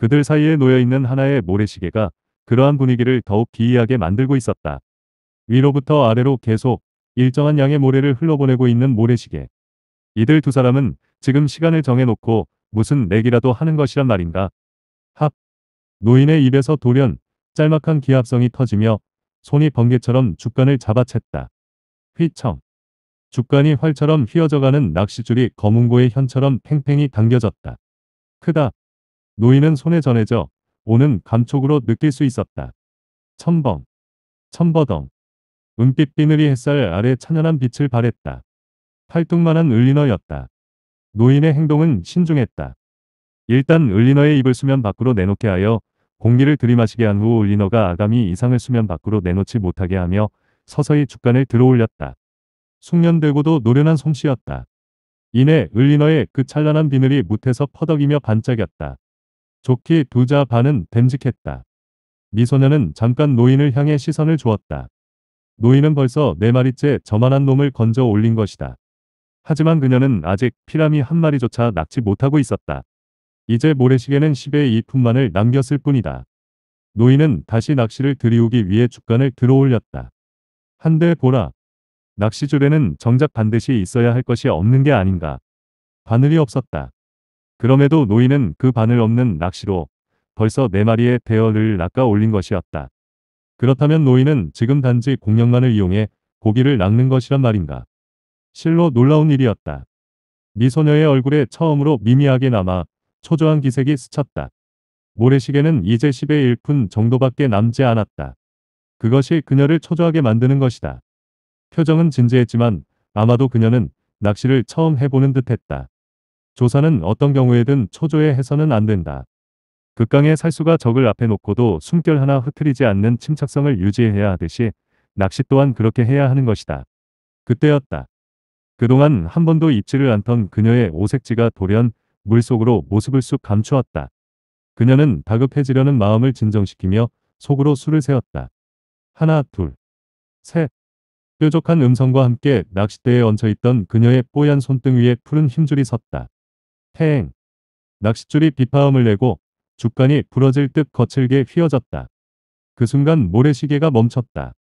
그들 사이에 놓여있는 하나의 모래시계가 그러한 분위기를 더욱 기이하게 만들고 있었다. 위로부터 아래로 계속 일정한 양의 모래를 흘러보내고 있는 모래시계. 이들 두 사람은 지금 시간을 정해놓고 무슨 내기라도 하는 것이란 말인가. 합. 노인의 입에서 돌연 짤막한 기합성이 터지며 손이 번개처럼 주간을 잡아챘다. 휘청. 주간이 활처럼 휘어져가는 낚싯줄이 검은고의 현처럼 팽팽히 당겨졌다. 크다. 노인은 손에 전해져 오는 감촉으로 느낄 수 있었다. 첨벙, 첨버덩. 은빛 비늘이 햇살 아래 찬연한 빛을 발했다. 팔뚝만한 을리너였다. 노인의 행동은 신중했다. 일단 을리너의 입을 수면 밖으로 내놓게 하여 공기를 들이마시게 한 후 을리너가 아가미 이상을 수면 밖으로 내놓지 못하게 하며 서서히 주간을 들어올렸다. 숙련되고도 노련한 솜씨였다. 이내 을리너의 그 찬란한 비늘이 뭇해서 퍼덕이며 반짝였다. 좋기 두자 반은 댐직했다. 미소녀는 잠깐 노인을 향해 시선을 주었다. 노인은 벌써 네 마리째 저만한 놈을 건져 올린 것이다. 하지만 그녀는 아직 피라미 한 마리조차 낚지 못하고 있었다. 이제 모래시계는 10의 2푼만을 남겼을 뿐이다. 노인은 다시 낚시를 들이우기 위해 주간을 들어올렸다. 한대 보라. 낚시줄에는 정작 반드시 있어야 할 것이 없는 게 아닌가. 바늘이 없었다. 그럼에도 노인은 그 바늘 없는 낚시로 벌써 네 마리의 대어를 낚아 올린 것이었다. 그렇다면 노인은 지금 단지 공력만을 이용해 고기를 낚는 것이란 말인가. 실로 놀라운 일이었다. 미소녀의 얼굴에 처음으로 미미하게 남아 초조한 기색이 스쳤다. 모래시계는 이제 10의 1푼 정도밖에 남지 않았다. 그것이 그녀를 초조하게 만드는 것이다. 표정은 진지했지만 아마도 그녀는 낚시를 처음 해보는 듯했다. 조사는 어떤 경우에든 초조해 해서는 안 된다. 극강의 살수가 적을 앞에 놓고도 숨결 하나 흐트리지 않는 침착성을 유지해야 하듯이 낚시 또한 그렇게 해야 하는 것이다. 그때였다. 그동안 한 번도 입지를 않던 그녀의 오색지가 돌연 물속으로 모습을 쑥 감추었다. 그녀는 다급해지려는 마음을 진정시키며 속으로 수를 세었다. 하나, 둘, 셋. 뾰족한 음성과 함께 낚싯대에 얹혀있던 그녀의 뽀얀 손등 위에 푸른 힘줄이 섰다. 태행. 낚싯줄이 비파음을 내고 주간이 부러질 듯 거칠게 휘어졌다. 그 순간 모래시계가 멈췄다.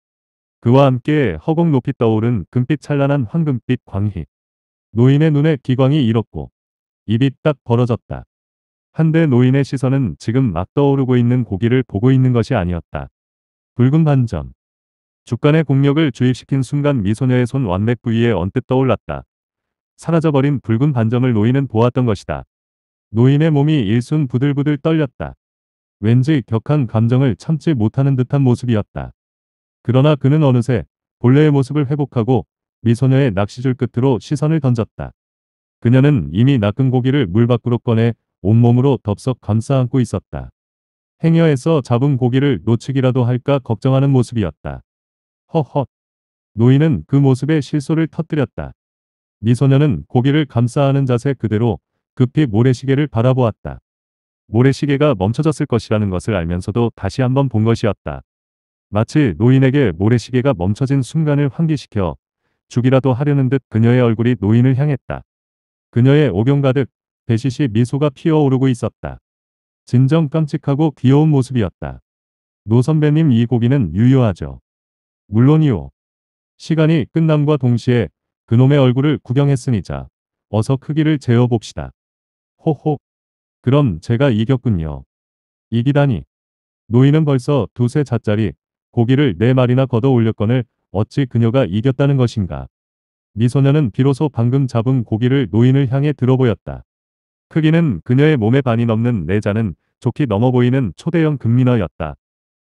그와 함께 허공 높이 떠오른 금빛 찬란한 황금빛 광희. 노인의 눈에 기광이 잃었고 입이 딱 벌어졌다. 한데 노인의 시선은 지금 막 떠오르고 있는 고기를 보고 있는 것이 아니었다. 붉은 반점. 주간의 공력을 주입시킨 순간 미소녀의 손 완맥 부위에 언뜻 떠올랐다. 사라져버린 붉은 반점을 노인은 보았던 것이다. 노인의 몸이 일순 부들부들 떨렸다. 왠지 격한 감정을 참지 못하는 듯한 모습이었다. 그러나 그는 어느새 본래의 모습을 회복하고 미소녀의 낚시줄 끝으로 시선을 던졌다. 그녀는 이미 낚은 고기를 물 밖으로 꺼내 온몸으로 덥석 감싸 안고 있었다. 행여에서 잡은 고기를 놓치기라도 할까 걱정하는 모습이었다. 허헛. 노인은 그 모습에 실소를 터뜨렸다. 미소녀는 고개를 감싸하는 자세 그대로 급히 모래시계를 바라보았다. 모래시계가 멈춰졌을 것이라는 것을 알면서도 다시 한번 본 것이었다. 마치 노인에게 모래시계가 멈춰진 순간을 환기시켜 죽이라도 하려는 듯 그녀의 얼굴이 노인을 향했다. 그녀의 오경 가득 배시시 미소가 피어오르고 있었다. 진정 깜찍하고 귀여운 모습이었다. 노 선배님 이 고기는 유효하죠. 물론이요. 시간이 끝남과 동시에 그놈의 얼굴을 구경했으니자 어서 크기를 재어봅시다. 호호. 그럼 제가 이겼군요. 이기다니. 노인은 벌써 두세 잣짜리 고기를 네 마리나 걷어 올렸건을 어찌 그녀가 이겼다는 것인가. 미소녀는 비로소 방금 잡은 고기를 노인을 향해 들어보였다. 크기는 그녀의 몸에 반이 넘는 내자는 네 좋게 넘어 보이는 초대형 금민어였다.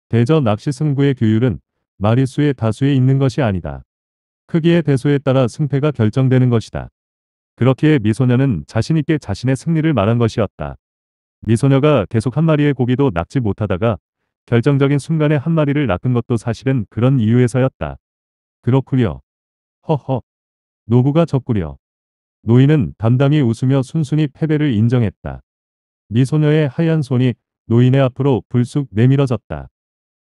대저 낚시 승부의 규율은 마리수의 다수에 있는 것이 아니다. 크기의 대소에 따라 승패가 결정되는 것이다. 그렇기에 미소녀는 자신있게 자신의 승리를 말한 것이었다. 미소녀가 계속 한 마리의 고기도 낚지 못하다가 결정적인 순간에 한 마리를 낚은 것도 사실은 그런 이유에서였다. 그렇구려. 허허. 노부가 적구려. 노인은 담담히 웃으며 순순히 패배를 인정했다. 미소녀의 하얀 손이 노인의 앞으로 불쑥 내밀어졌다.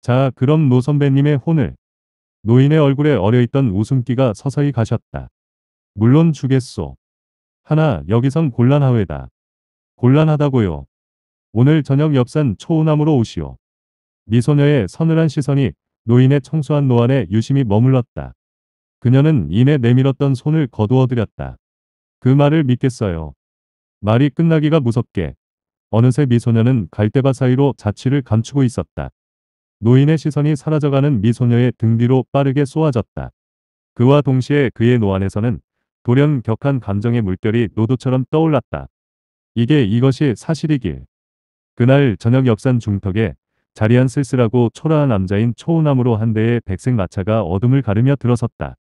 자 그럼 노 선배님의 혼을 노인의 얼굴에 어려있던 웃음기가 서서히 가셨다. 물론 주겠소. 하나 여기선 곤란하외다. 곤란하다고요. 오늘 저녁 엽산 초우나무로 오시오. 미소녀의 서늘한 시선이 노인의 청소한 노안에 유심히 머물렀다. 그녀는 이내 내밀었던 손을 거두어들였다. 그 말을 믿겠어요. 말이 끝나기가 무섭게 어느새 미소녀는 갈대바 사이로 자취를 감추고 있었다. 노인의 시선이 사라져가는 미소녀의 등 뒤로 빠르게 쏘아졌다. 그와 동시에 그의 노안에서는 돌연 격한 감정의 물결이 노도처럼 떠올랐다. 이게 이것이 사실이길. 그날 저녁 역산 중턱에 자리한 쓸쓸하고 초라한 남자인 초우남으로한 대의 백색 마차가 어둠을 가르며 들어섰다.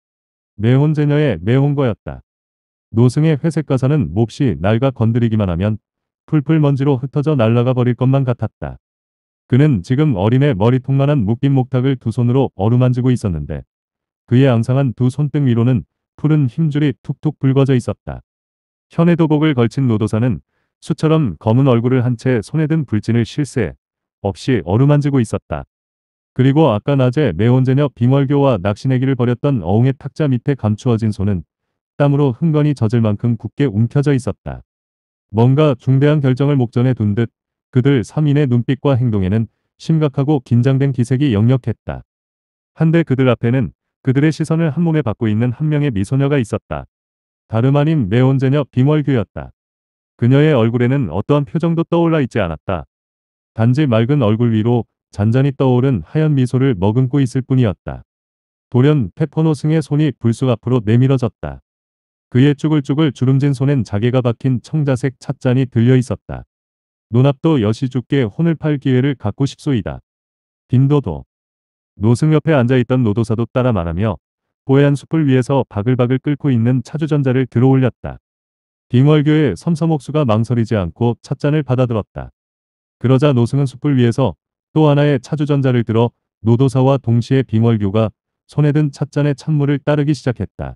매혼제녀의 매혼거였다. 노승의 회색 가사는 몹시 날과 건드리기만 하면 풀풀 먼지로 흩어져 날아가 버릴 것만 같았다. 그는 지금 어린애 머리통만한 묶인 목탁을 두 손으로 어루만지고 있었는데 그의 앙상한 두 손등 위로는 푸른 힘줄이 툭툭 붉어져 있었다. 현의 도복을 걸친 노도사는 수처럼 검은 얼굴을 한 채 손에 든 불진을 실세 없이 어루만지고 있었다. 그리고 아까 낮에 매온 제녀 빙월교와 낚시내기를 벌였던 어웅의 탁자 밑에 감추어진 손은 땀으로 흥건히 젖을 만큼 굳게 움켜져 있었다. 뭔가 중대한 결정을 목전에 둔듯 그들 3인의 눈빛과 행동에는 심각하고 긴장된 기색이 역력했다. 한데 그들 앞에는 그들의 시선을 한몸에 받고 있는 한 명의 미소녀가 있었다. 다름 아닌 매온제녀 빙월규였다. 그녀의 얼굴에는 어떠한 표정도 떠올라 있지 않았다. 단지 맑은 얼굴 위로 잔잔히 떠오른 하얀 미소를 머금고 있을 뿐이었다. 돌연 페퍼노승의 손이 불쑥 앞으로 내밀어졌다. 그의 쭈글쭈글 주름진 손엔 자개가 박힌 청자색 찻잔이 들려 있었다. 노납도 여시죽게 혼을 팔 기회를 갖고 싶소이다. 빈도도 노승 옆에 앉아있던 노도사도 따라 말하며 보한 숲을 위해서 바글바글 끓고 있는 차주전자를 들어올렸다. 빙월교의 섬섬옥수가 망설이지 않고 찻잔을 받아들었다. 그러자 노승은 숲을 위해서또 하나의 차주전자를 들어 노도사와 동시에 빙월교가 손에 든 찻잔의 찬물을 따르기 시작했다.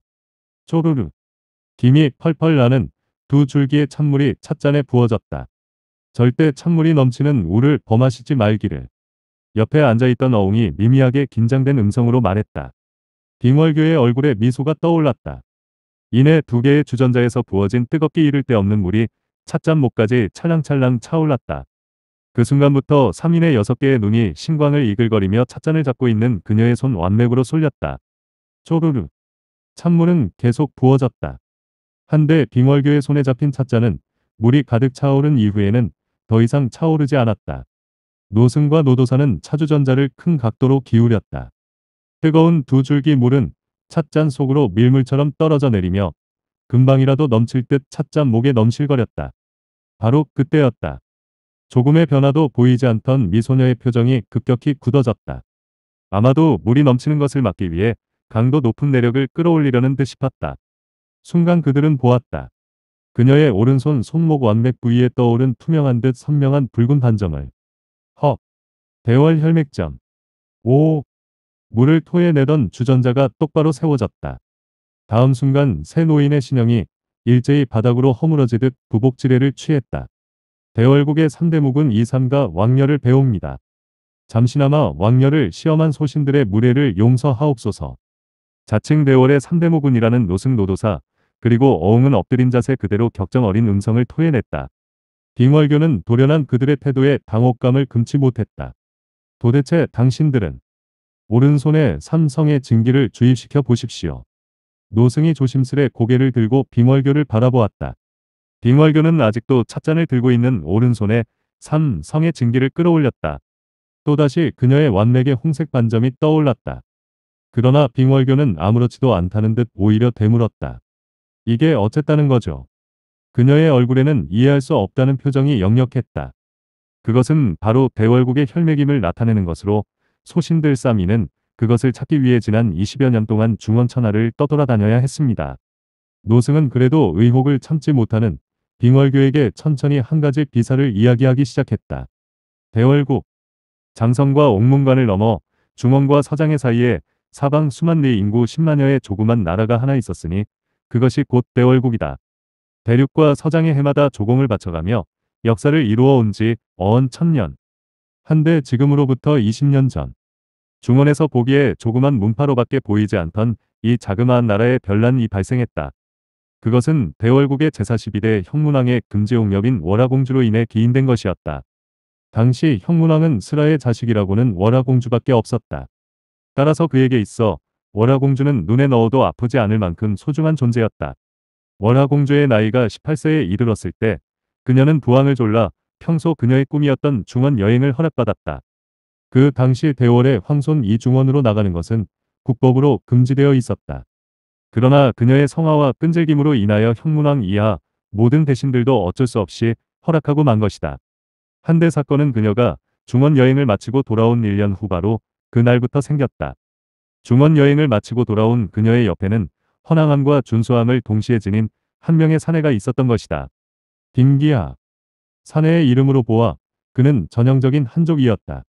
쪼르르. 김이 펄펄 나는 두 줄기의 찬물이 찻잔에 부어졌다. 절대 찬물이 넘치는 우를 범하시지 말기를. 옆에 앉아있던 어웅이 미미하게 긴장된 음성으로 말했다. 빙월교의 얼굴에 미소가 떠올랐다. 이내 두 개의 주전자에서 부어진 뜨겁기 이를 데 없는 물이 찻잔 목까지 찰랑찰랑 차올랐다. 그 순간부터 3인의 6개의 눈이 신광을 이글거리며 찻잔을 잡고 있는 그녀의 손 완맥으로 쏠렸다. 쪼르르. 찬물은 계속 부어졌다. 한데 빙월교의 손에 잡힌 찻잔은 물이 가득 차오른 이후에는 더 이상 차오르지 않았다. 노승과 노도사는 차주전자를 큰 각도로 기울였다. 뜨거운 두 줄기 물은 찻잔 속으로 밀물처럼 떨어져 내리며 금방이라도 넘칠 듯 찻잔 목에 넘실거렸다. 바로 그때였다. 조금의 변화도 보이지 않던 미소녀의 표정이 급격히 굳어졌다. 아마도 물이 넘치는 것을 막기 위해 강도 높은 내력을 끌어올리려는 듯 싶었다. 순간 그들은 보았다. 그녀의 오른손 손목 완맥 부위에 떠오른 투명한 듯 선명한 붉은 반점을 허 대월 혈맥점 오 물을 토해내던 주전자가 똑바로 세워졌다. 다음 순간 새 노인의 신형이 일제히 바닥으로 허물어지듯 부복지뢰를 취했다. 대월국의 3대 묵은 이삼가 왕녀를 배웁니다. 잠시나마 왕녀를 시험한 소신들의 무례를 용서하옵소서. 자칭 대월의 3대 묵은이라는 노승노도사 그리고 어흥은 엎드린 자세 그대로 격정 어린 음성을 토해냈다. 빙월교는 도련한 그들의 태도에 당혹감을 금치 못했다. 도대체 당신들은 오른손에 삼성의 증기를 주입시켜 보십시오. 노승이 조심스레 고개를 들고 빙월교를 바라보았다. 빙월교는 아직도 찻잔을 들고 있는 오른손에 삼성의 증기를 끌어올렸다. 또다시 그녀의 완맥의 홍색 반점이 떠올랐다. 그러나 빙월교는 아무렇지도 않다는 듯 오히려 되물었다. 이게 어쨌다는 거죠. 그녀의 얼굴에는 이해할 수 없다는 표정이 역력했다. 그것은 바로 대월국의 혈맥임을 나타내는 것으로 소신들 싸미는 그것을 찾기 위해 지난 20여 년 동안 중원천하를 떠돌아다녀야 했습니다. 노승은 그래도 의혹을 참지 못하는 빙월교에게 천천히 한 가지 비사를 이야기하기 시작했다. 대월국 장성과 옥문관을 넘어 중원과 서장의 사이에 사방 수만 리 네 인구 10만여의 조그만 나라가 하나 있었으니 그것이 곧대월국이다 대륙과 서장의 해마다 조공을 바쳐가며 역사를 이루어 온지 어언 천년. 한데 지금으로부터 20년 전 중원에서 보기에 조그만 문파로밖에 보이지 않던 이 자그마한 나라에 별난이 발생했다. 그것은 대월국의 제42대 형문왕의 금지용렵인 월화공주로 인해 기인된 것이었다. 당시 형문왕은 슬하의 자식이라고는 월화공주밖에 없었다. 따라서 그에게 있어 월화공주는 눈에 넣어도 아프지 않을 만큼 소중한 존재였다. 월화공주의 나이가 18세에 이르렀을 때 그녀는 부왕을 졸라 평소 그녀의 꿈이었던 중원 여행을 허락받았다. 그 당시 대월의 황손 이중원으로 나가는 것은 국법으로 금지되어 있었다. 그러나 그녀의 성화와 끈질김으로 인하여 형문왕 이하 모든 대신들도 어쩔 수 없이 허락하고 만 것이다. 한대 사건은 그녀가 중원 여행을 마치고 돌아온 1년 후 바로 그날부터 생겼다. 중원 여행을 마치고 돌아온 그녀의 옆에는 허황함과 준수함을 동시에 지닌 한 명의 사내가 있었던 것이다. 빙기야. 사내의 이름으로 보아 그는 전형적인 한족이었다.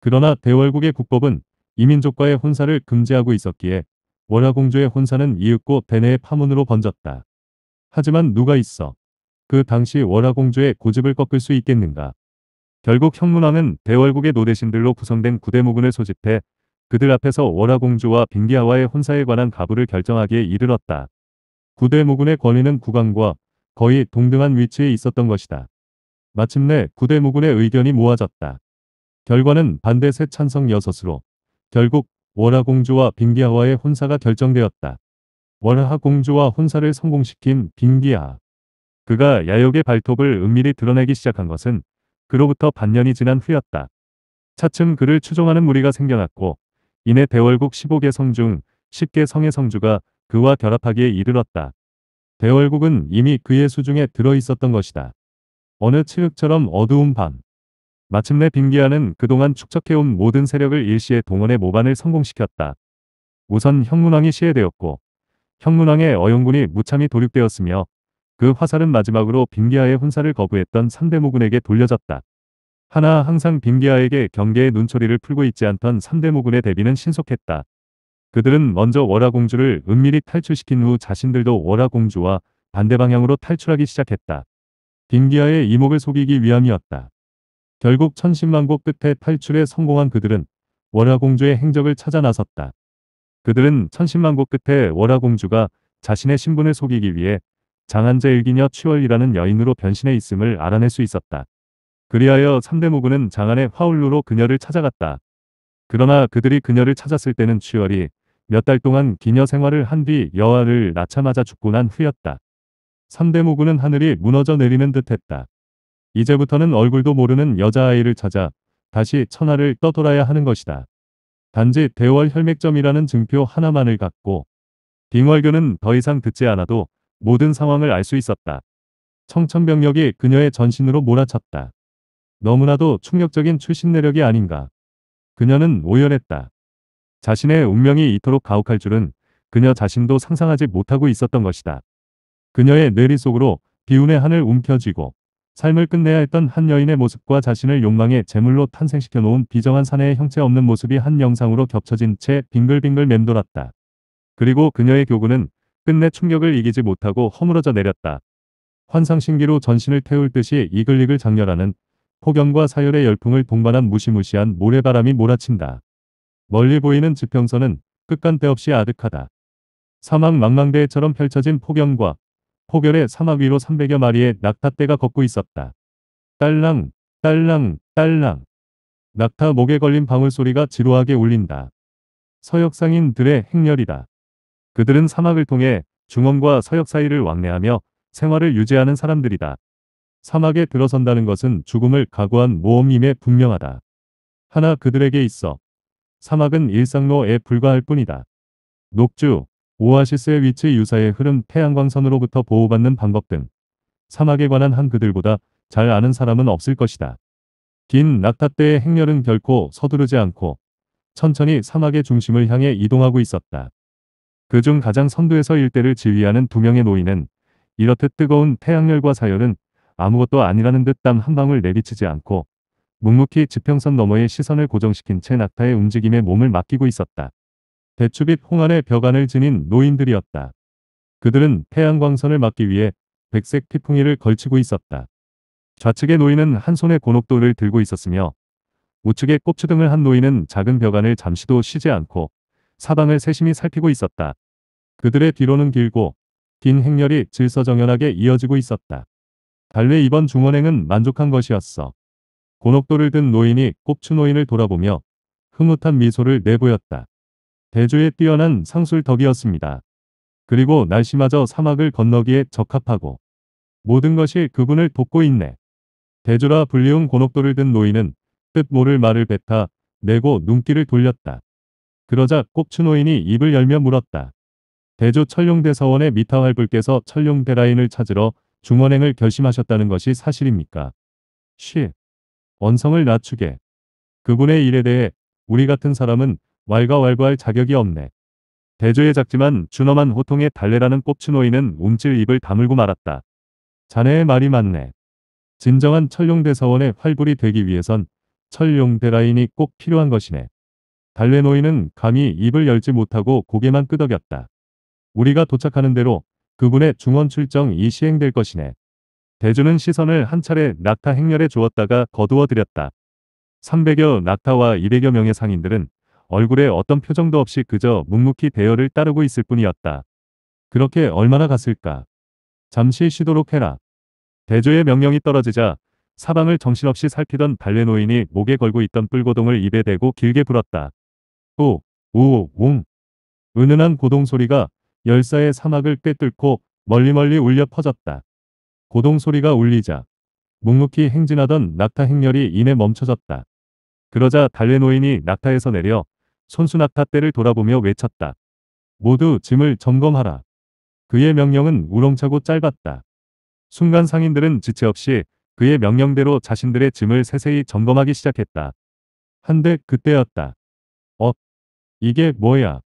그러나 대월국의 국법은 이민족과의 혼사를 금지하고 있었기에 월화공주의 혼사는 이윽고 대내의 파문으로 번졌다. 하지만 누가 있어 그 당시 월화공주의 고집을 꺾을 수 있겠는가. 결국 형문왕은 대월국의 노대신들로 구성된 구대무군을 소집해 그들 앞에서 월화공주와 빙기하와의 혼사에 관한 가부를 결정하기에 이르렀다. 구대 무군의 권위는 국왕과 거의 동등한 위치에 있었던 것이다. 마침내 구대 무군의 의견이 모아졌다. 결과는 반대 세 찬성 여섯으로 결국 월화공주와 빙기하와의 혼사가 결정되었다. 월화공주와 혼사를 성공시킨 빙기하. 그가 야욕의 발톱을 은밀히 드러내기 시작한 것은 그로부터 반년이 지난 후였다. 차츰 그를 추종하는 무리가 생겨났고 이내 대월국 15개 성 중 10개 성의 성주가 그와 결합하기에 이르렀다. 대월국은 이미 그의 수중에 들어있었던 것이다. 어느 칠흑처럼 어두운 밤. 마침내 빙기아는 그동안 축적해온 모든 세력을 일시에 동원해 모반을 성공시켰다. 우선 형문왕이 시해되었고 형문왕의 어용군이 무참히 돌입되었으며그 화살은 마지막으로 빙기아의 혼사를 거부했던 상대모군에게 돌려졌다. 하나 항상 빙기아에게 경계의 눈초리를 풀고 있지 않던 3대 모군의 대비는 신속했다. 그들은 먼저 월화공주를 은밀히 탈출시킨 후 자신들도 월화공주와 반대 방향으로 탈출하기 시작했다. 빙기아의 이목을 속이기 위함이었다. 결국 천신만고 끝에 탈출에 성공한 그들은 월화공주의 행적을 찾아 나섰다. 그들은 천신만고 끝에 월화공주가 자신의 신분을 속이기 위해 장한제 일기녀 취월이라는 여인으로 변신해 있음을 알아낼 수 있었다. 그리하여 3대 모군은 장안의 화울루로 그녀를 찾아갔다. 그러나 그들이 그녀를 찾았을 때는 취월이 몇 달 동안 기녀 생활을 한 뒤 여아를 낳자마자 죽고 난 후였다. 3대 모군은 하늘이 무너져 내리는 듯했다. 이제부터는 얼굴도 모르는 여자아이를 찾아 다시 천하를 떠돌아야 하는 것이다. 단지 대월 혈맥점이라는 증표 하나만을 갖고 빙월교는 더 이상 듣지 않아도 모든 상황을 알 수 있었다. 청천벽력이 그녀의 전신으로 몰아쳤다. 너무나도 충격적인 출신 내력이 아닌가. 그녀는 오열했다. 자신의 운명이 이토록 가혹할 줄은 그녀 자신도 상상하지 못하고 있었던 것이다. 그녀의 뇌리 속으로 비운의 한을 움켜쥐고 삶을 끝내야 했던 한 여인의 모습과 자신을 욕망의 제물로 탄생시켜 놓은 비정한 사내의 형체 없는 모습이 한 영상으로 겹쳐진 채 빙글빙글 맴돌았다. 그리고 그녀의 교구는 끝내 충격을 이기지 못하고 허물어져 내렸다. 환상신기로 전신을 태울 듯이 이글이글 장렬하는 폭염과 사열의 열풍을 동반한 무시무시한 모래바람이 몰아친다. 멀리 보이는 지평선은 끝간데없이 아득하다. 사막 망망대해처럼 펼쳐진 폭염과 폭열의 사막 위로 300여 마리의 낙타떼가 걷고 있었다. 딸랑, 딸랑, 딸랑. 낙타 목에 걸린 방울소리가 지루하게 울린다. 서역상인들의 행렬이다. 그들은 사막을 통해 중원과 서역 사이를 왕래하며 생활을 유지하는 사람들이다. 사막에 들어선다는 것은 죽음을 각오한 모험임에 분명하다. 하나 그들에게 있어 사막은 일상로에 불과할 뿐이다. 녹주, 오아시스의 위치 유사의 흐름 태양광선으로부터 보호받는 방법 등 사막에 관한 한 그들보다 잘 아는 사람은 없을 것이다. 긴 낙타떼의 행렬은 결코 서두르지 않고 천천히 사막의 중심을 향해 이동하고 있었다. 그 중 가장 선두에서 일대를 지휘하는 두 명의 노인은 이렇듯 뜨거운 태양열과 사열은 아무것도 아니라는 듯 땀 한 방울 내비치지 않고 묵묵히 지평선 너머의 시선을 고정시킨 채 낙타의 움직임에 몸을 맡기고 있었다. 대추빛 홍안의 벽안을 지닌 노인들이었다. 그들은 태양광선을 막기 위해 백색 피풍이를 걸치고 있었다. 좌측의 노인은 한 손에 곤옥돌을 들고 있었으며 우측에 꼽추등을 한 노인은 작은 벽안을 잠시도 쉬지 않고 사방을 세심히 살피고 있었다. 그들의 뒤로는 길고 긴 행렬이 질서정연하게 이어지고 있었다. 달래 이번 중원행은 만족한 것이었어. 곤옥도를 든 노인이 꼽추노인을 돌아보며 흐뭇한 미소를 내보였다. 대조에 뛰어난 상술덕이었습니다. 그리고 날씨마저 사막을 건너기에 적합하고 모든 것이 그분을 돕고 있네. 대조라 불리운 곤옥도를 든 노인은 뜻 모를 말을 뱉어 내고 눈길을 돌렸다. 그러자 꼽추노인이 입을 열며 물었다. 대조철룡대사원의 미타활불께서 철룡대라인을 찾으러 중원행을 결심하셨다는 것이 사실입니까? 시. 언성을 낮추게. 그분의 일에 대해 우리 같은 사람은 왈가왈부할 자격이 없네. 대조의 작지만 준엄한 호통에 달래라는 꼽추노이는 움찔 입을 다물고 말았다. 자네의 말이 맞네. 진정한 철룡대사원의 활불이 되기 위해선 철룡대라인이꼭 필요한 것이네. 달래노인은 감히 입을 열지 못하고 고개만 끄덕였다. 우리가 도착하는 대로 그분의 중원 출정이 시행될 것이네. 대주는 시선을 한 차례 낙타 행렬에 주었다가 거두어들였다. 300여 낙타와 200여 명의 상인들은 얼굴에 어떤 표정도 없이 그저 묵묵히 대열을 따르고 있을 뿐이었다. 그렇게 얼마나 갔을까? 잠시 쉬도록 해라. 대조의 명령이 떨어지자 사방을 정신없이 살피던 발레노인이 목에 걸고 있던 뿔고동을 입에 대고 길게 불었다. 오, 우, 웅. 은은한 고동 소리가 열사의 사막을 꿰뚫고 멀리멀리 울려 퍼졌다. 고동 소리가 울리자 묵묵히 행진하던 낙타 행렬이 이내 멈춰졌다. 그러자 달래 노인이 낙타에서 내려 손수 낙타떼를 돌아보며 외쳤다. 모두 짐을 점검하라. 그의 명령은 우렁차고 짧았다. 순간 상인들은 지체 없이 그의 명령대로 자신들의 짐을 세세히 점검하기 시작했다. 한데 그때였다. 어? 이게 뭐야?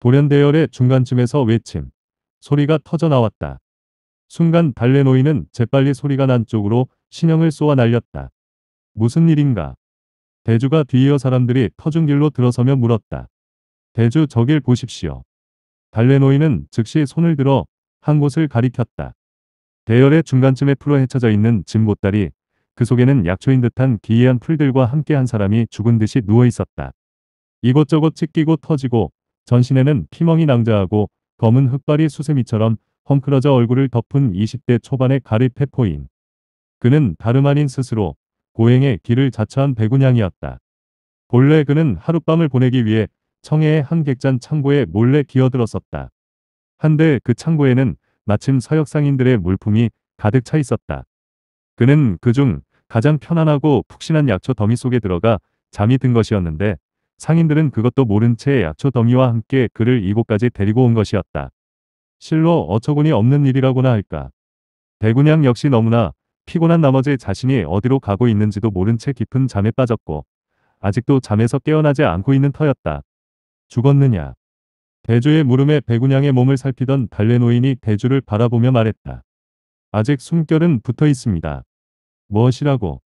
돌연대열의 중간쯤에서 외침. 소리가 터져나왔다. 순간 달레노인은 재빨리 소리가 난 쪽으로 신형을 쏘아 날렸다. 무슨 일인가? 대주가 뒤이어 사람들이 터준 길로 들어서며 물었다. 대주 저길 보십시오. 달레노인은 즉시 손을 들어 한 곳을 가리켰다. 대열의 중간쯤에 풀어 헤쳐져 있는 짐보다리그 속에는 약초인 듯한 기이한 풀들과 함께 한 사람이 죽은 듯이 누워 있었다. 이곳저곳 찢기고 터지고 전신에는 피멍이 낭자하고 검은 흑발이 수세미처럼 헝클어져 얼굴을 덮은 20대 초반의 가리 페포인. 그는 다름 아닌 스스로 고행의 길을 자처한 배운양이었다 본래 그는 하룻밤을 보내기 위해 청해의 한 객잔 창고에 몰래 기어들었었다. 한데 그 창고에는 마침 서역상인들의 물품이 가득 차 있었다. 그는 그 중 가장 편안하고 푹신한 약초 더미 속에 들어가 잠이 든 것이었는데 상인들은 그것도 모른 채 약초 덩이와 함께 그를 이곳까지 데리고 온 것이었다. 실로 어처구니 없는 일이라고나 할까. 대군양 역시 너무나 피곤한 나머지 자신이 어디로 가고 있는지도 모른 채 깊은 잠에 빠졌고 아직도 잠에서 깨어나지 않고 있는 터였다. 죽었느냐. 대주의 물음에 배군양의 몸을 살피던 달래노인이 대주를 바라보며 말했다. 아직 숨결은 붙어 있습니다. 무엇이라고?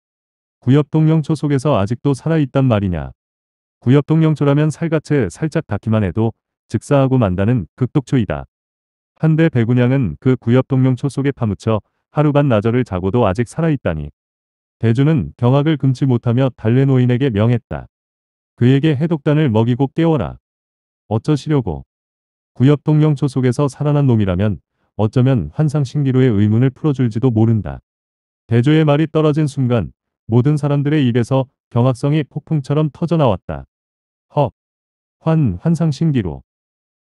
구협동령초 속에서 아직도 살아있단 말이냐. 구엽 동령초라면 살갗에 살짝 닿기만 해도 즉사하고 만다는 극독초이다. 한데 배구냥은그 구엽 동령초 속에 파묻혀 하루 반 나절을 자고도 아직 살아있다니. 대주는 경악을 금치 못하며 달래 노인에게 명했다. 그에게 해독단을 먹이고 깨워라. 어쩌시려고. 구엽 동령초 속에서 살아난 놈이라면 어쩌면 환상신기로의 의문을 풀어줄지도 모른다. 대조의 말이 떨어진 순간 모든 사람들의 입에서 경악성이 폭풍처럼 터져나왔다. 허, 환, 환상신기로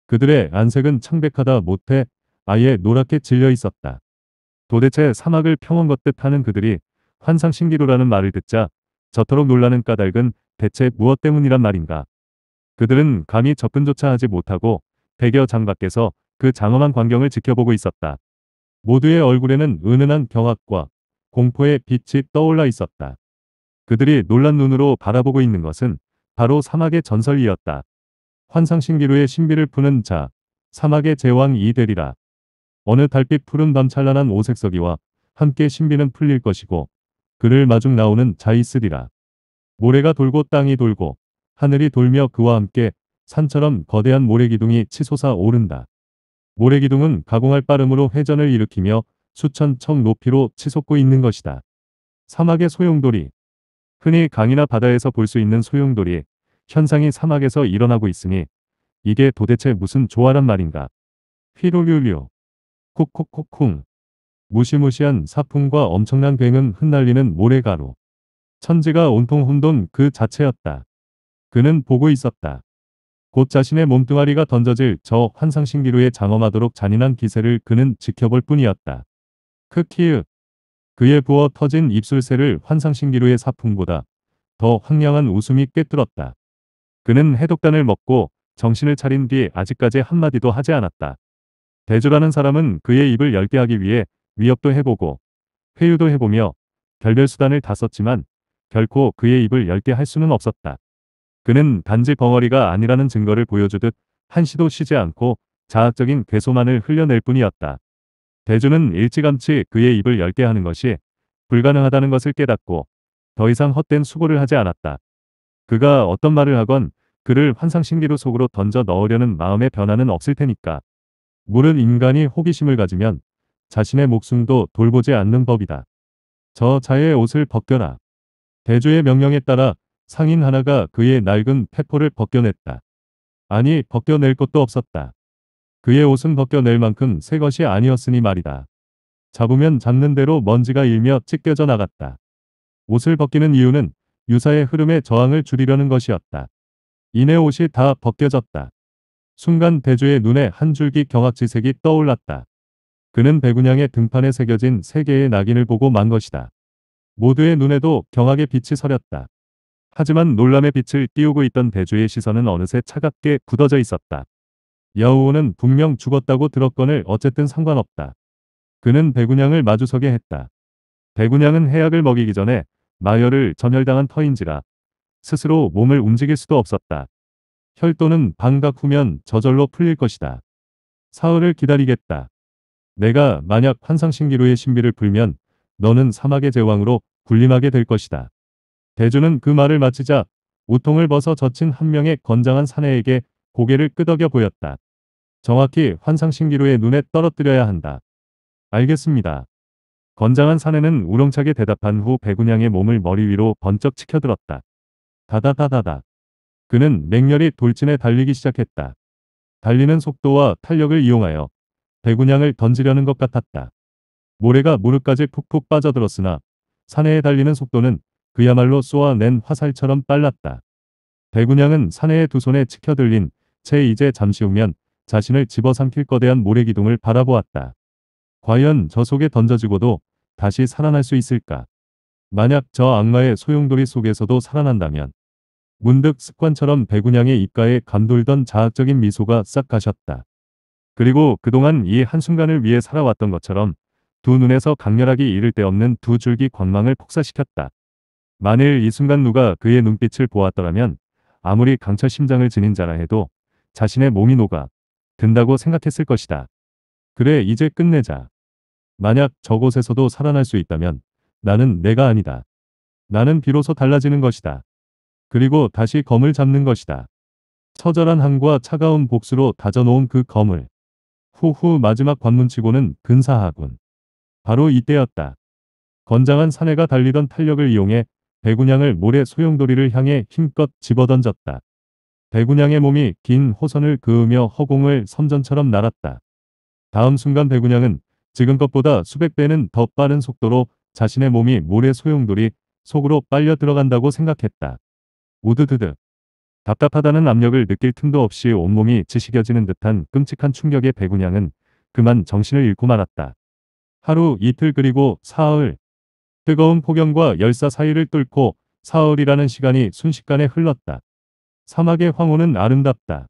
그들의 안색은 창백하다 못해 아예 노랗게 질려 있었다. 도대체 사막을 평온것듯 하는 그들이 환상신기로라는 말을 듣자 저토록 놀라는 까닭은 대체 무엇 때문이란 말인가. 그들은 감히 접근조차 하지 못하고 백여 장 밖에서 그 장엄한 광경을 지켜보고 있었다. 모두의 얼굴에는 은은한 경악과 공포의 빛이 떠올라 있었다. 그들이 놀란 눈으로 바라보고 있는 것은 바로 사막의 전설이었다. 환상신기루의 신비를 푸는 자, 사막의 제왕이 되리라. 어느 달빛 푸른 밤 찬란한 오색서기와 함께 신비는 풀릴 것이고 그를 마중 나오는 자이스리라. 모래가 돌고 땅이 돌고 하늘이 돌며 그와 함께 산처럼 거대한 모래기둥이 치솟아 오른다. 모래기둥은 가공할 빠름으로 회전을 일으키며 수천 척 높이로 치솟고 있는 것이다. 사막의 소용돌이, 흔히 강이나 바다에서 볼 수 있는 소용돌이 현상이 사막에서 일어나고 있으니 이게 도대체 무슨 조화란 말인가. 휘로류류콕콕콕쿵 무시무시한 사풍과 엄청난 굉은 흩날리는 모래가루. 천지가 온통 혼돈 그 자체였다. 그는 보고 있었다. 곧 자신의 몸뚱아리가 던져질 저 환상신기루에 장엄하도록 잔인한 기세를 그는 지켜볼 뿐이었다. 크키읔 그의 부어 터진 입술새를 환상신기루의 사품보다 더 황량한 웃음이 꿰뚫었다. 그는 해독단을 먹고 정신을 차린 뒤 아직까지 한마디도 하지 않았다. 대주라는 사람은 그의 입을 열게 하기 위해 위협도 해보고 회유도 해보며 결별 수단을 다 썼지만 결코 그의 입을 열게 할 수는 없었다. 그는 단지 벙어리가 아니라는 증거를 보여주듯 한시도 쉬지 않고 자학적인 괴소만을 흘려낼 뿐이었다. 대주는 일찌감치 그의 입을 열게 하는 것이 불가능하다는 것을 깨닫고 더 이상 헛된 수고를 하지 않았다. 그가 어떤 말을 하건 그를 환상신기로 속으로 던져 넣으려는 마음의 변화는 없을 테니까. 물은 인간이 호기심을 가지면 자신의 목숨도 돌보지 않는 법이다. 저 자의 옷을 벗겨라. 대주의 명령에 따라 상인 하나가 그의 낡은 폐포를 벗겨냈다. 아니 벗겨낼 것도 없었다. 그의 옷은 벗겨낼 만큼 새 것이 아니었으니 말이다. 잡으면 잡는 대로 먼지가 일며 찢겨져 나갔다. 옷을 벗기는 이유는 유사의 흐름에 저항을 줄이려는 것이었다. 이내 옷이 다 벗겨졌다. 순간 대주의 눈에 한 줄기 경악지색이 떠올랐다. 그는 배군양의 등판에 새겨진 세 개의 낙인을 보고 만 것이다. 모두의 눈에도 경악의 빛이 서렸다. 하지만 놀람의 빛을 띄우고 있던 대주의 시선은 어느새 차갑게 굳어져 있었다. 여우는 분명 죽었다고 들었건을 어쨌든 상관없다. 그는 백운양을 마주서게 했다. 백운양은 해약을 먹이기 전에 마열을 전열당한 터인지라 스스로 몸을 움직일 수도 없었다. 혈도는 방각 후면 저절로 풀릴 것이다. 사흘을 기다리겠다. 내가 만약 환상신기루의 신비를 풀면 너는 사막의 제왕으로 군림하게 될 것이다. 대주는 그 말을 마치자 우통을 벗어 젖힌 한 명의 건장한 사내에게 고개를 끄덕여 보였다. 정확히 환상신기루의 눈에 떨어뜨려야 한다. 알겠습니다. 건장한 사내는 우렁차게 대답한 후 배군양의 몸을 머리 위로 번쩍 치켜들었다. 다다다다다. 그는 맹렬히 돌진에 달리기 시작했다. 달리는 속도와 탄력을 이용하여 배군양을 던지려는 것 같았다. 모래가 무릎까지 푹푹 빠져들었으나 사내에 달리는 속도는 그야말로 쏘아낸 화살처럼 빨랐다. 배군양은 사내의 두 손에 치켜들린 채 이제 잠시 후면 자신을 집어삼킬 거대한 모래기둥을 바라보았다. 과연 저 속에 던져지고도 다시 살아날 수 있을까? 만약 저 악마의 소용돌이 속에서도 살아난다면 문득 습관처럼 배군양의 입가에 감돌던 자학적인 미소가 싹 가셨다. 그리고 그동안 이 한순간을 위해 살아왔던 것처럼 두 눈에서 강렬하게 이를 데 없는 두 줄기 광망을 폭사시켰다. 만일 이 순간 누가 그의 눈빛을 보았더라면 아무리 강철 심장을 지닌 자라 해도 자신의 몸이 녹아 든다고 생각했을 것이다. 그래 이제 끝내자. 만약 저곳에서도 살아날 수 있다면 나는 내가 아니다. 나는 비로소 달라지는 것이다. 그리고 다시 검을 잡는 것이다. 처절한 항과 차가운 복수로 다져놓은 그 검을. 후후 마지막 관문치고는 근사하군. 바로 이때였다. 건장한 사내가 달리던 탄력을 이용해 배구양을 모래 소용돌이를 향해 힘껏 집어던졌다. 배군양의 몸이 긴 호선을 그으며 허공을 섬전처럼 날았다. 다음 순간 배군양은 지금껏보다 수백 배는 더 빠른 속도로 자신의 몸이 모래 소용돌이 속으로 빨려 들어간다고 생각했다. 우드드드. 답답하다는 압력을 느낄 틈도 없이 온몸이 지식여지는 듯한 끔찍한 충격에 배군양은 그만 정신을 잃고 말았다. 하루 이틀 그리고 사흘. 뜨거운 폭염과 열사 사이를 뚫고 사흘이라는 시간이 순식간에 흘렀다. 사막의 황혼은 아름답다.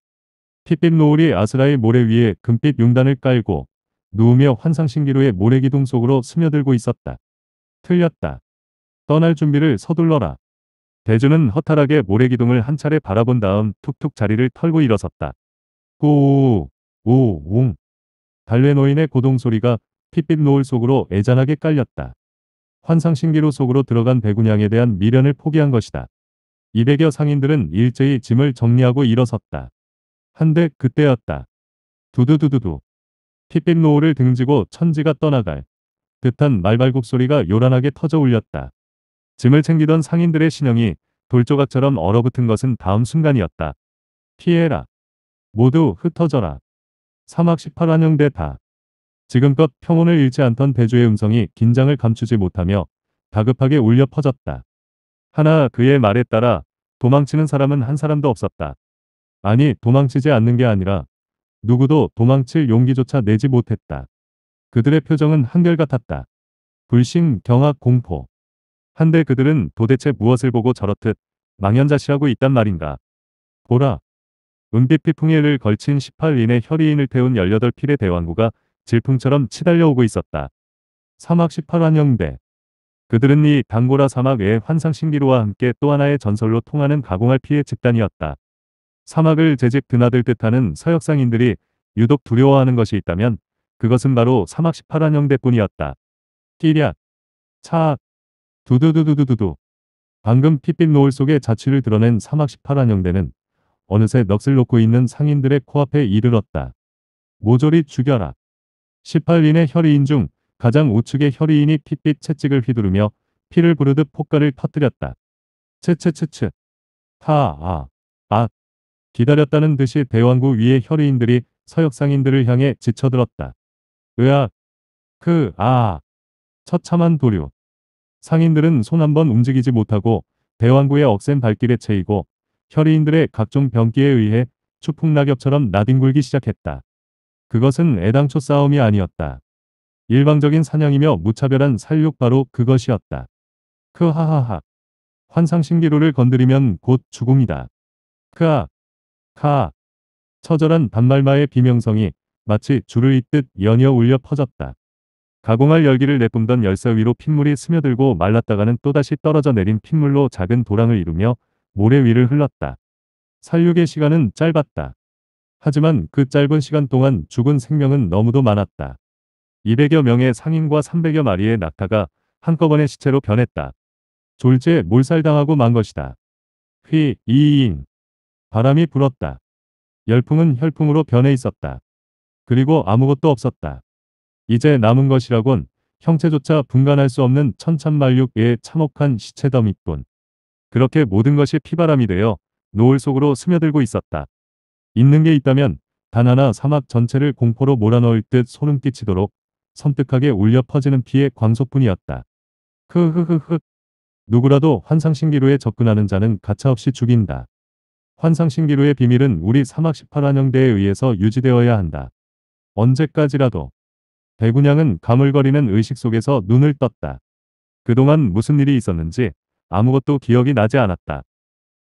핏빛 노을이 아스라의 모래 위에 금빛 용단을 깔고 누우며 환상신기로의 모래기둥 속으로 스며들고 있었다. 틀렸다. 떠날 준비를 서둘러라. 대주는 허탈하게 모래기둥을 한 차례 바라본 다음 툭툭 자리를 털고 일어섰다. 호우 오웅 달래 노인의 고동소리가 핏빛 노을 속으로 애잔하게 깔렸다. 환상신기로 속으로 들어간 배구냥에 대한 미련을 포기한 것이다. 200여 상인들은 일제히 짐을 정리하고 일어섰다. 한데 그때였다. 두두두두두. 티빛 노을을 등지고 천지가 떠나갈 듯한 말발굽 소리가 요란하게 터져 울렸다. 짐을 챙기던 상인들의 신형이 돌조각처럼 얼어붙은 것은 다음 순간이었다. 피해라. 모두 흩어져라. 사막 18환영대 다. 지금껏 평온을 잃지 않던 대주의 음성이 긴장을 감추지 못하며 다급하게 울려 퍼졌다. 하나 그의 말에 따라 도망치는 사람은 한 사람도 없었다. 아니 도망치지 않는 게 아니라 누구도 도망칠 용기조차 내지 못했다. 그들의 표정은 한결같았다. 불신, 경악, 공포. 한데 그들은 도대체 무엇을 보고 저렇듯 망연자실하고 있단 말인가. 보라. 은빛 피풍에를 걸친 18인의 혈이인을 태운 18필의 대왕구가 질풍처럼 치달려오고 있었다. 사막 18환영대. 그들은 이단고라 사막의 환상신기루와 함께 또 하나의 전설로 통하는 가공할 피해 집단이었다. 사막을 재집 드나들 듯하는 서역상인들이 유독 두려워하는 것이 있다면 그것은 바로 사막 1 8환영대뿐이었다 띠랴, 차 두두두두두두두. 방금 핏빛 노을 속에 자취를 드러낸 사막 1 8환영대는 어느새 넋을 놓고 있는 상인들의 코앞에 이르렀다. 모조리 죽여라. 18인의 혈의인 중 가장 우측의 혈의인이 핏빛 채찍을 휘두르며 피를 부르듯 폭가을 터뜨렸다. 채채채채. 타아. 아. 기다렸다는 듯이 대왕구 위의 혈의인들이 서역상인들을 향해 지쳐들었다. 으악. 그, 아. 처참한 도류. 상인들은 손 한 번 움직이지 못하고 대왕구의 억센 발길에 채이고 혈의인들의 각종 병기에 의해 추풍낙엽처럼 나뒹굴기 시작했다. 그것은 애당초 싸움이 아니었다. 일방적인 사냥이며 무차별한 살육 바로 그것이었다. 크하하하. 환상신기루를 건드리면 곧 죽음이다. 크아. 카. 처절한 반말마의 비명성이 마치 줄을 잇듯 연이어 울려 퍼졌다. 가공할 열기를 내뿜던 열쇠 위로 핏물이 스며들고 말랐다가는 또다시 떨어져 내린 핏물로 작은 도랑을 이루며 모래 위를 흘렀다. 살육의 시간은 짧았다. 하지만 그 짧은 시간 동안 죽은 생명은 너무도 많았다. 200여 명의 상인과 300여 마리의 낙타가 한꺼번에 시체로 변했다. 졸지 몰살당하고 만 것이다. 휘, 이인. 바람이 불었다. 열풍은 혈풍으로 변해 있었다. 그리고 아무것도 없었다. 이제 남은 것이라곤 형체조차 분간할 수 없는 천찬만육의 참혹한 시체 더미뿐. 그렇게 모든 것이 피바람이 되어 노을 속으로 스며들고 있었다. 있는 게 있다면 단 하나 사막 전체를 공포로 몰아넣을 듯 소름 끼치도록 섬뜩하게 울려 퍼지는 피의 광소뿐이었다. 흐흐흐흐. 누구라도 환상신기루에 접근하는 자는 가차없이 죽인다. 환상신기루의 비밀은 우리 사막 18환영대에 의해서 유지되어야 한다. 언제까지라도. 배군양은 가물거리는 의식 속에서 눈을 떴다. 그동안 무슨 일이 있었는지 아무것도 기억이 나지 않았다.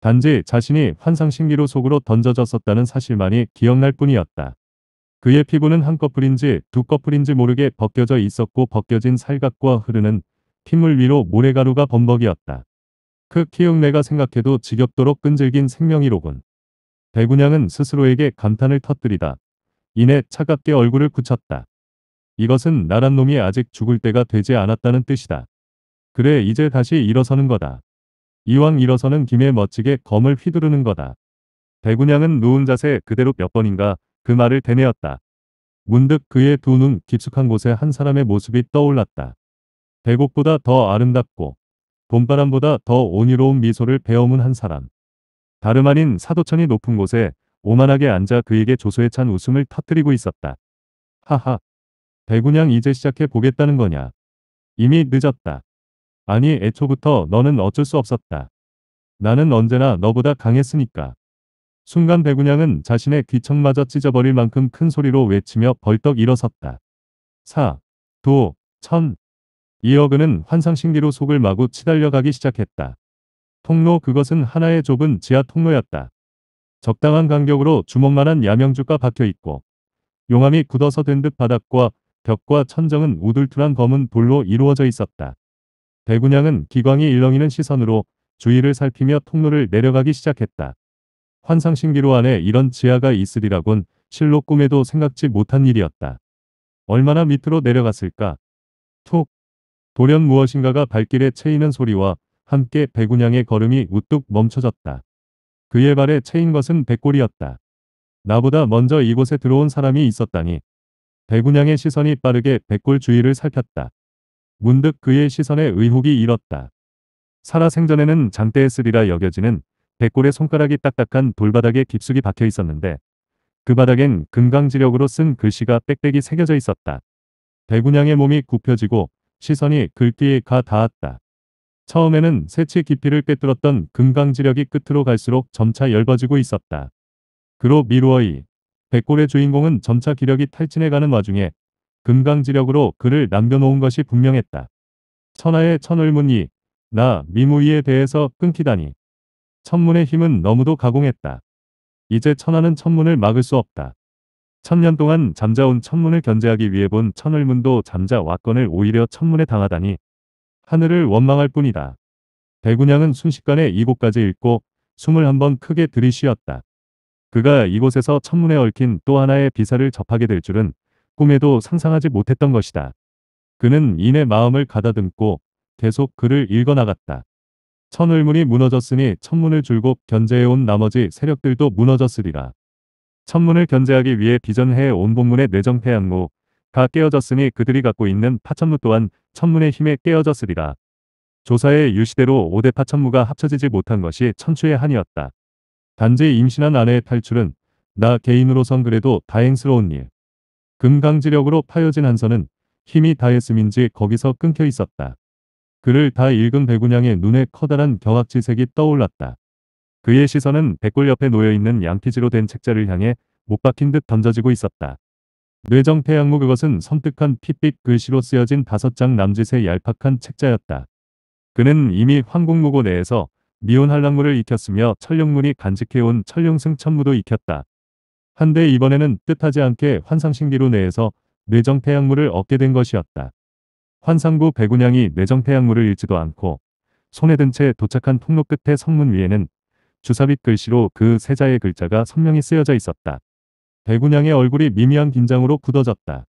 단지 자신이 환상신기루 속으로 던져졌었다는 사실만이 기억날 뿐이었다. 그의 피부는 한꺼풀인지 두꺼풀인지 모르게 벗겨져 있었고 벗겨진 살갗과 흐르는 핏물 위로 모래가루가 범벅이었다. 그 키읔내가 생각해도 지겹도록 끈질긴 생명이로군. 대군양은 스스로에게 감탄을 터뜨리다. 이내 차갑게 얼굴을 굳혔다. 이것은 나란 놈이 아직 죽을 때가 되지 않았다는 뜻이다. 그래 이제 다시 일어서는 거다. 이왕 일어서는 김에 멋지게 검을 휘두르는 거다. 대군양은 누운 자세 그대로 몇 번인가 그 말을 되뇌었다. 문득 그의 두 눈 깊숙한 곳에 한 사람의 모습이 떠올랐다. 백옥보다 더 아름답고 봄바람보다 더 온유로운 미소를 배어문 한 사람. 다름 아닌 사도천이 높은 곳에 오만하게 앉아 그에게 조소에 찬 웃음을 터뜨리고 있었다. 하하. 배구냥 이제 시작해 보겠다는 거냐. 이미 늦었다. 아니 애초부터 너는 어쩔 수 없었다. 나는 언제나 너보다 강했으니까. 순간 백운양은 자신의 귀청마저 찢어버릴 만큼 큰 소리로 외치며 벌떡 일어섰다. 4, 도, 천. 이어근은 환상신기로 속을 마구 치달려가기 시작했다. 통로 그것은 하나의 좁은 지하 통로였다. 적당한 간격으로 주먹만한 야명주가 박혀있고 용암이 굳어서 된 듯 바닥과 벽과 천정은 우둘투란 검은 돌로 이루어져 있었다. 배군양은 기광이 일렁이는 시선으로 주위를 살피며 통로를 내려가기 시작했다. 환상신기로 안에 이런 지하가 있으리라곤 실로 꿈에도 생각지 못한 일이었다. 얼마나 밑으로 내려갔을까? 툭! 돌연 무엇인가가 발길에 채이는 소리와 함께 백운양의 걸음이 우뚝 멈춰졌다. 그의 발에 채인 것은 백골이었다. 나보다 먼저 이곳에 들어온 사람이 있었다니. 백운양의 시선이 빠르게 백골 주위를 살폈다. 문득 그의 시선에 의혹이 일었다. 살아생전에는 장대했으리라 여겨지는 백골의 손가락이 딱딱한 돌바닥에 깊숙이 박혀 있었는데 그 바닥엔 금강지력으로 쓴 글씨가 빽빽이 새겨져 있었다. 백운양의 몸이 굽혀지고 시선이 글귀에 가 닿았다. 처음에는 새치 깊이를 빼뚫었던 금강지력이 끝으로 갈수록 점차 열아지고 있었다. 그로 미루어이 백골의 주인공은 점차 기력이 탈진해가는 와중에 금강지력으로 그를 남겨놓은 것이 분명했다. 천하의 천을문이 나 미무이에 대해서 끊기다니. 천문의 힘은 너무도 가공했다. 이제 천하는 천문을 막을 수 없다. 천년 동안 잠자온 천문을 견제하기 위해 본 천을문도 잠자왔건을 오히려 천문에 당하다니 하늘을 원망할 뿐이다. 대군양은 순식간에 이곳까지 읽고 숨을 한 번 크게 들이쉬었다. 그가 이곳에서 천문에 얽힌 또 하나의 비사를 접하게 될 줄은 꿈에도 상상하지 못했던 것이다. 그는 이내 마음을 가다듬고 계속 글을 읽어나갔다. 천을문이 무너졌으니 천문을 줄곧 견제해온 나머지 세력들도 무너졌으리라. 천문을 견제하기 위해 비전해온 본문의 내정패양고가 깨어졌으니 그들이 갖고 있는 파천무 또한 천문의 힘에 깨어졌으리라. 조사의 유시대로 5대 파천무가 합쳐지지 못한 것이 천추의 한이었다. 단지 임신한 아내의 탈출은 나 개인으로선 그래도 다행스러운 일. 금강지력으로 파여진 한선은 힘이 다했음인지 거기서 끊겨 있었다. 그를 다 읽은 백운양의 눈에 커다란 경악지색이 떠올랐다. 그의 시선은 백골 옆에 놓여있는 양피지로 된 책자를 향해 못 박힌 듯 던져지고 있었다. 뇌정태양무 그것은 섬뜩한 핏빛 글씨로 쓰여진 다섯 장 남짓의 얄팍한 책자였다. 그는 이미 황궁무고 내에서 미혼한랑무를 익혔으며 천룡문이 간직해온 천룡승 천무도 익혔다. 한데 이번에는 뜻하지 않게 환상신기로 내에서 뇌정태양무를 얻게 된 것이었다. 환상구 배군양이 내정태양물을 잃지도 않고 손에 든 채 도착한 통로 끝에 성문 위에는 주사빛 글씨로 그 세자의 글자가 선명히 쓰여져 있었다. 배군양의 얼굴이 미미한 긴장으로 굳어졌다.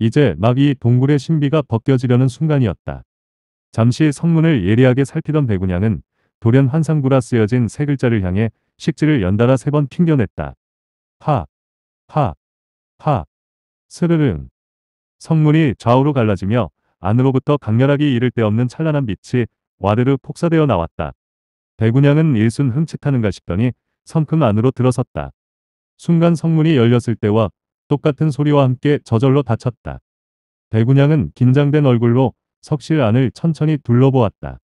이제 막이 동굴의 신비가 벗겨지려는 순간이었다. 잠시 성문을 예리하게 살피던 배군양은 돌연 환상구라 쓰여진 세 글자를 향해 식지를 연달아 세 번 튕겨냈다. 하! 하! 하! 스르릉. 성문이 좌우로 갈라지며 안으로부터 강렬하게 이를 데 없는 찬란한 빛이 와르르 폭사되어 나왔다. 배구냥은 일순 흠칫하는가 싶더니 성큼 안으로 들어섰다. 순간 성문이 열렸을 때와 똑같은 소리와 함께 저절로 닫혔다. 배구냥은 긴장된 얼굴로 석실 안을 천천히 둘러보았다.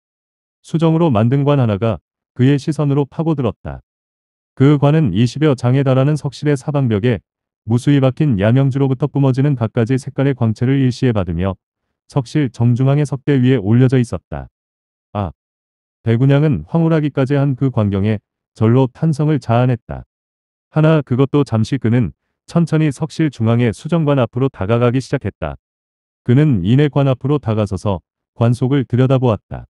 수정으로 만든 관 하나가 그의 시선으로 파고들었다. 그 관은 20여 장에 달하는 석실의 사방벽에 무수히 박힌 야명주로부터 뿜어지는 갖가지 색깔의 광채를 일시에 받으며 석실 정중앙의 석대 위에 올려져 있었다. 아! 대군양은 황홀하기까지 한 그 광경에 절로 탄성을 자아냈다. 하나 그것도 잠시 그는 천천히 석실 중앙의 수정관 앞으로 다가가기 시작했다. 그는 이내관 앞으로 다가서서 관 속을 들여다보았다.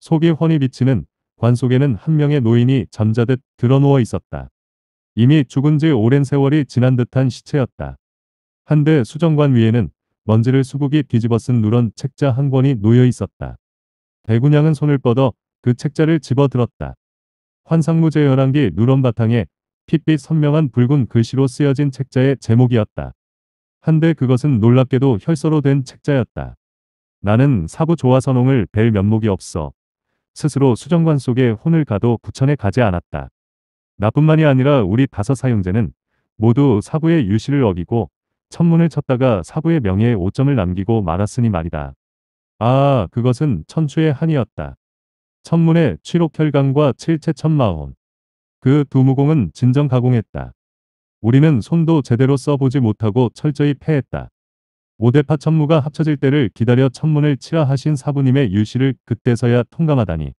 속이 훤히 비치는 관 속에는 한 명의 노인이 잠자듯 드러누워 있었다. 이미 죽은 지 오랜 세월이 지난 듯한 시체였다. 한데 수정관 위에는 먼지를 수북이 뒤집어쓴 누런 책자 한 권이 놓여 있었다. 대군양은 손을 뻗어 그 책자를 집어들었다. 환상무제 열한기 누런 바탕에 핏빛 선명한 붉은 글씨로 쓰여진 책자의 제목이었다. 한데 그것은 놀랍게도 혈서로 된 책자였다. 나는 사부 조화선홍을 뵐 면목이 없어 스스로 수정관 속에 혼을 가도 부천에 가지 않았다. 나뿐만이 아니라 우리 다섯 사형제는 모두 사부의 유시를 어기고 천문을 쳤다가 사부의 명예에 오점을 남기고 말았으니 말이다. 아, 그것은 천추의 한이었다. 천문의 취록혈강과 칠체천마온. 그 두 무공은 진정 가공했다. 우리는 손도 제대로 써보지 못하고 철저히 패했다. 오대파 천무가 합쳐질 때를 기다려 천문을 치라 하신 사부님의 유시를 그때서야 통감하다니.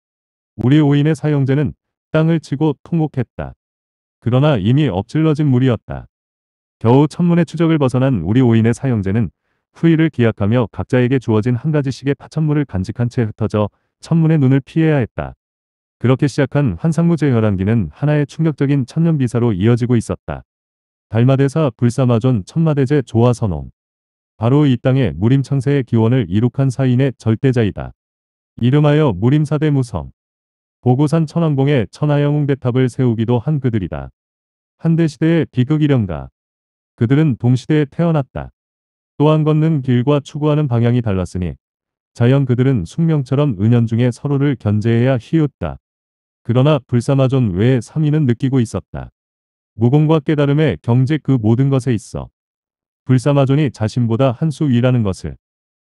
우리 오인의 사형제는 땅을 치고 통곡했다. 그러나 이미 엎질러진 물이었다. 겨우 천문의 추적을 벗어난 우리 오인의 사형제는 후일을 기약하며 각자에게 주어진 한 가지씩의 파천물을 간직한 채 흩어져 천문의 눈을 피해야 했다. 그렇게 시작한 환상무제 혈안기는 하나의 충격적인 천년비사로 이어지고 있었다. 달마대사 불사마존 천마대제 조화선홍. 바로 이 땅의 무림창세의 기원을 이룩한 사인의 절대자이다. 이름하여 무림사대 무성. 보고산 천왕봉에 천하영웅대탑을 세우기도 한 그들이다. 한대 시대의 비극이령가. 그들은 동시대에 태어났다. 또한 걷는 길과 추구하는 방향이 달랐으니 자연 그들은 숙명처럼 은연중에 서로를 견제해야 희웃다. 그러나 불사마존 외에 3인은 느끼고 있었다. 무공과 깨달음의 경제그 모든 것에 있어. 불사마존이 자신보다 한 수 위라는 것을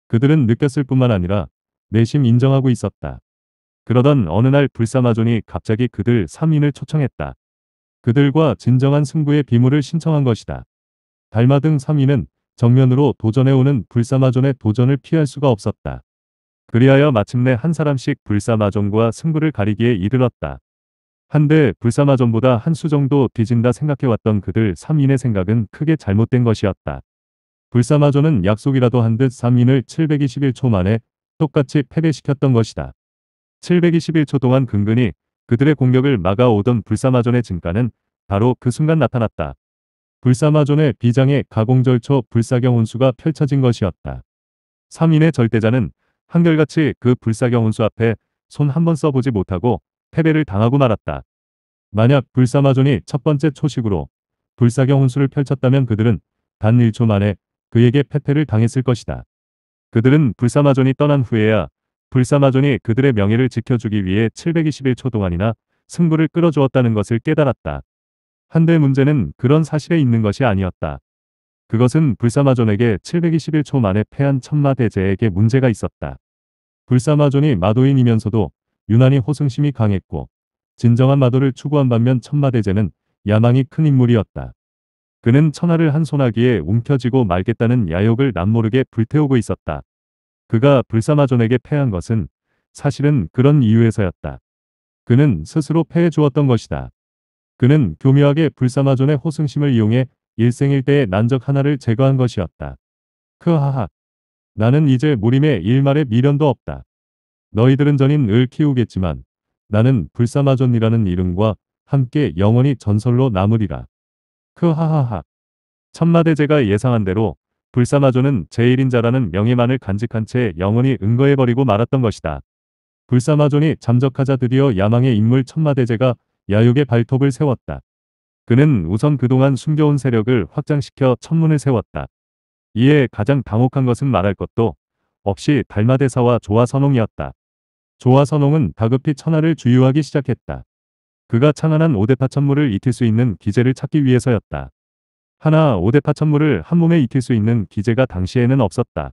그들은 느꼈을 뿐만 아니라 내심 인정하고 있었다. 그러던 어느 날 불사마존이 갑자기 그들 3인을 초청했다. 그들과 진정한 승부의 비물을 신청한 것이다. 달마등 3인은 정면으로 도전해오는 불사마존의 도전을 피할 수가 없었다. 그리하여 마침내 한 사람씩 불사마존과 승부를 가리기에 이르렀다. 한데 불사마존보다 한 수 정도 뒤진다 생각해왔던 그들 3인의 생각은 크게 잘못된 것이었다. 불사마존은 약속이라도 한 듯 3인을 721초 만에 똑같이 패배시켰던 것이다. 721초 동안 근근히 그들의 공격을 막아오던 불사마존의 증가는 바로 그 순간 나타났다. 불사마존의 비장의 가공절초 불사경 혼수가 펼쳐진 것이었다. 3인의 절대자는 한결같이 그 불사경 혼수 앞에 손 한번 써보지 못하고 패배를 당하고 말았다. 만약 불사마존이 첫 번째 초식으로 불사경 혼수를 펼쳤다면 그들은 단 1초 만에 그에게 패패를 당했을 것이다. 그들은 불사마존이 떠난 후에야 불사마존이 그들의 명예를 지켜주기 위해 721초 동안이나 승부를 끌어주었다는 것을 깨달았다. 한데 문제는 그런 사실에 있는 것이 아니었다. 그것은 불사마존에게 721초 만에 패한 천마 대제에게 문제가 있었다. 불사마존이 마도인이면서도 유난히 호승심이 강했고 진정한 마도를 추구한 반면 천마대제는 야망이 큰 인물이었다. 그는 천하를 한 소나기에 움켜쥐고 말겠다는 야욕을 남모르게 불태우고 있었다. 그가 불사마존에게 패한 것은 사실은 그런 이유에서였다. 그는 스스로 패해 주었던 것이다. 그는 교묘하게 불사마존의 호승심을 이용해 일생일대의 난적 하나를 제거한 것이었다. 크하하. 나는 이제 무림의 일말의 미련도 없다. 너희들은 전인 을 키우겠지만 나는 불사마존이라는 이름과 함께 영원히 전설로 남으리라. 크하하하. 천마대제가 예상한 대로 불사마존은 제1인자라는 명예만을 간직한 채 영원히 응거해버리고 말았던 것이다. 불사마존이 잠적하자 드디어 야망의 인물 천마대제가 야욕의 발톱을 세웠다. 그는 우선 그동안 숨겨온 세력을 확장시켜 천문을 세웠다. 이에 가장 당혹한 것은 말할 것도 없이 달마대사와 조화선홍이었다. 조화선홍은 다급히 천하를 주유하기 시작했다. 그가 창안한 오대파 천물을 익힐 수 있는 기제를 찾기 위해서였다. 하나 오대파 천물을 한 몸에 익힐 수 있는 기제가 당시에는 없었다.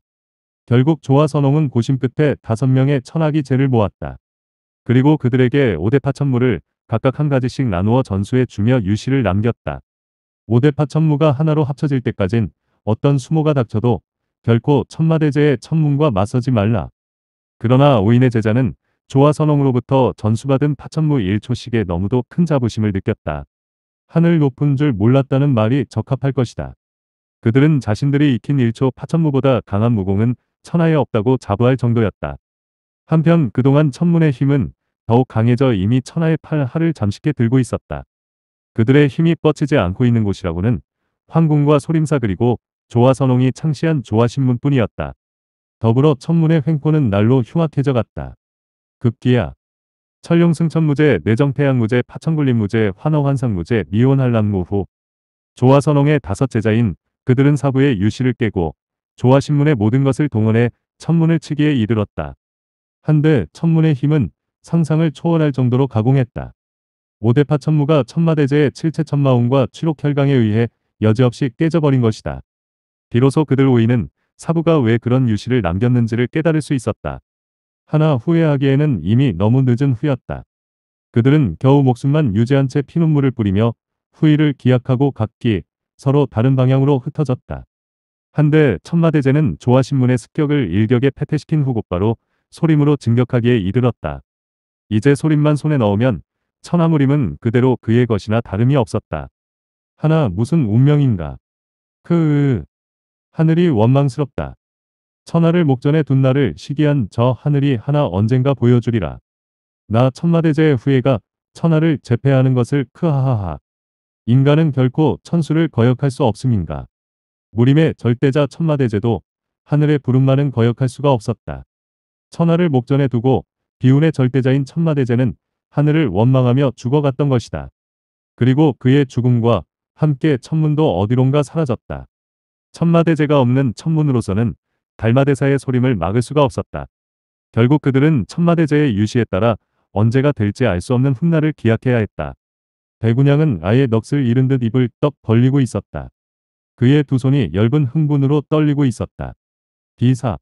결국 조화선홍은 고심 끝에 다섯 명의 천하기제를 모았다. 그리고 그들에게 오대파 천물을 각각 한 가지씩 나누어 전수해 주며 유시를 남겼다. 5대파 천무가 하나로 합쳐질 때까진 어떤 수모가 닥쳐도 결코 천마대제의 천문과 맞서지 말라. 그러나 오인의 제자는 조화선홍으로부터 전수받은 파천무 1초식에 너무도 큰 자부심을 느꼈다. 하늘 높은 줄 몰랐다는 말이 적합할 것이다. 그들은 자신들이 익힌 1초 파천무보다 강한 무공은 천하에 없다고 자부할 정도였다. 한편 그동안 천문의 힘은 더욱 강해져 이미 천하의 팔하를 잠식해 들고 있었다. 그들의 힘이 뻗치지 않고 있는 곳이라고는 황궁과 소림사 그리고 조화선홍이 창시한 조화신문뿐이었다. 더불어 천문의 횡포는 날로 흉악해져 갔다. 급기야 천룡승천무제, 내정태양무제, 파천굴림무제, 환어환상무제, 미온한란무후 조화선홍의 다섯 제자인 그들은 사부의 유시를 깨고 조화신문의 모든 것을 동원해 천문을 치기에 이르렀다. 한데 천문의 힘은 상상을 초월할 정도로 가공했다. 오대파 천무가 천마대제의 칠체 천마운과 취록혈강에 의해 여지없이 깨져버린 것이다. 비로소 그들 오이는 사부가 왜 그런 유시를 남겼는지를 깨달을 수 있었다. 하나 후회하기에는 이미 너무 늦은 후였다. 그들은 겨우 목숨만 유지한 채 피눈물을 뿌리며 후일을 기약하고 각기 서로 다른 방향으로 흩어졌다. 한데 천마대제는 조화신문의 습격을 일격에 패퇴시킨 후곧바로 소림으로 증격하기에 이르렀다. 이제 소림만 손에 넣으면 천하무림은 그대로 그의 것이나 다름이 없었다. 하나 무슨 운명인가. 그으 하늘이 원망스럽다. 천하를 목전에 둔 나를 시기한 저 하늘이 하나 언젠가 보여주리라. 나 천마대제의 후예가 천하를 제패하는 것을 크하하하. 인간은 결코 천수를 거역할 수 없음인가. 무림의 절대자 천마대제도 하늘의 부름만은 거역할 수가 없었다. 천하를 목전에 두고 비운의 절대자인 천마대제는 하늘을 원망하며 죽어갔던 것이다. 그리고 그의 죽음과 함께 천문도 어디론가 사라졌다. 천마대제가 없는 천문으로서는 달마대사의 소림을 막을 수가 없었다. 결국 그들은 천마대제의 유시에 따라 언제가 될지 알 수 없는 훗날을 기약해야 했다. 대군양은 아예 넋을 잃은 듯 입을 떡 벌리고 있었다. 그의 두 손이 엷은 흥분으로 떨리고 있었다. 비사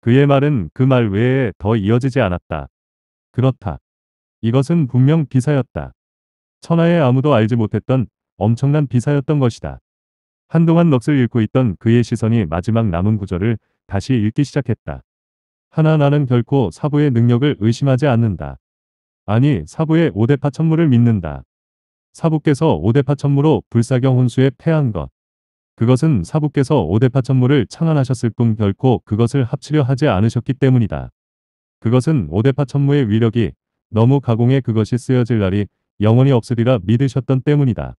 그의 말은 그 말 외에 더 이어지지 않았다. 그렇다. 이것은 분명 비사였다. 천하에 아무도 알지 못했던 엄청난 비사였던 것이다. 한동안 넋을 잃고 있던 그의 시선이 마지막 남은 구절을 다시 읽기 시작했다. 하나 나는 결코 사부의 능력을 의심하지 않는다. 아니 사부의 오대파 천무를 믿는다. 사부께서 오대파 천무로 불사경 혼수에 패한 것. 그것은 사부께서 오대파천무를 창안하셨을 뿐 결코 그것을 합치려 하지 않으셨기 때문이다. 그것은 오대파천무의 위력이 너무 가공해 그것이 쓰여질 날이 영원히 없으리라 믿으셨던 때문이다.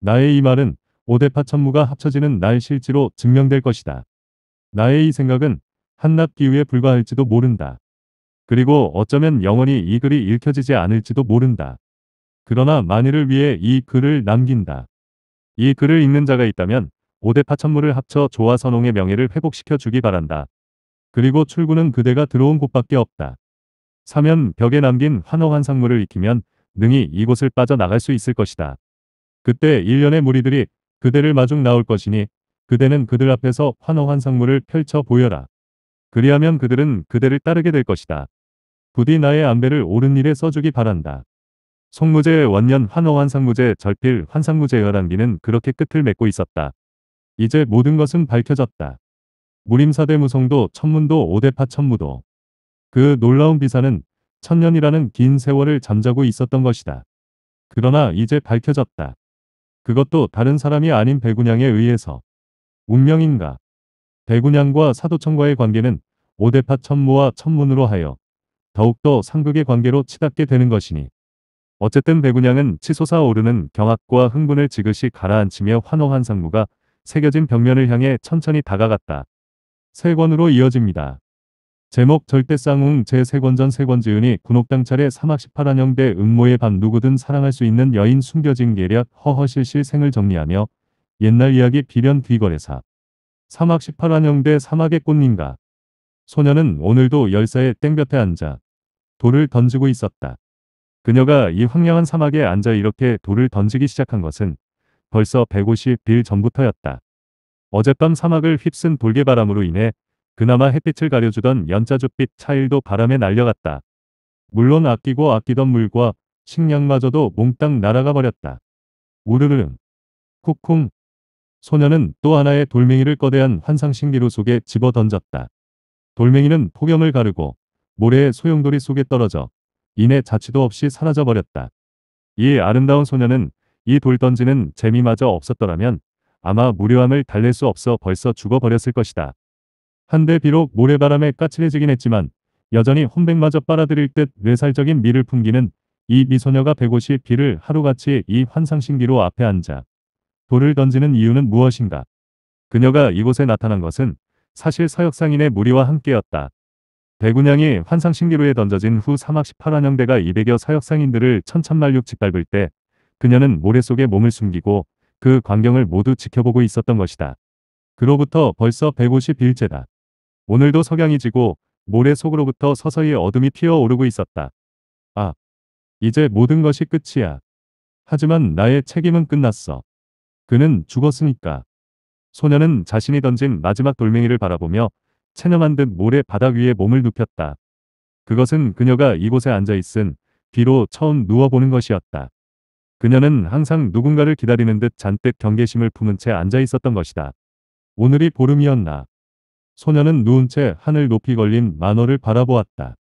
나의 이 말은 오대파천무가 합쳐지는 날 실제로 증명될 것이다. 나의 이 생각은 한낱 기후에 불과할지도 모른다. 그리고 어쩌면 영원히 이 글이 읽혀지지 않을지도 모른다. 그러나 만일을 위해 이 글을 남긴다. 이 글을 읽는 자가 있다면 5대 파천물을 합쳐 조화선홍의 명예를 회복시켜 주기 바란다. 그리고 출구는 그대가 들어온 곳밖에 없다. 사면 벽에 남긴 환호환상물을 익히면 능히 이곳을 빠져나갈 수 있을 것이다. 그때 일련의 무리들이 그대를 마중 나올 것이니 그대는 그들 앞에서 환호환상물을 펼쳐 보여라. 그리하면 그들은 그대를 따르게 될 것이다. 부디 나의 안배를 옳은 일에 써주기 바란다. 송무제의 원년 환호환상무제 절필 환상무제여란기는 그렇게 끝을 맺고 있었다. 이제 모든 것은 밝혀졌다. 무림사대 무성도 천문도 오대파 천무도. 그 놀라운 비사는 천년이라는 긴 세월을 잠자고 있었던 것이다. 그러나 이제 밝혀졌다. 그것도 다른 사람이 아닌 배구냥에 의해서. 운명인가? 배구냥과사도청과의 관계는 오대파 천무와 천문으로 하여 더욱더 상극의 관계로 치닫게 되는 것이니. 어쨌든 배구냥은 치솟아 오르는 경악과 흥분을 지그시 가라앉히며 환호한 상무가 새겨진 벽면을 향해 천천히 다가갔다. 세 권으로 이어집니다. 제목 절대쌍웅 제세권전 세권지은이 군옥당 차의 3학 18한영대 음모의 밤 누구든 사랑할 수 있는 여인 숨겨진 계력 허허실실 생을 정리하며 옛날 이야기 비련 귀거래사 3학 18한영대 3학의 꽃님과 소녀는 오늘도 열사의 땡볕에 앉아 돌을 던지고 있었다. 그녀가 이 황량한 사막에 앉아 이렇게 돌을 던지기 시작한 것은 벌써 150빌 전부터였다. 어젯밤 사막을 휩쓴 돌개바람으로 인해 그나마 햇빛을 가려주던 연자줏빛 차일도 바람에 날려갔다. 물론 아끼고 아끼던 물과 식량마저도 몽땅 날아가 버렸다. 우르르릉. 쿵쿵. 소녀는 또 하나의 돌멩이를 거대한 환상신기루 속에 집어 던졌다. 돌멩이는 폭염을 가르고 모래의 소용돌이 속에 떨어져 이내 자취도 없이 사라져 버렸다. 이 아름다운 소녀는 이돌 던지는 재미마저 없었더라면 아마 무료함을 달랠 수 없어 벌써 죽어버렸을 것이다. 한데 비록 모래바람에 까칠해지긴 했지만 여전히 혼백마저 빨아들일 듯 뇌살적인 미를 풍기는 이 미소녀가 150 비를 하루같이 이 환상신기로 앞에 앉아 돌을 던지는 이유는 무엇인가? 그녀가 이곳에 나타난 것은 사실 서역상인의 무리와 함께였다. 대군양이 환상신기로에 던져진 후 사막 18환영대가 200여 서역상인들을 천참말륙 짓밟을 때 그녀는 모래 속에 몸을 숨기고 그 광경을 모두 지켜보고 있었던 것이다. 그로부터 벌써 150일째다. 오늘도 석양이 지고 모래 속으로부터 서서히 어둠이 피어오르고 있었다. 아, 이제 모든 것이 끝이야. 하지만 나의 책임은 끝났어. 그는 죽었으니까. 소녀는 자신이 던진 마지막 돌멩이를 바라보며 체념한 듯 모래 바닥 위에 몸을 눕혔다. 그것은 그녀가 이곳에 앉아 있은 뒤로 처음 누워보는 것이었다. 그녀는 항상 누군가를 기다리는 듯 잔뜩 경계심을 품은 채 앉아 있었던 것이다. 오늘이 보름이었나. 소녀는 누운 채 하늘 높이 걸린 만호를 바라보았다.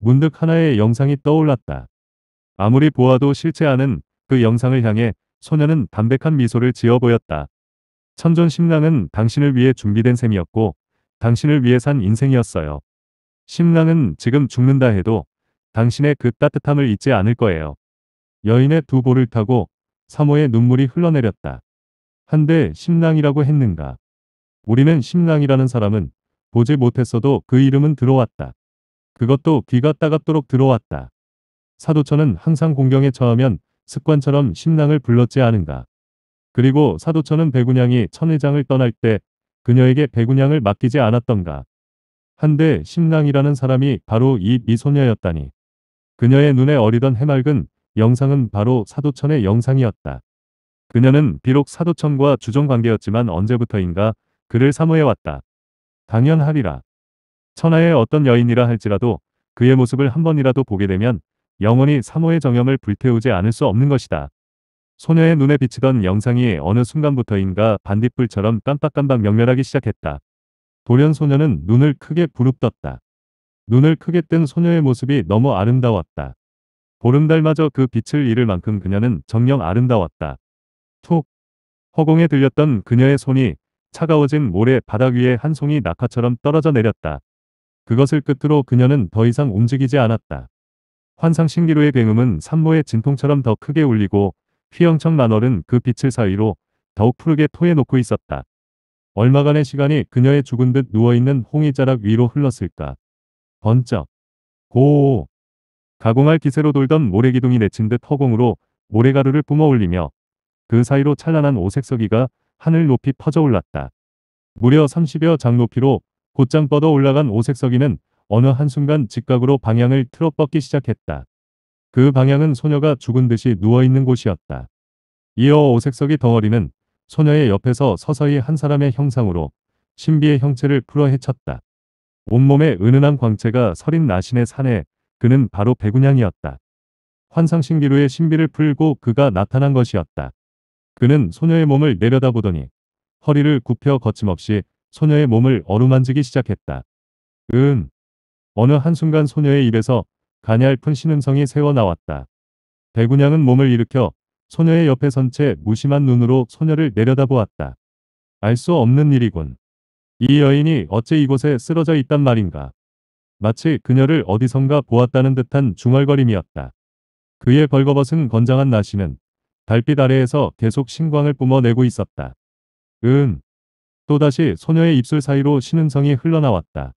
문득 하나의 영상이 떠올랐다. 아무리 보아도 실체 않은 그 영상을 향해 소녀는 담백한 미소를 지어 보였다. 천존 심랑은 당신을 위해 준비된 셈이었고 당신을 위해 산 인생이었어요. 심랑은 지금 죽는다 해도 당신의 그 따뜻함을 잊지 않을 거예요. 여인의 두 볼을 타고 사모의 눈물이 흘러내렸다. 한데 심랑이라고 했는가. 우리는 심랑이라는 사람은 보지 못했어도 그 이름은 들어왔다. 그것도 귀가 따갑도록 들어왔다. 사도천은 항상 공경에 처하면 습관처럼 심랑을 불렀지 않은가. 그리고 사도천은백운양이 천회장을 떠날 때 그녀에게 백운양을 맡기지 않았던가. 한데 심랑이라는 사람이 바로 이 미소녀였다니. 그녀의 눈에 어리던 해맑은 영상은 바로 사도천의 영상이었다. 그녀는 비록 사도천과 주종관계였지만 언제부터인가 그를 사모해왔다. 당연하리라. 천하의 어떤 여인이라 할지라도 그의 모습을 한 번이라도 보게 되면 영원히 사모의 정염을 불태우지 않을 수 없는 것이다. 소녀의 눈에 비치던 영상이 어느 순간부터인가 반딧불처럼 깜빡깜빡 명렬하기 시작했다. 돌연 소녀는 눈을 크게 부릅떴다. 눈을 크게 뜬 소녀의 모습이 너무 아름다웠다. 보름달마저 그 빛을 잃을 만큼 그녀는 정녕 아름다웠다. 툭! 허공에 들렸던 그녀의 손이 차가워진 모래 바닥 위에 한 송이 낙하처럼 떨어져 내렸다. 그것을 끝으로 그녀는 더 이상 움직이지 않았다. 환상신기루의 뱅음은 산모의 진통처럼 더 크게 울리고 휘영청 만월은 그 빛을 사이로 더욱 푸르게 토해놓고 있었다. 얼마간의 시간이 그녀의 죽은 듯 누워있는 홍이 자락 위로 흘렀을까. 번쩍. 고오. 가공할 기세로 돌던 모래기둥이 내친 듯 허공으로 모래가루를 뿜어 올리며 그 사이로 찬란한 오색서기가 하늘 높이 퍼져올랐다. 무려 30여 장 높이로 곧장 뻗어 올라간 오색서기는 어느 한순간 직각으로 방향을 틀어 뻗기 시작했다. 그 방향은 소녀가 죽은 듯이 누워있는 곳이었다. 이어 오색서기 덩어리는 소녀의 옆에서 서서히 한 사람의 형상으로 신비의 형체를 풀어 헤쳤다. 온몸에 은은한 광채가 서린 나신의 산에 그는 바로 백운향이었다. 환상신기루의 신비를 풀고 그가 나타난 것이었다. 그는 소녀의 몸을 내려다보더니 허리를 굽혀 거침없이 소녀의 몸을 어루만지기 시작했다. 음. 어느 한순간 소녀의 입에서 가냘픈 신음성이 새어나왔다. 백운양은 몸을 일으켜 소녀의 옆에 선 채 무심한 눈으로 소녀를 내려다보았다. 알 수 없는 일이군. 이 여인이 어째 이곳에 쓰러져 있단 말인가. 마치 그녀를 어디선가 보았다는 듯한 중얼거림이었다. 그의 벌거벗은 건장한 나시는 달빛 아래에서 계속 신광을 뿜어내고 있었다. 음. 또다시 소녀의 입술 사이로 신은성이 흘러나왔다.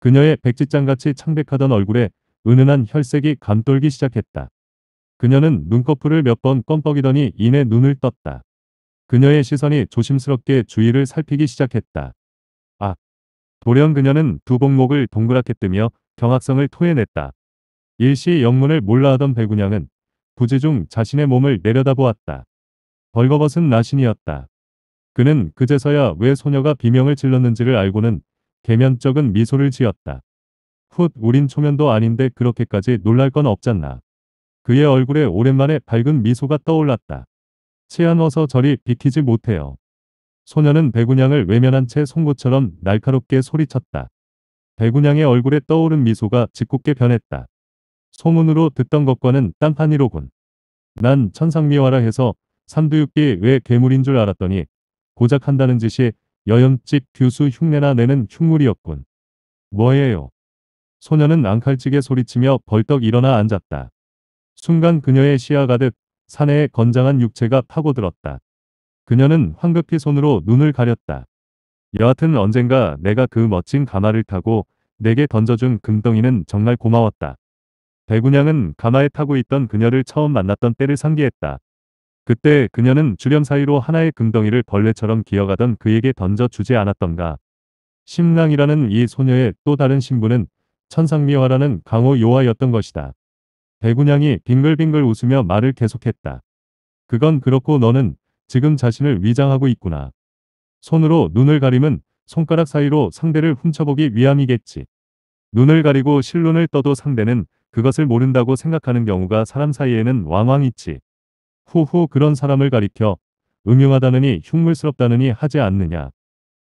그녀의 백지장같이 창백하던 얼굴에 은은한 혈색이 감돌기 시작했다. 그녀는 눈꺼풀을 몇 번 껌뻑이더니 이내 눈을 떴다. 그녀의 시선이 조심스럽게 주위를 살피기 시작했다. 노련 그녀는 두 복목을 동그랗게 뜨며 경악성을 토해냈다. 일시 영문을 몰라하던 배군양은 부지중 자신의 몸을 내려다보았다. 벌거벗은 나신이었다. 그는 그제서야 왜 소녀가 비명을 질렀는지를 알고는 개면적은 미소를 지었다. 훗 우린 초면도 아닌데 그렇게까지 놀랄 건 없잖나. 그의 얼굴에 오랜만에 밝은 미소가 떠올랐다. 치안 어서 저리 비키지 못해요. 소녀는 백운양을 외면한 채 송곳처럼 날카롭게 소리쳤다. 백운양의 얼굴에 떠오른 미소가 짓궂게 변했다. 소문으로 듣던 것과는 딴판이로군. 난 천상미화라 해서 삼두육기 왜 괴물인 줄 알았더니 고작 한다는 짓이 여염집 교수 흉내나 내는 흉물이었군. 뭐예요? 소녀는 앙칼지게 소리치며 벌떡 일어나 앉았다. 순간 그녀의 시야 가득 사내의 건장한 육체가 파고들었다. 그녀는 황급히 손으로 눈을 가렸다. 여하튼 언젠가 내가 그 멋진 가마를 타고 내게 던져준 금덩이는 정말 고마웠다. 대구냥은 가마에 타고 있던 그녀를 처음 만났던 때를 상기했다. 그때 그녀는 주렴 사이로 하나의 금덩이를 벌레처럼 기어가던 그에게 던져주지 않았던가. 심랑이라는 이 소녀의 또 다른 신부는 천상미화라는 강호 요화였던 것이다. 대구냥이 빙글빙글 웃으며 말을 계속했다. 그건 그렇고 너는 지금 자신을 위장하고 있구나. 손으로 눈을 가림은 손가락 사이로 상대를 훔쳐보기 위함이겠지. 눈을 가리고 실눈을 떠도 상대는 그것을 모른다고 생각하는 경우가 사람 사이에는 왕왕 있지. 후후 그런 사람을 가리켜 음흉하다느니 흉물스럽다느니 하지 않느냐.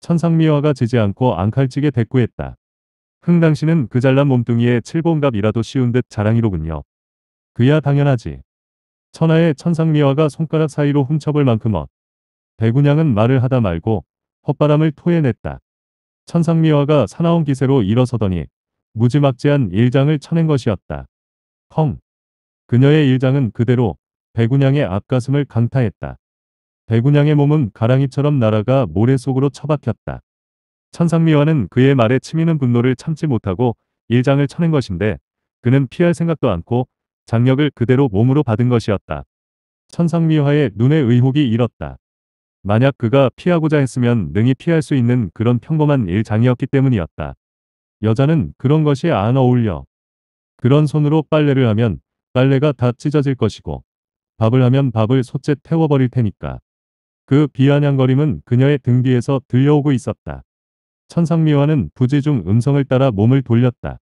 천상미화가 지지 않고 앙칼지게 대꾸했다. 흥당신은그 잘난 몸뚱이의 칠봉갑이라도 씌운 듯 자랑이로군요. 그야 당연하지. 천하의 천상미화가 손가락 사이로 훔쳐볼 만큼 어. 백운양은 말을 하다 말고 헛바람을 토해냈다. 천상미화가 사나운 기세로 일어서더니 무지막지한 일장을 쳐낸 것이었다. 펑! 그녀의 일장은 그대로 백운양의 앞가슴을 강타했다. 백운양의 몸은 가랑이처럼 날아가 모래 속으로 처박혔다. 천상미화는 그의 말에 치미는 분노를 참지 못하고 일장을 쳐낸 것인데 그는 피할 생각도 않고 장력을 그대로 몸으로 받은 것이었다. 천상미화의 눈의 의혹이 일었다. 만약 그가 피하고자 했으면 능히 피할 수 있는 그런 평범한 일장이었기 때문이었다. 여자는 그런 것이 안 어울려. 그런 손으로 빨래를 하면 빨래가 다 찢어질 것이고 밥을 하면 밥을 솥째 태워버릴 테니까. 그 비아냥거림은 그녀의 등 뒤에서 들려오고 있었다. 천상미화는 부지중 음성을 따라 몸을 돌렸다.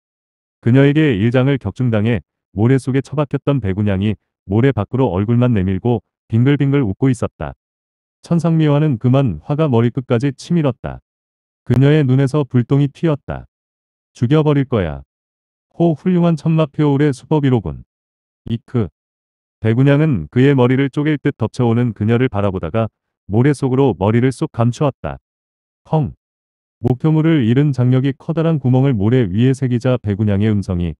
그녀에게 일장을 격중당해 모래 속에 처박혔던 배구냥이 모래 밖으로 얼굴만 내밀고 빙글빙글 웃고 있었다. 천상미화는 그만 화가 머리끝까지 치밀었다. 그녀의 눈에서 불똥이 튀었다. 죽여버릴 거야. 호 훌륭한 천막표울의 수법이로군. 이크. 배구냥은 그의 머리를 쪼갤 듯 덮쳐오는 그녀를 바라보다가 모래 속으로 머리를 쏙 감추었다. 헝. 목표물을 잃은 장력이 커다란 구멍을 모래 위에 새기자 배구냥의 음성이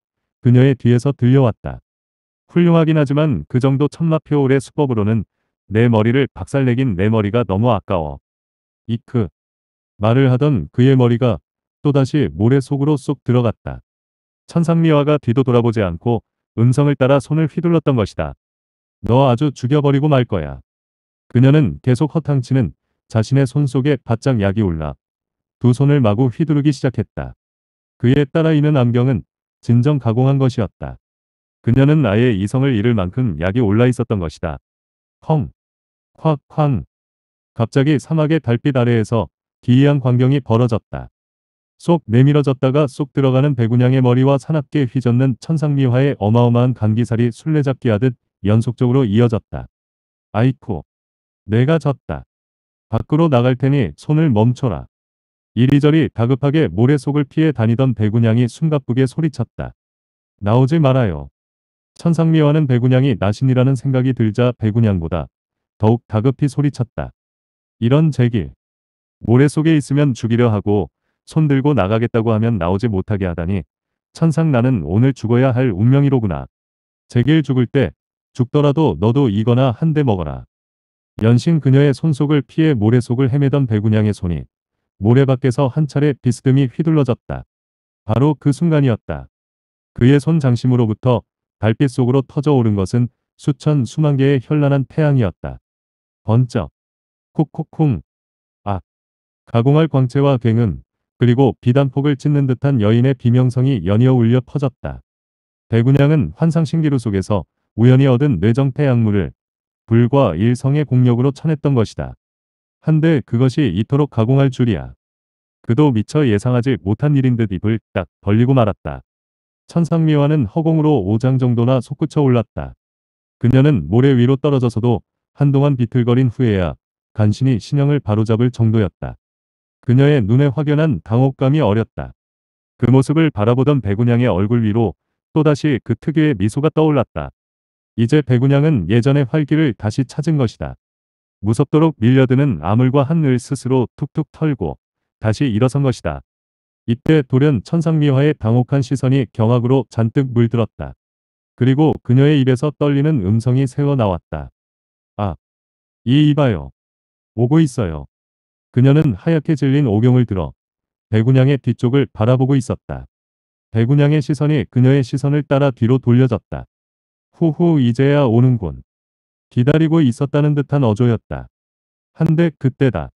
그녀의 뒤에서 들려왔다. 훌륭하긴 하지만 그 정도 천마표올의 수법으로는 내 머리를 박살내긴 내 머리가 너무 아까워. 이크. 말을 하던 그의 머리가 또다시 모래 속으로 쏙 들어갔다. 천상미화가 뒤도 돌아보지 않고 음성을 따라 손을 휘둘렀던 것이다. 너 아주 죽여버리고 말 거야. 그녀는 계속 허탕치는 자신의 손 속에 바짝 약이 올라 두 손을 마구 휘두르기 시작했다. 그의 따라있는 안경은 진정 가공한 것이었다. 그녀는 아예 이성을 잃을 만큼 약이 올라 있었던 것이다. 펑, 콱, 쾅. 갑자기 사막의 달빛 아래에서 기이한 광경이 벌어졌다. 쏙 내밀어졌다가 쏙 들어가는 배구냥의 머리와 사납게 휘젓는 천상미화의 어마어마한 감기살이 술래잡기 하듯 연속적으로 이어졌다. 아이쿠. 내가 졌다. 밖으로 나갈 테니 손을 멈춰라. 이리저리 다급하게 모래 속을 피해 다니던 백운양이 숨가쁘게 소리쳤다. 나오지 말아요. 천상미와는 백운양이 나신이라는 생각이 들자 백운양보다 더욱 다급히 소리쳤다. 이런 제길. 모래 속에 있으면 죽이려 하고 손 들고 나가겠다고 하면 나오지 못하게 하다니 천상 나는 오늘 죽어야 할 운명이로구나. 제길 죽을 때 죽더라도 너도 이거나 한 대 먹어라. 연신 그녀의 손속을 피해 모래 속을 헤매던 백운양의 손이 모래밖에서 한 차례 비스듬히 휘둘러졌다. 바로 그 순간이었다. 그의 손 장심으로부터 달빛 속으로 터져오른 것은 수천 수만 개의 현란한 태양이었다. 번쩍, 콕콕쿵, 아, 가공할 광채와 괭은 그리고 비단폭을 찢는 듯한 여인의 비명성이 연이어 울려 퍼졌다. 대군양은 환상신기루 속에서 우연히 얻은 뇌정태 약물을 불과 일성의 공력으로 쳐냈던 것이다. 한데 그것이 이토록 가공할 줄이야. 그도 미처 예상하지 못한 일인 듯 입을 딱 벌리고 말았다. 천상미와는 허공으로 5장 정도나 솟구쳐 올랐다. 그녀는 모래 위로 떨어져서도 한동안 비틀거린 후에야 간신히 신형을 바로잡을 정도였다. 그녀의 눈에 확연한 당혹감이 어렸다. 그 모습을 바라보던 배군양의 얼굴 위로 또다시 그 특유의 미소가 떠올랐다. 이제 배군양은 예전의 활기를 다시 찾은 것이다. 무섭도록 밀려드는 아물과 한을 스스로 툭툭 털고 다시 일어선 것이다. 이때 돌연 천상미화의 당혹한 시선이 경악으로 잔뜩 물들었다. 그리고 그녀의 입에서 떨리는 음성이 새어나왔다. 아, 이 이봐요. 오고 있어요. 그녀는 하얗게 질린 오경을 들어 배구냥의 뒤쪽을 바라보고 있었다. 배구냥의 시선이 그녀의 시선을 따라 뒤로 돌려졌다. 후후 이제야 오는군. 기다리고 있었다는 듯한 어조였다. 한데 그때다.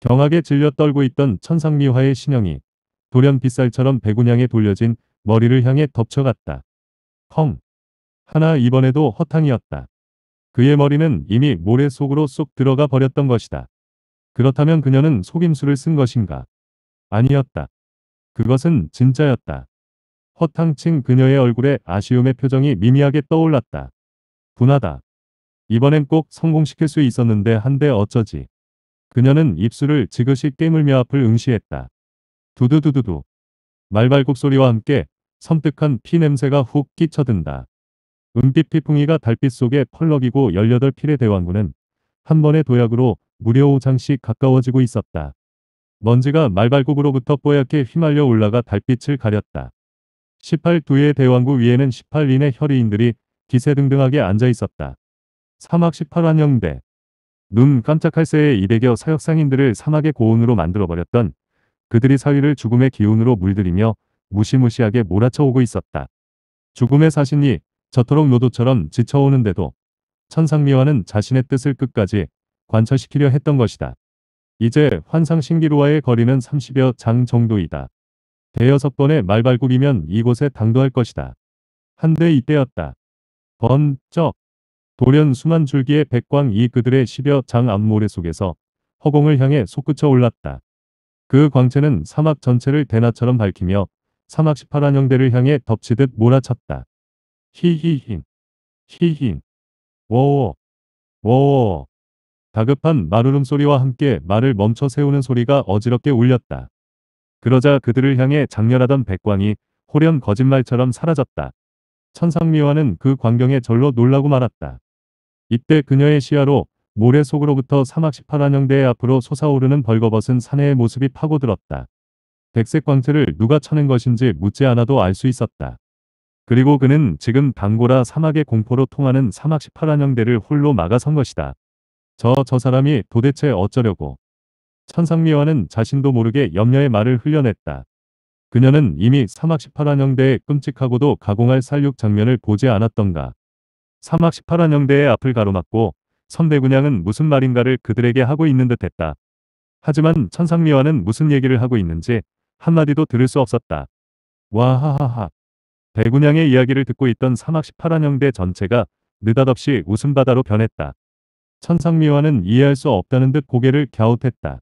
경악에 질려 떨고 있던 천상미화의 신형이 돌연 빗살처럼 배군향에 돌려진 머리를 향해 덮쳐갔다. 헝! 하나 이번에도 허탕이었다. 그의 머리는 이미 모래 속으로 쏙 들어가 버렸던 것이다. 그렇다면 그녀는 속임수를 쓴 것인가? 아니었다. 그것은 진짜였다. 허탕친 그녀의 얼굴에 아쉬움의 표정이 미미하게 떠올랐다. 분하다. 이번엔 꼭 성공시킬 수 있었는데 한데 어쩌지. 그녀는 입술을 지그시 깨물며 앞을 응시했다. 두두두두두. 말발굽 소리와 함께 섬뜩한 피 냄새가 훅 끼쳐든다. 은빛 피풍이가 달빛 속에 펄럭이고 18필의 대왕군은 한 번의 도약으로 무려 5장씩 가까워지고 있었다. 먼지가 말발굽으로부터 뽀얗게 휘말려 올라가 달빛을 가렸다. 18두의 대왕구 위에는 18인의 혈의인들이 기세등등하게 앉아 있었다. 사막 18환영대 눈 깜짝할 새에 200여 사역상인들을 사막의 고온으로 만들어버렸던 그들이 사위를 죽음의 기운으로 물들이며 무시무시하게 몰아쳐오고 있었다. 죽음의 사신이 저토록 노도처럼 지쳐오는데도 천상미화는 자신의 뜻을 끝까지 관철시키려 했던 것이다. 이제 환상신기로와의 거리는 30여 장 정도이다. 대여섯 번의 말발굽이면 이곳에 당도할 것이다. 한 대 이때였다. 번, 쩍. 돌연 순한 줄기의 백광이 그들의 십여 장 앞모래 속에서 허공을 향해 솟구쳐 올랐다. 그 광채는 사막 전체를 대낮처럼 밝히며 사막 18안형대를 향해 덮치듯 몰아쳤다. 히히히. 히히. 워워. 워워. 다급한 마루름 소리와 함께 말을 멈춰 세우는 소리가 어지럽게 울렸다. 그러자 그들을 향해 장렬하던 백광이 호련 거짓말처럼 사라졌다. 천상미화는 그 광경에 절로 놀라고 말았다. 이때 그녀의 시야로 모래 속으로부터 사막 18안형대의 앞으로 솟아오르는 벌거벗은 사내의 모습이 파고들었다. 백색 광채를 누가 쳐낸 것인지 묻지 않아도 알 수 있었다. 그리고 그는 지금 단고라 사막의 공포로 통하는 사막 18안형대를 홀로 막아선 것이다. 저, 저 사람이 도대체 어쩌려고. 천상미화는 자신도 모르게 염려의 말을 흘려냈다. 그녀는 이미 사막 18안형대의 끔찍하고도 가공할 살육 장면을 보지 않았던가. 사막 1 8한영대의 앞을 가로막고 선대군양은 무슨 말인가를 그들에게 하고 있는 듯했다. 하지만 천상미화는 무슨 얘기를 하고 있는지 한마디도 들을 수 없었다. 와하하하. 대군양의 이야기를 듣고 있던 사막 1 8한영대 전체가 느닷없이 웃음바다로 변했다. 천상미화는 이해할 수 없다는 듯 고개를 갸웃했다.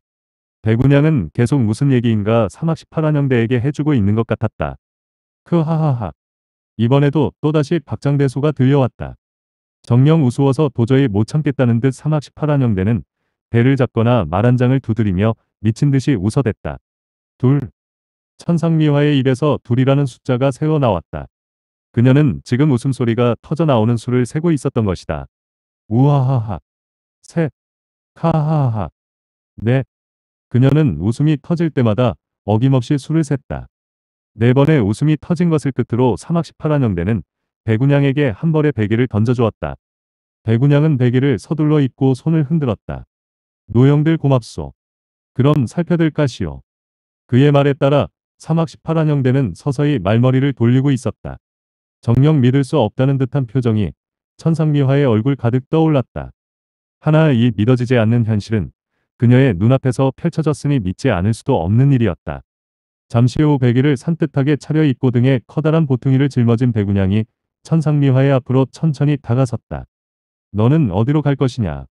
대군양은 계속 무슨 얘기인가 사막 1 8한영대에게 해주고 있는 것 같았다. 크하하하. 이번에도 또다시 박장대소가 들려왔다. 정녕 우스워서 도저히 못 참겠다는 듯 사막 18안형대는 배를 잡거나 말 한 장을 두드리며 미친 듯이 웃어댔다. 둘. 천상미화의 입에서 둘이라는 숫자가 새어나왔다. 그녀는 지금 웃음소리가 터져나오는 수를 세고 있었던 것이다. 우하하하. 셋. 카하하하. 넷. 네. 그녀는 웃음이 터질 때마다 어김없이 수를 셌다. 네 번의 웃음이 터진 것을 끝으로 사막 18안형대는 백운양에게 한 벌의 베개를 던져주었다. 백운양은 베개를 서둘러 입고 손을 흔들었다. 노형들 고맙소. 그럼 살펴들까시오. 그의 말에 따라 사막 18안형대는 서서히 말머리를 돌리고 있었다. 정녕 믿을 수 없다는 듯한 표정이 천상미화의 얼굴 가득 떠올랐다. 하나 이 믿어지지 않는 현실은 그녀의 눈앞에서 펼쳐졌으니 믿지 않을 수도 없는 일이었다. 잠시 후 베개를 산뜻하게 차려입고 등에 커다란 보퉁이를 짊어진 백운양이 천상미화의 앞으로 천천히 다가섰다. 너는 어디로 갈 것이냐?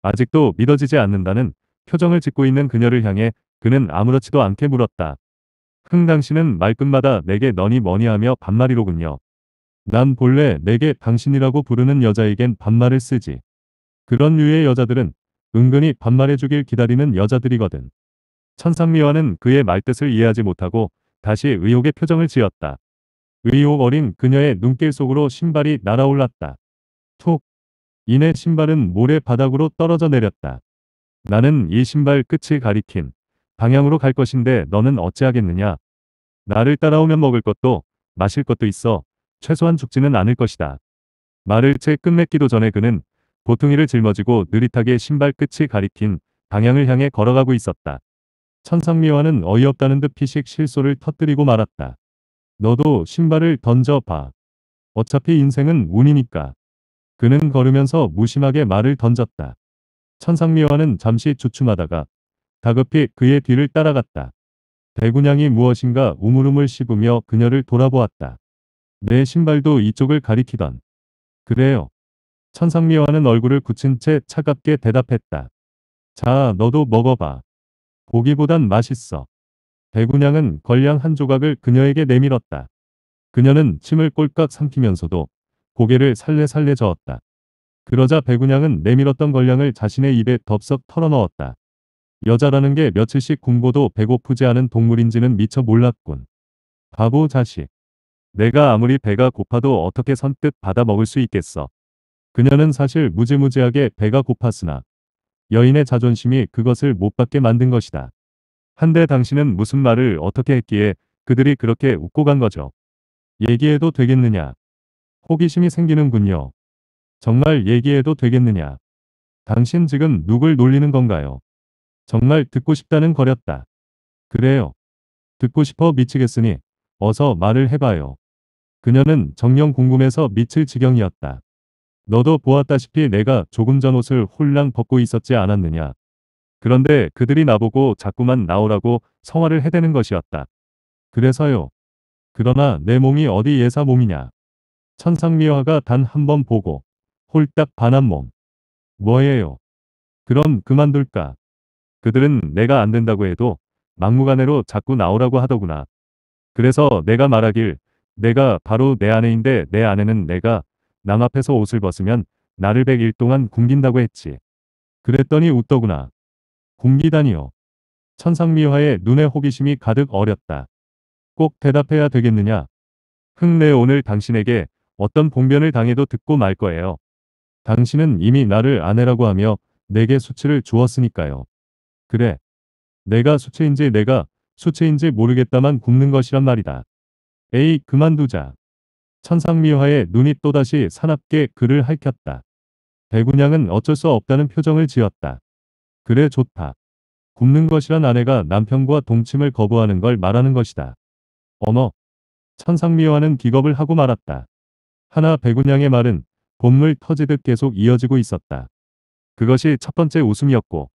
아직도 믿어지지 않는다는 표정을 짓고 있는 그녀를 향해 그는 아무렇지도 않게 물었다. 흥 당신은 말끝마다 내게 너니 뭐니 하며 반말이로군요. 난 본래 내게 당신이라고 부르는 여자에겐 반말을 쓰지. 그런 류의 여자들은 은근히 반말해주길 기다리는 여자들이거든. 천상미화는 그의 말뜻을 이해하지 못하고 다시 의혹의 표정을 지었다. 의욕 어린 그녀의 눈길 속으로 신발이 날아올랐다. 툭. 이내 신발은 모래 바닥으로 떨어져 내렸다. 나는 이 신발 끝을 가리킨 방향으로 갈 것인데 너는 어찌하겠느냐. 나를 따라오면 먹을 것도 마실 것도 있어 최소한 죽지는 않을 것이다. 말을 채 끝맺기도 전에 그는 보통이를 짊어지고 느릿하게 신발 끝이 가리킨 방향을 향해 걸어가고 있었다. 천상미화는 어이없다는 듯 피식 실소를 터뜨리고 말았다. 너도 신발을 던져봐. 어차피 인생은 운이니까. 그는 걸으면서 무심하게 말을 던졌다. 천상미화는 잠시 주춤하다가 다급히 그의 뒤를 따라갔다. 대군양이 무엇인가 우물우물 씹으며 그녀를 돌아보았다. 내 신발도 이쪽을 가리키던. 그래요. 천상미화는 얼굴을 굳힌 채 차갑게 대답했다. 자, 너도 먹어봐. 보기보단 맛있어. 배구냥은 걸량 한 조각을 그녀에게 내밀었다. 그녀는 침을 꼴깍 삼키면서도 고개를 살레살레 저었다. 그러자 배구냥은 내밀었던 걸량을 자신의 입에 덥석 털어넣었다. 여자라는 게 며칠씩 굶고도 배고프지 않은 동물인지는 미처 몰랐군. 바보 자식. 내가 아무리 배가 고파도 어떻게 선뜻 받아 먹을 수 있겠어. 그녀는 사실 무지무지하게 배가 고팠으나 여인의 자존심이 그것을 못 받게 만든 것이다. 한데 당신은 무슨 말을 어떻게 했기에 그들이 그렇게 웃고 간 거죠. 얘기해도 되겠느냐. 호기심이 생기는군요. 정말 얘기해도 되겠느냐. 당신 지금 누굴 놀리는 건가요? 정말 듣고 싶다는 거렸다. 그래요. 듣고 싶어 미치겠으니 어서 말을 해봐요. 그녀는 정령 궁금해서 미칠 지경이었다. 너도 보았다시피 내가 조금 전 옷을 홀랑 벗고 있었지 않았느냐. 그런데 그들이 나보고 자꾸만 나오라고 성화를 해대는 것이었다. 그래서요. 그러나 내 몸이 어디 예사 몸이냐. 천상미화가 단 한 번 보고 홀딱 반한 몸. 뭐예요. 그럼 그만둘까. 그들은 내가 안 된다고 해도 막무가내로 자꾸 나오라고 하더구나. 그래서 내가 말하길 내가 바로 내 아내인데 내 아내는 내가 남 앞에서 옷을 벗으면 나를 100일 동안 굶긴다고 했지. 그랬더니 웃더구나. 분기다니요 천상미화의 눈에 호기심이 가득 어렸다. 꼭 대답해야 되겠느냐? 흥내 오늘 당신에게 어떤 봉변을 당해도 듣고 말 거예요. 당신은 이미 나를 아내라고 하며 내게 수치를 주었으니까요. 그래. 내가 수치인지 내가 수치인지 모르겠다만 굽는 것이란 말이다. 에이 그만두자. 천상미화의 눈이 또다시 사납게 그를 핥혔다. 대군양은 어쩔 수 없다는 표정을 지었다. 그래 좋다. 굶는 것이란 아내가 남편과 동침을 거부하는 걸 말하는 것이다. 어머. 천상미화는 기겁을 하고 말았다. 하나 백운양의 말은 봄물 터지듯 계속 이어지고 있었다. 그것이 첫 번째 웃음이었고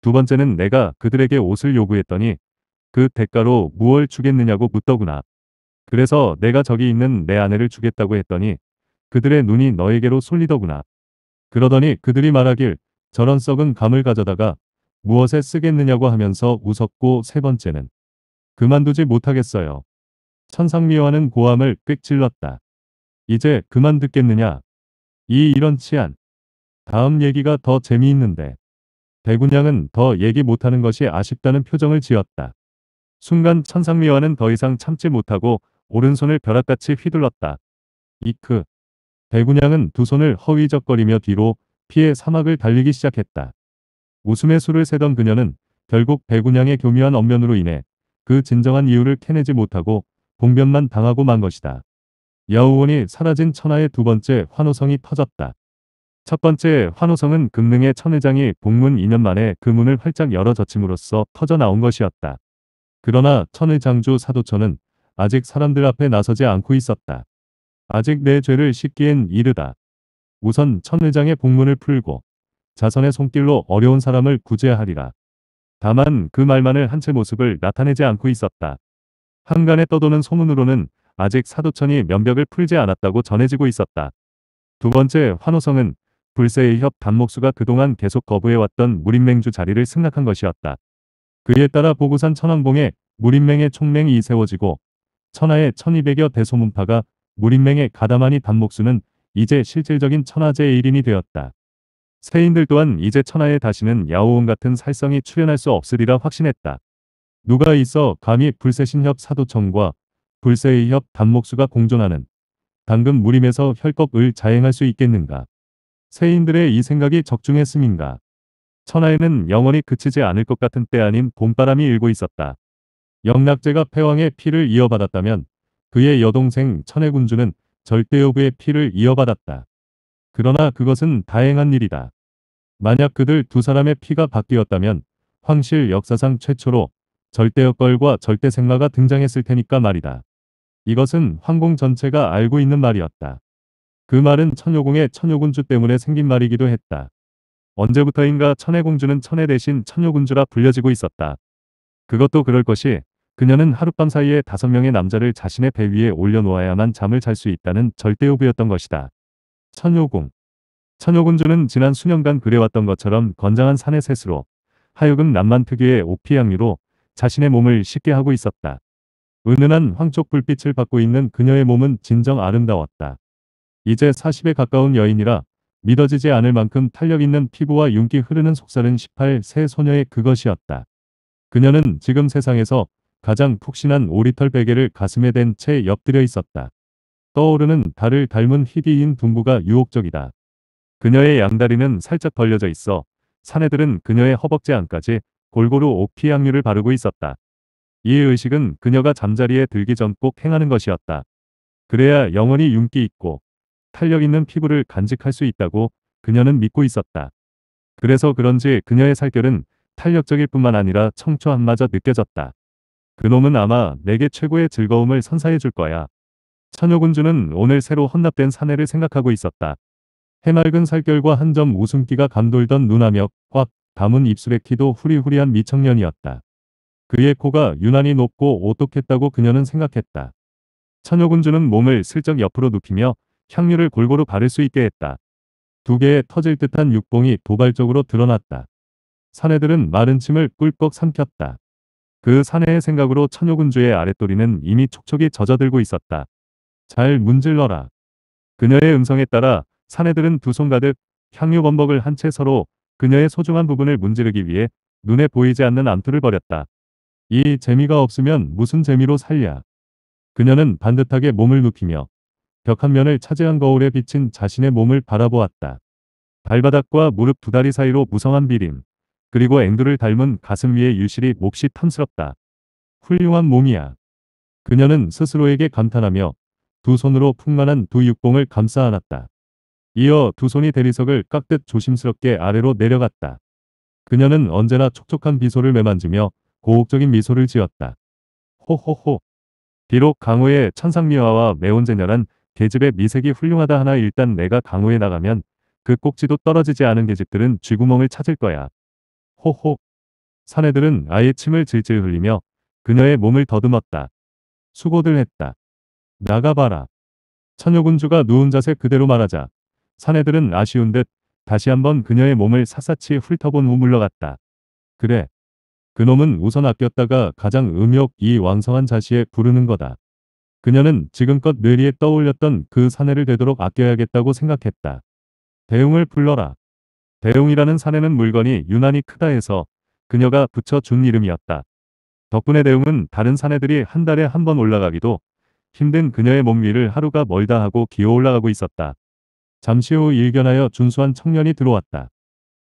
두 번째는 내가 그들에게 옷을 요구했더니 그 대가로 무얼 주겠느냐고 묻더구나. 그래서 내가 저기 있는 내 아내를 주겠다고 했더니 그들의 눈이 너에게로 쏠리더구나. 그러더니 그들이 말하길 저런 썩은 감을 가져다가 무엇에 쓰겠느냐고 하면서 웃었고 세 번째는 그만두지 못하겠어요. 천상미화는 고함을 꽥 질렀다. 이제 그만 듣겠느냐. 이 이런 치안. 다음 얘기가 더 재미있는데. 대군양은 더 얘기 못하는 것이 아쉽다는 표정을 지었다. 순간 천상미화는 더 이상 참지 못하고 오른손을 벼락같이 휘둘렀다. 이크. 대군양은 두 손을 허위적거리며 뒤로 피해 사막을 달리기 시작했다. 웃음의 수를 세던 그녀는 결국 배군양의 교묘한 엄면으로 인해 그 진정한 이유를 캐내지 못하고 봉변만 당하고 만 것이다. 여우원이 사라진 천하의 두 번째 환호성이 터졌다. 첫 번째 환호성은 금릉의 천회장이 복문 2년 만에 그 문을 활짝 열어 젖힘으로써 터져나온 것이었다. 그러나 천회장주 사도천은 아직 사람들 앞에 나서지 않고 있었다. 아직 내 죄를 씻기엔 이르다. 우선 천 회장의 복문을 풀고 자선의 손길로 어려운 사람을 구제하리라. 다만 그 말만을 한 채 모습을 나타내지 않고 있었다. 한간에 떠도는 소문으로는 아직 사도천이 면벽을 풀지 않았다고 전해지고 있었다. 두 번째 환호성은 불세의 협 단목수가 그동안 계속 거부해왔던 무림맹주 자리를 승낙한 것이었다. 그에 따라 보구산 천왕봉에 무림맹의 총맹이 세워지고 천하의 1200여 대소문파가 무림맹의 가담하니 단목수는 이제 실질적인 천하제의 일인이 되었다. 스인들 또한 이제 천하에 다시는 야오온 같은 살성이 출현할 수 없으리라 확신했다. 누가 있어 감히 불세신협 사도청과 불세의 협 단목수가 공존하는 당근 무림에서 혈법을 자행할 수 있겠는가. 세인들의 이 생각이 적중했음인가. 천하에는 영원히 그치지 않을 것 같은 때 아닌 봄바람이 일고 있었다. 영락제가 패왕의 피를 이어받았다면 그의 여동생 천해군주는 절대여부의 피를 이어받았다. 그러나 그것은 다행한 일이다. 만약 그들 두 사람의 피가 바뀌었다면 황실 역사상 최초로 절대역걸과 절대생마가 등장했을 테니까 말이다. 이것은 황공 전체가 알고 있는 말이었다. 그 말은 천여공의 천여군주 때문에 생긴 말이기도 했다. 언제부터인가 천혜공주는 천혜 대신 천여군주라 불려지고 있었다. 그것도 그럴 것이 그녀는 하룻밤 사이에 다섯 명의 남자를 자신의 배 위에 올려놓아야만 잠을 잘 수 있다는 절대요부였던 것이다. 천요궁 천요군주는 지난 수년간 그래왔던 것처럼 건장한 산의 셋으로 하여금 남만 특유의 오피양미로 자신의 몸을 쉽게 하고 있었다. 은은한 황촉 불빛을 받고 있는 그녀의 몸은 진정 아름다웠다. 이제 40에 가까운 여인이라 믿어지지 않을 만큼 탄력 있는 피부와 윤기 흐르는 속살은 18세 소녀의 그것이었다. 그녀는 지금 세상에서 가장 푹신한 오리털 베개를 가슴에 댄 채 엎드려 있었다. 떠오르는 달을 닮은 희귀인 둥부가 유혹적이다. 그녀의 양다리는 살짝 벌려져 있어 사내들은 그녀의 허벅지 안까지 골고루 오피향류를 바르고 있었다. 이 의식은 그녀가 잠자리에 들기 전 꼭 행하는 것이었다. 그래야 영원히 윤기 있고 탄력 있는 피부를 간직할 수 있다고 그녀는 믿고 있었다. 그래서 그런지 그녀의 살결은 탄력적일 뿐만 아니라 청초함마저 느껴졌다. 그놈은 아마 내게 최고의 즐거움을 선사해줄 거야. 천여군주는 오늘 새로 헌납된 사내를 생각하고 있었다. 해맑은 살결과 한 점 웃음기가 감돌던 눈하며 확 담은 입술의 키도 후리후리한 미청년이었다. 그의 코가 유난히 높고 오똑했다고 그녀는 생각했다. 천여군주는 몸을 슬쩍 옆으로 눕히며 향유를 골고루 바를 수 있게 했다. 두 개의 터질 듯한 육봉이 도발적으로 드러났다. 사내들은 마른 침을 꿀꺽 삼켰다. 그 사내의 생각으로 천여군주의 아랫도리는 이미 촉촉이 젖어들고 있었다. 잘 문질러라. 그녀의 음성에 따라 사내들은 두 손 가득 향유 범벅을 한 채 서로 그녀의 소중한 부분을 문지르기 위해 눈에 보이지 않는 암투를 벌였다. 이 재미가 없으면 무슨 재미로 살랴. 그녀는 반듯하게 몸을 눕히며 벽 한 면을 차지한 거울에 비친 자신의 몸을 바라보았다. 발바닥과 무릎 두 다리 사이로 무성한 비림, 그리고 앵두를 닮은 가슴 위의 유실이 몹시 탐스럽다. 훌륭한 몸이야. 그녀는 스스로에게 감탄하며 두 손으로 풍만한 두 육봉을 감싸 안았다. 이어 두 손이 대리석을 깍듯 조심스럽게 아래로 내려갔다. 그녀는 언제나 촉촉한 비소를 매만지며 고혹적인 미소를 지었다. 호호호. 비록 강호의 천상미화와 매운제녀란 계집의 미색이 훌륭하다 하나 일단 내가 강호에 나가면 그 꼭지도 떨어지지 않은 계집들은 쥐구멍을 찾을 거야. 호호. 사내들은 아예 침을 질질 흘리며 그녀의 몸을 더듬었다. 수고들 했다. 나가봐라. 천여군주가 누운 자세 그대로 말하자. 사내들은 아쉬운 듯 다시 한번 그녀의 몸을 샅샅이 훑어본 후 물러갔다. 그래. 그놈은 우선 아꼈다가 가장 음욕 이 왕성한 자시에 부르는 거다. 그녀는 지금껏 뇌리에 떠올렸던 그 사내를 되도록 아껴야겠다고 생각했다. 대웅을 불러라. 대웅이라는 사내는 물건이 유난히 크다 해서 그녀가 붙여준 이름이었다. 덕분에 대웅은 다른 사내들이 한 달에 한 번 올라가기도 힘든 그녀의 몸 위를 하루가 멀다 하고 기어 올라가고 있었다. 잠시 후 일견하여 준수한 청년이 들어왔다.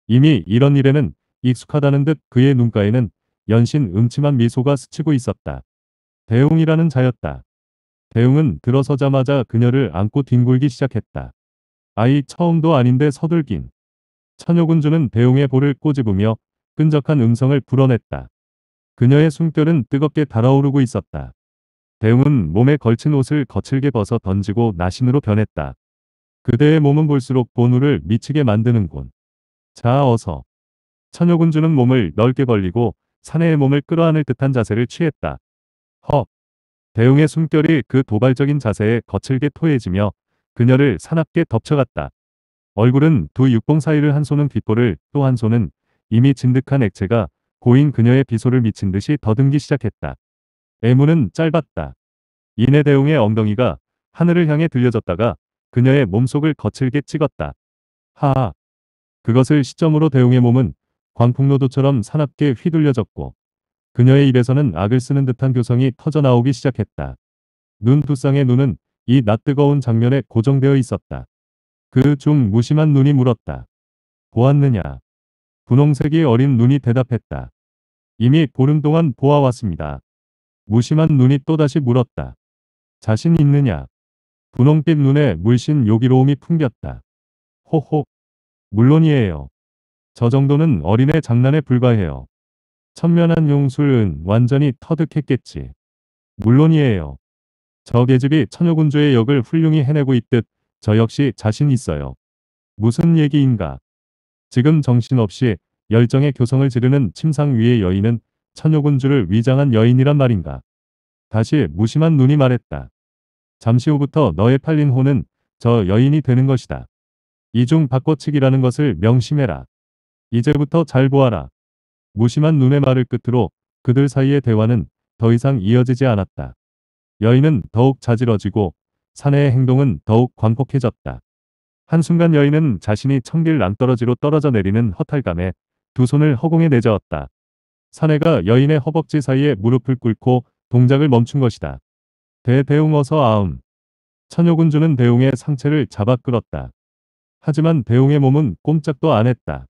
이미 이런 일에는 익숙하다는 듯 그의 눈가에는 연신 음침한 미소가 스치고 있었다. 대웅이라는 자였다. 대웅은 들어서자마자 그녀를 안고 뒹굴기 시작했다. 아이 처음도 아닌데 서둘긴. 천여군주는 대웅의 볼을 꼬집으며 끈적한 음성을 불어냈다. 그녀의 숨결은 뜨겁게 달아오르고 있었다. 대웅은 몸에 걸친 옷을 거칠게 벗어 던지고 나신으로 변했다. 그대의 몸은 볼수록 본우를 미치게 만드는군. 자 어서. 천여군주는 몸을 넓게 벌리고 사내의 몸을 끌어안을 듯한 자세를 취했다. 헉. 대웅의 숨결이 그 도발적인 자세에 거칠게 토해지며 그녀를 사납게 덮쳐갔다. 얼굴은 두 육봉 사이를 한 손은 귓볼을 또 한 손은 이미 진득한 액체가 고인 그녀의 비소를 미친 듯이 더듬기 시작했다. 애무는 짧았다. 이내 대웅의 엉덩이가 하늘을 향해 들려졌다가 그녀의 몸속을 거칠게 찍었다. 하하. 그것을 시점으로 대웅의 몸은 광풍노도처럼 사납게 휘둘려졌고 그녀의 입에서는 악을 쓰는 듯한 교성이 터져나오기 시작했다. 눈 두쌍의 눈은 이 낯뜨거운 장면에 고정되어 있었다. 그중 무심한 눈이 물었다. 보았느냐? 분홍색이 어린 눈이 대답했다. 이미 보름 동안 보아왔습니다. 무심한 눈이 또다시 물었다. 자신 있느냐? 분홍빛 눈에 물씬 요기로움이 풍겼다. 호호. 물론이에요. 저 정도는 어린애 장난에 불과해요. 천면한 용술은 완전히 터득했겠지. 물론이에요. 저 계집이 천여군주의 역을 훌륭히 해내고 있듯 저 역시 자신 있어요. 무슨 얘기인가. 지금 정신없이 열정의 교성을 지르는 침상 위의 여인은 천여군주를 위장한 여인이란 말인가. 다시 무심한 눈이 말했다. 잠시 후부터 너의 팔린 호는 저 여인이 되는 것이다. 이중 바꿔치기라는 것을 명심해라. 이제부터 잘 보아라. 무심한 눈의 말을 끝으로 그들 사이의 대화는 더 이상 이어지지 않았다. 여인은 더욱 자지러지고 사내의 행동은 더욱 광폭해졌다 한순간 여인은 자신이 청길 남떨어지로 떨어져 내리는 허탈감에 두 손을 허공에 내저었다. 사내가 여인의 허벅지 사이에 무릎을 꿇고 동작을 멈춘 것이다. 대대웅 어서 아음. 천여군주는 대웅의 상체를 잡아 끌었다. 하지만 대웅의 몸은 꼼짝도 안 했다.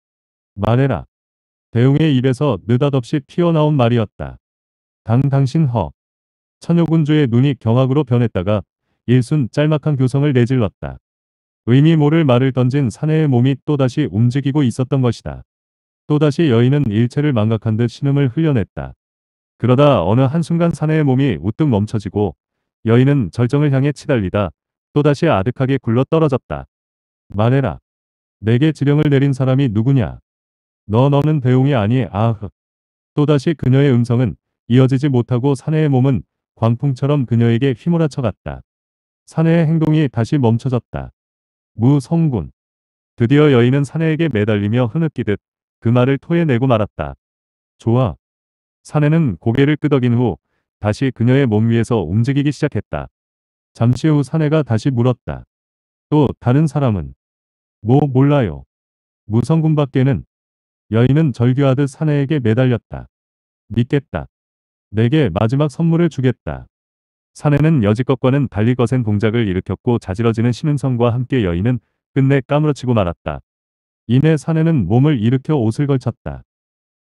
말해라. 대웅의 입에서 느닷없이 피어나온 말이었다. 당 당신 허. 천여군주의 눈이 경악으로 변했다가 일순 짤막한 교성을 내질렀다. 의미 모를 말을 던진 사내의 몸이 또다시 움직이고 있었던 것이다. 또다시 여인은 일체를 망각한 듯 신음을 흘려냈다. 그러다 어느 한순간 사내의 몸이 우뚝 멈춰지고 여인은 절정을 향해 치달리다 또다시 아득하게 굴러 떨어졌다. 말해라. 내게 지령을 내린 사람이 누구냐? 너 너는 배웅이 아니 아흑 또다시 그녀의 음성은 이어지지 못하고 사내의 몸은 광풍처럼 그녀에게 휘몰아쳐갔다. 사내의 행동이 다시 멈춰졌다. 무성군. 드디어 여인은 사내에게 매달리며 흐느끼듯 그 말을 토해내고 말았다. 좋아. 사내는 고개를 끄덕인 후 다시 그녀의 몸 위에서 움직이기 시작했다. 잠시 후 사내가 다시 물었다. 또 다른 사람은? 뭐 몰라요. 무성군 밖에는 여인은 절규하듯 사내에게 매달렸다. 믿겠다. 내게 마지막 선물을 주겠다. 사내는 여지껏과는 달리 거센 동작을 일으켰고 자지러지는 신은성과 함께 여인은 끝내 까무러치고 말았다. 이내 사내는 몸을 일으켜 옷을 걸쳤다.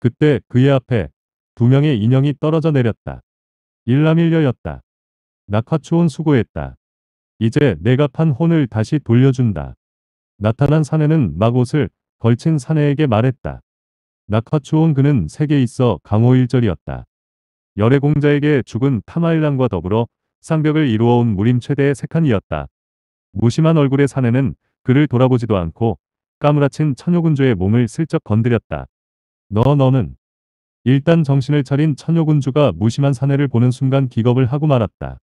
그때 그의 앞에 두 명의 인형이 떨어져 내렸다. 일남일녀였다. 낙화초은 수고했다. 이제 내가 판 혼을 다시 돌려준다. 나타난 사내는 막 옷을 걸친 사내에게 말했다. 낙화초은 그는 세계 에 있어 강호일절이었다. 열애공자에게 죽은 타마일랑과 더불어 상벽을 이루어온 무림 최대의 색칸이었다 무심한 얼굴의 사내는 그를 돌아보지도 않고 까무라친 천여군주의 몸을 슬쩍 건드렸다. 너 너는 일단 정신을 차린 천여군주가 무심한 사내를 보는 순간 기겁을 하고 말았다.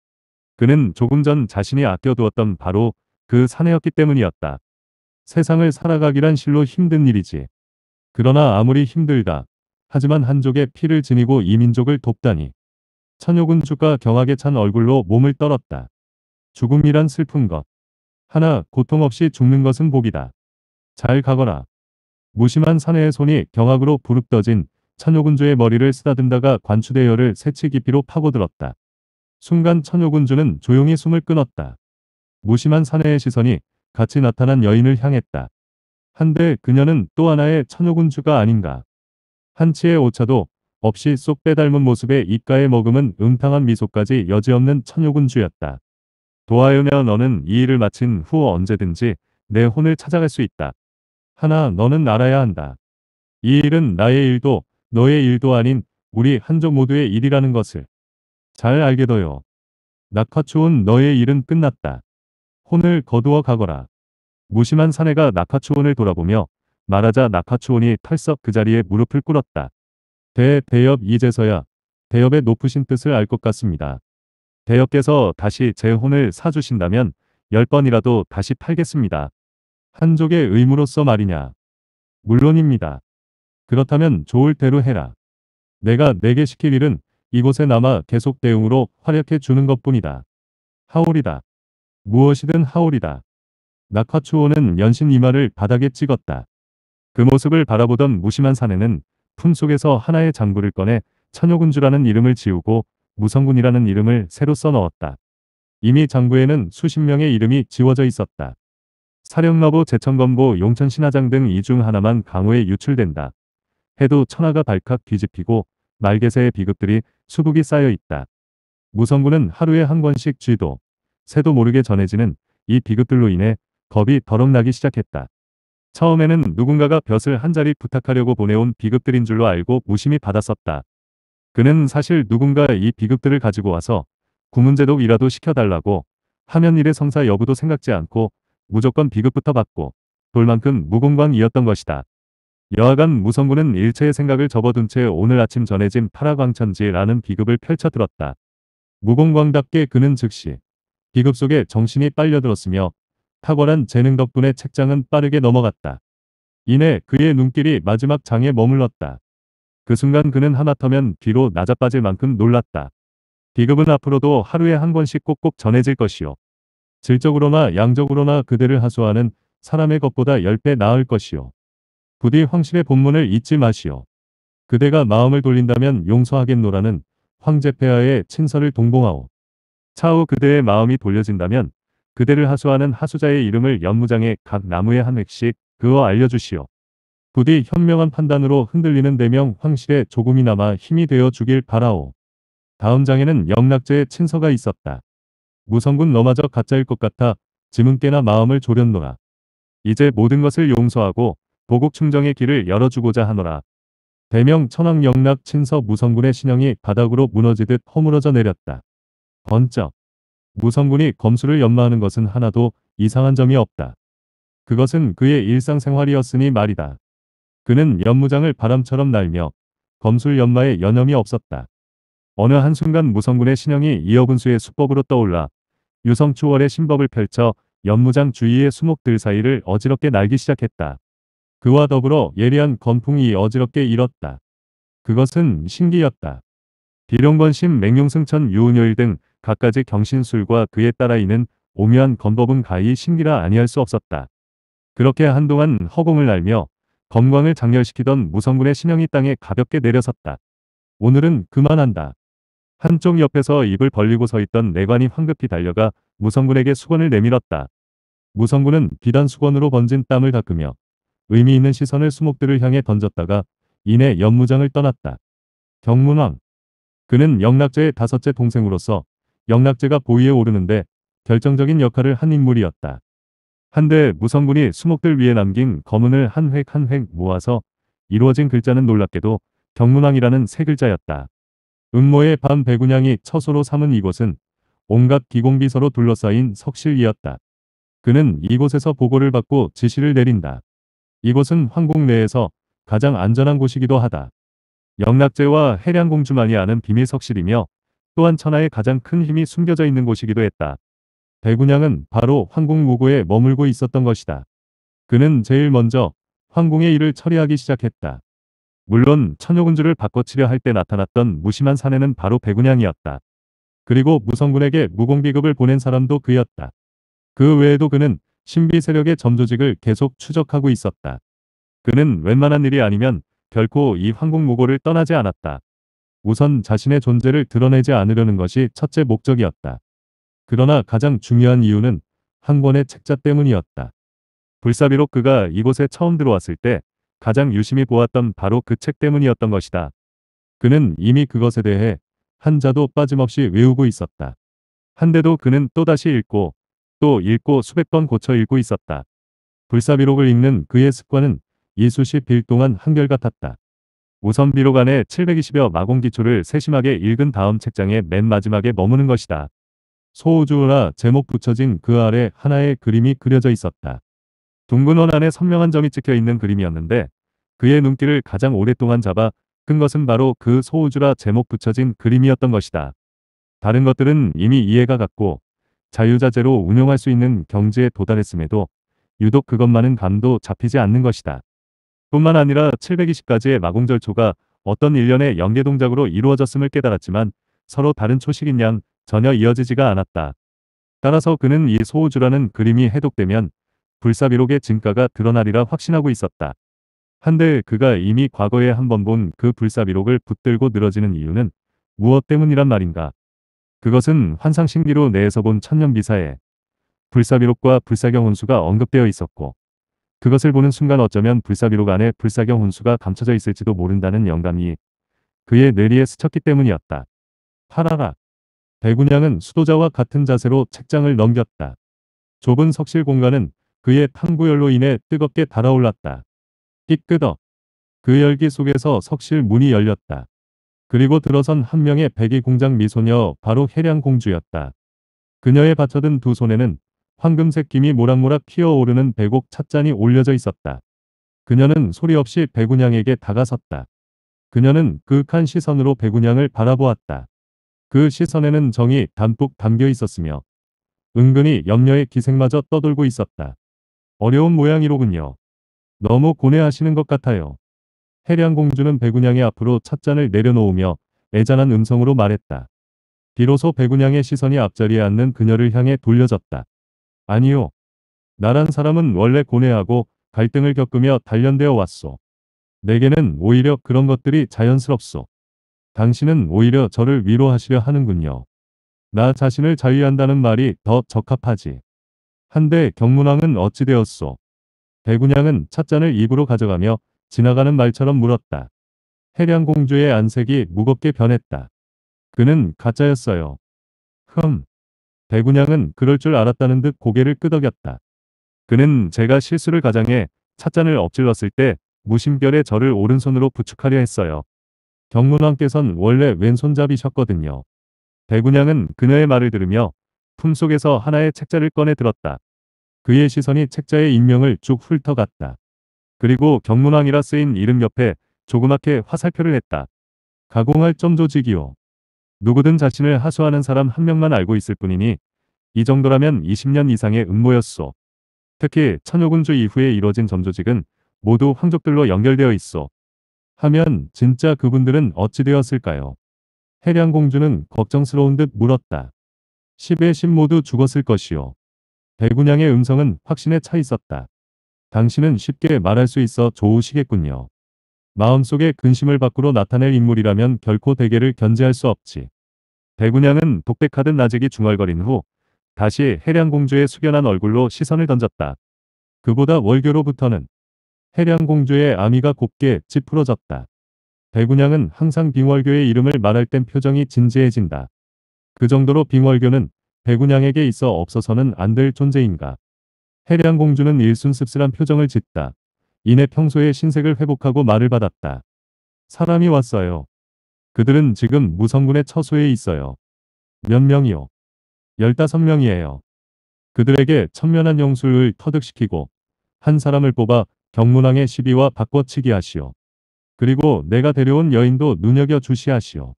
그는 조금 전 자신이 아껴두었던 바로 그 사내였기 때문이었다. 세상을 살아가기란 실로 힘든 일이지. 그러나 아무리 힘들다. 하지만 한족의 피를 지니고 이민족을 돕다니. 천여군 주가 경악에 찬 얼굴로 몸을 떨었다. 죽음이란 슬픈 것. 하나, 고통 없이 죽는 것은 복이다. 잘 가거라. 무심한 사내의 손이 경악으로 부릅떠진 천여군주의 머리를 쓰다듬다가 관추대열을 새치 깊이로 파고들었다. 순간 천여군주는 조용히 숨을 끊었다. 무심한 사내의 시선이 같이 나타난 여인을 향했다. 한데 그녀는 또 하나의 천여군주가 아닌가. 한치의 오차도 없이 쏙 빼닮은 모습에 입가에 머금은 음탕한 미소까지 여지없는 천요군주였다. 도하여며 너는 이 일을 마친 후 언제든지 내 혼을 찾아갈 수 있다. 하나 너는 알아야 한다. 이 일은 나의 일도 너의 일도 아닌 우리 한족 모두의 일이라는 것을 잘 알게 더요. 낙하초은 너의 일은 끝났다. 혼을 거두어 가거라. 무심한 사내가 낙하초원을 돌아보며 말하자 낙하초원이 털썩 그 자리에 무릎을 꿇었다. 대, 대엽 이제서야 대엽의 높으신 뜻을 알 것 같습니다. 대엽께서 다시 제 혼을 사주신다면 10번이라도 다시 팔겠습니다. 한족의 의무로서 말이냐. 물론입니다. 그렇다면 좋을 대로 해라. 내가 내게 시킬 일은 이곳에 남아 계속 대응으로 활약해 주는 것뿐이다. 하울이다. 무엇이든 하울이다. 낙화추호는 연신 이마를 바닥에 찍었다. 그 모습을 바라보던 무심한 사내는 품속에서 하나의 장부를 꺼내 천여군주라는 이름을 지우고 무성군이라는 이름을 새로 써넣었다. 이미 장부에는 수십 명의 이름이 지워져 있었다. 사령나보 제천검보 용천신화장 등 이 중 하나만 강호에 유출된다. 해도 천하가 발칵 뒤집히고 날개새의 비급들이 수북이 쌓여있다. 무성군은 하루에 한 권씩 쥐도 새도 모르게 전해지는 이 비급들로 인해 겁이 더럽나기 시작했다. 처음에는 누군가가 벼슬 한 자리 부탁하려고 보내온 비급들인 줄로 알고 무심히 받았었다. 그는 사실 누군가 이 비급들을 가지고 와서 구문제도 이라도 시켜달라고 하면 일의 성사 여부도 생각지 않고 무조건 비급부터 받고 돌만큼 무공광이었던 것이다. 여하간 무성군은 일체의 생각을 접어둔 채 오늘 아침 전해진 파라광천지라는 비급을 펼쳐들었다. 무공광답게 그는 즉시 비급 속에 정신이 빨려들었으며 탁월한 재능 덕분에 책장은 빠르게 넘어갔다. 이내 그의 눈길이 마지막 장에 머물렀다. 그 순간 그는 하나터면 뒤로 낮아빠질 만큼 놀랐다. 비급은 앞으로도 하루에 한 권씩 꼭꼭 전해질 것이오 질적으로나 양적으로나 그들을 하소하는 사람의 것보다 10배 나을 것이오 부디 황실의 본문을 잊지 마시오. 그대가 마음을 돌린다면 용서하겠노라는 황제 폐하의 친서를 동봉하오. 차후 그대의 마음이 돌려진다면 그대를 하수하는 하수자의 이름을 연무장에 각 나무에 한 획씩 그어 알려주시오. 부디 현명한 판단으로 흔들리는 대명 황실에 조금이나마 힘이 되어 주길 바라오. 다음 장에는 영락제의 친서가 있었다. 무성군 너마저 가짜일 것 같아 지문 께나 마음을 조련노라. 이제 모든 것을 용서하고 보국 충정의 길을 열어주고자 하노라. 대명 천황 영락 친서 무성군의 신형이 바닥으로 무너지듯 허물어져 내렸다. 번쩍 무성군이 검수를 연마하는 것은 하나도 이상한 점이 없다. 그것은 그의 일상생활이었으니 말이다. 그는 연무장을 바람처럼 날며 검술 연마에 여념이 없었다. 어느 한순간 무성군의 신형이 이어분수의 수법으로 떠올라 유성추월의 신법을 펼쳐 연무장 주위의 수목들 사이를 어지럽게 날기 시작했다. 그와 더불어 예리한 건풍이 어지럽게 일었다. 그것은 신기였다. 비룡건심 맹룡승천 유은요일 등 갖가지 경신술과 그에 따라 이는 오묘한 검법은 가히 신기라 아니할 수 없었다. 그렇게 한동안 허공을 날며 검광을 장렬시키던 무성군의 신형이 땅에 가볍게 내려섰다. 오늘은 그만한다. 한쪽 옆에서 입을 벌리고 서 있던 내관이 황급히 달려가 무성군에게 수건을 내밀었다. 무성군은 비단 수건으로 번진 땀을 닦으며 의미 있는 시선을 수목들을 향해 던졌다가 이내 연무장을 떠났다. 경문왕. 그는 영락제의 다섯째 동생으로서 영락제가 보위에 오르는데 결정적인 역할을 한 인물이었다. 한데 무성군이 수목들 위에 남긴 검은을한 획 한 획 모아서 이루어진 글자는 놀랍게도 경문왕이라는 세 글자였다. 음모의 밤 배군양이 처소로 삼은 이곳은 온갖 기공비서로 둘러싸인 석실이었다. 그는 이곳에서 보고를 받고 지시를 내린다. 이곳은 황궁 내에서 가장 안전한 곳이기도 하다. 영락제와 해량공주만이 아는 비밀 석실이며 또한 천하의 가장 큰 힘이 숨겨져 있는 곳이기도 했다. 대군양은 바로 황궁무고에 머물고 있었던 것이다. 그는 제일 먼저 황궁의 일을 처리하기 시작했다. 물론 천여군주를 바꿔치려 할 때 나타났던 무심한 사내는 바로 배군양이었다. 그리고 무성군에게 무공비급을 보낸 사람도 그였다. 그 외에도 그는 신비 세력의 점조직을 계속 추적하고 있었다. 그는 웬만한 일이 아니면 결코 이 황궁무고를 떠나지 않았다. 우선 자신의 존재를 드러내지 않으려는 것이 첫째 목적이었다. 그러나 가장 중요한 이유는 한 권의 책자 때문이었다. 불사비록 그가 이곳에 처음 들어왔을 때 가장 유심히 보았던 바로 그 책 때문이었던 것이다. 그는 이미 그것에 대해 한자도 빠짐없이 외우고 있었다. 한데도 그는 또다시 읽고 또 읽고 수백 번 고쳐 읽고 있었다. 불사비록을 읽는 그의 습관은 이수십 빌 동안 한결같았다. 우선 비록안의 720여 마공기초를 세심하게 읽은 다음 책장의 맨 마지막에 머무는 것이다. 소우주라 제목 붙여진 그 아래 하나의 그림이 그려져 있었다. 둥근 원 안에 선명한 점이 찍혀 있는 그림이었는데 그의 눈길을 가장 오랫동안 잡아 끈 것은 바로 그 소우주라 제목 붙여진 그림이었던 것이다. 다른 것들은 이미 이해가 갔고 자유자재로 운용할 수 있는 경지에 도달했음에도 유독 그것만은 감도 잡히지 않는 것이다. 뿐만 아니라 720가지의 마공절초가 어떤 일련의 연계 동작으로 이루어졌음을 깨달았지만 서로 다른 초식인 양 전혀 이어지지가 않았다. 따라서 그는 이 소우주라는 그림이 해독되면 불사비록의 진가가 드러나리라 확신하고 있었다. 한데 그가 이미 과거에 한번 본 그 불사비록을 붙들고 늘어지는 이유는 무엇 때문이란 말인가. 그것은 환상신기로 내에서 본 천년비사에 불사비록과 불사경혼수가 언급되어 있었고 그것을 보는 순간 어쩌면 불사비록 안에 불사경 혼수가 감춰져 있을지도 모른다는 영감이 그의 뇌리에 스쳤기 때문이었다. 하라라 배군양은 수도자와 같은 자세로 책장을 넘겼다. 좁은 석실 공간은 그의 탐구열로 인해 뜨겁게 달아올랐다. 끼끄덕. 그 열기 속에서 석실 문이 열렸다. 그리고 들어선 한 명의 백이 공장 미소녀 바로 해량 공주였다. 그녀의 받쳐든 두 손에는 황금색 김이 모락모락 피어오르는 백옥 찻잔이 올려져 있었다. 그녀는 소리 없이 백운양에게 다가섰다. 그녀는 그윽한 시선으로 백운양을 바라보았다. 그 시선에는 정이 담뿍 담겨 있었으며 은근히 염려의 기색마저 떠돌고 있었다. 어려운 모양이로군요. 너무 고뇌하시는 것 같아요. 해량공주는 백운양의 앞으로 찻잔을 내려놓으며 애잔한 음성으로 말했다. 비로소 백운양의 시선이 앞자리에 앉는 그녀를 향해 돌려졌다. 아니요. 나란 사람은 원래 고뇌하고 갈등을 겪으며 단련되어 왔소. 내게는 오히려 그런 것들이 자연스럽소. 당신은 오히려 저를 위로하시려 하는군요. 나 자신을 자유한다는 말이 더 적합하지. 한데 경문왕은 어찌 되었소? 대군양은 찻잔을 입으로 가져가며 지나가는 말처럼 물었다. 해량공주의 안색이 무겁게 변했다. 그는 가짜였어요. 흠. 대군양은 그럴 줄 알았다는 듯 고개를 끄덕였다. 그는 제가 실수를 가장해 찻잔을 엎질렀을 때 무심결에 저를 오른손으로 부축하려 했어요. 경문왕께선 원래 왼손잡이셨거든요. 대군양은 그녀의 말을 들으며 품속에서 하나의 책자를 꺼내 들었다. 그의 시선이 책자의 인명을 쭉 훑어갔다. 그리고 경문왕이라 쓰인 이름 옆에 조그맣게 화살표를 했다. 가공할 점 조직이요. 누구든 자신을 하소하는 사람 한 명만 알고 있을 뿐이니 이 정도라면 20년 이상의 음모였소. 특히 천여군주 이후에 이뤄진 점조직은 모두 황족들로 연결되어 있어. 하면 진짜 그분들은 어찌 되었을까요? 해량공주는 걱정스러운 듯 물었다. 10의 10 모두 죽었을 것이요. 배군양의 음성은 확신에 차 있었다. 당신은 쉽게 말할 수 있어 좋으시겠군요. 마음속에 근심을 밖으로 나타낼 인물이라면 결코 대개를 견제할 수 없지. 대군양은 독백하듯 나직이 중얼거린 후 다시 해량공주의 숙연한 얼굴로 시선을 던졌다. 그보다 월교로부터는 해량공주의 아미가 곱게 찌푸러졌다. 대군양은 항상 빙월교의 이름을 말할 땐 표정이 진지해진다. 그 정도로 빙월교는 대군양에게 있어 없어서는 안 될 존재인가. 해량공주는 일순 씁쓸한 표정을 짓다. 이내 평소의 신색을 회복하고 말을 받았다. 사람이 왔어요. 그들은 지금 무성군의 처소에 있어요. 몇 명이요? 15명이에요. 그들에게 천면한 영술을 터득시키고 한 사람을 뽑아 경문왕의 시비와 바꿔치기 하시오. 그리고 내가 데려온 여인도 눈여겨 주시하시오.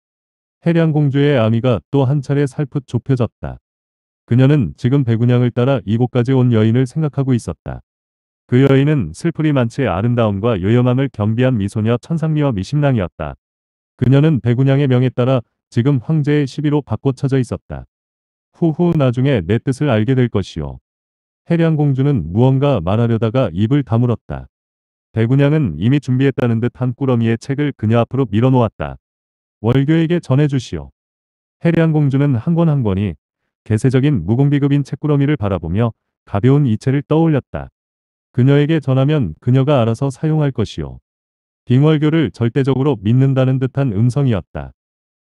해량공주의 아미가 또 한 차례 살풋 좁혀졌다. 그녀는 지금 백운양을 따라 이곳까지 온 여인을 생각하고 있었다. 그 여인은 슬프리 만치 아름다움과 요염함을 겸비한 미소녀 천상미와 미심낭이었다. 그녀는 배군양의 명에 따라 지금 황제의 시비로 바꿔쳐져 있었다. 후후 나중에 내 뜻을 알게 될 것이오. 해량공주는 무언가 말하려다가 입을 다물었다. 배군양은 이미 준비했다는 듯 한 꾸러미의 책을 그녀 앞으로 밀어놓았다. 월교에게 전해주시오. 해량공주는 한 권한 한 권이 개세적인 무공비급인 책꾸러미를 바라보며 가벼운 이체를 떠올렸다. 그녀에게 전하면 그녀가 알아서 사용할 것이요. 빙월교를 절대적으로 믿는다는 듯한 음성이었다.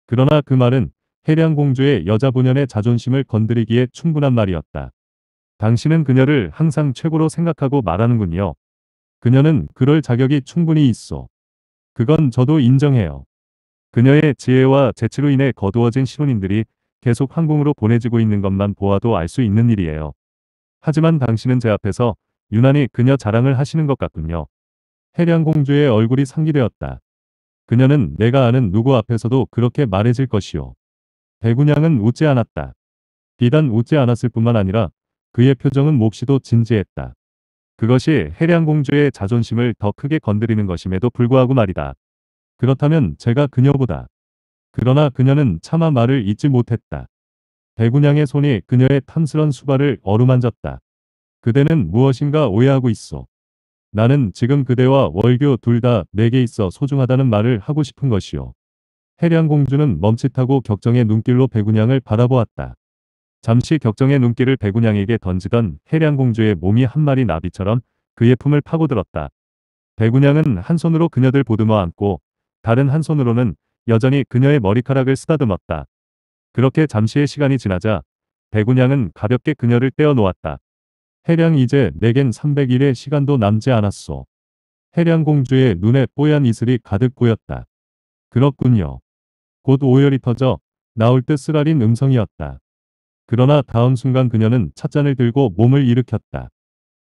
그러나 그 말은 해량 공주의 여자 본연의 자존심을 건드리기에 충분한 말이었다. 당신은 그녀를 항상 최고로 생각하고 말하는군요. 그녀는 그럴 자격이 충분히 있어. 그건 저도 인정해요. 그녀의 지혜와 재치로 인해 거두어진 신혼인들이 계속 항공으로 보내지고 있는 것만 보아도 알 수 있는 일이에요. 하지만 당신은 제 앞에서 유난히 그녀 자랑을 하시는 것 같군요. 해량공주의 얼굴이 상기되었다. 그녀는 내가 아는 누구 앞에서도 그렇게 말해질 것이오. 백운양은 웃지 않았다. 비단 웃지 않았을 뿐만 아니라 그의 표정은 몹시도 진지했다. 그것이 해량공주의 자존심을 더 크게 건드리는 것임에도 불구하고 말이다. 그렇다면 제가 그녀보다. 그러나 그녀는 차마 말을 잊지 못했다. 백운양의 손이 그녀의 탐스런 수발을 어루만졌다. 그대는 무엇인가 오해하고 있어. 나는 지금 그대와 월교 둘 다 내게 있어 소중하다는 말을 하고 싶은 것이요. 해량공주는 멈칫하고 격정의 눈길로 백운양을 바라보았다. 잠시 격정의 눈길을 백운양에게 던지던 해량공주의 몸이 한 마리 나비처럼 그의 품을 파고들었다. 백운양은 한 손으로 그녀들 보듬어 안고 다른 한 손으로는 여전히 그녀의 머리카락을 쓰다듬었다. 그렇게 잠시의 시간이 지나자 백운양은 가볍게 그녀를 떼어 놓았다. 해량 이제 내겐 300일의 시간도 남지 않았소. 해량공주의 눈에 뽀얀 이슬이 가득 꼬였다 그렇군요. 곧 오열이 터져 나올 듯 쓰라린 음성이었다. 그러나 다음 순간 그녀는 찻잔을 들고 몸을 일으켰다.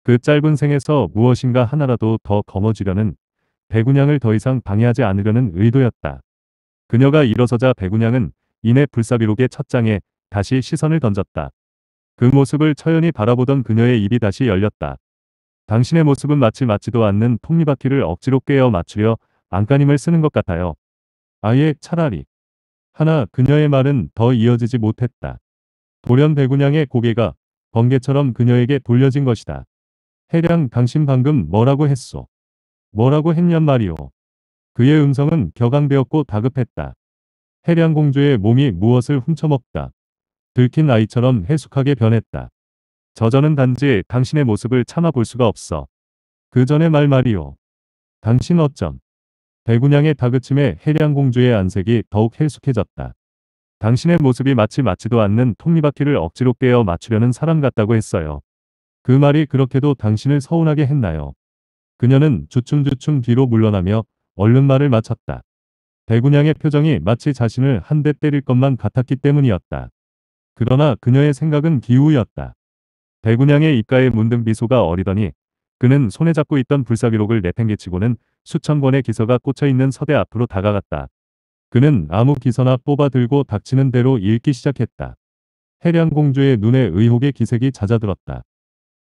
그 짧은 생에서 무엇인가 하나라도 더 거머쥐려는 배구냥을더 이상 방해하지 않으려는 의도였다. 그녀가 일어서자 배구냥은 이내 불사비록의 첫 장에 다시 시선을 던졌다. 그 모습을 처연히 바라보던 그녀의 입이 다시 열렸다. 당신의 모습은 마치 맞지도 않는 톱니바퀴를 억지로 꿰어 맞추려 안간힘을 쓰는 것 같아요. 아예 차라리. 하나 그녀의 말은 더 이어지지 못했다. 돌연 배구냥의 고개가 번개처럼 그녀에게 돌려진 것이다. 해량 당신 방금 뭐라고 했소? 뭐라고 했냔 말이오. 그의 음성은 격앙되었고 다급했다. 해량 공주의 몸이 무엇을 훔쳐먹다. 들킨 아이처럼 해숙하게 변했다. 저자는 단지 당신의 모습을 참아볼 수가 없어. 그 전에 말 말이오. 당신 어쩜. 대군양의 다그침에 해량공주의 안색이 더욱 해숙해졌다. 당신의 모습이 마치 맞지도 않는 톱니바퀴를 억지로 깨어 맞추려는 사람 같다고 했어요. 그 말이 그렇게도 당신을 서운하게 했나요? 그녀는 주춤주춤 뒤로 물러나며 얼른 말을 마쳤다. 대군양의 표정이 마치 자신을 한 대 때릴 것만 같았기 때문이었다. 그러나 그녀의 생각은 기우였다. 배구냥의 입가에 문든 미소가 어리더니 그는 손에 잡고 있던 불사기록을 내팽개치고는 수천 권의 기서가 꽂혀있는 서대 앞으로 다가갔다. 그는 아무 기서나 뽑아들고 닥치는 대로 읽기 시작했다. 해량공주의 눈에 의혹의 기색이 잦아들었다.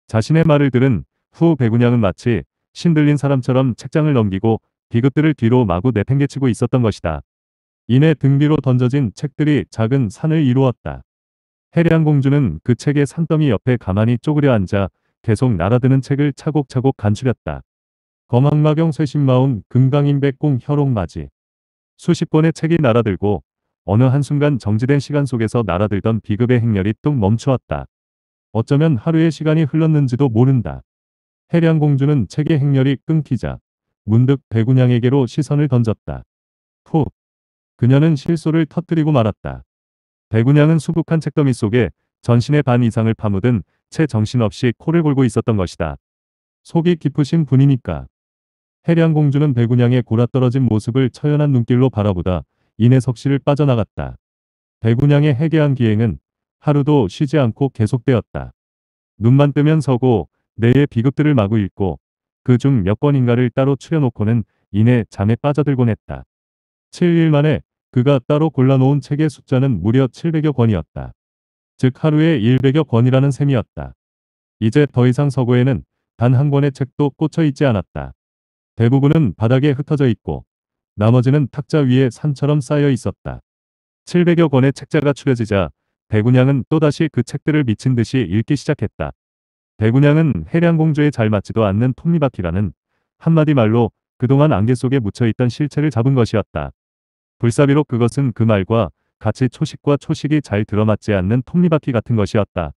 자신의 말을 들은 후 배군양은 마치 신들린 사람처럼 책장을 넘기고 비급들을 뒤로 마구 내팽개치고 있었던 것이다. 이내 등비로 던져진 책들이 작은 산을 이루었다. 해량 공주는 그 책의 산더미 옆에 가만히 쪼그려 앉아 계속 날아드는 책을 차곡차곡 간추렸다. 검항마경 쇄신마음 금강인백공 혈옥맞이 수십 권의 책이 날아들고 어느 한순간 정지된 시간 속에서 날아들던 비급의 행렬이 뚝 멈추었다. 어쩌면 하루의 시간이 흘렀는지도 모른다. 해량공주는 책의 행렬이 끊기자 문득 배군양에게로 시선을 던졌다. 푹! 그녀는 실소를 터뜨리고 말았다. 백구냥은 수북한 책더미 속에 전신의 반 이상을 파묻은 채 정신없이 코를 골고 있었던 것이다. 속이 깊으신 분이니까. 해량공주는 백구냥의 골아떨어진 모습을 처연한 눈길로 바라보다 이내 석실를 빠져나갔다. 백구냥의 해괴한 기행은 하루도 쉬지 않고 계속되었다. 눈만 뜨면 서고 내의 비급들을 마구 읽고 그 중 몇권인가를 따로 추려놓고는 이내 잠에 빠져들곤 했다. 7일 만에 그가 따로 골라놓은 책의 숫자는 무려 700여 권이었다. 즉 하루에 100여 권이라는 셈이었다. 이제 더 이상 서고에는 단 한 권의 책도 꽂혀 있지 않았다. 대부분은 바닥에 흩어져 있고 나머지는 탁자 위에 산처럼 쌓여 있었다. 700여 권의 책자가 추려지자 대군양은 또다시 그 책들을 미친 듯이 읽기 시작했다. 대군양은 해량공주에 잘 맞지도 않는 톱니바퀴라는 한마디 말로 그동안 안개 속에 묻혀있던 실체를 잡은 것이었다. 불사비록 그것은 그 말과 같이 초식과 초식이 잘 들어맞지 않는 톱니바퀴 같은 것이었다.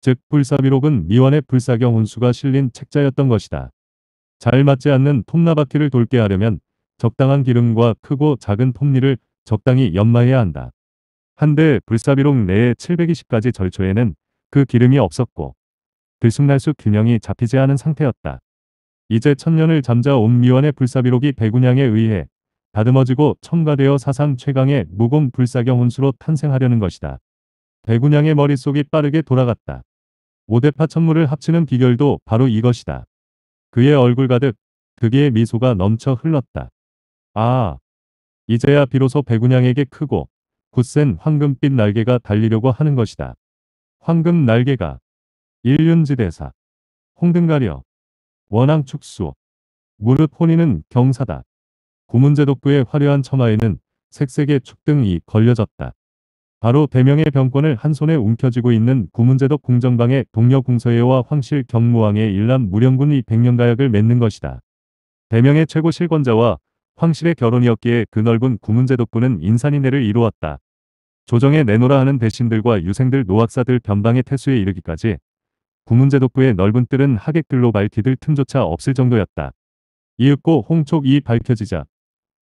즉 불사비록은 미완의 불사경 혼수가 실린 책자였던 것이다. 잘 맞지 않는 톱나바퀴를 돌게 하려면 적당한 기름과 크고 작은 톱니를 적당히 연마해야 한다. 한데 불사비록 내에 720가지 절초에는 그 기름이 없었고 들쑥날쑥 균형이 잡히지 않은 상태였다. 이제 천년을 잠자온 미완의 불사비록이 배군양에 의해 다듬어지고 첨가되어 사상 최강의 무공 불사경 혼수로 탄생하려는 것이다. 배군양의 머릿속이 빠르게 돌아갔다. 오대파 천물을 합치는 비결도 바로 이것이다. 그의 얼굴 가득 그의 미소가 넘쳐 흘렀다. 아, 이제야 비로소 배군양에게 크고 굳센 황금빛 날개가 달리려고 하는 것이다. 황금 날개가 일륜지대사 홍등가려 원앙축수 무릎혼이는 경사다. 구문제독부의 화려한 처마에는 색색의 축등이 걸려졌다. 바로 대명의 병권을 한 손에 움켜쥐고 있는 구문제독 공정방의 동료 공서예와 황실 경무왕의 일남 무령군이 백년가약을 맺는 것이다. 대명의 최고 실권자와 황실의 결혼이었기에 그 넓은 구문제독부는 인산인해를 이루었다. 조정에 내놓으라 하는 대신들과 유생들 노악사들 변방의 태수에 이르기까지 구문제독부의 넓은 뜰은 하객들로 밝히들 틈조차 없을 정도였다. 이윽고 홍촉이 밝혀지자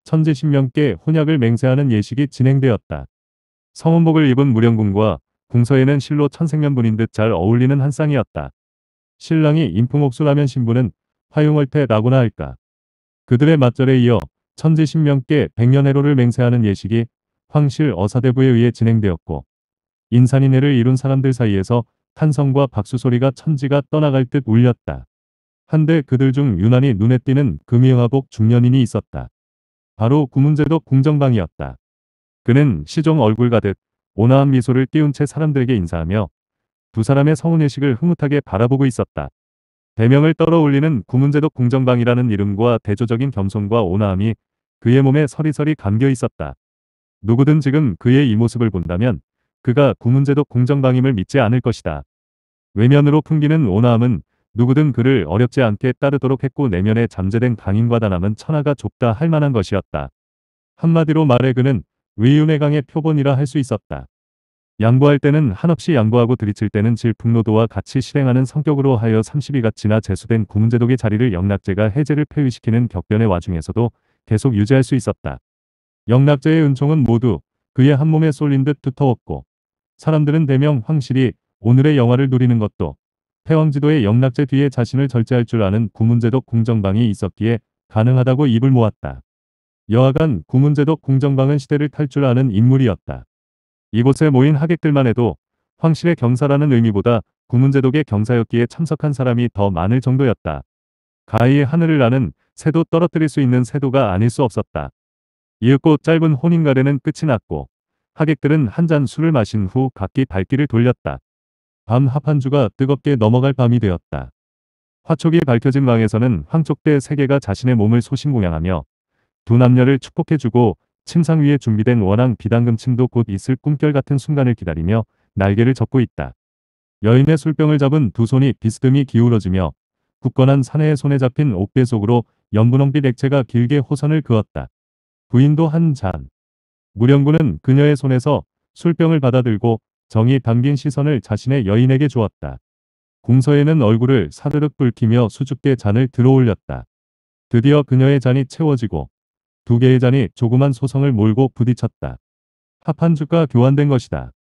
천재 신명께 혼약을 맹세하는 예식이 진행되었다. 성원복을 입은 무령군과 궁서에는 실로 천생연분인 듯 잘 어울리는 한 쌍이었다. 신랑이 인품옥수라면 신부는 화용월태라고나 할까. 그들의 맞절에 이어 천재 신명께 백년해로를 맹세하는 예식이 황실 어사대부에 의해 진행되었고 인산인해를 이룬 사람들 사이에서 탄성과 박수소리가 천지가 떠나갈 듯 울렸다. 한데 그들 중 유난히 눈에 띄는 금이영화복 중년인이 있었다. 바로 구문제덕 공정방이었다. 그는 시종 얼굴 가득 온화한 미소를 띄운 채 사람들에게 인사하며 두 사람의 성운의식을 흐뭇하게 바라보고 있었다. 대명을 떨어올리는 구문제덕 공정방이라는 이름과 대조적인 겸손과 온화함이 그의 몸에 서리서리 감겨 있었다. 누구든 지금 그의 이 모습을 본다면 그가 구문제덕 공정방임을 믿지 않을 것이다. 외면으로 풍기는 온화함은 누구든 그를 어렵지 않게 따르도록 했고 내면에 잠재된 강인과 다남은 천하가 좁다 할 만한 것이었다. 한마디로 말해 그는 위윤회강의 표본이라 할 수 있었다. 양보할 때는 한없이 양보하고 들이칠 때는 질풍노도와 같이 실행하는 성격으로 하여 32가 지나 제수된 구문제독의 자리를 영락제가 해제를 폐위시키는 격변의 와중에서도 계속 유지할 수 있었다. 영락제의 은총은 모두 그의 한몸에 쏠린 듯 두터웠고 사람들은 대명 황실이 오늘의 영화를 누리는 것도 태왕지도의 영락제 뒤에 자신을 절제할 줄 아는 구문제독 공정방이 있었기에 가능하다고 입을 모았다. 여하간 구문제독 공정방은 시대를 탈 줄 아는 인물이었다. 이곳에 모인 하객들만 해도 황실의 경사라는 의미보다 구문제독의 경사였기에 참석한 사람이 더 많을 정도였다. 가히 하늘을 나는 새도 떨어뜨릴 수 있는 새도가 아닐 수 없었다. 이윽고 짧은 혼인가래는 끝이 났고 하객들은 한 잔 술을 마신 후 각기 발길을 돌렸다. 밤합한주가 뜨겁게 넘어갈 밤이 되었다. 화촉이 밝혀진 왕에서는 황촉대 세계가 자신의 몸을 소신공양하며 두 남녀를 축복해주고 침상 위에 준비된 원앙 비단금침도 곧 있을 꿈결 같은 순간을 기다리며 날개를 접고 있다. 여인의 술병을 잡은 두 손이 비스듬히 기울어지며 굳건한 사내의 손에 잡힌 옥배 속으로 연분홍빛 액체가 길게 호선을 그었다. 부인도 한 잔. 무령군은 그녀의 손에서 술병을 받아들고 정이 담긴 시선을 자신의 여인에게 주었다. 궁서에는 얼굴을 사르륵 붉히며 수줍게 잔을 들어올렸다. 드디어 그녀의 잔이 채워지고 두 개의 잔이 조그만 소성을 몰고 부딪혔다. 합판주가 교환된 것이다.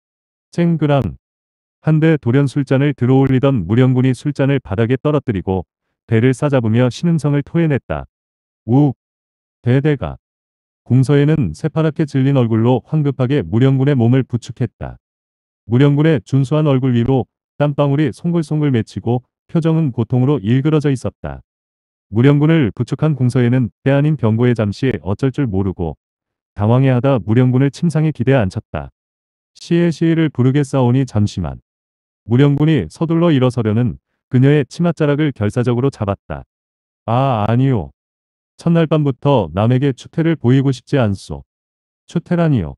쨍그랑 한 대 돌연 술잔을 들어올리던 무령군이 술잔을 바닥에 떨어뜨리고 배를 싸잡으며 신음성을 토해냈다. 우! 대대가! 궁서에는 새파랗게 질린 얼굴로 황급하게 무령군의 몸을 부축했다. 무령군의 준수한 얼굴 위로 땀방울이 송글송글 맺히고 표정은 고통으로 일그러져 있었다. 무령군을 부축한 궁서에는 때 아닌 병고에 잠시 어쩔 줄 모르고 당황해하다 무령군을 침상에 기대 앉혔다. 시의 시를 부르게싸우니 잠시만. 무령군이 서둘러 일어서려는 그녀의 치맛자락을 결사적으로 잡았다. 아 아니요. 첫날 밤부터 남에게 추태를 보이고 싶지 않소. 추태라니요.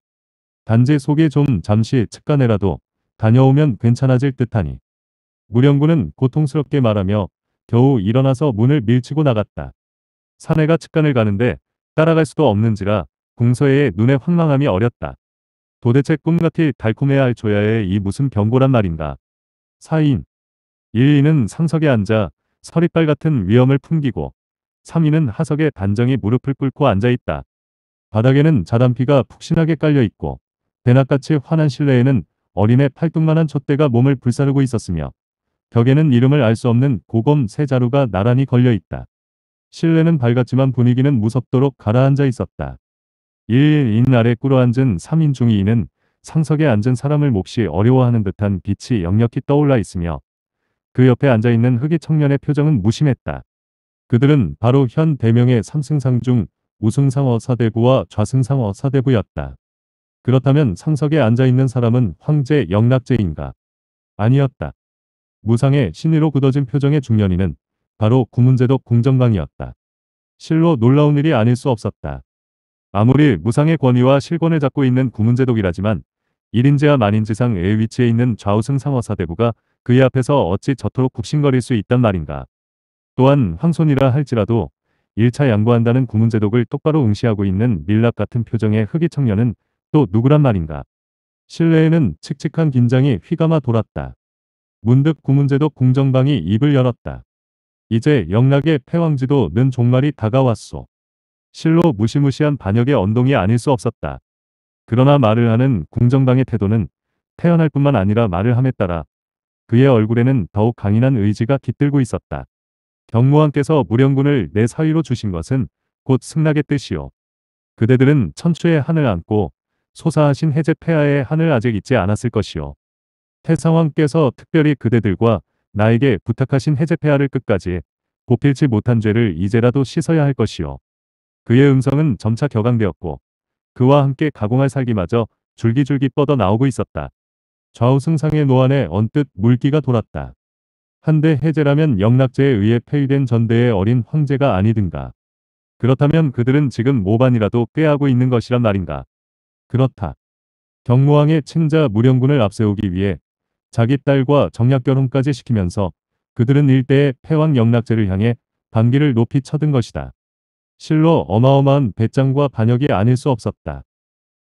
단지 속에좀 잠시 측간해라도 다녀오면 괜찮아질 듯하니. 무령군은 고통스럽게 말하며 겨우 일어나서 문을 밀치고 나갔다. 사내가 측간을 가는데 따라갈 수도 없는지라 궁서의 에눈에 황망함이 어렸다. 도대체 꿈같이 달콤해야 할 조야의 이 무슨 경고란 말인가. 4인 1인은 상석에 앉아 서리빨 같은 위험을 풍기고 3인은 하석에 단정히 무릎을 꿇고 앉아있다. 바닥에는 자단피가 푹신하게 깔려있고 대낮같이 환한 실내에는 어린애 팔뚝만한 촛대가 몸을 불사르고 있었으며 벽에는 이름을 알 수 없는 고검 세 자루가 나란히 걸려 있다. 실내는 밝았지만 분위기는 무섭도록 가라앉아 있었다. 1인 아래 꿇어앉은 3인 중2인은 상석에 앉은 사람을 몹시 어려워하는 듯한 빛이 역력히 떠올라 있으며 그 옆에 앉아있는 흑이 청년의 표정은 무심했다. 그들은 바로 현 대명의 3승상중 우승상어 사대부와 좌승상어 사대부였다. 그렇다면 상석에 앉아있는 사람은 황제 영락제인가? 아니었다. 무상의 신의로 굳어진 표정의 중년인은 바로 구문제독 공정강이었다. 실로 놀라운 일이 아닐 수 없었다. 아무리 무상의 권위와 실권을 잡고 있는 구문제독이라지만 1인제와 만인지상의 위치에 있는 좌우승 상어사대부가 그의 앞에서 어찌 저토록 굽신거릴 수 있단 말인가. 또한 황손이라 할지라도 1차 양보한다는 구문제독을 똑바로 응시하고 있는 밀락 같은 표정의 흑이 청년은 또 누구란 말인가. 실내에는 칙칙한 긴장이 휘감아 돌았다. 문득 구문제도 궁정방이 입을 열었다. 이제 영락의 패왕지도 는 종말이 다가왔소. 실로 무시무시한 반역의 언동이 아닐 수 없었다. 그러나 말을 하는 궁정방의 태도는 태어날 뿐만 아니라 말을 함에 따라 그의 얼굴에는 더욱 강인한 의지가 깃들고 있었다. 경무왕께서 무령군을 내 사위로 주신 것은 곧 승낙의 뜻이오 그대들은 천추의 한을 안고 소사하신 해제 폐하의 한을 아직 잊지 않았을 것이요. 태상왕께서 특별히 그대들과 나에게 부탁하신 해제 폐하를 끝까지 보필치 못한 죄를 이제라도 씻어야 할 것이요. 그의 음성은 점차 격앙되었고 그와 함께 가공할 살기마저 줄기줄기 뻗어 나오고 있었다. 좌우승상의 노안에 언뜻 물기가 돌았다. 한데 해제라면 영락제에 의해 폐위된 전대의 어린 황제가 아니든가. 그렇다면 그들은 지금 모반이라도 꾀하고 있는 것이란 말인가. 그렇다. 경무왕의 친자 무령군을 앞세우기 위해 자기 딸과 정략결혼까지 시키면서 그들은 일대의 패왕 영락제를 향해 반기를 높이 쳐든 것이다. 실로 어마어마한 배짱과 반역이 아닐 수 없었다.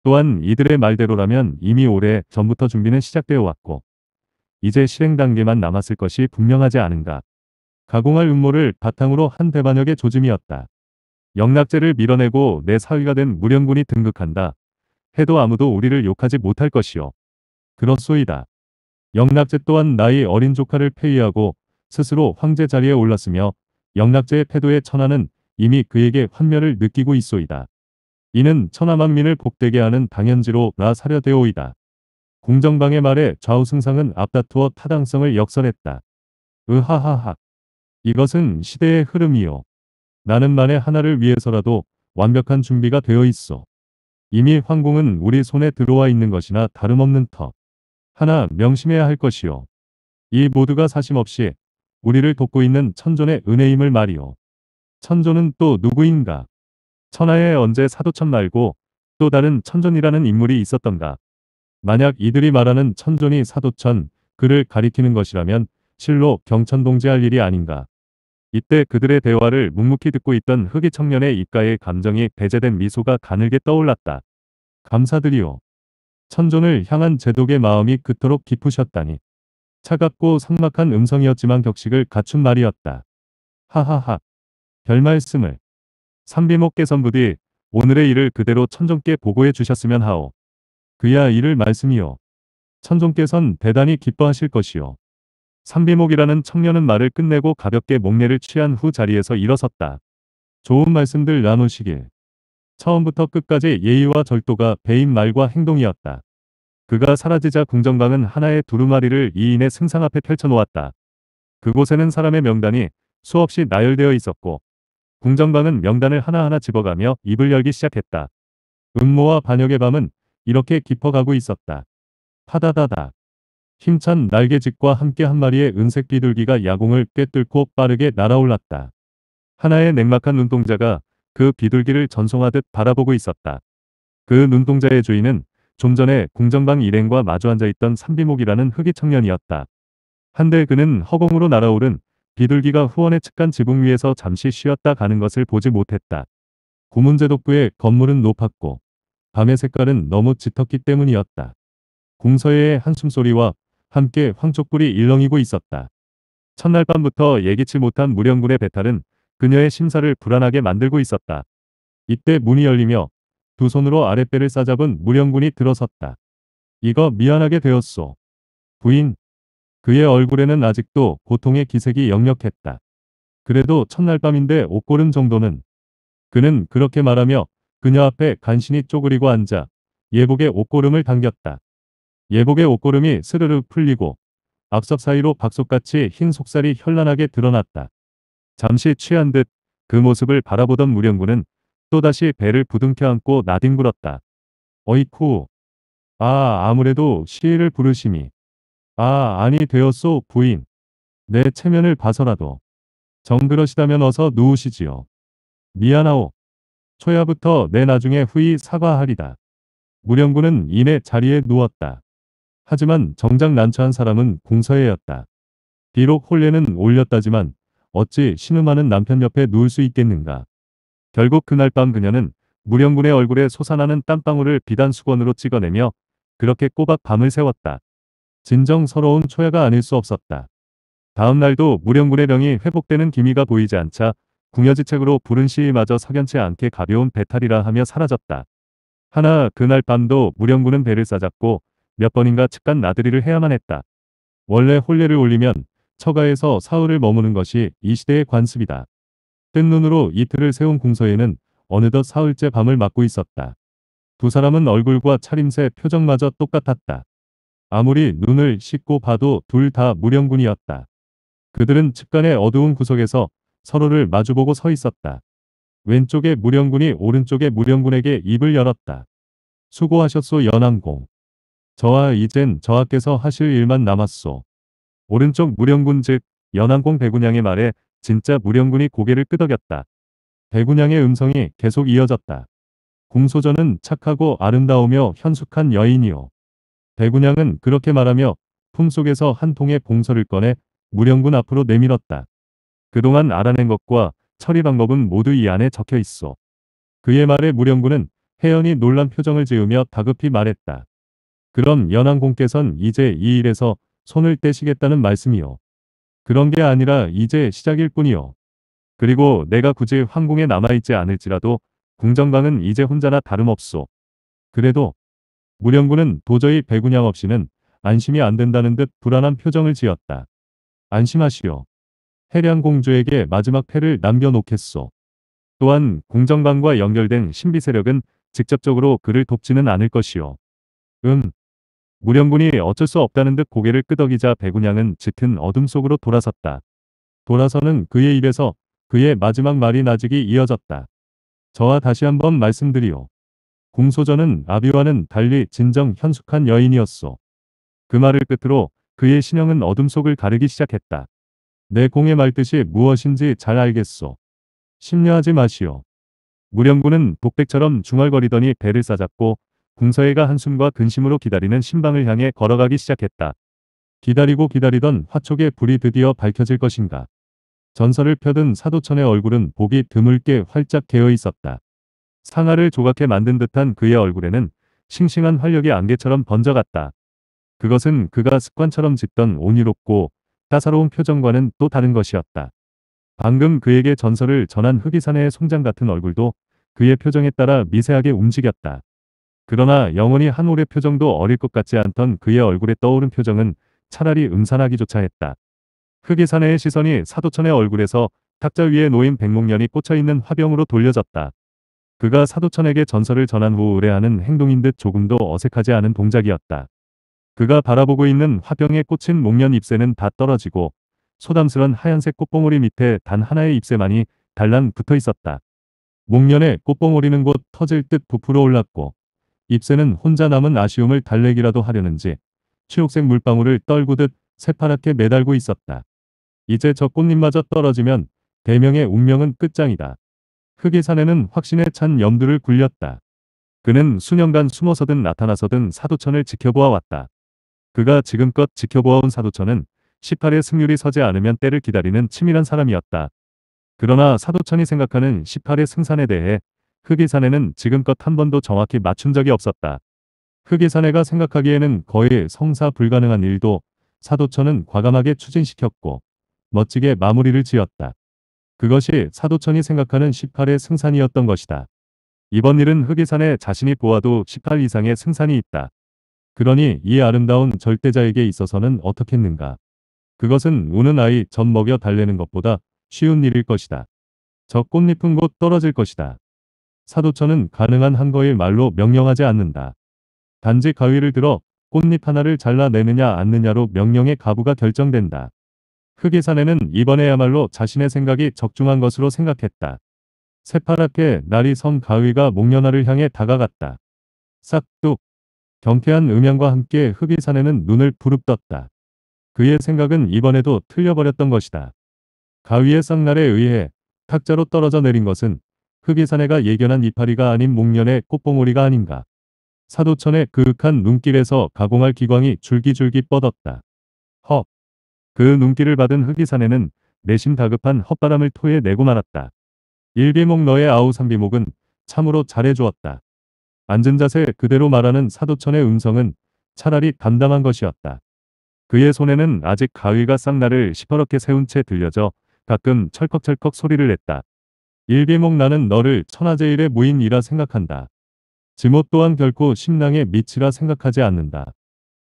또한 이들의 말대로라면 이미 오래 전부터 준비는 시작되어 왔고 이제 실행 단계만 남았을 것이 분명하지 않은가. 가공할 음모를 바탕으로 한 대반역의 조짐이었다. 영락제를 밀어내고 내 사위가 된 무령군이 등극한다. 해도 아무도 우리를 욕하지 못할 것이요. 그렇소이다. 영락제 또한 나의 어린 조카를 폐위하고 스스로 황제 자리에 올랐으며 영락제의 패도의 천하는 이미 그에게 환멸을 느끼고 있소이다. 이는 천하망민을 복되게 하는 당연지로 나사려되오이다. 공정방의 말에 좌우승상은 앞다투어 타당성을 역설했다. 으하하하. 이것은 시대의 흐름이요. 나는 만에 하나를 위해서라도 완벽한 준비가 되어 있어. 이미 황궁은 우리 손에 들어와 있는 것이나 다름없는 터. 하나 명심해야 할 것이요. 이 모두가 사심없이 우리를 돕고 있는 천존의 은혜임을 말이오. 천존은 또 누구인가? 천하에 언제 사도천 말고 또 다른 천존이라는 인물이 있었던가? 만약 이들이 말하는 천존이 사도천, 그를 가리키는 것이라면 실로 경천동지할 일이 아닌가? 이때 그들의 대화를 묵묵히 듣고 있던 흑이 청년의 입가에 감정이 배제된 미소가 가늘게 떠올랐다. 감사드리오. 천존을 향한 제독의 마음이 그토록 깊으셨다니. 차갑고 상막한 음성이었지만 격식을 갖춘 말이었다. 하하하. 별 말씀을. 삼비목께선 부디 오늘의 일을 그대로 천종께 보고해 주셨으면 하오. 그야 이를 말씀이오 천종께선 대단히 기뻐하실 것이오 삼비목이라는 청년은 말을 끝내고 가볍게 목례를 취한 후 자리에서 일어섰다. 좋은 말씀들 나누시길. 처음부터 끝까지 예의와 절도가 배인 말과 행동이었다. 그가 사라지자 궁정방은 하나의 두루마리를 이인의 승상 앞에 펼쳐놓았다. 그곳에는 사람의 명단이 수없이 나열되어 있었고 궁정방은 명단을 하나하나 집어가며 입을 열기 시작했다. 음모와 반역의 밤은 이렇게 깊어가고 있었다. 파다다다. 힘찬 날개짓과 함께 한 마리의 은색 비둘기가 야공을 꿰뚫고 빠르게 날아올랐다. 하나의 냉막한 눈동자가 그 비둘기를 전송하듯 바라보고 있었다. 그 눈동자의 주인은 좀 전에 궁전방 일행과 마주 앉아있던 산비목이라는 흑이 청년이었다. 한데 그는 허공으로 날아오른 비둘기가 후원의 측간 지붕 위에서 잠시 쉬었다 가는 것을 보지 못했다. 고문제독부의 건물은 높았고 밤의 색깔은 너무 짙었기 때문이었다. 궁서의 한숨소리와 함께 황족불이 일렁이고 있었다. 첫날 밤부터 예기치 못한 무령군의 배탈은 그녀의 심사를 불안하게 만들고 있었다. 이때 문이 열리며 두 손으로 아랫배를 싸잡은 무령군이 들어섰다. 이거 미안하게 되었소. 부인. 그의 얼굴에는 아직도 고통의 기색이 역력했다. 그래도 첫날 밤인데 옷고름 정도는. 그는 그렇게 말하며 그녀 앞에 간신히 쪼그리고 앉아 예복의 옷고름을 당겼다. 예복의 옷고름이 스르르 풀리고 앞섭 사이로 박속같이 흰 속살이 현란하게 드러났다. 잠시 취한 듯 그 모습을 바라보던 무령군은 또다시 배를 부둥켜 안고 나뒹굴었다. 어이쿠. 아 아무래도 시를 부르심이. 아 아니 되었소 부인. 내 체면을 봐서라도. 정 그러시다면 어서 누우시지요. 미안하오. 초야부터 내 나중에 후이 사과하리다. 무령군은 이내 자리에 누웠다. 하지만 정작 난처한 사람은 공서예였다. 비록 홀례는 올렸다지만 어찌 신음하는 남편 옆에 누울 수 있겠는가. 결국 그날 밤 그녀는 무령군의 얼굴에 솟아나는 땀방울을 비단 수건으로 찍어내며 그렇게 꼬박 밤을 세웠다 진정 서러운 초야가 아닐 수 없었다. 다음 날도 무령군의 병이 회복되는 기미가 보이지 않자 궁여지책으로 부른 시위마저 석연치 않게 가벼운 배탈이라 하며 사라졌다. 하나 그날 밤도 무령군은 배를 싸잡고 몇 번인가 측간 나들이를 해야만 했다. 원래 혼례를 올리면 처가에서 사흘을 머무는 것이 이 시대의 관습이다. 뜬 눈으로 이틀을 세운 궁서에는 어느덧 사흘째 밤을 맞고 있었다. 두 사람은 얼굴과 차림새 표정마저 똑같았다. 아무리 눈을 씻고 봐도 둘 다 무령군이었다. 그들은 측간의 어두운 구석에서 서로를 마주보고 서 있었다. 왼쪽의 무령군이 오른쪽의 무령군에게 입을 열었다. 수고하셨소 연왕공. 저와 이젠 저하께서 하실 일만 남았소. 오른쪽 무령군 즉 연안공 배군양의 말에 진짜 무령군이 고개를 끄덕였다. 배군양의 음성이 계속 이어졌다. 공소전은 착하고 아름다우며 현숙한 여인이요. 배군양은 그렇게 말하며 품속에서 한 통의 봉서를 꺼내 무령군 앞으로 내밀었다. 그동안 알아낸 것과 처리 방법은 모두 이 안에 적혀 있어. 그의 말에 무령군은 혜연이 놀란 표정을 지으며 다급히 말했다. 그럼 연항공께선 이제 이 일에서 손을 떼시겠다는 말씀이요. 그런 게 아니라 이제 시작일 뿐이요. 그리고 내가 굳이 황궁에 남아있지 않을지라도 궁정강은 이제 혼자나 다름없소. 그래도 무령군은 도저히 배군양 없이는 안심이 안 된다는 듯 불안한 표정을 지었다. 안심하시오. 해량공주에게 마지막 패를 남겨놓겠소. 또한 궁정강과 연결된 신비세력은 직접적으로 그를 돕지는 않을 것이오. 음, 무령군이 어쩔 수 없다는 듯 고개를 끄덕이자 백운양은 짙은 어둠 속으로 돌아섰다. 돌아서는 그의 입에서 그의 마지막 말이 나직이 이어졌다. 저와 다시 한번 말씀드리오. 공소전은 아비와는 달리 진정 현숙한 여인이었소. 그 말을 끝으로 그의 신형은 어둠 속을 가르기 시작했다. 내 공의 말뜻이 무엇인지 잘 알겠소. 심려하지 마시오. 무령군은 독백처럼 중얼거리더니 배를 싸잡고 궁서애가 한숨과 근심으로 기다리는 신방을 향해 걸어가기 시작했다. 기다리고 기다리던 화촉의 불이 드디어 밝혀질 것인가. 전설을 펴든 사도천의 얼굴은 보기 드물게 활짝 개어 있었다. 상아를 조각해 만든 듯한 그의 얼굴에는 싱싱한 활력이 안개처럼 번져갔다. 그것은 그가 습관처럼 짓던 온유롭고 따사로운 표정과는 또 다른 것이었다. 방금 그에게 전설을 전한 흑이산의 송장 같은 얼굴도 그의 표정에 따라 미세하게 움직였다. 그러나 영원히 한올의 표정도 어릴 것 같지 않던 그의 얼굴에 떠오른 표정은 차라리 음산하기조차 했다. 흑이산의 시선이 사도천의 얼굴에서 탁자 위에 놓인 백목년이 꽂혀있는 화병으로 돌려졌다. 그가 사도천에게 전설을 전한 후 의뢰하는 행동인 듯 조금도 어색하지 않은 동작이었다. 그가 바라보고 있는 화병에 꽂힌 목련 잎새는 다 떨어지고 소담스런 하얀색 꽃봉오리 밑에 단 하나의 잎새만이 달랑 붙어 있었다. 목련에 꽃봉오리는 곧 터질 듯 부풀어 올랐고 입새는 혼자 남은 아쉬움을 달래기라도 하려는지 취옥색 물방울을 떨구듯 새파랗게 매달고 있었다. 이제 저 꽃잎마저 떨어지면 대명의 운명은 끝장이다. 흑의 산에는 확신에 찬 염두를 굴렸다. 그는 수년간 숨어서든 나타나서든 사도천을 지켜보아 왔다. 그가 지금껏 지켜보아온 사도천은 18의 승률이 서지 않으면 때를 기다리는 치밀한 사람이었다. 그러나 사도천이 생각하는 18의 승산에 대해 흑이산에는 지금껏 한 번도 정확히 맞춘 적이 없었다. 흑이산에가 생각하기에는 거의 성사 불가능한 일도 사도천은 과감하게 추진시켰고 멋지게 마무리를 지었다. 그것이 사도천이 생각하는 18의 승산이었던 것이다. 이번 일은 흑이산에 자신이 보아도 18 이상의 승산이 있다. 그러니 이 아름다운 절대자에게 있어서는 어떻겠는가. 그것은 우는 아이 젖 먹여 달래는 것보다 쉬운 일일 것이다. 저 꽃잎은 곧 떨어질 것이다. 사도처는 가능한 한거일 말로 명령하지 않는다. 단지 가위를 들어 꽃잎 하나를 잘라내느냐 않느냐로 명령의 가부가 결정된다. 흑이산에는 이번에야말로 자신의 생각이 적중한 것으로 생각했다. 새파랗게 날이 선 가위가 목련화를 향해 다가갔다. 싹둑. 경쾌한 음향과 함께 흑이산에는 눈을 부릅떴다. 그의 생각은 이번에도 틀려버렸던 것이다. 가위의 쌍날에 의해 탁자로 떨어져 내린 것은 흑이산에가 예견한 이파리가 아닌 목련의 꽃봉오리가 아닌가. 사도천의 그윽한 눈길에서 가공할 기광이 줄기줄기 뻗었다. 헉. 그 눈길을 받은 흑이산에는 내심 다급한 헛바람을 토해내고 말았다. 일비목 너의 아우삼비목은 참으로 잘해주었다. 앉은 자세 그대로 말하는 사도천의 음성은 차라리 담담한 것이었다. 그의 손에는 아직 가위가 쌍나를 시퍼렇게 세운 채 들려져 가끔 철컥철컥 소리를 냈다. 일비목 나는 너를 천하제일의 무인이라 생각한다. 지모 또한 결코 심랑의 밑이라 생각하지 않는다.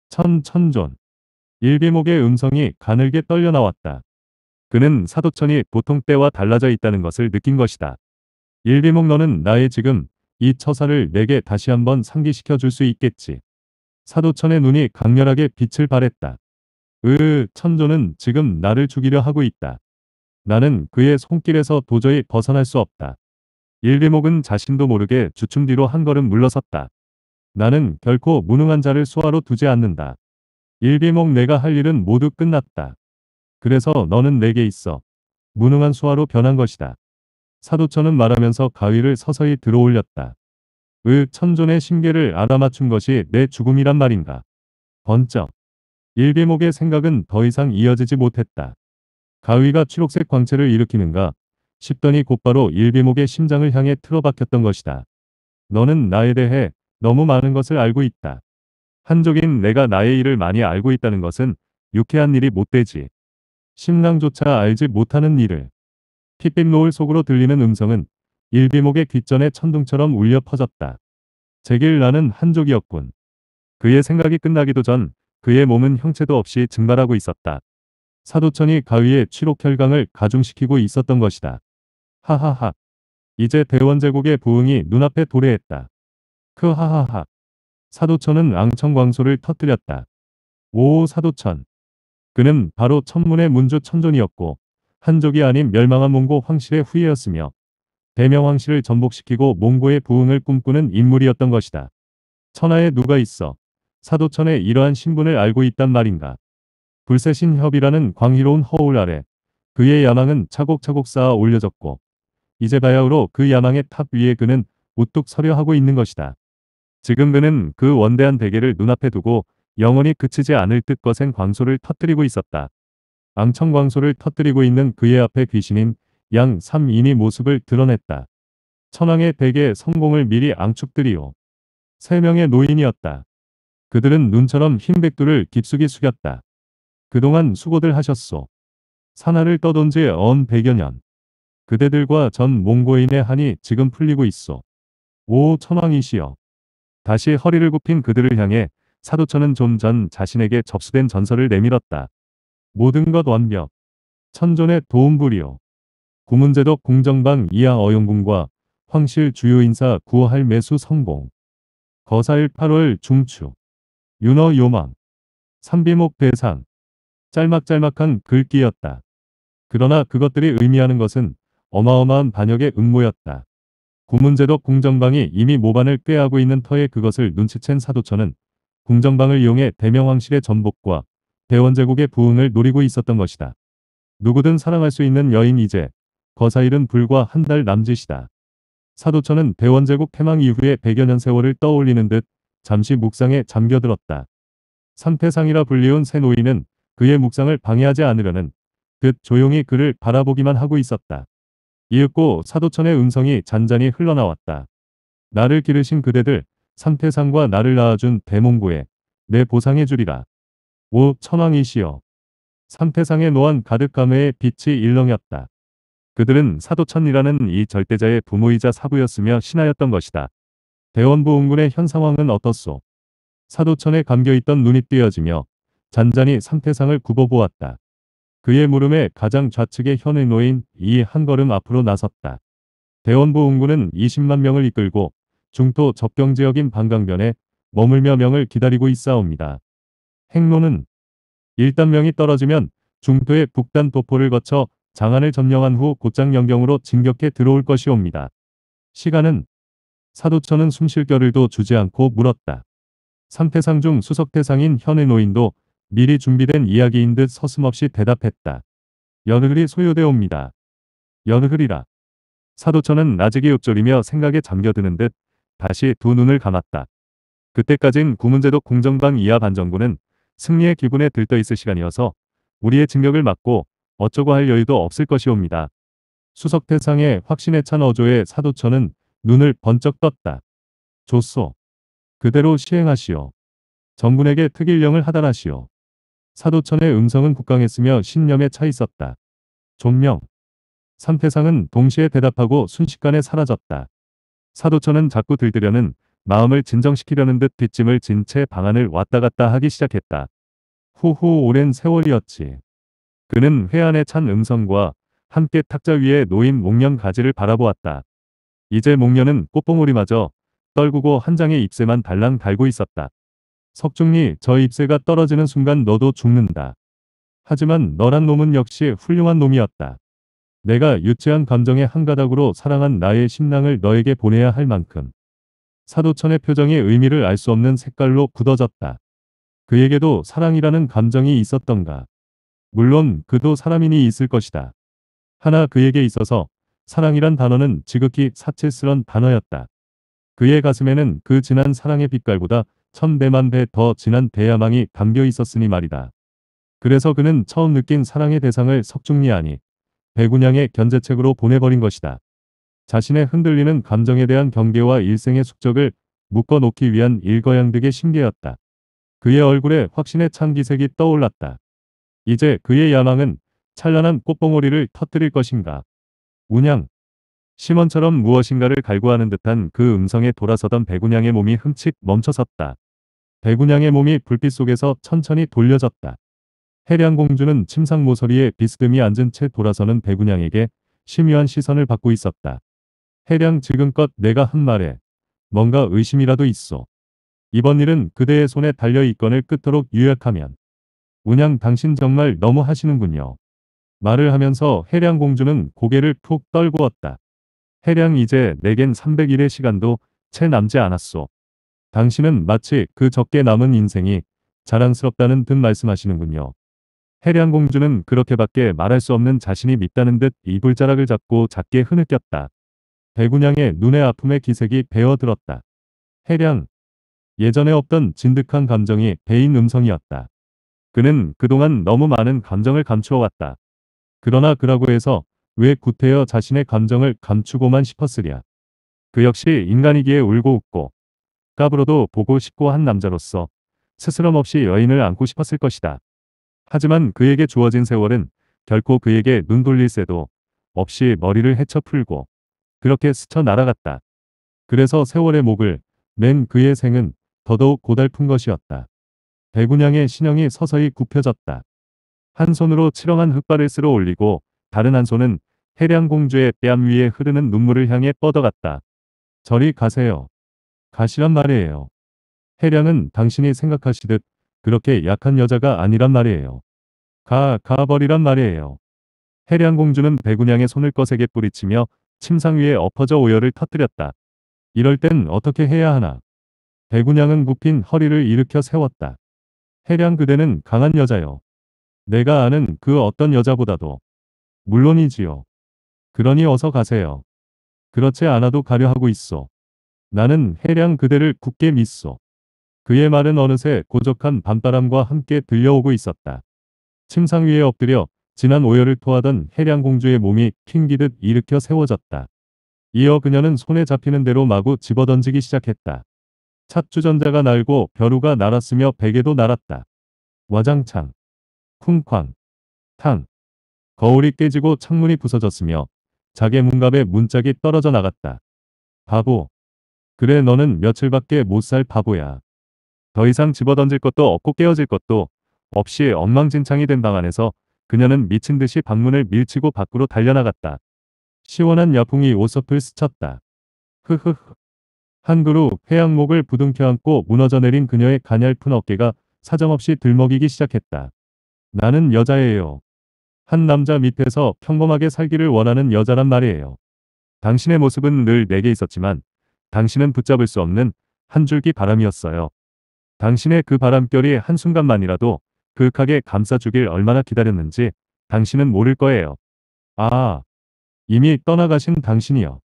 천 천존. 일비목의 음성이 가늘게 떨려나왔다. 그는 사도천이 보통 때와 달라져 있다는 것을 느낀 것이다. 일비목 너는 나의 지금 이 처사를 내게 다시 한번 상기시켜 줄 수 있겠지. 사도천의 눈이 강렬하게 빛을 발했다. 으, 천조는 지금 나를 죽이려 하고 있다. 나는 그의 손길에서 도저히 벗어날 수 없다. 일비목은 자신도 모르게 주춤 뒤로 한 걸음 물러섰다. 나는 결코 무능한 자를 수화로 두지 않는다. 일비목 내가 할 일은 모두 끝났다. 그래서 너는 내게 있어. 무능한 수화로 변한 것이다. 사도천은 말하면서 가위를 서서히 들어올렸다. 으 천존의 심계를 알아맞춘 것이 내 죽음이란 말인가. 번쩍. 일비목의 생각은 더 이상 이어지지 못했다. 가위가 초록색 광채를 일으키는가 싶더니 곧바로 일비목의 심장을 향해 틀어박혔던 것이다. 너는 나에 대해 너무 많은 것을 알고 있다. 한족인 내가 나의 일을 많이 알고 있다는 것은 유쾌한 일이 못 되지. 심랑조차 알지 못하는 일을. 핏빛 노을 속으로 들리는 음성은 일비목의 귀전에 천둥처럼 울려 퍼졌다. 제길 나는 한족이었군. 그의 생각이 끝나기도 전 그의 몸은 형체도 없이 증발하고 있었다. 사도천이 가위의 취록혈강을 가중시키고 있었던 것이다. 하하하. 이제 대원제국의 부흥이 눈앞에 도래했다. 그하하하 사도천은 앙청광소를 터뜨렸다. 오 사도천. 그는 바로 천문의 문주 천존이었고 한족이 아닌 멸망한 몽고 황실의 후예였으며 대명 황실을 전복시키고 몽고의 부흥을 꿈꾸는 인물이었던 것이다. 천하에 누가 있어 사도천의 이러한 신분을 알고 있단 말인가. 불세신협이라는 광희로운 허울 아래 그의 야망은 차곡차곡 쌓아 올려졌고 이제 바야흐로 그 야망의 탑 위에 그는 우뚝 서려 하고 있는 것이다. 지금 그는 그 원대한 대계를 눈앞에 두고 영원히 그치지 않을 듯 거센 광소를 터뜨리고 있었다. 앙청 광소를 터뜨리고 있는 그의 앞에 귀신인 양 3인이 모습을 드러냈다. 천왕의 대계 성공을 미리 앙축들이오. 세 명의 노인이었다. 그들은 눈처럼 흰 백두를 깊숙이 숙였다. 그동안 수고들 하셨소. 산하를 떠돈 지 언 백여 년. 그대들과 전 몽고인의 한이 지금 풀리고 있어. 오 천왕이시여. 다시 허리를 굽힌 그들을 향해 사도천은 좀 전 자신에게 접수된 전설을 내밀었다. 모든 것 완벽. 천존의 도움부리오. 구문제독 공정방 이하 어용군과 황실 주요 인사 구할 매수 성공. 거사일 8월 중추. 윤어 요망. 삼비목 대상. 짤막짤막한 글귀였다. 그러나 그것들이 의미하는 것은 어마어마한 반역의 음모였다. 구문제도 공정방이 이미 모반을 꾀하고 있는 터에 그것을 눈치챈 사도처는 공정방을 이용해 대명왕실의 전복과 대원제국의 부흥을 노리고 있었던 것이다. 누구든 사랑할 수 있는 여인 이제 거사일은 불과 한 달 남짓이다. 사도처는 대원제국 패망 이후의 백여 년 세월을 떠올리는 듯 잠시 묵상에 잠겨들었다. 삼태상이라 불리운 새 노인은 그의 묵상을 방해하지 않으려는 듯 조용히 그를 바라보기만 하고 있었다. 이윽고 사도천의 음성이 잔잔히 흘러나왔다. 나를 기르신 그대들 삼태상과 나를 낳아준 대몽구에내 보상해 주리라. 오 천왕이시여. 삼태상의 노안 가득감의 빛이 일렁였다. 그들은 사도천이라는 이 절대자의 부모이자 사부였으며 신하였던 것이다. 대원부흥군의 현 상황은 어떻소? 사도천에 감겨있던 눈이 띄어지며 잔잔히 상태상을 굽어보았다. 그의 물음에 가장 좌측의 현의 노인 이 한 걸음 앞으로 나섰다. 대원부 응군은 20만 명을 이끌고 중토 접경 지역인 방강변에 머물며 명을 기다리고 있사옵니다. 행로는 일단 명이 떨어지면 중토의 북단 도포를 거쳐 장안을 점령한 후 곧장 영경으로 진격해 들어올 것이옵니다. 시간은 사도천은 숨쉴 겨를도 주지 않고 물었다. 상태상 중 수석태상인 현의 노인도 미리 준비된 이야기인 듯 서슴없이 대답했다. 연흙이 소요되옵니다. 연흙이라 사도천은 나직이 욕조리며 생각에 잠겨드는 듯 다시 두 눈을 감았다. 그때까진 구문제독 공정방 이하 반정부는 승리의 기분에 들떠있을 시간이어서 우리의 진격을 막고 어쩌고 할 여유도 없을 것이옵니다. 수석태상의 확신에 찬 어조에 사도천은 눈을 번쩍 떴다. 좋소 그대로 시행하시오. 정군에게 특일령을 하달하시오. 사도천의 음성은 국강했으며 신념에 차 있었다. 존명. 산태상은 동시에 대답하고 순식간에 사라졌다. 사도천은 자꾸 들들려는 마음을 진정시키려는 듯 뒷짐을 진 채 방안을 왔다 갔다 하기 시작했다. 후후 오랜 세월이었지. 그는 회안에 찬 음성과 함께 탁자 위에 놓인 목련 가지를 바라보았다. 이제 목련은 꽃봉오리마저 떨구고 한 장의 잎새만 달랑 달고 있었다. 석중리, 저입새가 떨어지는 순간 너도 죽는다. 하지만 너란 놈은 역시 훌륭한 놈이었다. 내가 유치한 감정의 한 가닥으로 사랑한 나의 심낭을 너에게 보내야 할 만큼. 사도천의 표정이 의미를 알 수 없는 색깔로 굳어졌다. 그에게도 사랑이라는 감정이 있었던가. 물론 그도 사람이니 있을 것이다. 하나 그에게 있어서 사랑이란 단어는 지극히 사치스런 단어였다. 그의 가슴에는 그 진한 사랑의 빛깔보다 천배만 배더 진한 대야망이 담겨 있었으니 말이다. 그래서 그는 처음 느낀 사랑의 대상을 석중리 아니 배군양의 견제책으로 보내버린 것이다. 자신의 흔들리는 감정에 대한 경계와 일생의 숙적을 묶어놓기 위한 일거양득의 신계였다. 그의 얼굴에 확신의 찬기색이 떠올랐다. 이제 그의 야망은 찬란한 꽃봉오리를 터뜨릴 것인가. 운양. 심원처럼 무엇인가를 갈구하는 듯한 그 음성에 돌아서던 배군양의 몸이 흠칫 멈춰섰다. 대군양의 몸이 불빛 속에서 천천히 돌려졌다. 해량공주는 침상 모서리에 비스듬히 앉은 채 돌아서는 배군양에게 심요한 시선을 받고 있었다. 해량 지금껏 내가 한 말에 뭔가 의심이라도 있어. 이번 일은 그대의 손에 달려 있건을 끝도록 유약하면 운양 당신 정말 너무 하시는군요. 말을 하면서 해량공주는 고개를 푹 떨구었다. 해량 이제 내겐 300일의 시간도 채 남지 않았소. 당신은 마치 그 적게 남은 인생이 자랑스럽다는 듯 말씀하시는군요. 해량 공주는 그렇게밖에 말할 수 없는 자신이 믿다는듯 이불자락을 잡고 작게 흐느꼈다. 배구냥의 눈의 아픔의 기색이 배어들었다. 해량. 예전에 없던 진득한 감정이 배인 음성이었다. 그는 그동안 너무 많은 감정을 감추어왔다. 그러나 그라고 해서 왜 구태여 자신의 감정을 감추고만 싶었으랴. 그 역시 인간이기에 울고 웃고 값으로도 보고 싶고 한 남자로서 스스럼 없이 여인을 안고 싶었을 것이다. 하지만 그에게 주어진 세월은 결코 그에게 눈 돌릴 새도 없이 머리를 헤쳐 풀고 그렇게 스쳐 날아갔다. 그래서 세월의 목을 맨 그의 생은 더더욱 고달픈 것이었다. 배구냥의 신형이 서서히 굽혀졌다. 한 손으로 칠렁한흙발을 쓸어 올리고 다른 한 손은 해량 공주의 뺨 위에 흐르는 눈물을 향해 뻗어갔다. 저리 가세요. 가시란 말이에요. 해량은 당신이 생각하시듯 그렇게 약한 여자가 아니란 말이에요. 가, 가버리란 말이에요. 해량 공주는 배군양의 손을 거세게 뿌리치며 침상 위에 엎어져 오열을 터뜨렸다. 이럴 땐 어떻게 해야 하나. 배군양은 굽힌 허리를 일으켜 세웠다. 해량 그대는 강한 여자요. 내가 아는 그 어떤 여자보다도. 물론이지요. 그러니 어서 가세요. 그렇지 않아도 가려 하고 있어. 나는 해량 그대를 굳게 믿소. 그의 말은 어느새 고적한 밤바람과 함께 들려오고 있었다. 침상 위에 엎드려 지난 오열을 토하던 해량 공주의 몸이 킹기듯 일으켜 세워졌다. 이어 그녀는 손에 잡히는 대로 마구 집어던지기 시작했다. 찻주전자가 날고 벼루가 날았으며 베개도 날았다. 와장창, 쿵쾅, 탕. 거울이 깨지고 창문이 부서졌으며 자개 문갑에 문짝이 떨어져 나갔다. 바보. 그래 너는 며칠밖에 못 살 바보야. 더 이상 집어던질 것도 없고 깨어질 것도 없이 엉망진창이 된 방 안에서 그녀는 미친 듯이 방문을 밀치고 밖으로 달려나갔다. 시원한 여풍이 옷서풀 스쳤다. 흐흐흐. 한 그루 회양목을 부둥켜 안고 무너져 내린 그녀의 가냘픈 어깨가 사정없이 들먹이기 시작했다. 나는 여자예요. 한 남자 밑에서 평범하게 살기를 원하는 여자란 말이에요. 당신의 모습은 늘 내게 있었지만 당신은 붙잡을 수 없는 한 줄기 바람이었어요. 당신의 그 바람결이 한순간만이라도 그윽하게 감싸주길 얼마나 기다렸는지 당신은 모를 거예요. 아, 이미 떠나가신 당신이요.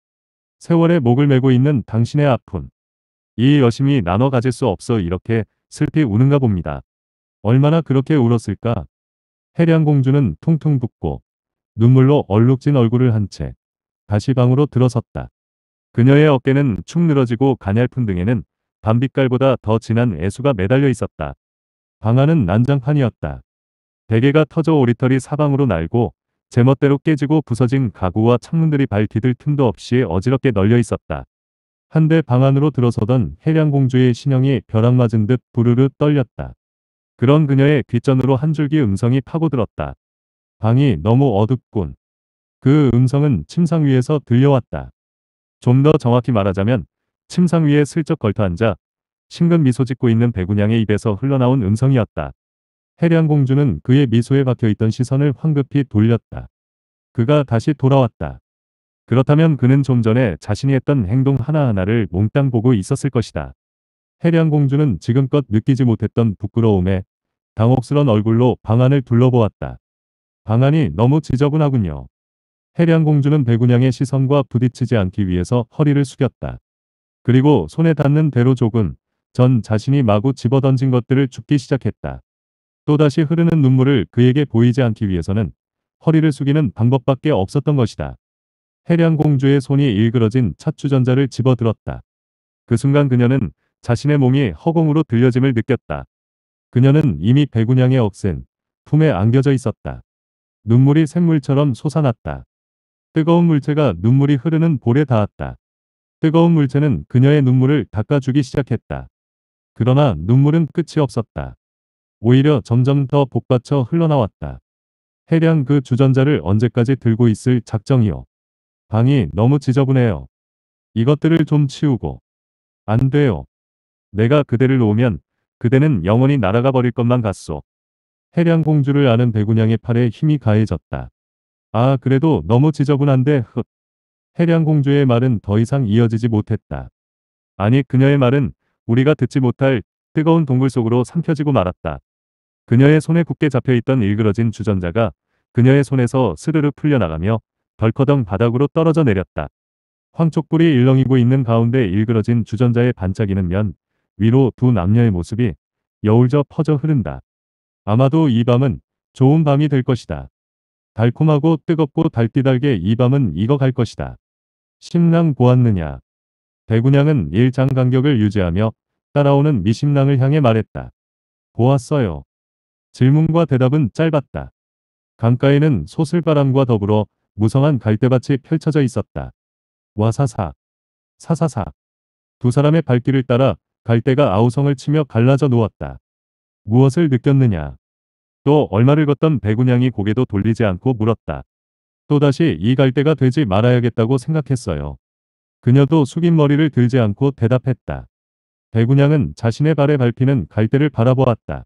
세월에 목을 메고 있는 당신의 아픔. 이 여심이 나눠 가질 수 없어 이렇게 슬피 우는가 봅니다. 얼마나 그렇게 울었을까? 해량공주는 통통 붓고 눈물로 얼룩진 얼굴을 한 채 다시 방으로 들어섰다. 그녀의 어깨는 축 늘어지고 가냘픈 등에는 밤빛깔보다 더 진한 애수가 매달려 있었다. 방안은 난장판이었다. 베개가 터져 오리털이 사방으로 날고 제멋대로 깨지고 부서진 가구와 창문들이 발 디딜 틈도 없이 어지럽게 널려 있었다. 한데 방 안으로 들어서던 해량공주의 신형이 벼락 맞은 듯 부르르 떨렸다. 그런 그녀의 귀전으로한 줄기 음성이 파고들었다. 방이 너무 어둡군. 그 음성은 침상 위에서 들려왔다. 좀더 정확히 말하자면 침상 위에 슬쩍 걸터앉아 심근 미소 짓고 있는 백운양의 입에서 흘러나온 음성이었다. 해량공주는 그의 미소에 박혀있던 시선을 황급히 돌렸다. 그가 다시 돌아왔다. 그렇다면 그는 좀 전에 자신이 했던 행동 하나하나를 몽땅 보고 있었을 것이다. 해량공주는 지금껏 느끼지 못했던 부끄러움에 당혹스런 얼굴로 방안을 둘러보았다. 방안이 너무 지저분하군요. 해량공주는 배구냥의 시선과 부딪히지 않기 위해서 허리를 숙였다. 그리고 손에 닿는 대로족은 전 자신이 마구 집어던진 것들을 죽기 시작했다. 또다시 흐르는 눈물을 그에게 보이지 않기 위해서는 허리를 숙이는 방법밖에 없었던 것이다. 해량공주의 손이 일그러진 찻주전자를 집어들었다. 그 순간 그녀는 자신의 몸이 허공으로 들려짐을 느꼈다. 그녀는 이미 배구냥의 억센 품에 안겨져 있었다. 눈물이 샘물처럼 솟아났다. 뜨거운 물체가 눈물이 흐르는 볼에 닿았다. 뜨거운 물체는 그녀의 눈물을 닦아주기 시작했다. 그러나 눈물은 끝이 없었다. 오히려 점점 더 복받쳐 흘러나왔다. 해량 그 주전자를 언제까지 들고 있을 작정이요. 방이 너무 지저분해요. 이것들을 좀 치우고. 안 돼요. 내가 그대를 놓으면 그대는 영원히 날아가 버릴 것만 같소. 해량 공주를 아는 배군양의 팔에 힘이 가해졌다. 아 그래도 너무 지저분한데 흑. 해량 공주의 말은 더 이상 이어지지 못했다. 아니 그녀의 말은 우리가 듣지 못할 뜨거운 동굴 속으로 삼켜지고 말았다. 그녀의 손에 굳게 잡혀있던 일그러진 주전자가 그녀의 손에서 스르르 풀려나가며 덜커덩 바닥으로 떨어져 내렸다. 황촉불이 일렁이고 있는 가운데 일그러진 주전자의 반짝이는 면 위로 두 남녀의 모습이 여울져 퍼져 흐른다. 아마도 이 밤은 좋은 밤이 될 것이다. 달콤하고 뜨겁고 달디달게 이 밤은 익어갈 것이다. 신랑 보았느냐. 대군양은 일장 간격을 유지하며 따라오는 미신랑을 향해 말했다. 보았어요. 질문과 대답은 짧았다. 강가에는 소슬바람과 더불어 무성한 갈대밭이 펼쳐져 있었다. 와사사. 사사사. 두 사람의 발길을 따라 갈대가 아우성을 치며 갈라져 놓았다. 무엇을 느꼈느냐. 또 얼마를 걷던 백운양이 고개도 돌리지 않고 물었다. 또다시 이 갈대가 되지 말아야겠다고 생각했어요. 그녀도 숙인 머리를 들지 않고 대답했다. 백운양은 자신의 발에 밟히는 갈대를 바라보았다.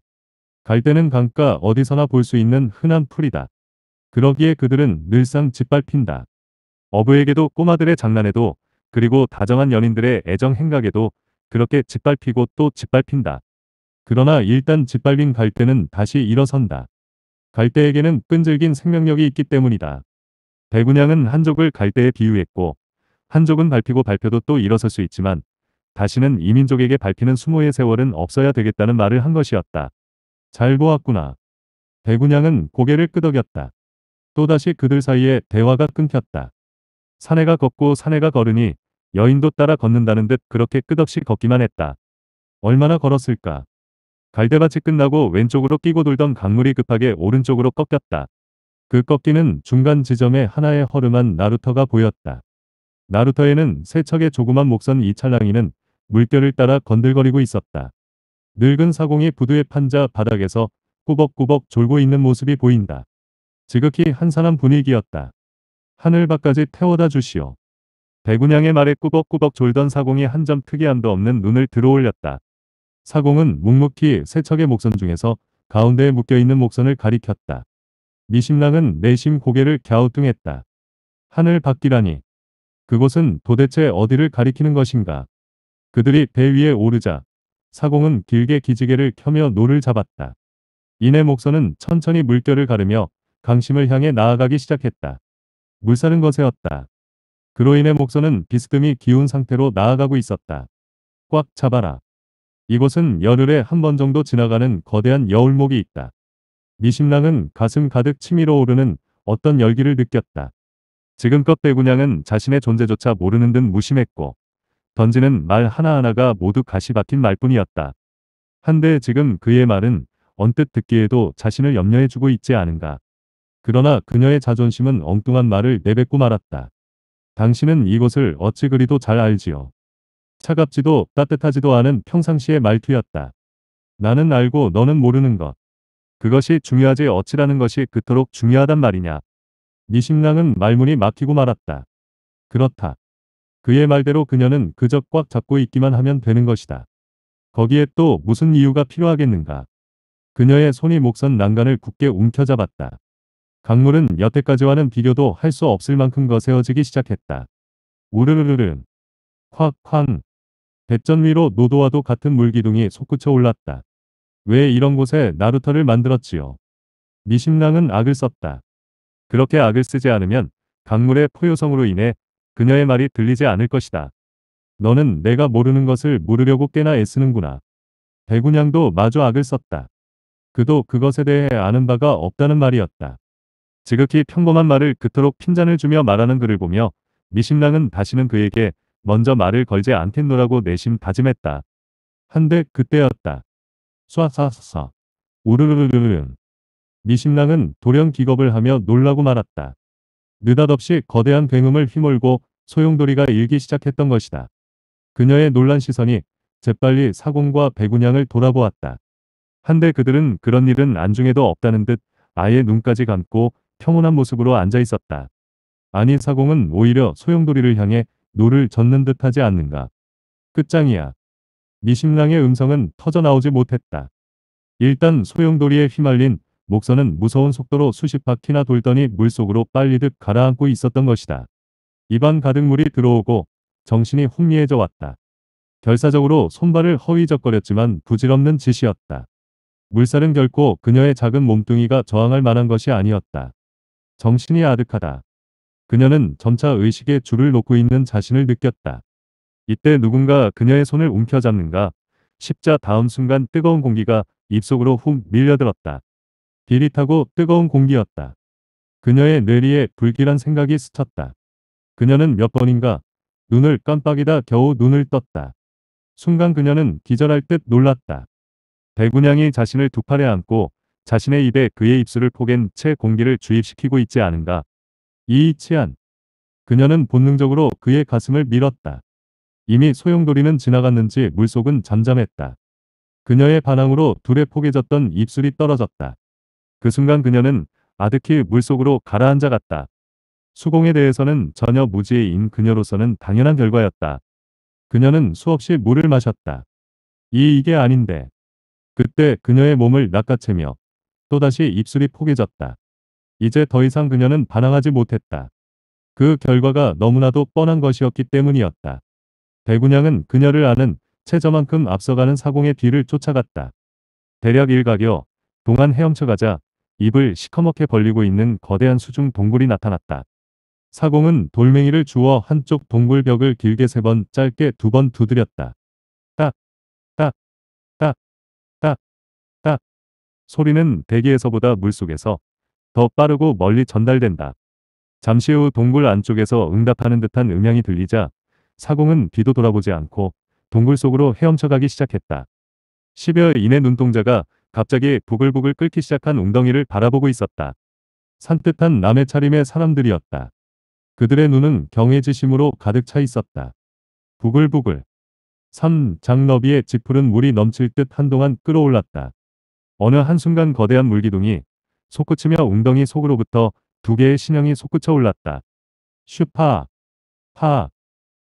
갈대는 강가 어디서나 볼 수 있는 흔한 풀이다. 그러기에 그들은 늘상 짓밟힌다. 어부에게도 꼬마들의 장난에도 그리고 다정한 연인들의 애정 행각에도 그렇게 짓밟히고 또 짓밟힌다. 그러나 일단 짓밟린 갈대는 다시 일어선다. 갈대에게는 끈질긴 생명력이 있기 때문이다. 대군양은 한족을 갈대에 비유했고 한족은 밟히고 밟혀도 또 일어설 수 있지만 다시는 이민족에게 밟히는 수모의 세월은 없어야 되겠다는 말을 한 것이었다. 잘 보았구나. 대군양은 고개를 끄덕였다. 또다시 그들 사이에 대화가 끊겼다. 사내가 걷고 사내가 걸으니 여인도 따라 걷는다는 듯 그렇게 끝없이 걷기만 했다. 얼마나 걸었을까? 갈대밭이 끝나고 왼쪽으로 끼고 돌던 강물이 급하게 오른쪽으로 꺾였다. 그 꺾이는 중간 지점에 하나의 허름한 나루터가 보였다. 나루터에는 세 척의 조그만 목선 이 찰랑이는 물결을 따라 건들거리고 있었다. 늙은 사공이 부두에 판자 바닥에서 꾸벅꾸벅 졸고 있는 모습이 보인다. 지극히 한산한 분위기였다. 하늘 밖까지 태워다 주시오. 대군양의 말에 꾸벅꾸벅 졸던 사공이 한 점 특이함도 없는 눈을 들어올렸다. 사공은 묵묵히 세척의 목선 중에서 가운데에 묶여있는 목선을 가리켰다. 미심랑은 내심 고개를 갸우뚱했다. 하늘 밖이라니. 그곳은 도대체 어디를 가리키는 것인가. 그들이 배 위에 오르자 사공은 길게 기지개를 켜며 노를 잡았다. 이내 목선은 천천히 물결을 가르며 강심을 향해 나아가기 시작했다. 물사는것에었다 그로 인해 목선은 비스듬히 기운 상태로 나아가고 있었다. 꽉 잡아라. 이곳은 열흘에 한 번 정도 지나가는 거대한 여울목이 있다. 미심랑은 가슴 가득 치밀어 오르는 어떤 열기를 느꼈다. 지금껏 대구냥은 자신의 존재조차 모르는 듯 무심했고 던지는 말 하나하나가 모두 가시박힌 말뿐이었다. 한데 지금 그의 말은 언뜻 듣기에도 자신을 염려해주고 있지 않은가. 그러나 그녀의 자존심은 엉뚱한 말을 내뱉고 말았다. 당신은 이곳을 어찌 그리도 잘 알지요. 차갑지도 따뜻하지도 않은 평상시의 말투였다. 나는 알고 너는 모르는 것. 그것이 중요하지 어찌라는 것이 그토록 중요하단 말이냐. 미심랑은 네 말문이 막히고 말았다. 그렇다. 그의 말대로 그녀는 그저 꽉 잡고 있기만 하면 되는 것이다. 거기에 또 무슨 이유가 필요하겠는가. 그녀의 손이 목선 난간을 굳게 움켜잡았다. 강물은 여태까지와는 비교도 할 수 없을 만큼 거세어지기 시작했다. 우르르르르. 콱, 쾅. 대전 위로 노도와도 같은 물기둥이 솟구쳐 올랐다. 왜 이런 곳에 나루터를 만들었지요. 미심랑은 악을 썼다. 그렇게 악을 쓰지 않으면 강물의 포효성으로 인해 그녀의 말이 들리지 않을 것이다. 너는 내가 모르는 것을 모르려고 꽤나 애쓰는구나. 대군양도 마주 악을 썼다. 그도 그것에 대해 아는 바가 없다는 말이었다. 지극히 평범한 말을 그토록 핀잔을 주며 말하는 그를 보며 미심랑은 다시는 그에게 먼저 말을 걸지 않겠노라고 내심 다짐했다. 한데 그때였다. 쏴사사사우르르르르르미심랑은 네 돌연 기겁을 하며 놀라고 말았다. 느닷없이 거대한 굉음을 휘몰고 소용돌이가 일기 시작했던 것이다. 그녀의 놀란 시선이 재빨리 사공과 백운양을 돌아보았다. 한데 그들은 그런 일은 안중에도 없다는 듯 아예 눈까지 감고 평온한 모습으로 앉아 있었다. 아니 사공은 오히려 소용돌이를 향해 노를 젓는 듯하지 않는가. 끝장이야. 미심랑의 음성은 터져나오지 못했다. 일단 소용돌이에 휘말린 목선은 무서운 속도로 수십 바퀴나 돌더니 물속으로 빨리듯 가라앉고 있었던 것이다. 입안 가득 물이 들어오고 정신이 혼미해져 왔다. 결사적으로 손발을 허위적거렸지만 부질없는 짓이었다. 물살은 결코 그녀의 작은 몸뚱이가 저항할 만한 것이 아니었다. 정신이 아득하다. 그녀는 점차 의식의 줄을 놓고 있는 자신을 느꼈다. 이때 누군가 그녀의 손을 움켜잡는가 십자 다음 순간 뜨거운 공기가 입속으로 훅 밀려들었다. 비릿하고 뜨거운 공기였다. 그녀의 뇌리에 불길한 생각이 스쳤다. 그녀는 몇 번인가 눈을 깜빡이다 겨우 눈을 떴다. 순간 그녀는 기절할 듯 놀랐다. 대군양이 자신을 두 팔에 안고 자신의 입에 그의 입술을 포갠 채 공기를 주입시키고 있지 않은가 이치안. 그녀는 본능적으로 그의 가슴을 밀었다. 이미 소용돌이는 지나갔는지 물속은 잠잠했다. 그녀의 반항으로 둘의 포개졌던 입술이 떨어졌다. 그 순간 그녀는 아득히 물속으로 가라앉아갔다. 수공에 대해서는 전혀 무지인 그녀로서는 당연한 결과였다. 그녀는 수없이 물을 마셨다. 이 이게 아닌데. 그때 그녀의 몸을 낚아채며 또다시 입술이 포개졌다. 이제 더 이상 그녀는 반항하지 못했다. 그 결과가 너무나도 뻔한 것이었기 때문이었다. 대군양은 그녀를 아는 체저만큼 앞서가는 사공의 뒤를 쫓아갔다. 대략 일각여 동안 헤엄쳐가자 입을 시커멓게 벌리고 있는 거대한 수중 동굴이 나타났다. 사공은 돌멩이를 주워 한쪽 동굴 벽을 길게 세 번 짧게 두 번 두드렸다. 딱, 딱, 딱, 딱, 딱. 소리는 대기에서보다 물속에서 더 빠르고 멀리 전달된다. 잠시 후 동굴 안쪽에서 응답하는 듯한 음향이 들리자 사공은 뒤도 돌아보지 않고 동굴 속으로 헤엄쳐가기 시작했다. 10여 인의 눈동자가 갑자기 부글부글 끓기 시작한 웅덩이를 바라보고 있었다. 산뜻한 남의 차림의 사람들이었다. 그들의 눈은 경외지심으로 가득 차 있었다. 부글부글. 3. 장너비의 지푸른 물이 넘칠 듯 한동안 끌어올랐다. 어느 한순간 거대한 물기둥이 속구치며 웅덩이 속으로부터 두 개의 신형이 솟구쳐 올랐다. 슈파, 파,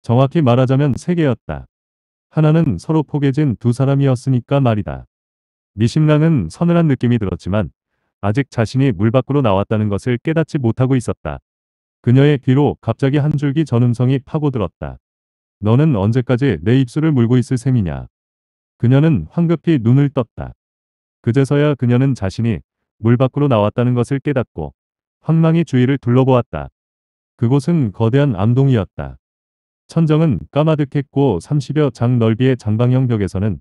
정확히 말하자면 세 개였다. 하나는 서로 포개진 두 사람이었으니까 말이다. 미심랑은 서늘한 느낌이 들었지만 아직 자신이 물 밖으로 나왔다는 것을 깨닫지 못하고 있었다. 그녀의 귀로 갑자기 한 줄기 전음성이 파고들었다. 너는 언제까지 내 입술을 물고 있을 셈이냐. 그녀는 황급히 눈을 떴다. 그제서야 그녀는 자신이 물 밖으로 나왔다는 것을 깨닫고 황망히 주위를 둘러보았다. 그곳은 거대한 암동이었다. 천정은 까마득했고 30여 장 넓이의 장방형 벽에서는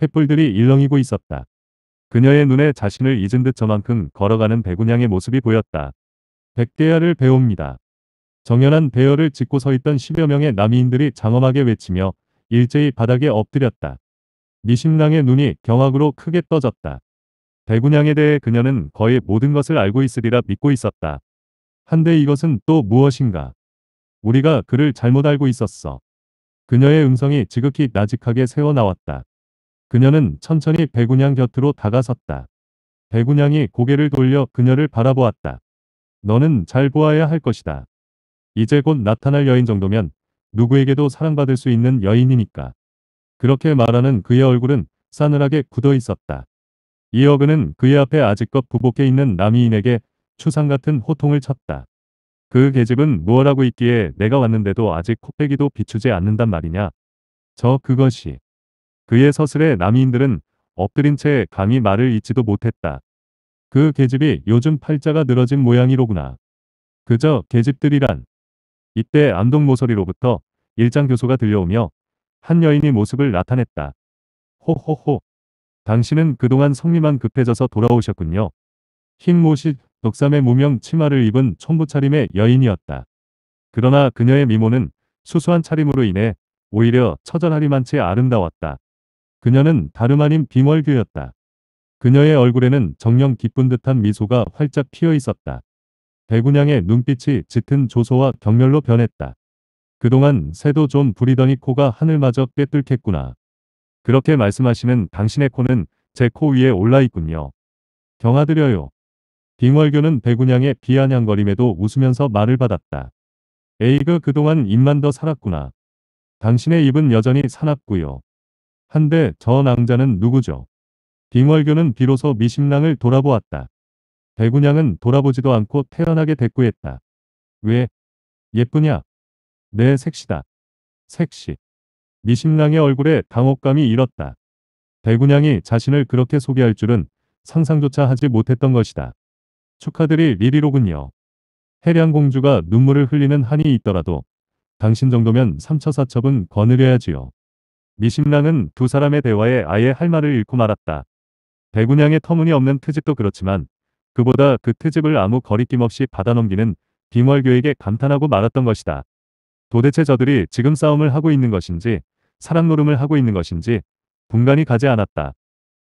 횃불들이 일렁이고 있었다. 그녀의 눈에 자신을 잊은 듯 저만큼 걸어가는 배군양의 모습이 보였다. 백대야를 배웁니다. 정연한 배열을 짓고 서 있던 10여 명의 남이인들이 장엄하게 외치며 일제히 바닥에 엎드렸다. 미심랑의 눈이 경악으로 크게 떠졌다. 대군양에 대해 그녀는 거의 모든 것을 알고 있으리라 믿고 있었다. 한데 이것은 또 무엇인가? 우리가 그를 잘못 알고 있었어. 그녀의 음성이 지극히 나직하게 새어나왔다. 그녀는 천천히 배군양 곁으로 다가섰다. 배군양이 고개를 돌려 그녀를 바라보았다. 너는 잘 보아야 할 것이다. 이제 곧 나타날 여인 정도면 누구에게도 사랑받을 수 있는 여인이니까. 그렇게 말하는 그의 얼굴은 싸늘하게 굳어 있었다. 이어 그는 그의 앞에 아직껏 부복해 있는 남이인에게 추상 같은 호통을 쳤다. 그 계집은 무얼하고 있기에 내가 왔는데도 아직 코빼기도 비추지 않는단 말이냐. 저 그것이. 그의 서슬에 남이인들은 엎드린 채 감히 말을 잇지도 못했다. 그 계집이 요즘 팔자가 늘어진 모양이로구나. 그저 계집들이란. 이때 안동 모서리로부터 일장 교소가 들려오며 한 여인이 모습을 나타냈다. 호호호. 당신은 그동안 성리만 급해져서 돌아오셨군요. 흰 모시 독삼의 무명 치마를 입은 촌부차림의 여인이었다. 그러나 그녀의 미모는 수수한 차림으로 인해 오히려 처절하리만치 아름다웠다. 그녀는 다름 아닌 빙월규였다. 그녀의 얼굴에는 정녕 기쁜 듯한 미소가 활짝 피어 있었다. 배구냥의 눈빛이 짙은 조소와 경멸로 변했다. 그동안 새도 좀 부리더니 코가 하늘마저 빼뚫겠구나. 그렇게 말씀하시는 당신의 코는 제 코 위에 올라 있군요. 경하드려요. 빙월교는 배군양의 비아냥거림에도 웃으면서 말을 받았다. 에이그 그동안 입만 더 살았구나. 당신의 입은 여전히 사납고요. 한데 저 낭자는 누구죠? 빙월교는 비로소 미심랑을 돌아보았다. 배군양은 돌아보지도 않고 태연하게 대꾸했다. 왜? 예쁘냐? 내 네, 색시다. 색시. 미신랑의 얼굴에 당혹감이 일었다. 대군양이 자신을 그렇게 소개할 줄은 상상조차 하지 못했던 것이다. 축하드릴 일리로군요 해량공주가 눈물을 흘리는 한이 있더라도 당신 정도면 3처 4첩은 거느려야지요. 미신랑은 두 사람의 대화에 아예 할 말을 잃고 말았다. 대군양의 터무니없는 트집도 그렇지만 그보다 그 트집을 아무 거리낌 없이 받아넘기는 빙월교에게 감탄하고 말았던 것이다. 도대체 저들이 지금 싸움을 하고 있는 것인지 사랑 노름을 하고 있는 것인지 분간이 가지 않았다.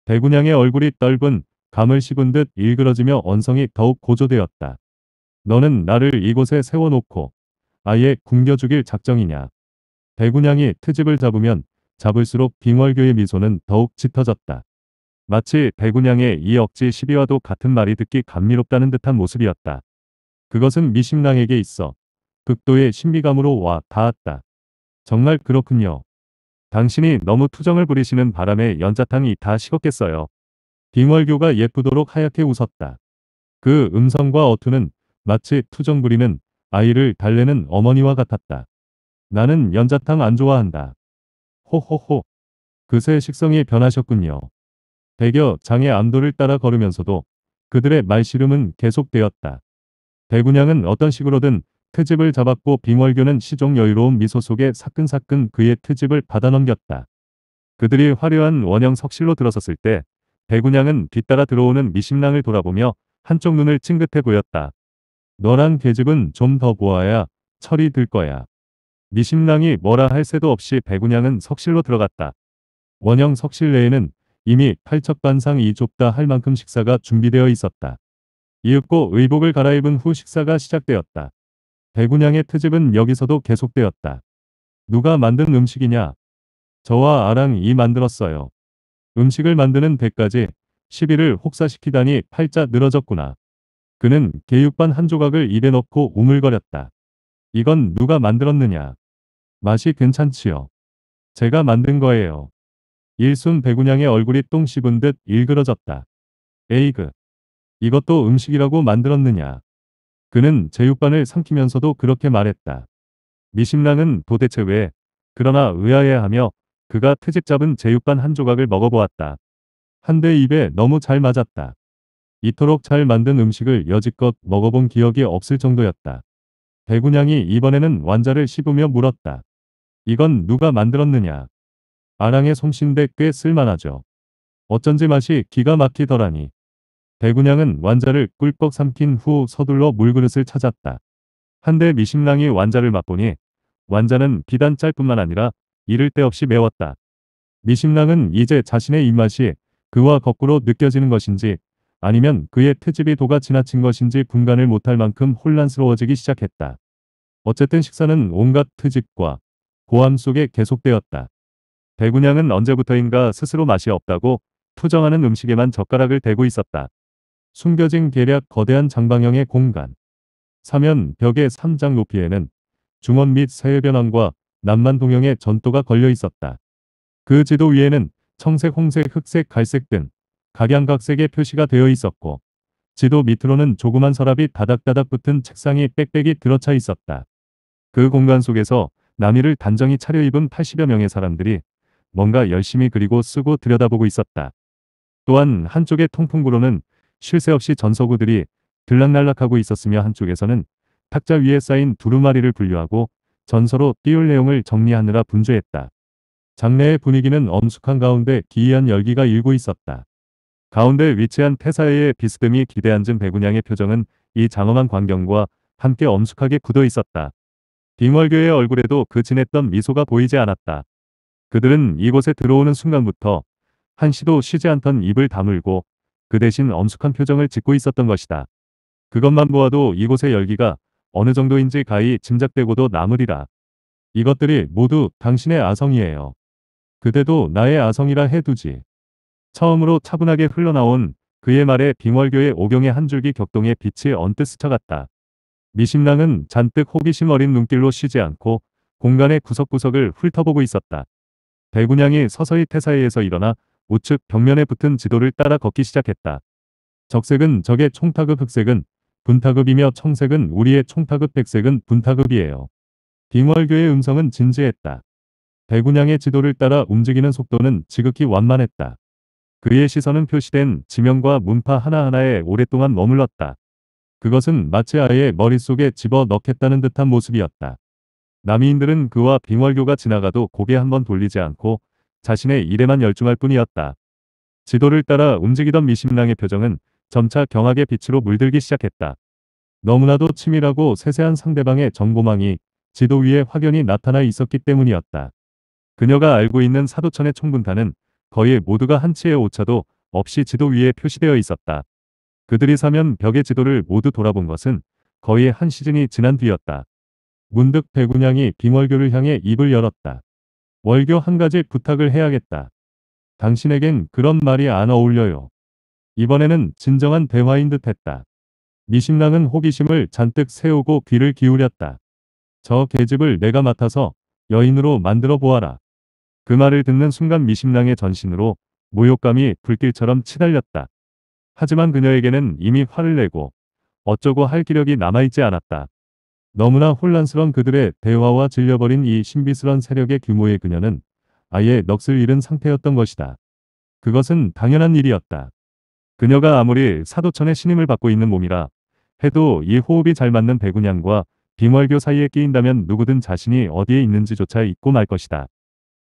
대군양의 얼굴이 떫은 감을 씹은 듯 일그러지며 언성이 더욱 고조되었다. 너는 나를 이곳에 세워놓고 아예 굶겨 죽일 작정이냐. 대군양이 트집을 잡으면 잡을수록 빙월교의 미소는 더욱 짙어졌다. 마치 대군양의 이 억지 시비와도 같은 말이 듣기 감미롭다는 듯한 모습이었다. 그것은 미심랑에게 있어 극도의 신비감으로 와 닿았다. 정말 그렇군요. 당신이 너무 투정을 부리시는 바람에 연자탕이 다 식었겠어요. 빙월교가 예쁘도록 하얗게 웃었다. 그 음성과 어투는 마치 투정 부리는 아이를 달래는 어머니와 같았다. 나는 연자탕 안 좋아한다. 호호호. 그새 식성이 변하셨군요. 대겨 장의 암도를 따라 걸으면서도 그들의 말씨름은 계속되었다. 대군양은 어떤 식으로든 트집을 잡았고 빙월교는 시종 여유로운 미소 속에 사끈사끈 그의 트집을 받아넘겼다. 그들이 화려한 원형 석실로 들어섰을 때 배구냥은 뒤따라 들어오는 미심랑을 돌아보며 한쪽 눈을 찡긋해 보였다. 너랑 계집은 좀 더 보아야 철이 들 거야. 미심랑이 뭐라 할 새도 없이 배구냥은 석실로 들어갔다. 원형 석실 내에는 이미 팔척반상이 좁다 할 만큼 식사가 준비되어 있었다. 이윽고 의복을 갈아입은 후 식사가 시작되었다. 대군양의 트집은 여기서도 계속되었다. 누가 만든 음식이냐? 저와 아랑이 만들었어요. 음식을 만드는 데까지 시비를 혹사시키다니 팔자 늘어졌구나. 그는 개육반 한 조각을 입에 넣고 우물거렸다. 이건 누가 만들었느냐? 맛이 괜찮지요. 제가 만든 거예요. 일순 배군양의 얼굴이 똥 씹은 듯 일그러졌다. 에이그. 이것도 음식이라고 만들었느냐? 그는 제육반을 삼키면서도 그렇게 말했다. 미심랑은 도대체 왜 그러나 의아해하며 그가 트집 잡은 제육반 한 조각을 먹어보았다. 한 대 입에 너무 잘 맞았다. 이토록 잘 만든 음식을 여지껏 먹어본 기억이 없을 정도였다. 배군양이 이번에는 완자를 씹으며 물었다. 이건 누가 만들었느냐. 아랑의 솜씨인데 꽤 쓸만하죠. 어쩐지 맛이 기가 막히더라니. 대군양은 완자를 꿀꺽 삼킨 후 서둘러 물그릇을 찾았다. 한데 미심랑이 완자를 맛보니 완자는 비단 짤뿐만 아니라 이를 데 없이 매웠다. 미심랑은 이제 자신의 입맛이 그와 거꾸로 느껴지는 것인지 아니면 그의 트집이 도가 지나친 것인지 분간을 못할 만큼 혼란스러워지기 시작했다. 어쨌든 식사는 온갖 트집과 고함 속에 계속되었다. 대군양은 언제부터인가 스스로 맛이 없다고 투정하는 음식에만 젓가락을 대고 있었다. 숨겨진 계략 거대한 장방형의 공간. 사면 벽의 3장 높이에는 중원 및 서해 변환과 남만 동형의 전도가 걸려 있었다. 그 지도 위에는 청색, 홍색, 흑색, 갈색 등 각양각색의 표시가 되어 있었고 지도 밑으로는 조그만 서랍이 다닥다닥 붙은 책상이 빽빽이 들어차 있었다. 그 공간 속에서 남이를 단정히 차려입은 80여 명의 사람들이 뭔가 열심히 그리고 쓰고 들여다보고 있었다. 또한 한쪽의 통풍구로는 쉴새 없이 전서구들이 들락날락하고 있었으며 한쪽에서는 탁자 위에 쌓인 두루마리를 분류하고 전서로 띄울 내용을 정리하느라 분주했다. 장내의 분위기는 엄숙한 가운데 기이한 열기가 일고 있었다. 가운데 위치한 태사의 비스듬히 기대앉은 배군양의 표정은 이 장엄한 광경과 함께 엄숙하게 굳어 있었다. 빙월교의 얼굴에도 그 진했던 미소가 보이지 않았다. 그들은 이곳에 들어오는 순간부터 한시도 쉬지 않던 입을 다물고 그 대신 엄숙한 표정을 짓고 있었던 것이다. 그것만 보아도 이곳의 열기가 어느 정도인지 가히 짐작되고도 남으리라. 이것들이 모두 당신의 아성이에요. 그대도 나의 아성이라 해두지. 처음으로 차분하게 흘러나온 그의 말에 빙월교의 오경의 한 줄기 격동에 빛이 언뜻 스쳐갔다. 미심랑은 잔뜩 호기심 어린 눈길로 쉬지 않고 공간의 구석구석을 훑어보고 있었다. 대군양이 서서히 태사이에서 일어나 우측 벽면에 붙은 지도를 따라 걷기 시작했다. 적색은 적의 총타급 흑색은 분타급이며 청색은 우리의 총타급 백색은 분타급이에요. 빙월교의 음성은 진지했다. 대군양의 지도를 따라 움직이는 속도는 지극히 완만했다. 그의 시선은 표시된 지명과 문파 하나하나에 오랫동안 머물렀다. 그것은 마치 아예 머릿속에 집어넣겠다는 듯한 모습이었다. 남이인들은 그와 빙월교가 지나가도 고개 한번 돌리지 않고 자신의 일에만 열중할 뿐이었다. 지도를 따라 움직이던 미심랑의 표정은 점차 경악의 빛으로 물들기 시작했다. 너무나도 치밀하고 세세한 상대방의 정보망이 지도 위에 확연히 나타나 있었기 때문이었다. 그녀가 알고 있는 사도천의 총분탄은 거의 모두가 한치의 오차도 없이 지도 위에 표시되어 있었다. 그들이 사면 벽의 지도를 모두 돌아본 것은 거의 한 시즌이 지난 뒤였다. 문득 배군양이 빙월교를 향해 입을 열었다. 월교 한 가지 부탁을 해야겠다. 당신에겐 그런 말이 안 어울려요. 이번에는 진정한 대화인 듯 했다. 미심랑은 호기심을 잔뜩 세우고 귀를 기울였다. 저 계집을 내가 맡아서 여인으로 만들어 보아라. 그 말을 듣는 순간 미심랑의 전신으로 모욕감이 불길처럼 치달렸다. 하지만 그녀에게는 이미 화를 내고 어쩌고 할 기력이 남아있지 않았다. 너무나 혼란스런 그들의 대화와 질려버린 이 신비스런 세력의 규모에 그녀는 아예 넋을 잃은 상태였던 것이다. 그것은 당연한 일이었다. 그녀가 아무리 사도천의 신임을 받고 있는 몸이라 해도 이 호흡이 잘 맞는 배군양과 빙월교 사이에 끼인다면 누구든 자신이 어디에 있는지조차 잊고 말 것이다.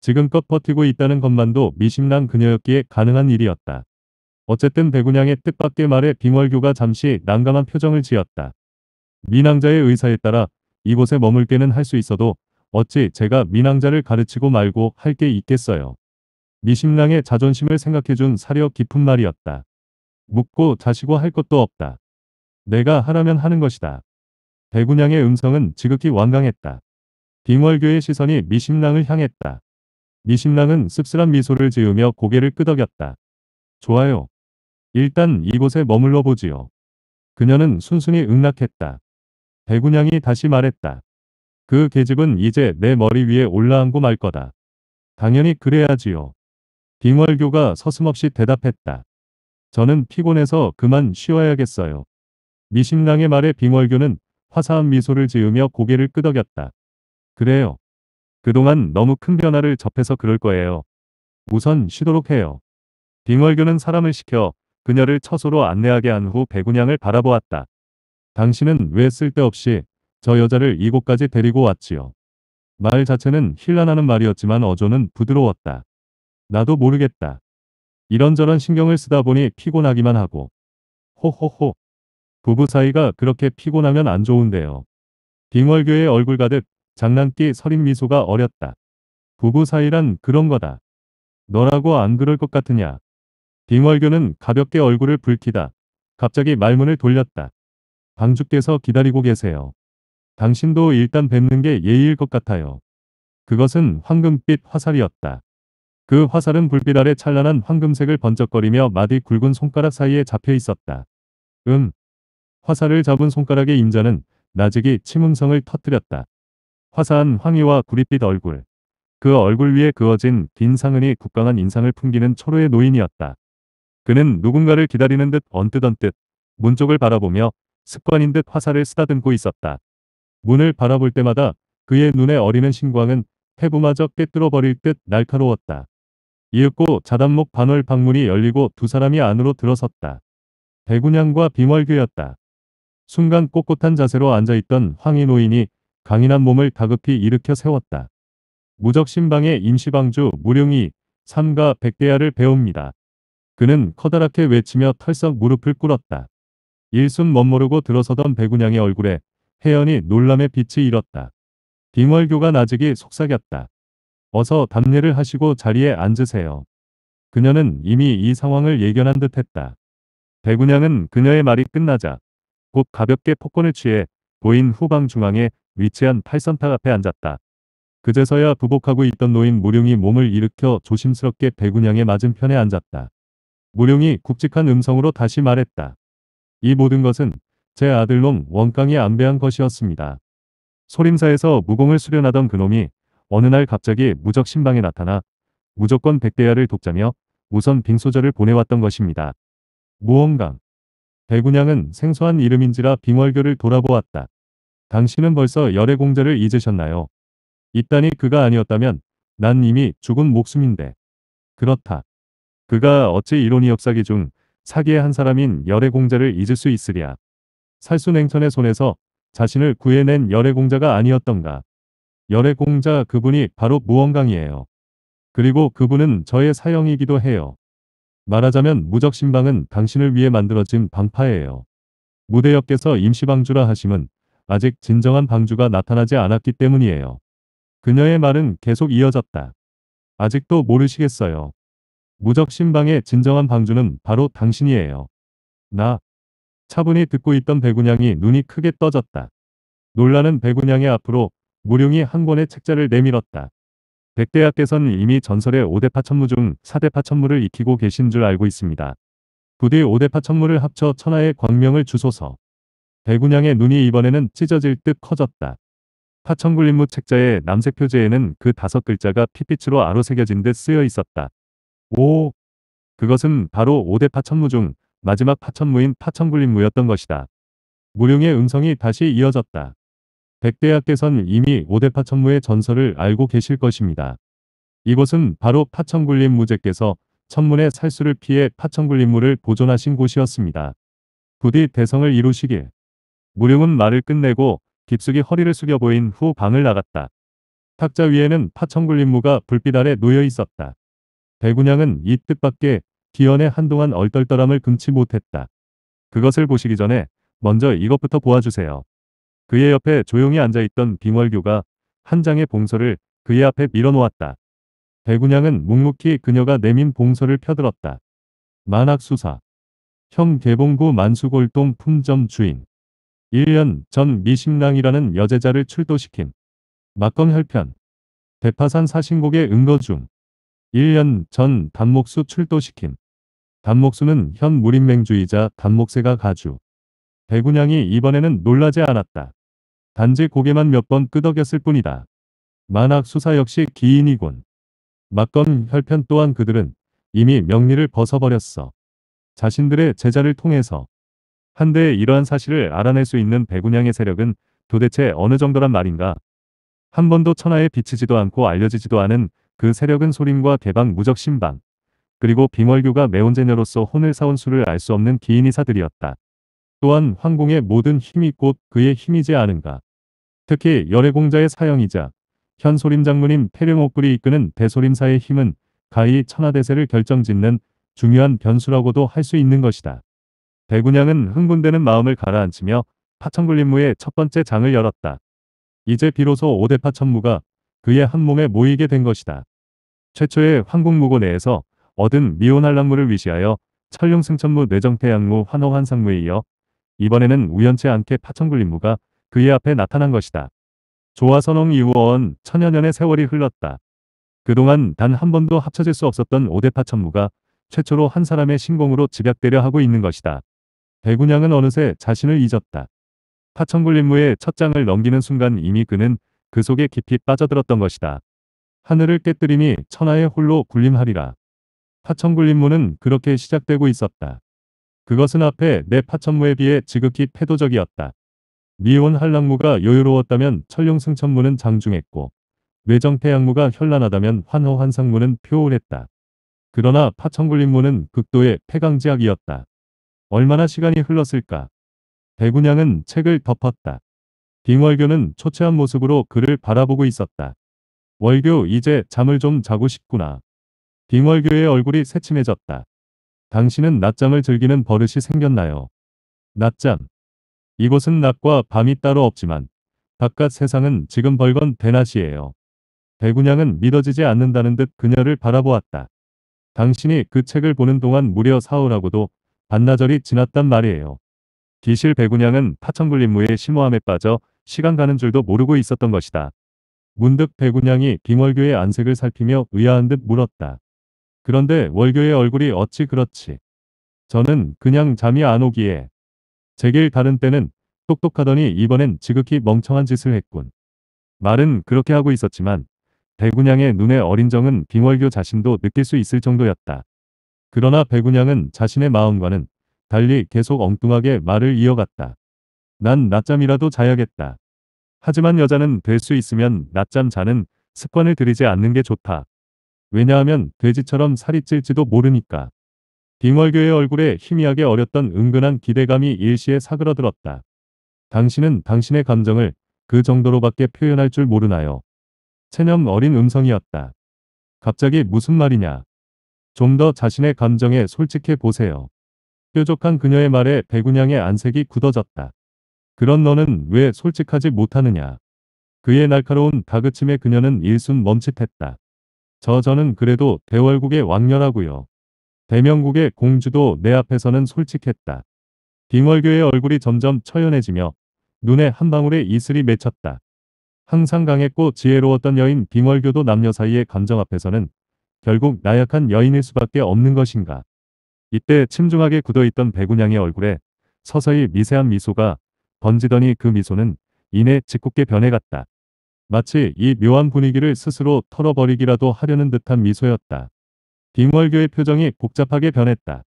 지금껏 버티고 있다는 것만도 미심난 그녀였기에 가능한 일이었다. 어쨌든 배군양의 뜻밖의 말에 빙월교가 잠시 난감한 표정을 지었다. 민왕자의 의사에 따라 이곳에 머물게는 할 수 있어도 어찌 제가 민왕자를 가르치고 말고 할 게 있겠어요. 미심랑의 자존심을 생각해준 사려 깊은 말이었다. 묻고 자시고 할 것도 없다. 내가 하라면 하는 것이다. 대군양의 음성은 지극히 완강했다. 빙월교의 시선이 미심랑을 향했다. 미심랑은 씁쓸한 미소를 지으며 고개를 끄덕였다. 좋아요. 일단 이곳에 머물러 보지요. 그녀는 순순히 응낙했다. 백운양이 다시 말했다. 그 계집은 이제 내 머리 위에 올라앉고 말 거다. 당연히 그래야지요. 빙월교가 서슴없이 대답했다. 저는 피곤해서 그만 쉬어야겠어요. 미신랑의 말에 빙월교는 화사한 미소를 지으며 고개를 끄덕였다. 그래요. 그동안 너무 큰 변화를 접해서 그럴 거예요. 우선 쉬도록 해요. 빙월교는 사람을 시켜 그녀를 처소로 안내하게 한 후 백운양을 바라보았다. 당신은 왜 쓸데없이 저 여자를 이곳까지 데리고 왔지요. 말 자체는 힐난하는 말이었지만 어조는 부드러웠다. 나도 모르겠다. 이런저런 신경을 쓰다 보니 피곤하기만 하고. 호호호. 부부 사이가 그렇게 피곤하면 안 좋은데요. 빙월교의 얼굴 가득 장난기 서린 미소가 어렸다. 부부 사이란 그런 거다. 너라고 안 그럴 것 같으냐. 빙월교는 가볍게 얼굴을 붉히다. 갑자기 말문을 돌렸다. 방주께서 기다리고 계세요. 당신도 일단 뵙는 게 예의일 것 같아요. 그것은 황금빛 화살이었다. 그 화살은 불빛 아래 찬란한 황금색을 번쩍거리며 마디 굵은 손가락 사이에 잡혀 있었다. 음. 화살을 잡은 손가락의 임자는 나직이 침음성을 터뜨렸다. 화사한 황희와 구릿빛 얼굴. 그 얼굴 위에 그어진 빈 상흔이 국강한 인상을 풍기는 초로의 노인이었다. 그는 누군가를 기다리는 듯 언뜻 언뜻 문 쪽을 바라보며 습관인 듯 화살을 쓰다듬고 있었다. 문을 바라볼 때마다 그의 눈에 어리는 신광은 태부마저 깨뜨려 버릴 듯 날카로웠다. 이윽고 자단목 반월 방문이 열리고 두 사람이 안으로 들어섰다. 대군양과빙월교였다 순간 꼿꼿한 자세로 앉아있던 황희 노인이 강인한 몸을 다급히 일으켜 세웠다. 무적신방의 임시방주 무룡이 삼가 백대야를 배웁니다. 그는 커다랗게 외치며 털썩 무릎을 꿇었다. 일순 멋모르고 들어서던 백운양의 얼굴에 혜연이 놀람의 빛이 일었다. 빙월교가 나직이 속삭였다. 어서 담례를 하시고 자리에 앉으세요. 그녀는 이미 이 상황을 예견한 듯했다. 백운양은 그녀의 말이 끝나자 곧 가볍게 폭권을 취해 보인 후방 중앙에 위치한 팔선탑 앞에 앉았다. 그제서야 부복하고 있던 노인 무룡이 몸을 일으켜 조심스럽게 백운양의 맞은편에 앉았다. 무룡이 굵직한 음성으로 다시 말했다. 이 모든 것은 제 아들놈 원깡이 안배한 것이었습니다. 소림사에서 무공을 수련하던 그놈이 어느 날 갑자기 무적 신방에 나타나 무조건 백대야를 돕자며 우선 빙소절을 보내왔던 것입니다. 무언강. 대군양은 생소한 이름인지라 빙월교를 돌아보았다. 당신은 벌써 열애 공자를 잊으셨나요? 이딴니 그가 아니었다면 난 이미 죽은 목숨인데. 그렇다. 그가 어찌 이론이 역사기 중 사기의 한 사람인 열애공자를 잊을 수 있으랴. 살순행천의 손에서 자신을 구해낸 열애공자가 아니었던가. 열애공자 그분이 바로 무원강이에요. 그리고 그분은 저의 사형이기도 해요. 말하자면 무적신방은 당신을 위해 만들어진 방파예요. 무대역께서 임시방주라 하심은 아직 진정한 방주가 나타나지 않았기 때문이에요. 그녀의 말은 계속 이어졌다. 아직도 모르시겠어요. 무적 신방의 진정한 방주는 바로 당신이에요. 나. 차분히 듣고 있던 백운양이 눈이 크게 떠졌다. 놀라는 백운양의 앞으로 무룡이 한 권의 책자를 내밀었다. 백대학께서는 이미 전설의 오대파 천무 중 사대파 천무를 익히고 계신 줄 알고 있습니다. 부디 오대파 천무를 합쳐 천하의 광명을 주소서. 백운양의 눈이 이번에는 찢어질 듯 커졌다. 파천굴림무 책자의 남색 표지에는 그 다섯 글자가 핏빛으로 아로 새겨진 듯 쓰여 있었다. 오! 그것은 바로 5대 파천무 중 마지막 파천무인 파천굴림무였던 것이다. 무룡의 음성이 다시 이어졌다. 백대학께선 이미 5대 파천무의 전설을 알고 계실 것입니다. 이곳은 바로 파천굴림무제께서 천문의 살수를 피해 파천굴림무를 보존하신 곳이었습니다. 부디 대성을 이루시길. 무룡은 말을 끝내고 깊숙이 허리를 숙여 보인 후 방을 나갔다. 탁자 위에는 파천굴림무가 불빛 아래 놓여 있었다. 대군양은 이 뜻밖에 기연의 한동안 얼떨떨함을 금치 못했다. 그것을 보시기 전에 먼저 이것부터 보아주세요. 그의 옆에 조용히 앉아있던 빙월교가 한 장의 봉서를 그의 앞에 밀어놓았다. 대군양은 묵묵히 그녀가 내민 봉서를 펴들었다. 만학수사. 형 개봉구 만수골동 품점 주인. 1년 전 미심랑이라는 여제자를 출도시킨. 막건 혈편. 대파산 사신곡의 은거 중. 1년 전 단목수 출도시킴. 단목수는 현 무림맹주이자 단목세가 가주. 대군양이 이번에는 놀라지 않았다. 단지 고개만 몇 번 끄덕였을 뿐이다. 만학 수사 역시 기인이군. 막건 혈편 또한 그들은 이미 명리를 벗어버렸어. 자신들의 제자를 통해서 한대의 이러한 사실을 알아낼 수 있는 배군양의 세력은 도대체 어느 정도란 말인가? 한 번도 천하에 비치지도 않고 알려지지도 않은 그 세력은 소림과 대방 무적 신방 그리고 빙월교가 매온제녀로서 혼을 사온 수를 알 수 없는 기인이사들이었다. 또한 황공의 모든 힘이 곧 그의 힘이지 않은가. 특히 열애공자의 사형이자 현 소림 장군인 태령옥굴이 이끄는 대소림사의 힘은 가히 천하대세를 결정짓는 중요한 변수라고도 할 수 있는 것이다. 대군양은 흥분되는 마음을 가라앉히며 파천굴림무의 첫 번째 장을 열었다. 이제 비로소 오대파 천무가 그의 한 몸에 모이게 된 것이다. 최초의 황궁무고 내에서 얻은 미온한란무를 위시하여 철룡승천무 뇌정태양무 환호환상무에 이어 이번에는 우연치 않게 파천굴림무가 그의 앞에 나타난 것이다. 조화선홍 이후어언 천여년의 세월이 흘렀다. 그동안 단 한 번도 합쳐질 수 없었던 오대 파천무가 최초로 한 사람의 신공으로 집약되려 하고 있는 것이다. 배군양은 어느새 자신을 잊었다. 파천굴림무의 첫 장을 넘기는 순간 이미 그는 그 속에 깊이 빠져들었던 것이다. 하늘을 깨뜨리니 천하에 홀로 군림하리라파천군림문은 그렇게 시작되고 있었다. 그것은 앞에 내 파천무에 비해 지극히 패도적이었다. 미온 한랑무가 여유로웠다면 천룡승천무는 장중했고 뇌정태양무가 현란하다면 환호환상무는 표울했다. 그러나 파천군림무는 극도의 폐강지학이었다 얼마나 시간이 흘렀을까. 대군양은 책을 덮었다. 빙월교는 초췌한 모습으로 그를 바라보고 있었다. 월교 이제 잠을 좀 자고 싶구나. 빙월교의 얼굴이 새침해졌다. 당신은 낮잠을 즐기는 버릇이 생겼나요? 낮잠. 이곳은 낮과 밤이 따로 없지만 바깥 세상은 지금 벌건 대낮이에요. 배구냥은 믿어지지 않는다는 듯 그녀를 바라보았다. 당신이 그 책을 보는 동안 무려 사흘하고도 반나절이 지났단 말이에요. 기실 배구냥은 파천굴림무의 심오함에 빠져 시간 가는 줄도 모르고 있었던 것이다. 문득 백운양이 빙월교의 안색을 살피며 의아한 듯 물었다. 그런데 월교의 얼굴이 어찌 그렇지. 저는 그냥 잠이 안 오기에. 제길 다른 때는 똑똑하더니 이번엔 지극히 멍청한 짓을 했군. 말은 그렇게 하고 있었지만 백운양의 눈에 어린 정은 빙월교 자신도 느낄 수 있을 정도였다. 그러나 백운양은 자신의 마음과는 달리 계속 엉뚱하게 말을 이어갔다. 난 낮잠이라도 자야겠다. 하지만 여자는 될 수 있으면 낮잠 자는 습관을 들이지 않는 게 좋다. 왜냐하면 돼지처럼 살이 찔지도 모르니까. 빙월교의 얼굴에 희미하게 어렸던 은근한 기대감이 일시에 사그러들었다. 당신은 당신의 감정을 그 정도로밖에 표현할 줄 모르나요. 체념 어린 음성이었다. 갑자기 무슨 말이냐. 좀 더 자신의 감정에 솔직해 보세요. 뾰족한 그녀의 말에 백운양의 안색이 굳어졌다. 그런 너는 왜 솔직하지 못하느냐. 그의 날카로운 다그침에 그녀는 일순 멈칫했다. 저 저는 그래도 대월국의 왕녀라고요. 대명국의 공주도 내 앞에서는 솔직했다. 빙월교의 얼굴이 점점 처연해지며 눈에 한 방울의 이슬이 맺혔다. 항상 강했고 지혜로웠던 여인 빙월교도 남녀 사이의 감정 앞에서는 결국 나약한 여인일 수밖에 없는 것인가. 이때 침중하게 굳어있던 백운양의 얼굴에 서서히 미세한 미소가 던지더니 그 미소는 이내 짓궂게 변해갔다. 마치 이 묘한 분위기를 스스로 털어버리기라도 하려는 듯한 미소였다. 빙월교의 표정이 복잡하게 변했다.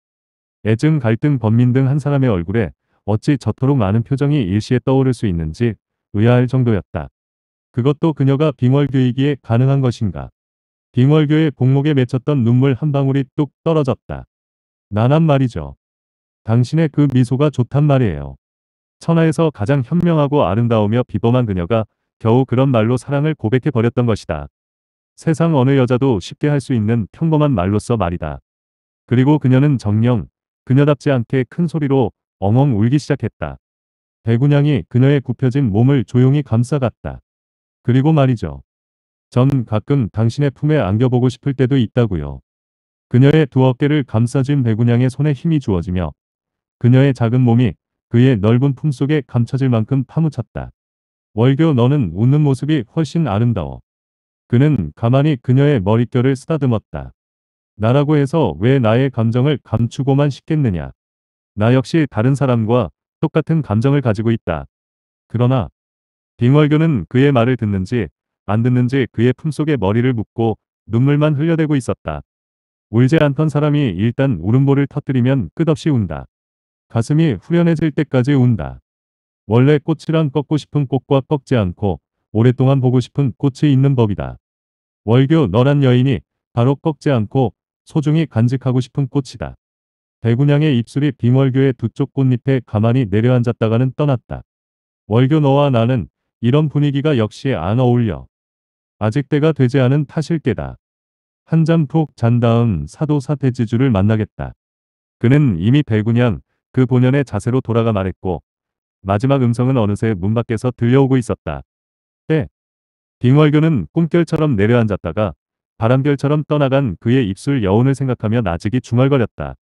애증, 갈등, 범민 등 한 사람의 얼굴에 어찌 저토록 많은 표정이 일시에 떠오를 수 있는지 의아할 정도였다. 그것도 그녀가 빙월교이기에 가능한 것인가. 빙월교의 복목에 맺혔던 눈물 한 방울이 뚝 떨어졌다. 나란 말이죠. 당신의 그 미소가 좋단 말이에요. 천하에서 가장 현명하고 아름다우며 비범한 그녀가 겨우 그런 말로 사랑을 고백해버렸던 것이다. 세상 어느 여자도 쉽게 할 수 있는 평범한 말로서 말이다. 그리고 그녀는 정녕 그녀답지 않게 큰 소리로 엉엉 울기 시작했다. 배구냥이 그녀의 굽혀진 몸을 조용히 감싸갔다. 그리고 말이죠. 전 가끔 당신의 품에 안겨보고 싶을 때도 있다고요. 그녀의 두 어깨를 감싸준 배구냥의 손에 힘이 주어지며 그녀의 작은 몸이 그의 넓은 품속에 감춰질 만큼 파묻혔다. 월교 너는 웃는 모습이 훨씬 아름다워. 그는 가만히 그녀의 머릿결을 쓰다듬었다. 나라고 해서 왜 나의 감정을 감추고만 싶겠느냐. 나 역시 다른 사람과 똑같은 감정을 가지고 있다. 그러나 빙월교는 그의 말을 듣는지 안 듣는지 그의 품속에 머리를 묶고 눈물만 흘려대고 있었다. 울지 않던 사람이 일단 울음보를 터뜨리면 끝없이 운다. 가슴이 후련해질 때까지 운다. 원래 꽃이란 꺾고 싶은 꽃과 꺾지 않고 오랫동안 보고 싶은 꽃이 있는 법이다. 월교 너란 여인이 바로 꺾지 않고 소중히 간직하고 싶은 꽃이다. 대구냥의 입술이 빙월교의 두쪽 꽃잎에 가만히 내려앉았다가는 떠났다. 월교 너와 나는 이런 분위기가 역시 안 어울려. 아직 때가 되지 않은 타실 때다. 한잠 푹잔 다음 사도 사대지주를 만나겠다. 그는 이미 배구냥 그 본연의 자세로 돌아가 말했고 마지막 음성은 어느새 문 밖에서 들려오고 있었다. 때 네. 빙월교는 꿈결처럼 내려앉았다가 바람결처럼 떠나간 그의 입술 여운을 생각하며 나직이 중얼거렸다.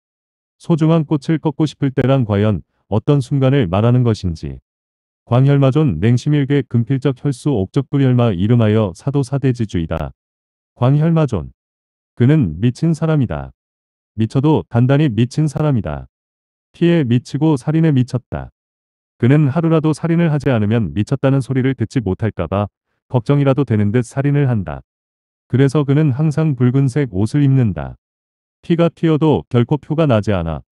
소중한 꽃을 꺾고 싶을 때란 과연 어떤 순간을 말하는 것인지. 광혈마존 냉심일계 금필적 혈수 옥적불혈마 이름하여 사도사대지주이다. 광혈마존. 그는 미친 사람이다. 미쳐도 단단히 미친 사람이다. 피해 미치고 살인에 미쳤다. 그는 하루라도 살인을 하지 않으면 미쳤다는 소리를 듣지 못할까봐 걱정이라도 되는 듯 살인을 한다. 그래서 그는 항상 붉은색 옷을 입는다. 피가 튀어도 결코 표가 나지 않아.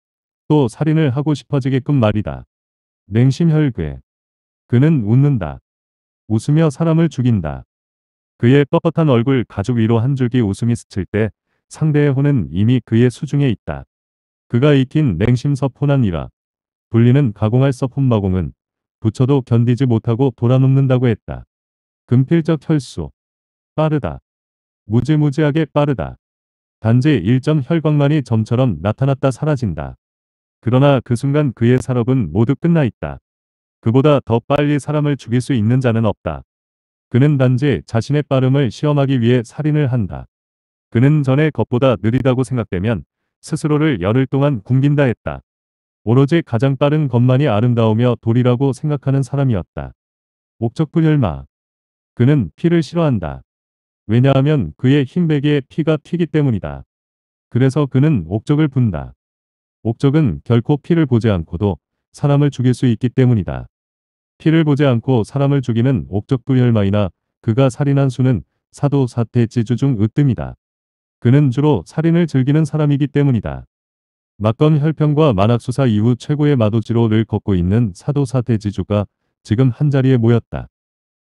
또 살인을 하고 싶어지게끔 말이다. 냉심혈괴. 그는 웃는다. 웃으며 사람을 죽인다. 그의 뻣뻣한 얼굴 가죽 위로 한 줄기 웃음이 스칠 때 상대의 혼은 이미 그의 수중에 있다. 그가 익힌 냉심서포난이라. 불리는 가공할 서폰마공은 부처도 견디지 못하고 돌아눕는다고 했다. 금필적 혈수. 빠르다. 무지무지하게 빠르다. 단지 일점 혈광만이 점처럼 나타났다 사라진다. 그러나 그 순간 그의 산업은 모두 끝나 있다. 그보다 더 빨리 사람을 죽일 수 있는 자는 없다. 그는 단지 자신의 빠름을 시험하기 위해 살인을 한다. 그는 전에 것보다 느리다고 생각되면 스스로를 열흘 동안 굶긴다 했다. 오로지 가장 빠른 것만이 아름다우며 돌이라고 생각하는 사람이었다. 목적불혈마. 그는 피를 싫어한다. 왜냐하면 그의 흰배기에 피가 튀기 때문이다. 그래서 그는 옥적을 분다. 옥적은 결코 피를 보지 않고도 사람을 죽일 수 있기 때문이다. 피를 보지 않고 사람을 죽이는 옥적불혈마이나 그가 살인한 수는 사도 사태 지주 중 으뜸이다. 그는 주로 살인을 즐기는 사람이기 때문이다. 막건 혈평과 만학수사 이후 최고의 마도지로를 걷고 있는 사도사 대지주가 지금 한자리에 모였다.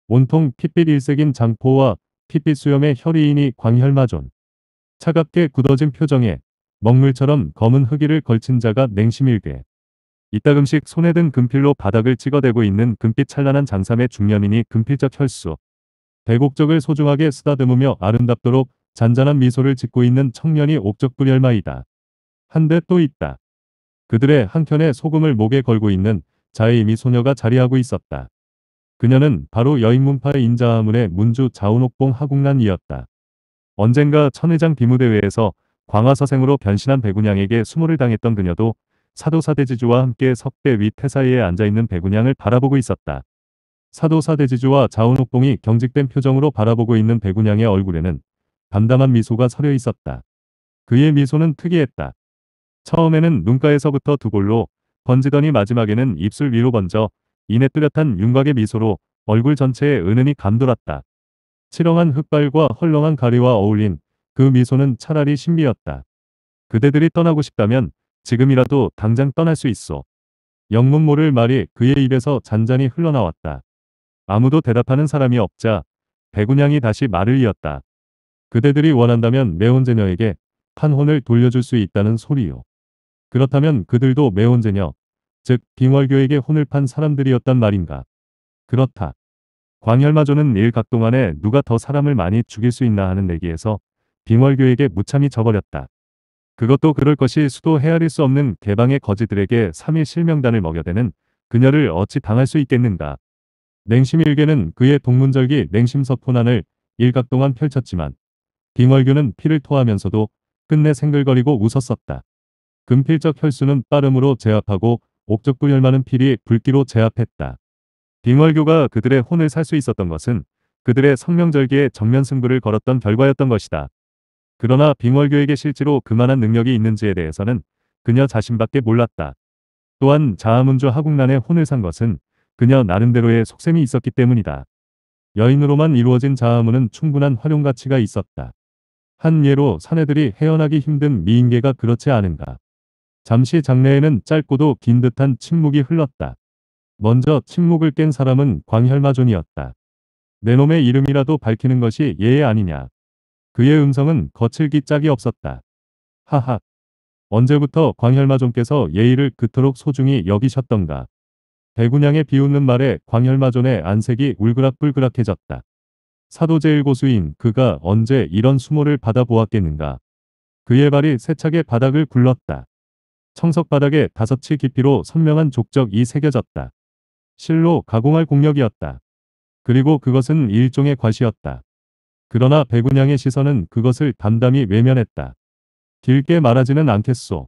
온통 핏빛 일색인 장포와 핏빛 수염의 혈이인이 광혈마존. 차갑게 굳어진 표정에 먹물처럼 검은 흑이를 걸친 자가 냉심일괴. 이따금씩 손에 든 금필로 바닥을 찍어대고 있는 금빛 찬란한 장삼의 중년인이 금필적 혈수. 대곡적을 소중하게 쓰다듬으며 아름답도록 잔잔한 미소를 짓고 있는 청년이 옥적불열마이다. 한데 또 있다. 그들의 한켠에 소금을 목에 걸고 있는 자의미 소녀가 자리하고 있었다. 그녀는 바로 여인문파의 인자하문의 문주 자운옥봉 하국란이었다. 언젠가 천회장 비무대회에서 광화서생으로 변신한 배군양에게 수모를 당했던 그녀도 사도사대지주와 함께 석대 위 태사이에 앉아있는 배군양을 바라보고 있었다. 사도사대지주와 자운옥봉이 경직된 표정으로 바라보고 있는 배군양의 얼굴에는 담담한 미소가 서려 있었다. 그의 미소는 특이했다. 처음에는 눈가에서부터 두골로 번지더니 마지막에는 입술 위로 번져 이내 뚜렷한 윤곽의 미소로 얼굴 전체에 은은히 감돌았다. 치렁한 흑발과 헐렁한 가리와 어울린 그 미소는 차라리 신비였다. 그대들이 떠나고 싶다면 지금이라도 당장 떠날 수 있어. 영문 모를 말이 그의 입에서 잔잔히 흘러나왔다. 아무도 대답하는 사람이 없자 배군양이 다시 말을 이었다. 그대들이 원한다면 매혼제녀에게 판혼을 돌려줄 수 있다는 소리요. 그렇다면 그들도 매혼제녀, 즉 빙월교에게 혼을 판 사람들이었단 말인가. 그렇다. 광혈마조는 일각동안에 누가 더 사람을 많이 죽일 수 있나 하는 내기에서 빙월교에게 무참히 져버렸다. 그것도 그럴 것이 수도 헤아릴 수 없는 개방의 거지들에게 3일 실명단을 먹여대는 그녀를 어찌 당할 수 있겠는가. 냉심일계는 그의 동문절기 냉심서포난을 일각 동안 펼쳤지만 빙월교는 피를 토하면서도 끝내 생글거리고 웃었었다. 금필적 혈수는 빠름으로 제압하고 옥적불 열만은 필이 불기로 제압했다. 빙월교가 그들의 혼을 살 수 있었던 것은 그들의 성명절기에 정면 승부를 걸었던 결과였던 것이다. 그러나 빙월교에게 실제로 그만한 능력이 있는지에 대해서는 그녀 자신밖에 몰랐다. 또한 자아문주 하국란의 혼을 산 것은 그녀 나름대로의 속셈이 있었기 때문이다. 여인으로만 이루어진 자아문은 충분한 활용 가치가 있었다. 한 예로 사내들이 헤어나기 힘든 미인계가 그렇지 않은가. 잠시 장내에는 짧고도 긴 듯한 침묵이 흘렀다. 먼저 침묵을 깬 사람은 광혈마존이었다. 내 놈의 이름이라도 밝히는 것이 예의 아니냐. 그의 음성은 거칠기 짝이 없었다. 하하. 언제부터 광혈마존께서 예의를 그토록 소중히 여기셨던가. 배군양의 비웃는 말에 광혈마존의 안색이 울그락불그락해졌다. 사도제일고수인 그가 언제 이런 수모를 받아보았겠는가. 그의 발이 세차게 바닥을 굴렀다. 청석바닥에 다섯치 깊이로 선명한 족적이 새겨졌다. 실로 가공할 공력이었다. 그리고 그것은 일종의 과시였다. 그러나 백운양의 시선은 그것을 담담히 외면했다. 길게 말하지는 않겠소.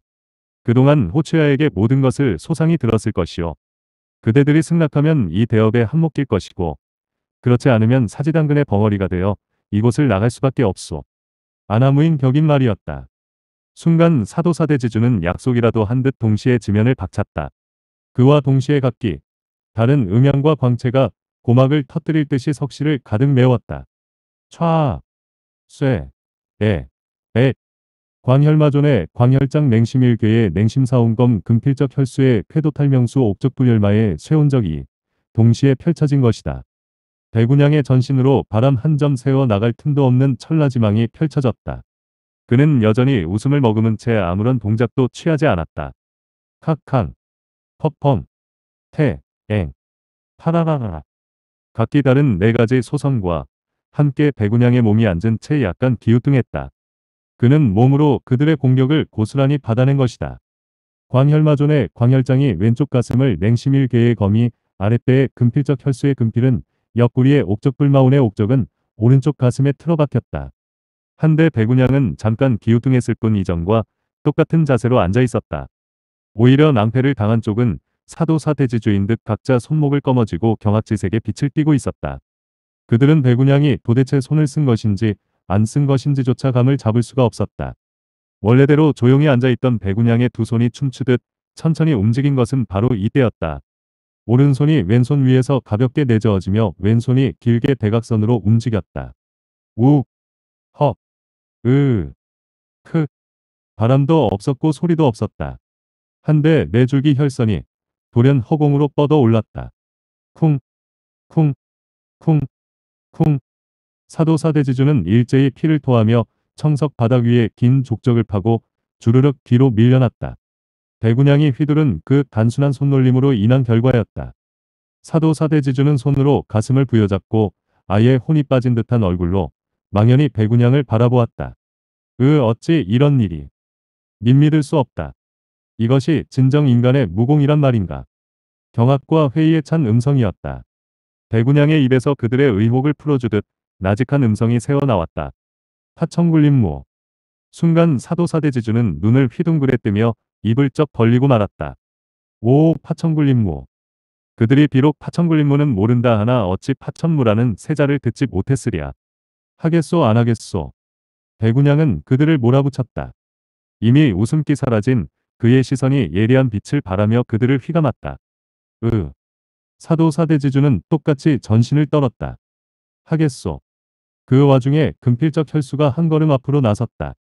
그동안 호치아에게 모든 것을 소상히 들었을 것이오 그대들이 승낙하면 이 대업에 한몫길 것이고 그렇지 않으면 사지당근의 벙어리가 되어 이곳을 나갈 수밖에 없소. 아나무인 격인 말이었다. 순간 사도사대 지주는 약속이라도 한 듯 동시에 지면을 박찼다. 그와 동시에 각기 다른 음향과 광채가 고막을 터뜨릴 듯이 석실를 가득 메웠다. 촤, 쇠, 에, 에. 광혈마존의 광혈장 냉심일괴의 냉심사온검 금필적 혈수의 쾌도탈명수 옥적불열마의 쇠온적이 동시에 펼쳐진 것이다. 대군양의 전신으로 바람 한 점 세워 나갈 틈도 없는 철라지망이 펼쳐졌다. 그는 여전히 웃음을 머금은 채 아무런 동작도 취하지 않았다. 칵캉, 퍽펑, 태, 앵, 파라라라. 각기 다른 네 가지 소성과 함께 배군양의 몸이 앉은 채 약간 기우뚱했다. 그는 몸으로 그들의 공격을 고스란히 받아낸 것이다. 광혈마존의 광혈장이 왼쪽 가슴을 냉심일개의 검이 아랫배의 금필적 혈수의 금필은 옆구리의 옥적불마온의 옥적은 오른쪽 가슴에 틀어박혔다. 한데 백운양은 잠깐 기우뚱했을 뿐 이전과 똑같은 자세로 앉아 있었다. 오히려 낭패를 당한 쪽은 사도사태지주인 듯 각자 손목을 꺼머쥐고 경악지색에 빛을 띠고 있었다. 그들은 백운양이 도대체 손을 쓴 것인지 안 쓴 것인지조차 감을 잡을 수가 없었다. 원래대로 조용히 앉아있던 백운양의 두 손이 춤추듯 천천히 움직인 것은 바로 이때였다. 오른손이 왼손 위에서 가볍게 내저어지며 왼손이 길게 대각선으로 움직였다. 우, 허, 으, 크. 바람도 없었고 소리도 없었다. 한데 내 줄기 혈선이 돌연 허공으로 뻗어 올랐다. 쿵, 쿵, 쿵, 쿵. 사도사대지주는 일제히 피를 토하며 청석 바닥 위에 긴 족적을 파고 주르륵 뒤로 밀려났다. 대군양이 휘두른 그 단순한 손놀림으로 인한 결과였다. 사도 사대지주는 손으로 가슴을 부여잡고 아예 혼이 빠진 듯한 얼굴로 망연히 배군양을 바라보았다. 으 어찌 이런 일이. 믿믿을 수 없다. 이것이 진정 인간의 무공이란 말인가. 경악과 회의에 찬 음성이었다. 배군양의 입에서 그들의 의혹을 풀어주듯 나직한 음성이 새어나왔다. 파청굴림무. 순간 사도사대지주는 눈을 휘둥그레 뜨며 입을 쩍 벌리고 말았다. 오 파천굴림무. 그들이 비록 파천굴림무는 모른다 하나 어찌 파천무라는 세자를 듣지 못했으랴. 하겠소 안 하겠소. 배군양은 그들을 몰아붙였다. 이미 웃음기 사라진 그의 시선이 예리한 빛을 바라며 그들을 휘감았다. 으. 사도 사대지주는 똑같이 전신을 떨었다. 하겠소. 그 와중에 금필적 혈수가 한 걸음 앞으로 나섰다.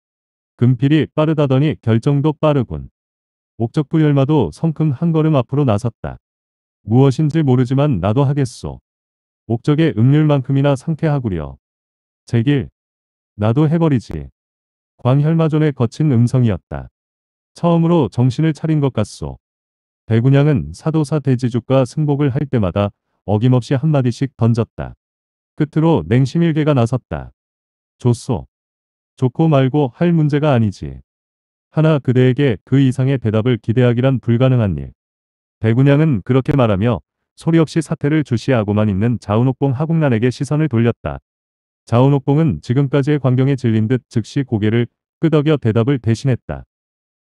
금필이 빠르다더니 결정도 빠르군. 목적부 열마도 성큼 한 걸음 앞으로 나섰다. 무엇인지 모르지만 나도 하겠소. 목적의 음률만큼이나 상쾌하구려. 제길. 나도 해버리지. 광혈마존의 거친 음성이었다. 처음으로 정신을 차린 것 같소. 배군양은 사도사 대지죽과 승복을 할 때마다 어김없이 한마디씩 던졌다. 끝으로 냉심일개가 나섰다. 좋소. 좋고 말고 할 문제가 아니지. 하나 그대에게 그 이상의 대답을 기대하기란 불가능한 일. 대군양은 그렇게 말하며 소리 없이 사태를 주시하고만 있는 자운옥봉 하국난에게 시선을 돌렸다. 자운옥봉은 지금까지의 광경에 질린 듯 즉시 고개를 끄덕여 대답을 대신했다.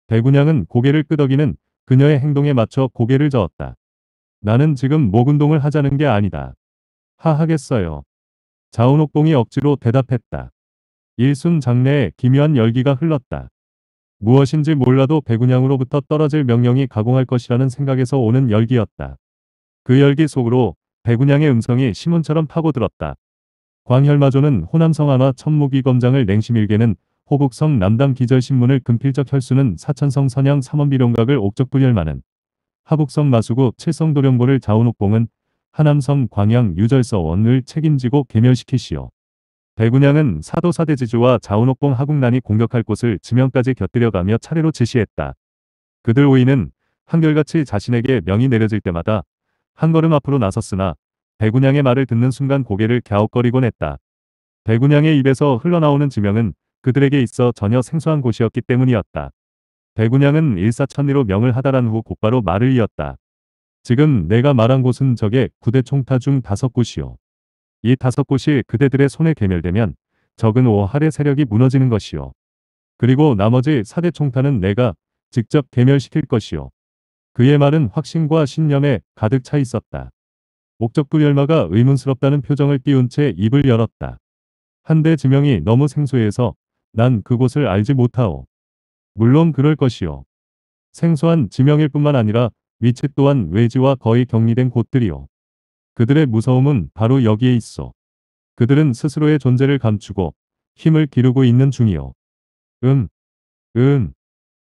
대군양은 고개를 끄덕이는 그녀의 행동에 맞춰 고개를 저었다. 나는 지금 목운동을 하자는 게 아니다. 하 하겠어요. 자운옥봉이 억지로 대답했다. 일순 장래에 기묘한 열기가 흘렀다. 무엇인지 몰라도 백운양으로부터 떨어질 명령이 가공할 것이라는 생각에서 오는 열기였다. 그 열기 속으로 백운양의 음성이 신문처럼 파고들었다. 광혈마조는 호남성 안화 천무기 검장을 냉심일개는 호북성 남당 기절신문을 금필적 혈수는 사천성 선양 삼원비룡각을 옥적불열마는 하북성 마수구 칠성 도령보를 자운옥봉은 하남성 광양 유절서 원을 책임지고 개멸시키시오. 대군양은 사도사대지주와 자운옥봉 하국난이 공격할 곳을 지명까지 곁들여가며 차례로 지시했다. 그들 오인은 한결같이 자신에게 명이 내려질 때마다 한 걸음 앞으로 나섰으나 대군양의 말을 듣는 순간 고개를 갸웃거리곤 했다. 대군양의 입에서 흘러나오는 지명은 그들에게 있어 전혀 생소한 곳이었기 때문이었다. 대군양은 일사천리로 명을 하달한 후 곧바로 말을 이었다. 지금 내가 말한 곳은 적의 구대 총타 중 다섯 곳이요. 이 다섯 곳이 그대들의 손에 개멸되면 적은 오할의 세력이 무너지는 것이요. 그리고 나머지 사대 총탄은 내가 직접 개멸시킬 것이요. 그의 말은 확신과 신념에 가득 차 있었다. 목적부 열마가 의문스럽다는 표정을 띄운 채 입을 열었다. 한데 지명이 너무 생소해서 난 그곳을 알지 못하오. 물론 그럴 것이요. 생소한 지명일 뿐만 아니라 위치 또한 외지와 거의 격리된 곳들이요. 그들의 무서움은 바로 여기에 있어. 그들은 스스로의 존재를 감추고 힘을 기르고 있는 중이요. 음, 음.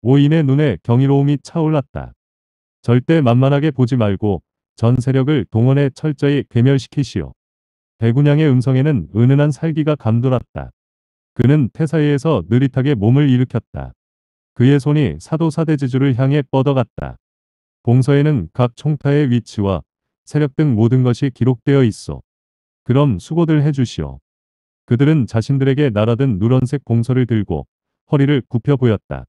오인의 눈에 경이로움이 차올랐다. 절대 만만하게 보지 말고 전 세력을 동원해 철저히 괴멸시키시오. 대군양의 음성에는 은은한 살기가 감돌았다. 그는 태사에서 느릿하게 몸을 일으켰다. 그의 손이 사도사대지주를 향해 뻗어갔다. 봉서에는 각 총타의 위치와 새벽 등 모든 것이 기록되어 있어. 그럼 수고들 해주시오. 그들은 자신들에게 날아든 누런색 봉서를 들고 허리를 굽혀 보였다.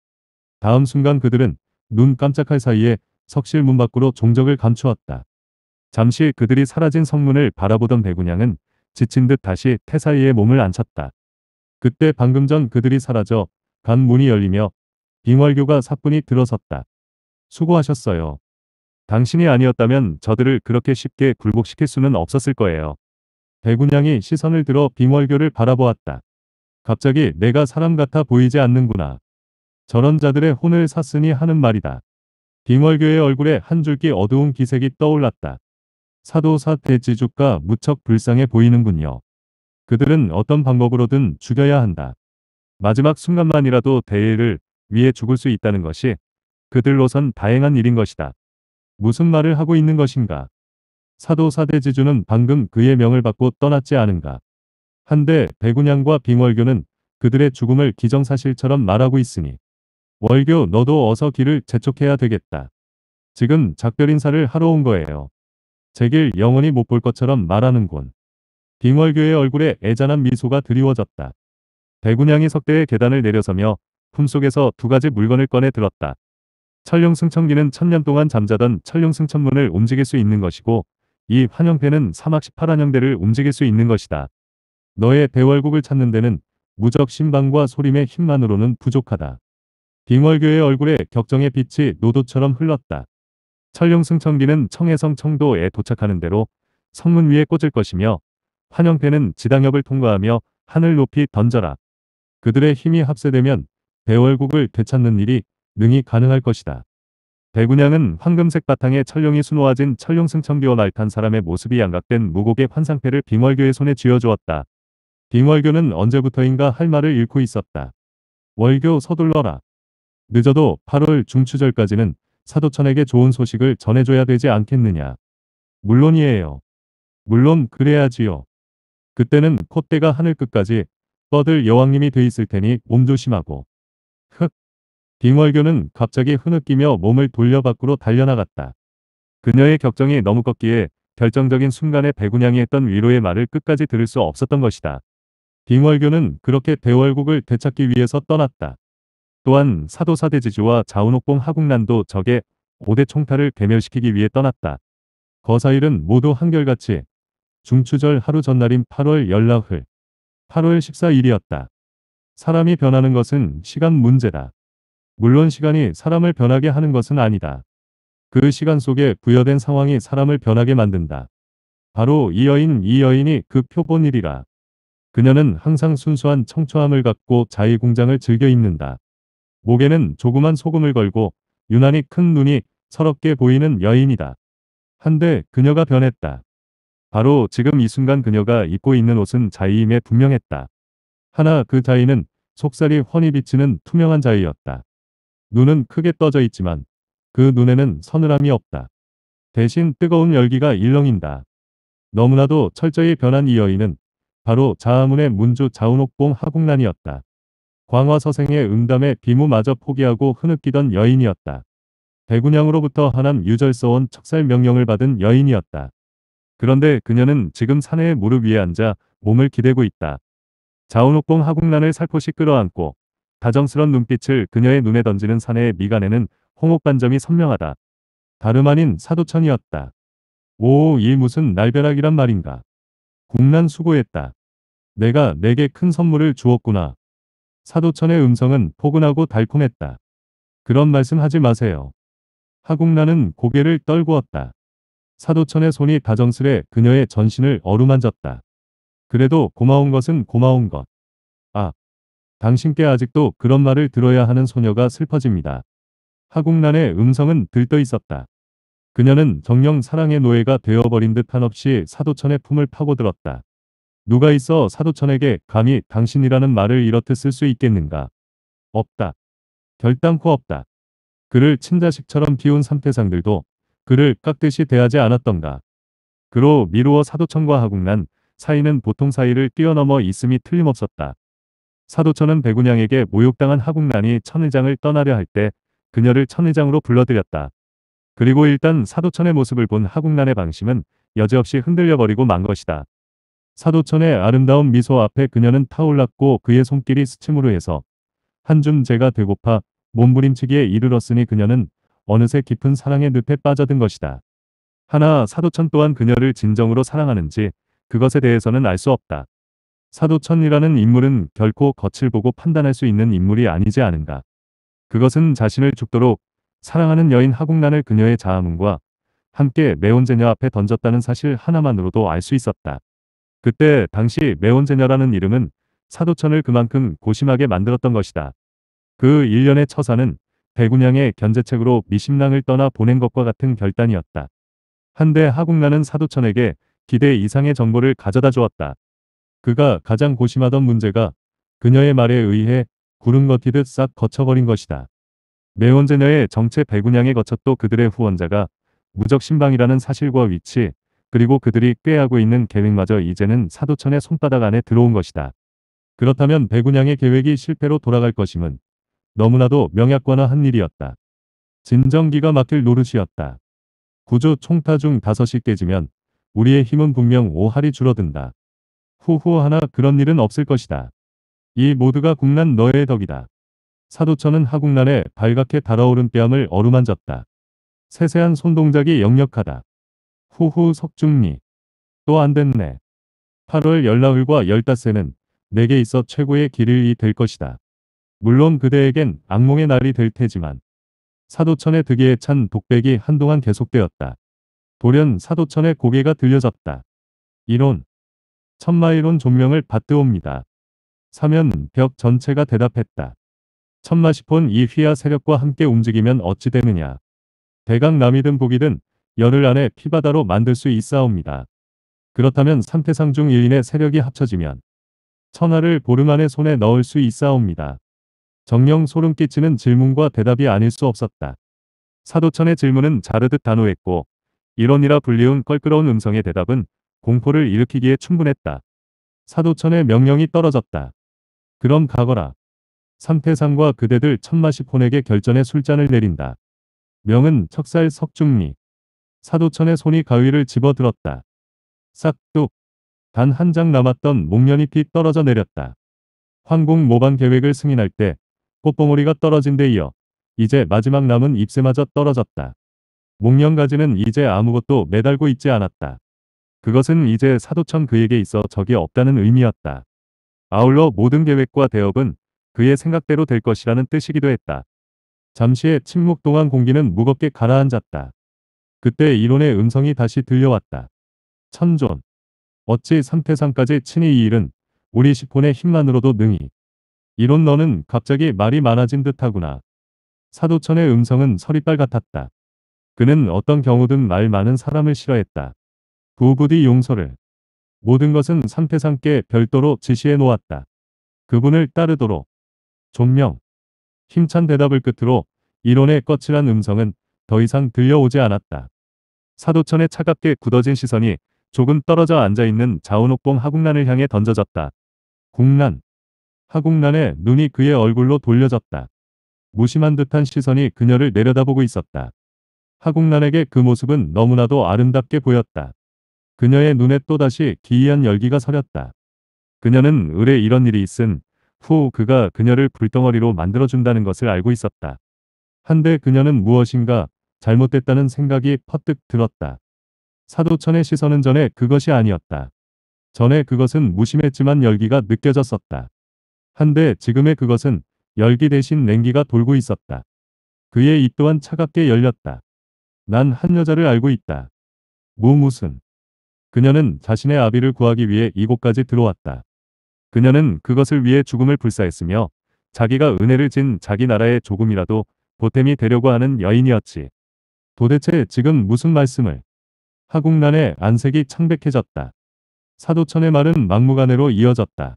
다음 순간 그들은 눈 깜짝할 사이에 석실 문 밖으로 종적을 감추었다. 잠시 그들이 사라진 성문을 바라보던 배구냥은 지친 듯 다시 태사이의 몸을 앉혔다. 그때 방금 전 그들이 사라져 간 문이 열리며 빙활교가 사뿐히 들어섰다. 수고하셨어요. 당신이 아니었다면 저들을 그렇게 쉽게 굴복시킬 수는 없었을 거예요. 백군양이 시선을 들어 빙월교를 바라보았다. 갑자기 내가 사람 같아 보이지 않는구나. 저런 자들의 혼을 샀으니 하는 말이다. 빙월교의 얼굴에 한 줄기 어두운 기색이 떠올랐다. 사도사 대지주가 무척 불쌍해 보이는군요. 그들은 어떤 방법으로든 죽여야 한다. 마지막 순간만이라도 대해를 위해 죽을 수 있다는 것이 그들로선 다행한 일인 것이다. 무슨 말을 하고 있는 것인가? 사도 사대지주는 방금 그의 명을 받고 떠났지 않은가? 한데 백운양과 빙월교는 그들의 죽음을 기정사실처럼 말하고 있으니 월교 너도 어서 길을 재촉해야 되겠다. 지금 작별 인사를 하러 온 거예요. 제길 영원히 못 볼 것처럼 말하는군. 빙월교의 얼굴에 애잔한 미소가 드리워졌다. 백운양이 석대의 계단을 내려서며 품속에서 두 가지 물건을 꺼내 들었다. 천룡승천기는 천년 동안 잠자던 천룡승천문을 움직일 수 있는 것이고 이 환영패는 사막 18환영대를 움직일 수 있는 것이다. 너의 대월국을 찾는 데는 무적 신방과 소림의 힘만으로는 부족하다. 빙월교의 얼굴에 격정의 빛이 노도처럼 흘렀다. 천룡승천기는 청해성 청도에 도착하는 대로 성문 위에 꽂을 것이며 환영패는 지당협을 통과하며 하늘 높이 던져라. 그들의 힘이 합세되면 대월국을 되찾는 일이 능이 가능할 것이다. 대군양은 황금색 바탕에 철룡이 수놓아진 철룡승천비와 날탄 사람의 모습이 양각된 무곡의 환상패를 빙월교의 손에 쥐어주었다. 빙월교는 언제부터인가 할 말을 잃고 있었다. 월교 서둘러라. 늦어도 8월 중추절까지는 사도천에게 좋은 소식을 전해줘야 되지 않겠느냐. 물론이에요. 물론 그래야지요. 그때는 콧대가 하늘끝까지 떠들 여왕님이 돼 있을 테니 몸조심하고. 빙월교는 갑자기 흐느끼며 몸을 돌려 밖으로 달려나갔다. 그녀의 격정이 너무 컸기에 결정적인 순간에 배군양이 했던 위로의 말을 끝까지 들을 수 없었던 것이다. 빙월교는 그렇게 대월국을 되찾기 위해서 떠났다. 또한 사도사대지주와 자운옥봉 하국난도 적의 5대 총타를 괴멸시키기 위해 떠났다. 거사일은 모두 한결같이 중추절 하루 전날인 8월 열나흘 8월 14일이었다. 사람이 변하는 것은 시간 문제다. 물론 시간이 사람을 변하게 하는 것은 아니다. 그 시간 속에 부여된 상황이 사람을 변하게 만든다. 바로 이 여인 이 여인이 그 표본일이라. 그녀는 항상 순수한 청초함을 갖고 자의 공장을 즐겨 입는다. 목에는 조그만 소금을 걸고 유난히 큰 눈이 서럽게 보이는 여인이다. 한데 그녀가 변했다. 바로 지금 이 순간 그녀가 입고 있는 옷은 자의임에 분명했다. 하나 그 자의는 속살이 훤히 비치는 투명한 자의였다. 눈은 크게 떠져 있지만 그 눈에는 서늘함이 없다. 대신 뜨거운 열기가 일렁인다. 너무나도 철저히 변한 이 여인은 바로 자아문의 문주 자운옥봉 하국란이었다. 광화서생의 음담에 비무마저 포기하고 흐느끼던 여인이었다. 대군양으로부터 하남 유절서원 척살 명령을 받은 여인이었다. 그런데 그녀는 지금 산내의 무릎 위에 앉아 몸을 기대고 있다. 자운옥봉 하국란을 살포시 끌어안고 다정스런 눈빛을 그녀의 눈에 던지는 사내의 미간에는 홍옥반점이 선명하다. 다름 아닌 사도천이었다. 오, 이 무슨 날벼락이란 말인가. 국난 수고했다. 내가 내게 큰 선물을 주었구나. 사도천의 음성은 포근하고 달콤했다. 그런 말씀 하지 마세요. 하국나는 고개를 떨구었다. 사도천의 손이 다정스레 그녀의 전신을 어루만졌다. 그래도 고마운 것은 고마운 것. 당신께 아직도 그런 말을 들어야 하는 소녀가 슬퍼집니다. 하국란의 음성은 들떠 있었다. 그녀는 정령 사랑의 노예가 되어버린 듯 한없이 사도천의 품을 파고들었다. 누가 있어 사도천에게 감히 당신이라는 말을 이렇듯 쓸 수 있겠는가? 없다. 결단코 없다. 그를 친자식처럼 비운 삼태상들도 그를 깍듯이 대하지 않았던가. 그로 미루어 사도천과 하국난 사이는 보통 사이를 뛰어넘어 있음이 틀림없었다. 사도천은 백운양에게 모욕당한 하국난이 천의장을 떠나려 할 때 그녀를 천의장으로 불러들였다. 그리고 일단 사도천의 모습을 본 하국난의 방심은 여지없이 흔들려버리고 만 것이다. 사도천의 아름다운 미소 앞에 그녀는 타올랐고 그의 손길이 스침으로 해서 한줌 제가 되고파 몸부림치기에 이르렀으니 그녀는 어느새 깊은 사랑의 늪에 빠져든 것이다. 하나 사도천 또한 그녀를 진정으로 사랑하는지 그것에 대해서는 알 수 없다. 사도천이라는 인물은 결코 겉을 보고 판단할 수 있는 인물이 아니지 않은가. 그것은 자신을 죽도록 사랑하는 여인 하국난을 그녀의 자아문과 함께 매온제녀 앞에 던졌다는 사실 하나만으로도 알 수 있었다. 그때 당시 매온제녀라는 이름은 사도천을 그만큼 고심하게 만들었던 것이다. 그 일련의 처사는 배군양의 견제책으로 미심랑을 떠나 보낸 것과 같은 결단이었다. 한데 하국란은 사도천에게 기대 이상의 정보를 가져다 주었다. 그가 가장 고심하던 문제가 그녀의 말에 의해 구름 걷티듯싹 거쳐버린 것이다. 매원제녀의 정체 배분양에 거쳤도 그들의 후원자가 무적 신방이라는 사실과 위치 그리고 그들이 꾀하고 있는 계획마저 이제는 사도천의 손바닥 안에 들어온 것이다. 그렇다면 배군양의 계획이 실패로 돌아갈 것임은 너무나도 명약과나 한 일이었다. 진정기가 막힐 노릇이었다. 구조 총타 중 다섯이 깨지면 우리의 힘은 분명 오할이 줄어든다. 후후하나 그런 일은 없을 것이다. 이 모두가 국난 너의 덕이다. 사도천은 하국난에 발갛게 달아오른 뺨을 어루만졌다. 세세한 손동작이 역력하다. 후후 석중리. 또 안 됐네. 8월 열나흘과 열다세는 내게 있어 최고의 길일이 될 것이다. 물론 그대에겐 악몽의 날이 될 테지만 사도천의 득에 찬 독백이 한동안 계속되었다. 돌연 사도천의 고개가 들려졌다. 이론 천마일론 존명을 받드옵니다. 사면 벽 전체가 대답했다. 천마시폰 이 휘하 세력과 함께 움직이면 어찌 되느냐. 대강 남이든 북이든 열흘 안에 피바다로 만들 수 있사옵니다. 그렇다면 삼태상중일인의 세력이 합쳐지면 천하를 보름 안에 손에 넣을 수 있사옵니다. 정령 소름 끼치는 질문과 대답이 아닐 수 없었다. 사도천의 질문은 자르듯 단호했고 이론이라 불리운 껄끄러운 음성의 대답은 공포를 일으키기에 충분했다. 사도천의 명령이 떨어졌다. 그럼 가거라. 삼태상과 그대들 천마시폰에게 결전의 술잔을 내린다. 명은 척살 석중리. 사도천의 손이 가위를 집어들었다. 싹둑. 단 한 장 남았던 목련잎이 떨어져 내렸다. 황궁 모방 계획을 승인할 때 꽃봉오리가 떨어진 데 이어 이제 마지막 남은 잎새마저 떨어졌다. 목련가지는 이제 아무것도 매달고 있지 않았다. 그것은 이제 사도천 그에게 있어 적이 없다는 의미였다. 아울러 모든 계획과 대업은 그의 생각대로 될 것이라는 뜻이기도 했다. 잠시의 침묵 동안 공기는 무겁게 가라앉았다. 그때 이론의 음성이 다시 들려왔다. 천존. 어찌 삼태상까지 친히 이 일은 우리 시폰의 힘만으로도 능히. 이론 너는 갑자기 말이 많아진 듯하구나. 사도천의 음성은 서리빨 같았다. 그는 어떤 경우든 말 많은 사람을 싫어했다. 부부디 용서를 모든 것은 삼태상께 별도로 지시해 놓았다. 그분을 따르도록 존명 힘찬 대답을 끝으로 이론의 거칠한 음성은 더 이상 들려오지 않았다. 사도천의 차갑게 굳어진 시선이 조금 떨어져 앉아있는 자운옥봉 하국난을 향해 던져졌다. 국난 하국난의 눈이 그의 얼굴로 돌려졌다. 무심한 듯한 시선이 그녀를 내려다보고 있었다. 하국난에게 그 모습은 너무나도 아름답게 보였다. 그녀의 눈에 또다시 기이한 열기가 서렸다. 그녀는 을에 이런 일이 있은 후 그가 그녀를 불덩어리로 만들어준다는 것을 알고 있었다. 한데 그녀는 무엇인가 잘못됐다는 생각이 퍼뜩 들었다. 사도천의 시선은 전에 그것이 아니었다. 전에 그것은 무심했지만 열기가 느껴졌었다. 한데 지금의 그것은 열기 대신 냉기가 돌고 있었다. 그의 입 또한 차갑게 열렸다. 난 한 여자를 알고 있다. 무 무슨 그녀는 자신의 아비를 구하기 위해 이곳까지 들어왔다. 그녀는 그것을 위해 죽음을 불사했으며 자기가 은혜를 진 자기 나라에 조금이라도 보탬이 되려고 하는 여인이었지. 도대체 지금 무슨 말씀을? 하국난의 안색이 창백해졌다. 사도천의 말은 막무가내로 이어졌다.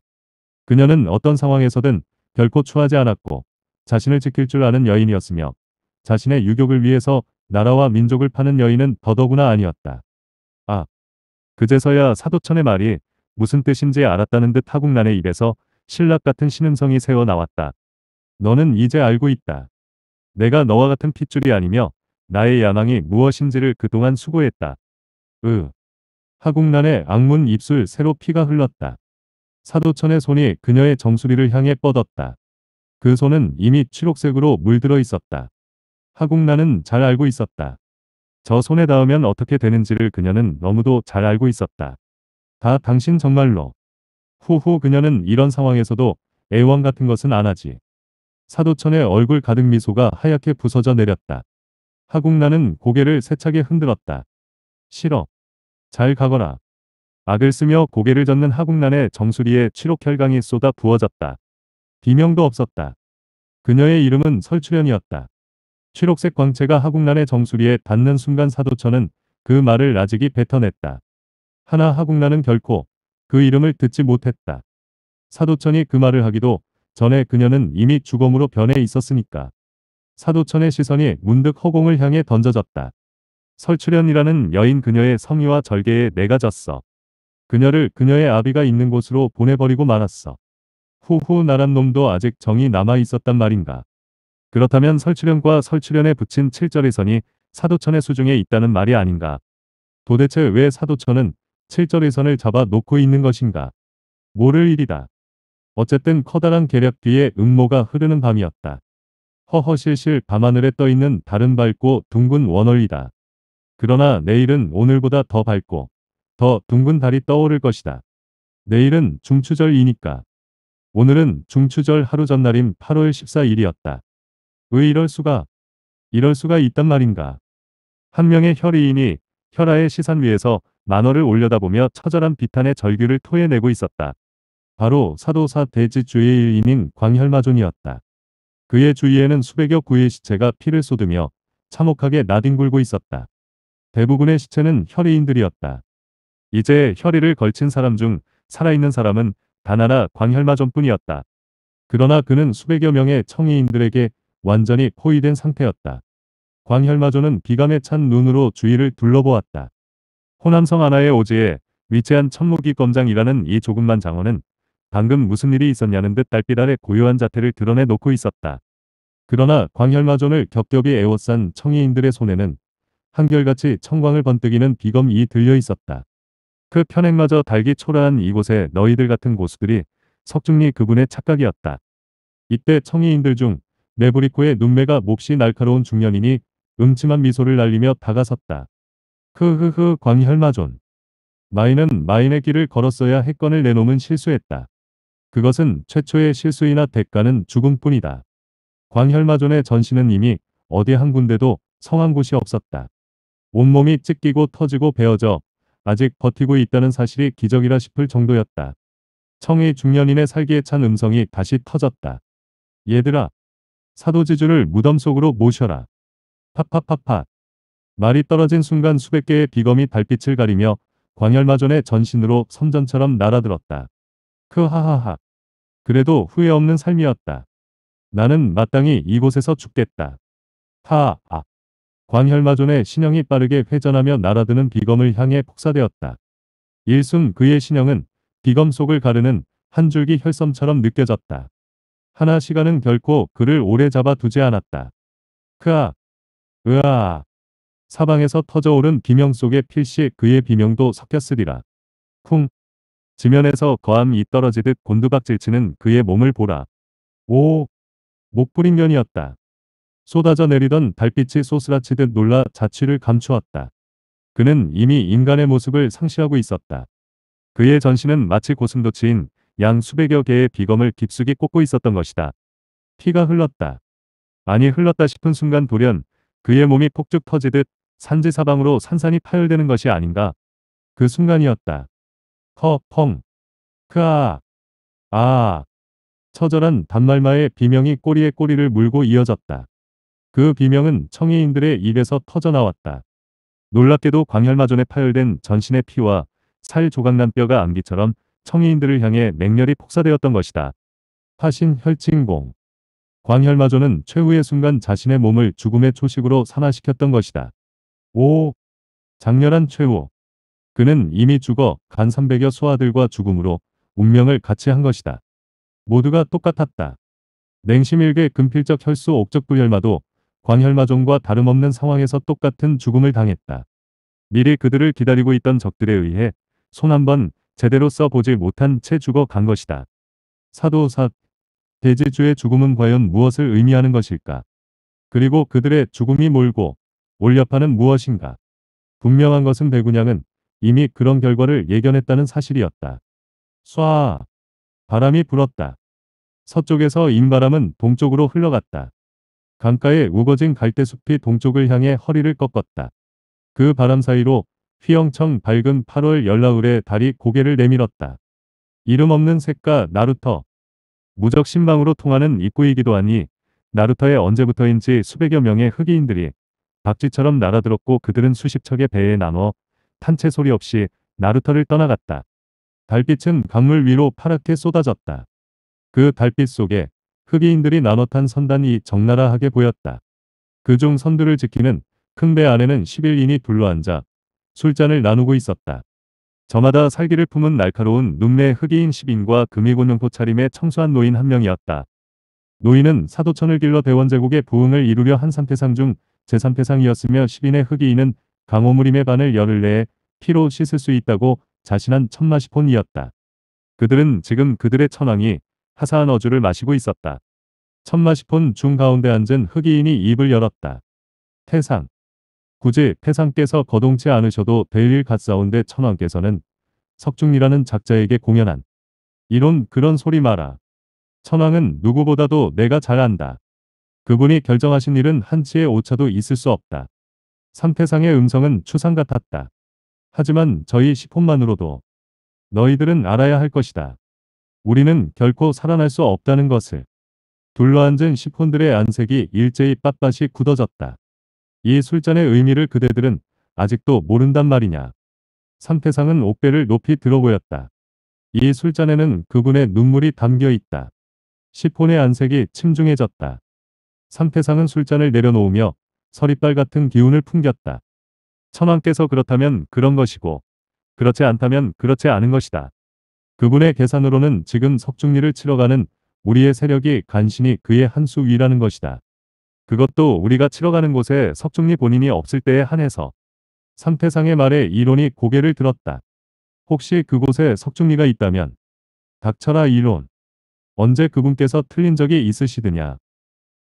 그녀는 어떤 상황에서든 결코 추하지 않았고 자신을 지킬 줄 아는 여인이었으며 자신의 유격을 위해서 나라와 민족을 파는 여인은 더더구나 아니었다. 그제서야 사도천의 말이 무슨 뜻인지 알았다는 듯 하국난의 입에서 신락 같은 신음성이 새어 나왔다. 너는 이제 알고 있다. 내가 너와 같은 핏줄이 아니며 나의 야망이 무엇인지를 그동안 수고했다. 으. 하국난의 악문 입술 새로 피가 흘렀다. 사도천의 손이 그녀의 정수리를 향해 뻗었다. 그 손은 이미 취록색으로 물들어 있었다. 하국난은 잘 알고 있었다. 저 손에 닿으면 어떻게 되는지를 그녀는 너무도 잘 알고 있었다. 다 당신 정말로. 후후 그녀는 이런 상황에서도 애원 같은 것은 안 하지. 사도천의 얼굴 가득 미소가 하얗게 부서져 내렸다. 하국나는 고개를 세차게 흔들었다. 싫어. 잘 가거라. 악을 쓰며 고개를 젓는 하국난의 정수리에 칠옥혈강이 쏟아 부어졌다. 비명도 없었다. 그녀의 이름은 설출현이었다 칠옥색 광채가 하국란의 정수리에 닿는 순간 사도천은 그 말을 아직이 뱉어냈다. 하나 하국란은 결코 그 이름을 듣지 못했다. 사도천이 그 말을 하기도 전에 그녀는 이미 죽음으로 변해 있었으니까. 사도천의 시선이 문득 허공을 향해 던져졌다. 설출현이라는 여인 그녀의 성의와 절개에 내가 졌어. 그녀를 그녀의 아비가 있는 곳으로 보내버리고 말았어. 후후 나란 놈도 아직 정이 남아 있었단 말인가. 그렇다면 설치련과 설치련에 붙인 칠절의선이 사도천의 수중에 있다는 말이 아닌가. 도대체 왜 사도천은 칠절의선을 잡아 놓고 있는 것인가. 모를 일이다. 어쨌든 커다란 계략 뒤에 음모가 흐르는 밤이었다. 허허실실 밤하늘에 떠있는 다른 밝고 둥근 원월이다. 그러나 내일은 오늘보다 더 밝고 더 둥근 달이 떠오를 것이다. 내일은 중추절이니까. 오늘은 중추절 하루 전날인 8월 14일이었다. 왜 이럴 수가? 이럴 수가 있단 말인가? 한 명의 혈의인이 혈아의 시산 위에서 만화를 올려다보며 처절한 비탄의 절규를 토해내고 있었다. 바로 사도사 대지주의 일인인 광혈마존이었다. 그의 주위에는 수백여 구의 시체가 피를 쏟으며 참혹하게 나뒹굴고 있었다. 대부분의 시체는 혈의인들이었다. 이제 혈의를 걸친 사람 중 살아있는 사람은 단 하나 광혈마존뿐이었다. 그러나 그는 수백여 명의 청의인들에게 완전히 포위된 상태였다. 광혈마조는 비감에 찬 눈으로 주위를 둘러보았다. 호남성 하나의 오지에 위치한 천무기 검장이라는 이 조금만 장어는 방금 무슨 일이 있었냐는 듯 달빛 아래 고요한 자태를 드러내 놓고 있었다. 그러나 광혈마존을 겹겹이 에워싼 청이인들의 손에는 한결같이 청광을 번뜩이는 비검이 들려 있었다. 그 편행마저 달기 초라한 이곳에 너희들 같은 고수들이 석중리 그분의 착각이었다. 이때 청이인들 중 메브리코의 눈매가 몹시 날카로운 중년인이 음침한 미소를 날리며 다가섰다. 흐흐흐 광혈마존. 마인은 마인의 길을 걸었어야 해권을 내놓은 실수했다. 그것은 최초의 실수이나 대가는 죽음뿐이다. 광혈마존의 전신은 이미 어디 한 군데도 성한 곳이 없었다. 온몸이 찢기고 터지고 베어져 아직 버티고 있다는 사실이 기적이라 싶을 정도였다. 청의 중년인의 살기에 찬 음성이 다시 터졌다. 얘들아, 사도지주를 무덤 속으로 모셔라. 팍팍팍팍. 말이 떨어진 순간 수백 개의 비검이 달빛을 가리며 광열마전의 전신으로 섬전처럼 날아들었다. 크하하하. 그래도 후회 없는 삶이었다. 나는 마땅히 이곳에서 죽겠다. 하아. 광혈마존의 신형이 빠르게 회전하며 날아드는 비검을 향해 폭사되었다. 일순 그의 신형은 비검 속을 가르는 한 줄기 혈섬처럼 느껴졌다. 하나 시간은 결코 그를 오래 잡아 두지 않았다. 크아! 으아! 사방에서 터져오른 비명 속에 필시 그의 비명도 섞였으리라. 쿵! 지면에서 거함이 떨어지듯 곤두박질치는 그의 몸을 보라. 오! 목부린 면이었다 쏟아져 내리던 달빛이 소스라치듯 놀라 자취를 감추었다. 그는 이미 인간의 모습을 상실하고 있었다. 그의 전신은 마치 고슴도치인 양 수백여 개의 비검을 깊숙이 꽂고 있었던 것이다. 피가 흘렀다. 아니 흘렀다 싶은 순간 돌연 그의 몸이 폭죽 터지듯 산지사방으로 산산이 파열되는 것이 아닌가. 그 순간이었다. 허, 펑, 크아, 아. 처절한 단말마의 비명이 꼬리에 꼬리를 물고 이어졌다. 그 비명은 청해인들의 입에서 터져나왔다. 놀랍게도 광혈마존에 파열된 전신의 피와 살 조각난 뼈가 안기처럼 청이인들을 향해 맹렬히 폭사되었던 것이다. 화신 혈칭공 광혈마조는 최후의 순간 자신의 몸을 죽음의 초식으로 산화시켰던 것이다. 오 장렬한 최후 그는 이미 죽어 간 300여 소아들과 죽음으로 운명을 같이 한 것이다. 모두가 똑같았다. 냉심일개 금필적 혈수 옥적불혈마도 광혈마종과 다름없는 상황에서 똑같은 죽음을 당했다. 미리 그들을 기다리고 있던 적들에 의해 손한번 제대로 써보지 못한 채 죽어간 것이다. 사도사 대제주의 죽음은 과연 무엇을 의미하는 것일까? 그리고 그들의 죽음이 몰고 올려파는 무엇인가? 분명한 것은 배구냥은 이미 그런 결과를 예견했다는 사실이었다. 쏴! 바람이 불었다. 서쪽에서 인바람은 동쪽으로 흘러갔다. 강가에 우거진 갈대숲이 동쪽을 향해 허리를 꺾었다. 그 바람 사이로 휘영청 밝은 8월 열나울에 달이 고개를 내밀었다. 이름 없는 색과 나루터. 무적 신망으로 통하는 입구이기도 하니 나루터에 언제부터인지 수백여 명의 흑인들이 박쥐처럼 날아들었고 그들은 수십 척의 배에 나눠 탄채 소리 없이 나루터를 떠나갔다. 달빛은 강물 위로 파랗게 쏟아졌다. 그 달빛 속에 흑인들이 나눠 탄 선단이 적나라하게 보였다. 그 중 선두를 지키는 큰 배 안에는 11인이 둘러앉아 술잔을 나누고 있었다. 저마다 살기를 품은 날카로운 눈매 흑인 10인과 금이곤명포 차림의 청소한 노인 한 명이었다. 노인은 사도천을 길러 대원제국의 부흥을 이루려 한 삼패상 중 제3패상이었으며 10인의 흑인은 강호무림의 반을 열흘 내에 피로 씻을 수 있다고 자신한 천마시폰이었다. 그들은 지금 그들의 천황이 하사한 어주를 마시고 있었다. 천마시폰 중 가운데 앉은 흑인이 입을 열었다. 태상, 굳이 태상께서 거동치 않으셔도 될 일 같사온데 천왕께서는 석중리라는 작자에게 공연한 이론 그런 소리 마라. 천왕은 누구보다도 내가 잘 안다. 그분이 결정하신 일은 한치의 오차도 있을 수 없다. 삼태상의 음성은 추상 같았다. 하지만 저희 시폰만으로도 너희들은 알아야 할 것이다. 우리는 결코 살아날 수 없다는 것을. 둘러앉은 시폰들의 안색이 일제히 빳빳이 굳어졌다. 이 술잔의 의미를 그대들은 아직도 모른단 말이냐. 상태상은 옥배를 높이 들어 보였다. 이 술잔에는 그분의 눈물이 담겨 있다. 시폰의 안색이 침중해졌다. 상태상은 술잔을 내려놓으며 서리빨 같은 기운을 풍겼다. 천왕께서 그렇다면 그런 것이고 그렇지 않다면 그렇지 않은 것이다. 그분의 계산으로는 지금 석중리를 치러가는 우리의 세력이 간신히 그의 한수 위라는 것이다. 그것도 우리가 치러가는 곳에 석중리 본인이 없을 때에 한해서 상태상의 말에 이론이 고개를 들었다. 혹시 그곳에 석중리가 있다면 닥쳐라 이론. 언제 그분께서 틀린 적이 있으시드냐.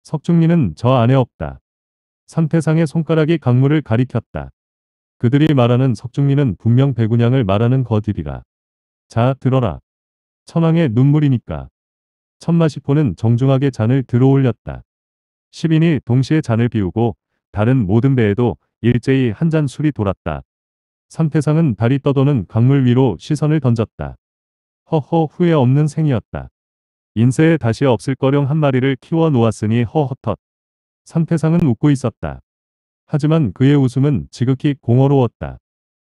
석중리는 저 안에 없다. 상태상의 손가락이 강물을 가리켰다. 그들이 말하는 석중리는 분명 배구냥을 말하는 거들이라. 자 들어라. 천황의 눈물이니까. 천마시포는 정중하게 잔을 들어올렸다. 시민이 동시에 잔을 비우고 다른 모든 배에도 일제히 한 잔 술이 돌았다. 상태상은 달이 떠도는 강물 위로 시선을 던졌다. 허허 후회 없는 생이었다. 인쇄에 다시 없을거령 한 마리를 키워 놓았으니 허허텄. 상태상은 웃고 있었다. 하지만 그의 웃음은 지극히 공허로웠다.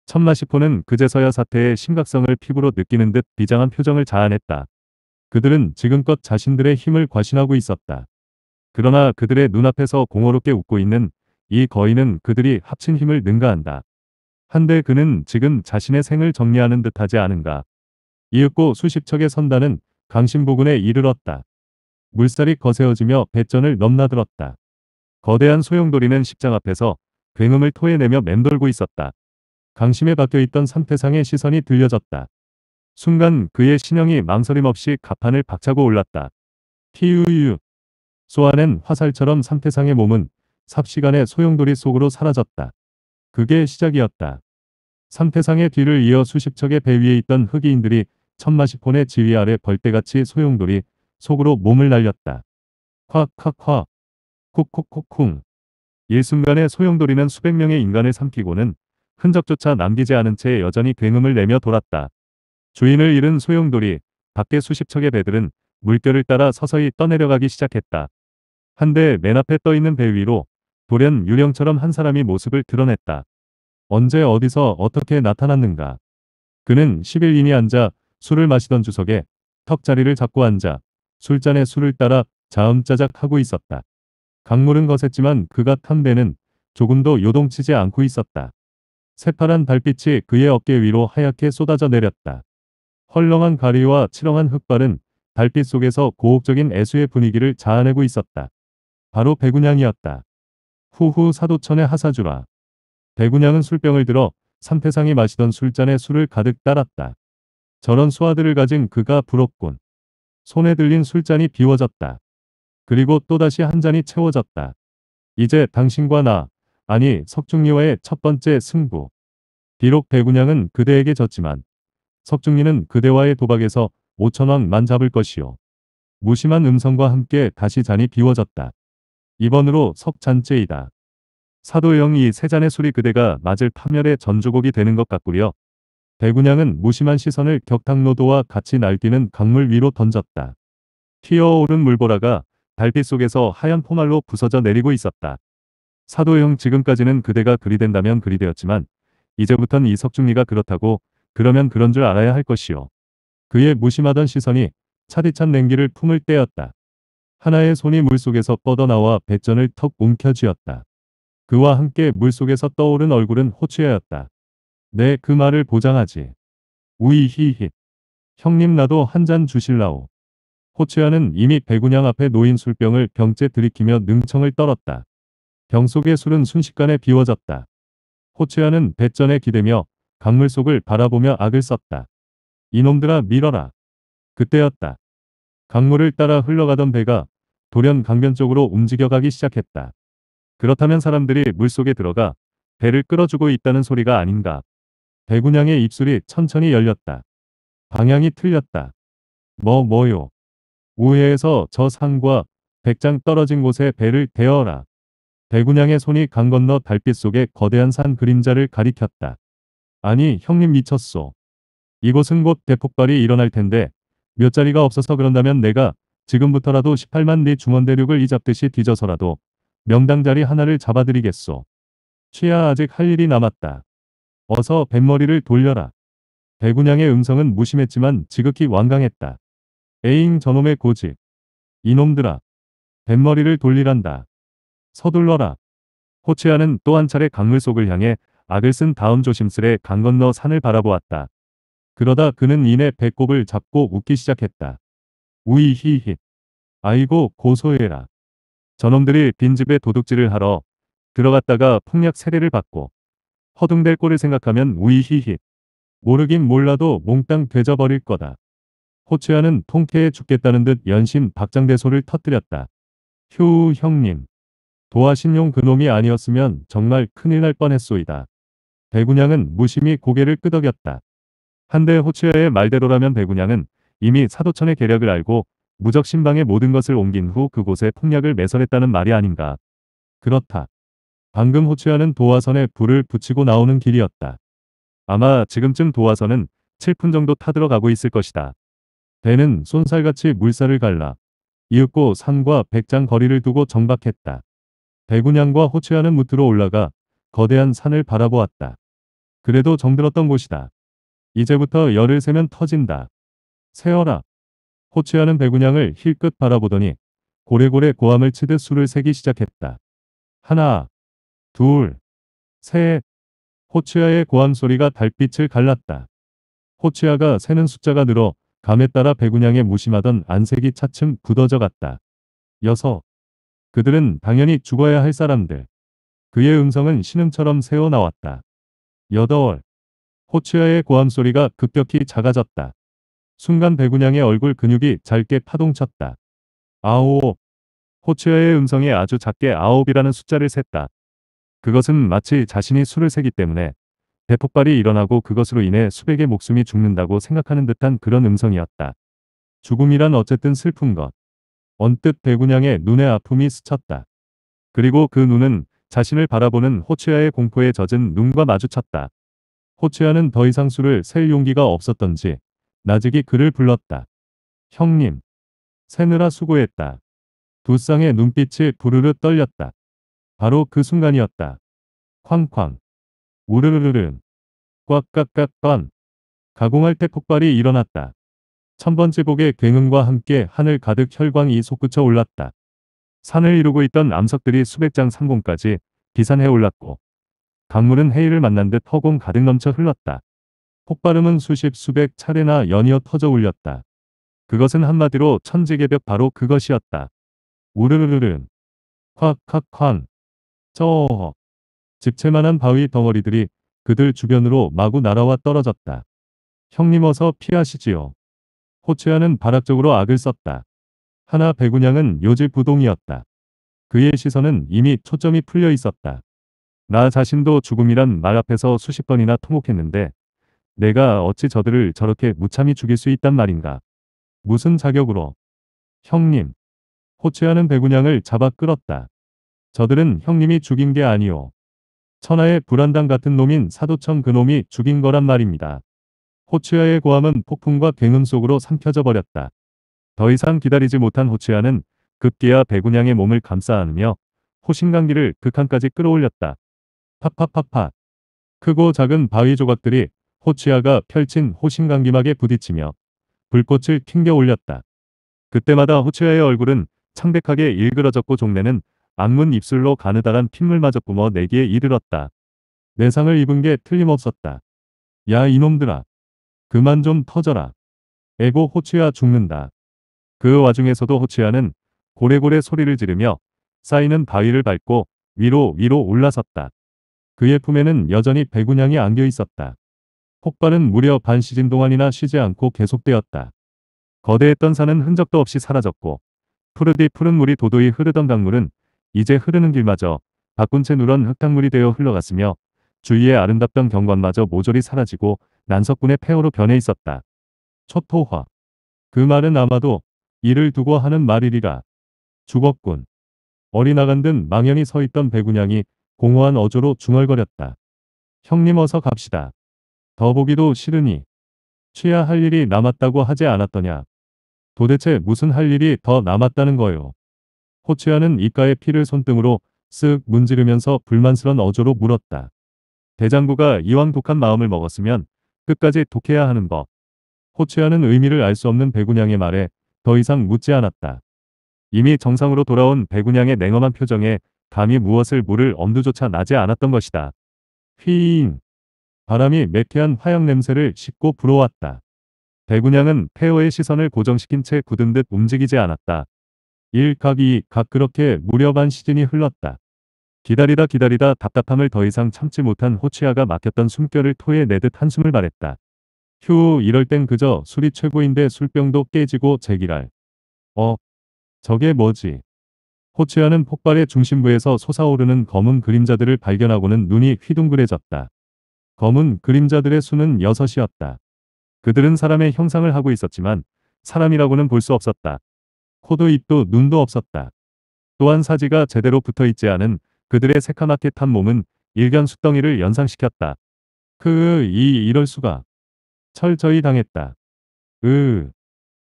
천마시포는 그제서야 사태의 심각성을 피부로 느끼는 듯 비장한 표정을 자아냈다. 그들은 지금껏 자신들의 힘을 과신하고 있었다. 그러나 그들의 눈앞에서 공허롭게 웃고 있는 이 거인은 그들이 합친 힘을 능가한다. 한데 그는 지금 자신의 생을 정리하는 듯하지 않은가. 이윽고 수십 척의 선단은 강신부근에 이르렀다. 물살이 거세어지며 배전을 넘나들었다. 거대한 소용돌이는 십장 앞에서 굉음을 토해내며 맴돌고 있었다. 강심에 박혀있던 삼태상의 시선이 들려졌다. 순간 그의 신형이 망설임 없이 갑판을 박차고 올랐다. 티유유 쏘아낸 화살처럼 삼태상의 몸은 삽시간에 소용돌이 속으로 사라졌다. 그게 시작이었다. 삼태상의 뒤를 이어 수십 척의 배 위에 있던 흑이인들이 천마시폰의 지휘 아래 벌떼같이 소용돌이 속으로 몸을 날렸다. 콱콱콱 콕콕콕쿵 일순간에 소용돌이는 수백 명의 인간을 삼키고는 흔적조차 남기지 않은 채 여전히 굉음을 내며 돌았다. 주인을 잃은 소용돌이 밖에 수십 척의 배들은 물결을 따라 서서히 떠내려가기 시작했다. 한데 맨 앞에 떠있는 배 위로 돌연 유령처럼 한 사람이 모습을 드러냈다. 언제 어디서 어떻게 나타났는가. 그는 1 1인이 앉아 술을 마시던 주석에 턱자리를 잡고 앉아 술잔에 술을 따라 자음자작 하고 있었다. 강물은 거셌지만 그가 탄 배는 조금도 요동치지 않고 있었다. 새파란 달빛이 그의 어깨 위로 하얗게 쏟아져 내렸다. 헐렁한 가리와 칠렁한 흑발은 달빛 속에서 고혹적인 애수의 분위기를 자아내고 있었다. 바로 배군양이었다. 후후 사도천의 하사주라. 배군양은 술병을 들어 삼태상이 마시던 술잔에 술을 가득 따랐다. 저런 수하들을 가진 그가 부럽군. 손에 들린 술잔이 비워졌다. 그리고 또다시 한 잔이 채워졌다. 이제 당신과 나, 아니 석중리와의 첫 번째 승부. 비록 배군양은 그대에게 졌지만 석중리는 그대와의 도박에서 오천왕만 잡을 것이요. 무심한 음성과 함께 다시 잔이 비워졌다. 2번으로 석잔째이다. 사도영이 세잔의 술이 그대가 맞을 파멸의 전주곡이 되는 것 같구려. 대군양은 무심한 시선을 격탕노도와 같이 날뛰는 강물 위로 던졌다. 튀어오른 물보라가 달빛 속에서 하얀 포말로 부서져 내리고 있었다. 사도영 지금까지는 그대가 그리 된다면 그리 되었지만 이제부턴 이석중리가 그렇다고 그러면 그런 줄 알아야 할 것이오. 그의 무심하던 시선이 차디찬 냉기를 품을 때였다. 하나의 손이 물속에서 뻗어나와 배전을 턱 움켜쥐었다. 그와 함께 물속에서 떠오른 얼굴은 호추여였다. 내그 네, 말을 보장하지. 우이히힛. 형님 나도 한 잔 주실라오. 호치아는 이미 배구냥 앞에 놓인 술병을 병째 들이키며 능청을 떨었다. 병 속의 술은 순식간에 비워졌다. 호치아는 배전에 기대며 강물 속을 바라보며 악을 썼다. 이놈들아 밀어라. 그때였다. 강물을 따라 흘러가던 배가 돌연 강변 쪽으로 움직여가기 시작했다. 그렇다면 사람들이 물속에 들어가 배를 끌어주고 있다는 소리가 아닌가. 배군양의 입술이 천천히 열렸다. 방향이 틀렸다. 뭐 뭐요. 우회해서 저 산과 백장 떨어진 곳에 배를 대어라. 배군양의 손이 강 건너 달빛 속에 거대한 산 그림자를 가리켰다. 아니 형님 미쳤소. 이곳은 곧 대폭발이 일어날 텐데 몇 자리가 없어서 그런다면 내가 지금부터라도 18만 리 중원대륙을 이 잡듯이 뒤져서라도 명당 자리 하나를 잡아드리겠소. 취하 아직 할 일이 남았다. 어서 뱃머리를 돌려라. 배군양의 음성은 무심했지만 지극히 완강했다. 에잉 저놈의 고집. 이놈들아. 뱃머리를 돌리란다. 서둘러라. 호치아는 또 한 차례 강물 속을 향해 악을 쓴 다음 조심스레 강 건너 산을 바라보았다. 그러다 그는 이내 배꼽을 잡고 웃기 시작했다. 우이 히히. 아이고 고소해라. 저놈들이 빈집에 도둑질을 하러 들어갔다가 폭력 세례를 받고 허둥댈 꼴을 생각하면 우이 히히. 모르긴 몰라도 몽땅 되져버릴 거다. 호치아는 통쾌해 죽겠다는 듯연심 박장대소를 터뜨렸다. 휴 형님. 도화신용 그놈이 아니었으면 정말 큰일 날 뻔했소이다. 배군양은 무심히 고개를 끄덕였다. 한데 호치아의 말대로라면 배군양은 이미 사도천의 계략을 알고 무적 신방의 모든 것을 옮긴 후 그곳에 폭력을 매설했다는 말이 아닌가. 그렇다. 방금 호추야는 도화선에 불을 붙이고 나오는 길이었다. 아마 지금쯤 도화선은 7분 정도 타들어가고 있을 것이다. 배는 손살같이 물살을 갈라 이윽고 산과 백장 거리를 두고 정박했다. 배군양과 호추야는 무트로 올라가 거대한 산을 바라보았다. 그래도 정들었던 곳이다. 이제부터 열을 세면 터진다. 세어라. 호취하는 백운양을 힐끗 바라보더니 고래고래 고함을 치듯 술을 세기 시작했다. 하나, 둘, 셋. 호취아의 고함 소리가 달빛을 갈랐다. 호취아가 세는 숫자가 늘어 감에 따라 백운양의 무심하던 안색이 차츰 굳어져 갔다. 여섯. 그들은 당연히 죽어야 할 사람들. 그의 음성은 신음처럼 새어 나왔다. 여덟. 호치아의 고함 소리가 급격히 작아졌다. 순간 배구냥의 얼굴 근육이 짧게 파동쳤다. 아오오. 호치어의 음성에 아주 작게 아홉이라는 숫자를 셌다. 그것은 마치 자신이 술을 세기 때문에 대폭발이 일어나고 그것으로 인해 수백의 목숨이 죽는다고 생각하는 듯한 그런 음성이었다. 죽음이란 어쨌든 슬픈 것. 언뜻 배구냥의눈에 아픔이 스쳤다. 그리고 그 눈은 자신을 바라보는 호치아의 공포에 젖은 눈과 마주쳤다. 호치아는 더 이상 술을 셀 용기가 없었던지 나직이 그를 불렀다. 형님, 새느라 수고했다. 두 쌍의 눈빛이 부르르 떨렸다. 바로 그 순간이었다. 쾅쾅, 우르르르릉, 꽉꽉꽉 가공할 때 폭발이 일어났다. 천 번째 복의 굉음과 함께 하늘 가득 혈광이 솟구쳐 올랐다. 산을 이루고 있던 암석들이 수백 장 상공까지 비산해 올랐고 강물은 해일을 만난 듯 허공 가득 넘쳐 흘렀다. 폭발음은 수십 수백 차례나 연이어 터져 울렸다. 그것은 한마디로 천지개벽 바로 그것이었다. 우르르르르 콱콱콱 저 집채만한 바위 덩어리들이 그들 주변으로 마구 날아와 떨어졌다. 형님 어서 피하시지요. 호치아는 발악적으로 악을 썼다. 하나 배구냥은 요지부동이었다. 그의 시선은 이미 초점이 풀려 있었다. 나 자신도 죽음이란 말 앞에서 수십 번이나 통곡했는데 내가 어찌 저들을 저렇게 무참히 죽일 수 있단 말인가. 무슨 자격으로. 형님. 호치하는 배구냥을 잡아 끌었다. 저들은 형님이 죽인 게 아니오. 천하의 불안당 같은 놈인 사도청 그놈이 죽인 거란 말입니다. 호치아의 고함은 폭풍과 굉음 속으로 삼켜져 버렸다. 더 이상 기다리지 못한 호치아는 급기야 배구냥의 몸을 감싸 안으며 호신강기를 극한까지 끌어올렸다. 팍팍팍팍. 크고 작은 바위 조각들이 호치아가 펼친 호신강기막에 부딪히며 불꽃을 튕겨 올렸다. 그때마다 호치아의 얼굴은 창백하게 일그러졌고 종래는 악문 입술로 가느다란 핏물마저 뿜어 내기에 이르렀다. 내상을 입은 게 틀림없었다. 야 이놈들아. 그만 좀 터져라. 에고 호치아 죽는다. 그 와중에서도 호치아는 고래고래 소리를 지르며 쌓이는 바위를 밟고 위로 위로 올라섰다. 그의 품에는 여전히 배구냥이 안겨 있었다. 폭발은 무려 반 시즌 동안이나 쉬지 않고 계속되었다. 거대했던 산은 흔적도 없이 사라졌고 푸르디 푸른 물이 도도히 흐르던 강물은 이제 흐르는 길마저 바꾼 채 누런 흙탕물이 되어 흘러갔으며 주위의 아름답던 경관마저 모조리 사라지고 난석군의 폐허로 변해 있었다. 초토화. 그 말은 아마도 이를 두고 하는 말이리라. 죽었군. 어리나간 듯 망연히 서 있던 백운양이 공허한 어조로 중얼거렸다. 형님 어서 갑시다. 더보기도 싫으니 취야 할 일이 남았다고 하지 않았더냐. 도대체 무슨 할 일이 더 남았다는 거요. 호취아는 입가에 피를 손등으로 쓱 문지르면서 불만스런 어조로 물었다. 대장부가 이왕 독한 마음을 먹었으면 끝까지 독해야 하는 법. 호취아는 의미를 알 수 없는 배군양의 말에 더 이상 묻지 않았다. 이미 정상으로 돌아온 배군양의 냉엄한 표정에 감히 무엇을 물을 엄두조차 나지 않았던 것이다. 휘잉. 바람이 매피한 화약 냄새를 씹고 불어왔다. 대군양은 태어의 시선을 고정시킨 채 굳은 듯 움직이지 않았다. 1각 2각 그렇게 무려 반 시즌이 흘렀다. 기다리다 기다리다 답답함을 더 이상 참지 못한 호치아가 막혔던 숨결을 토해내듯 한숨을 말했다. 휴 이럴 땐 그저 술이 최고인데 술병도 깨지고 제기랄. 어? 저게 뭐지? 호치아는 폭발의 중심부에서 솟아오르는 검은 그림자들을 발견하고는 눈이 휘둥그레졌다. 검은 그림자들의 수는 6이었다. 그들은 사람의 형상을 하고 있었지만 사람이라고는 볼 수 없었다. 코도 입도 눈도 없었다. 또한 사지가 제대로 붙어 있지 않은 그들의 새카맣게 탄 몸은 일견 숫덩이를 연상시켰다. 크으, 이, 이럴 수가. 철저히 당했다. 으.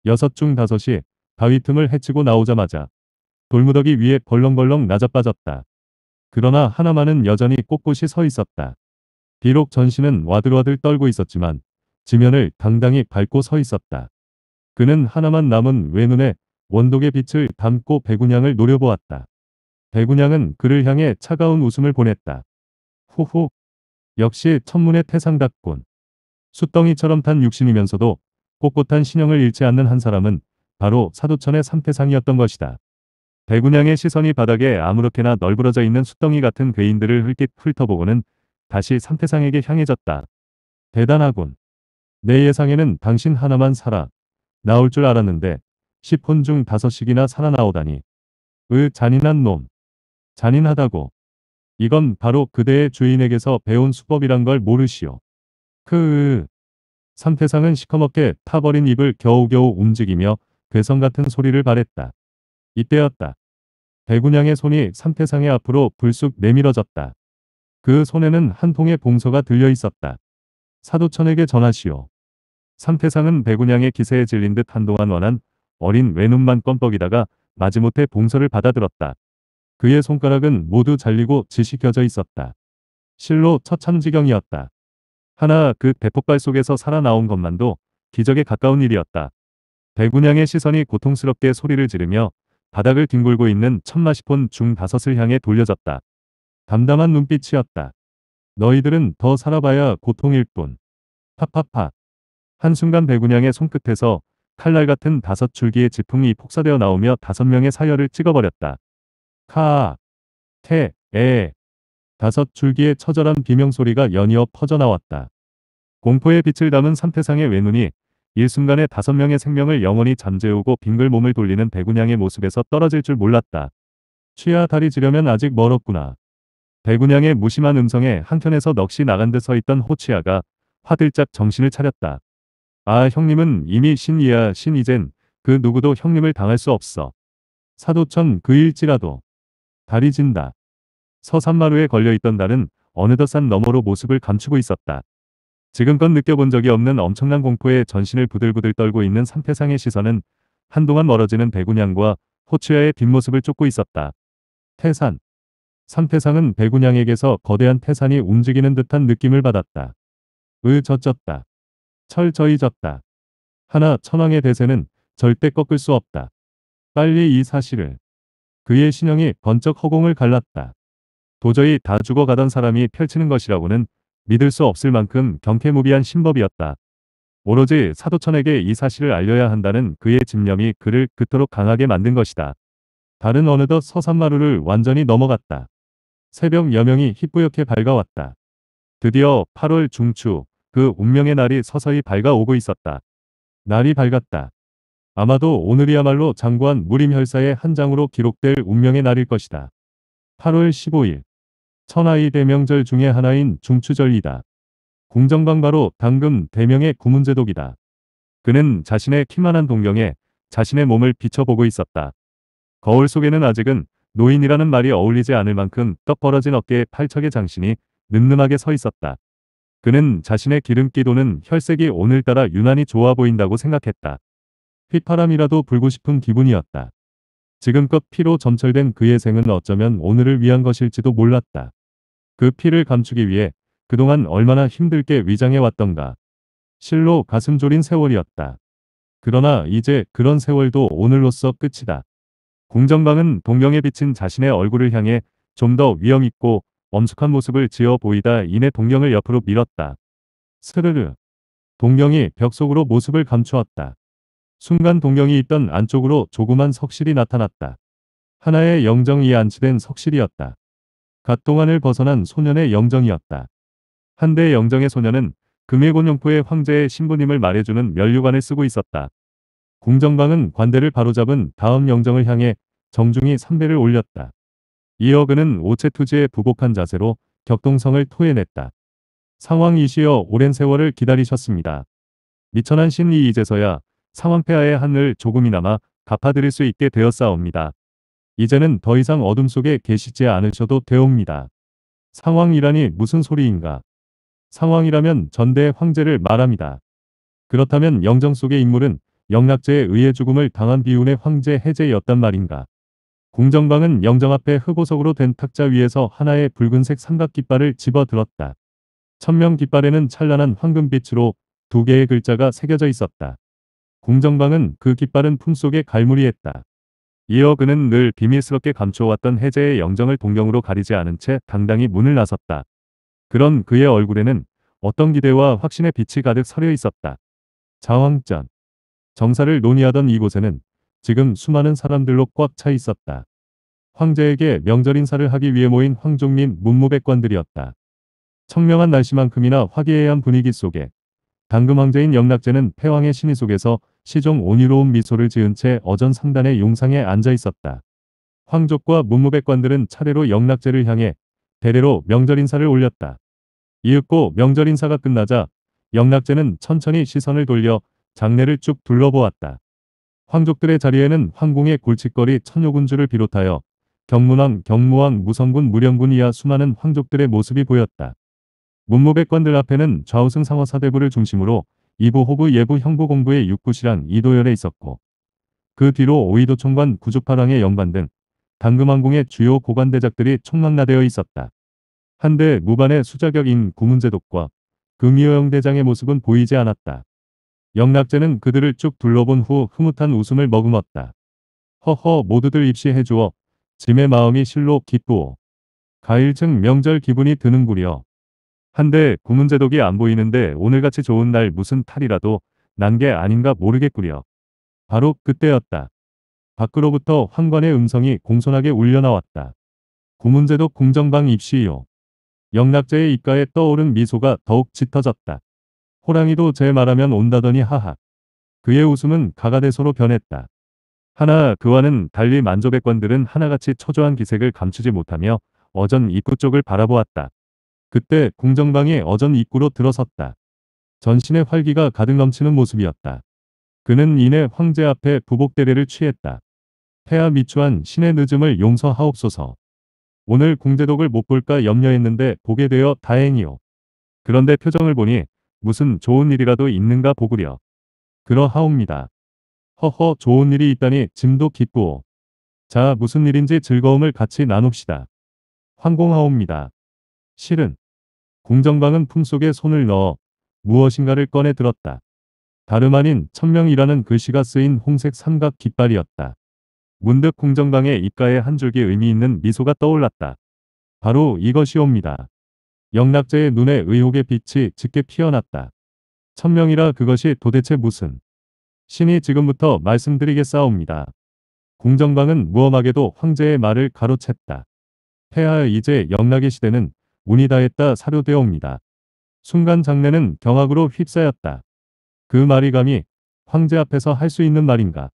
여섯 중 다섯이 바위 틈을 헤치고 나오자마자 돌무더기 위에 벌렁벌렁 낮아빠졌다. 그러나 하나만은 여전히 꼿꼿이 서 있었다. 비록 전신은 와들와들 떨고 있었지만 지면을 당당히 밟고 서 있었다. 그는 하나만 남은 외눈에 원독의 빛을 담고 백운양을 노려보았다. 백운양은 그를 향해 차가운 웃음을 보냈다. 호호. 역시 천문의 태상답군. 숯덩이처럼탄 육신이면서도 꼿꼿한 신형을 잃지 않는 한 사람은 바로 사도천의 삼태상이었던 것이다. 백운양의 시선이 바닥에 아무렇게나 널브러져 있는 숯덩이 같은 괴인들을 흘깃 훑어보고는 다시 상태상에게 향해졌다. 대단하군. 내 예상에는 당신 하나만 살아. 나올 줄 알았는데 1 0분중 5식이나 살아나오다니. 으 잔인한 놈. 잔인하다고. 이건 바로 그대의 주인에게서 배운 수법이란 걸 모르시오. 크으. 상태상은 시커멓게 타버린 입을 겨우겨우 움직이며 괴성 같은 소리를 발했다. 이때였다. 배군양의 손이 상태상의 앞으로 불쑥 내밀어졌다. 그 손에는 한 통의 봉서가 들려 있었다. 사도천에게 전하시오. 삼태상은 배군양의 기세에 질린 듯 한동안 원한 어린 외눈만 껌뻑이다가 마지못해 봉서를 받아들었다. 그의 손가락은 모두 잘리고 지식혀져 있었다. 실로 처참지경이었다. 하나 그 대폭발 속에서 살아나온 것만도 기적에 가까운 일이었다. 배군양의 시선이 고통스럽게 소리를 지르며 바닥을 뒹굴고 있는 천마시폰 중 다섯을 향해 돌려졌다. 담담한 눈빛이었다. 너희들은 더 살아봐야 고통일 뿐. 파파파. 한순간 배군양의 손끝에서 칼날 같은 다섯 줄기의 지풍이 폭사되어 나오며 다섯 명의 사열을 찍어버렸다. 카, 테, 에. 다섯 줄기의 처절한 비명소리가 연이어 퍼져나왔다. 공포의 빛을 담은 삼태상의 외눈이 일순간에 다섯 명의 생명을 영원히 잠재우고 빙글 몸을 돌리는 배군양의 모습에서 떨어질 줄 몰랐다. 취하 다리 지려면 아직 멀었구나. 배구냥의 무심한 음성에 한켠에서 넋이 나간 듯 서있던 호치아가 화들짝 정신을 차렸다. 아 형님은 이미 신이야 신이젠 그 누구도 형님을 당할 수 없어. 사도천 그일지라도 달이 진다. 서산마루에 걸려있던 달은 어느덧 산 너머로 모습을 감추고 있었다. 지금껏 느껴본 적이 없는 엄청난 공포에 전신을 부들부들 떨고 있는 삼태상의 시선은 한동안 멀어지는 대군양과 호치아의 뒷모습을 쫓고 있었다. 태산 삼태상은 백운양에게서 거대한 태산이 움직이는 듯한 느낌을 받았다. 으 젖졌다. 철저히 졌다. 하나 천황의 대세는 절대 꺾을 수 없다. 빨리 이 사실을. 그의 신형이 번쩍 허공을 갈랐다. 도저히 다 죽어가던 사람이 펼치는 것이라고는 믿을 수 없을 만큼 경쾌무비한 신법이었다. 오로지 사도천에게 이 사실을 알려야 한다는 그의 집념이 그를 그토록 강하게 만든 것이다. 다른 어느덧 서산마루를 완전히 넘어갔다. 새벽 여명이 희뿌옇게 밝아왔다. 드디어 8월 중추 그 운명의 날이 서서히 밝아오고 있었다. 날이 밝았다. 아마도 오늘이야말로 장관 무림혈사의 한 장으로 기록될 운명의 날일 것이다. 8월 15일 천하의 대명절 중의 하나인 중추절이다. 공정방 바로 당금 대명의 구문제독이다. 그는 자신의 키만한 동경에 자신의 몸을 비춰보고 있었다. 거울 속에는 아직은 노인이라는 말이 어울리지 않을 만큼 떡 벌어진 어깨에 팔척의 장신이 늠름하게 서 있었다. 그는 자신의 기름기 도는 혈색이 오늘따라 유난히 좋아 보인다고 생각했다. 휘파람이라도 불고 싶은 기분이었다. 지금껏 피로 점철된 그의 생은 어쩌면 오늘을 위한 것일지도 몰랐다. 그 피를 감추기 위해 그동안 얼마나 힘들게 위장해왔던가. 실로 가슴 졸인 세월이었다. 그러나 이제 그런 세월도 오늘로써 끝이다. 공정방은 동경에 비친 자신의 얼굴을 향해 좀 더위엄있고 엄숙한 모습을 지어 보이다 이내 동경을 옆으로 밀었다. 스르르. 동경이 벽 속으로 모습을 감추었다. 순간 동경이 있던 안쪽으로 조그만 석실이 나타났다. 하나의 영정이 안치된 석실이었다. 갓 동안을 벗어난 소년의 영정이었다. 한대 영정의 소년은 금일곤용포의 황제의 신부님을 말해주는 면류관을 쓰고 있었다. 궁정방은 관대를 바로잡은 다음 영정을 향해 정중히 삼배를 올렸다. 이어 그는 오체투지의 부복한 자세로 격동성을 토해냈다. 상황 이시여 오랜 세월을 기다리셨습니다. 미천한 신이 이제서야 상황폐하의 한을 조금이나마 갚아드릴 수 있게 되었사옵니다. 이제는 더 이상 어둠 속에 계시지 않으셔도 되옵니다. 상황이라니 무슨 소리인가. 상황이라면 전대 황제를 말합니다. 그렇다면 영정 속의 인물은 영락제에 의해 죽음을 당한 비운의 황제 해제였단 말인가. 궁정방은 영정 앞에 흑오석으로 된 탁자 위에서 하나의 붉은색 삼각 깃발을 집어들었다. 천명 깃발에는 찬란한 황금빛으로 두 개의 글자가 새겨져 있었다. 궁정방은그 깃발은 품속에 갈무리했다. 이어 그는 늘 비밀스럽게 감춰왔던 해제의 영정을 동경으로 가리지 않은 채 당당히 문을 나섰다. 그런 그의 얼굴에는 어떤 기대와 확신의 빛이 가득 서려 있었다. 자황전 정사를 논의하던 이곳에는 지금 수많은 사람들로 꽉 차 있었다. 황제에게 명절 인사를 하기 위해 모인 황종민 문무백관들이었다. 청명한 날씨만큼이나 화기애애한 분위기 속에 당금 황제인 영락제는 패왕의 신의 속에서 시종 온유로운 미소를 지은 채 어전 상단의 용상에 앉아 있었다. 황족과 문무백관들은 차례로 영락제를 향해 대례로 명절 인사를 올렸다. 이윽고 명절 인사가 끝나자 영락제는 천천히 시선을 돌려 장례를 쭉 둘러보았다. 황족들의 자리에는 황궁의 골칫거리 천여군주를 비롯하여 경문왕, 경무왕, 무성군, 무령군 이하 수많은 황족들의 모습이 보였다. 문무백관들 앞에는 좌우승 상화사대부를 중심으로 이부 호부 예부 형부 공부의 육구시랑 이도열에 있었고 그 뒤로 오이도 총관 구주파랑의 영반 등 당금왕궁의 주요 고관대작들이 총망라되어 있었다. 한데 무반의 수자격인 구문제독과 금이호영 대장의 모습은 보이지 않았다. 영락제는 그들을 쭉 둘러본 후 흐뭇한 웃음을 머금었다. 허허 모두들 입시해 주어 짐의 마음이 실로 기쁘오. 가일층 명절 기분이 드는구려. 한데 구문제독이 안 보이는데 오늘같이 좋은 날 무슨 탈이라도 난 게 아닌가 모르겠구려. 바로 그때였다. 밖으로부터 환관의 음성이 공손하게 울려나왔다. 구문제독 공정방 입시요. 영락제의 입가에 떠오른 미소가 더욱 짙어졌다. 호랑이도 제 말하면 온다더니 하하. 그의 웃음은 가가대소로 변했다. 하나 그와는 달리 만조백관들은 하나같이 초조한 기색을 감추지 못하며 어전 입구 쪽을 바라보았다. 그때 궁정방이 어전 입구로 들어섰다. 전신의 활기가 가득 넘치는 모습이었다. 그는 이내 황제 앞에 부복대례를 취했다. 태아 미추한 신의 늦음을 용서하옵소서. 오늘 궁제독을 못 볼까 염려했는데 보게 되어 다행이오. 그런데 표정을 보니 무슨 좋은 일이라도 있는가 보구려. 그러하옵니다. 허허 좋은 일이 있다니 짐도 깊고. 자 무슨 일인지 즐거움을 같이 나눕시다. 황공하옵니다. 실은 공정방은 품속에 손을 넣어 무엇인가를 꺼내 들었다. 다름 아닌 천명이라는 글씨가 쓰인 홍색 삼각 깃발이었다. 문득 공정방의 입가에 한 줄기 의미 있는 미소가 떠올랐다. 바로 이것이옵니다. 영락제의 눈에 의혹의 빛이 짙게 피어났다. 천명이라 그것이 도대체 무슨 신이 지금부터 말씀드리겠사옵니다. 공정방은 무엄하게도 황제의 말을 가로챘다. 폐하여 이제 영락의 시대는 운이 다했다 사료되옵니다. 순간 장례는 경악으로 휩싸였다. 그 말이 감히 황제 앞에서 할 수 있는 말인가.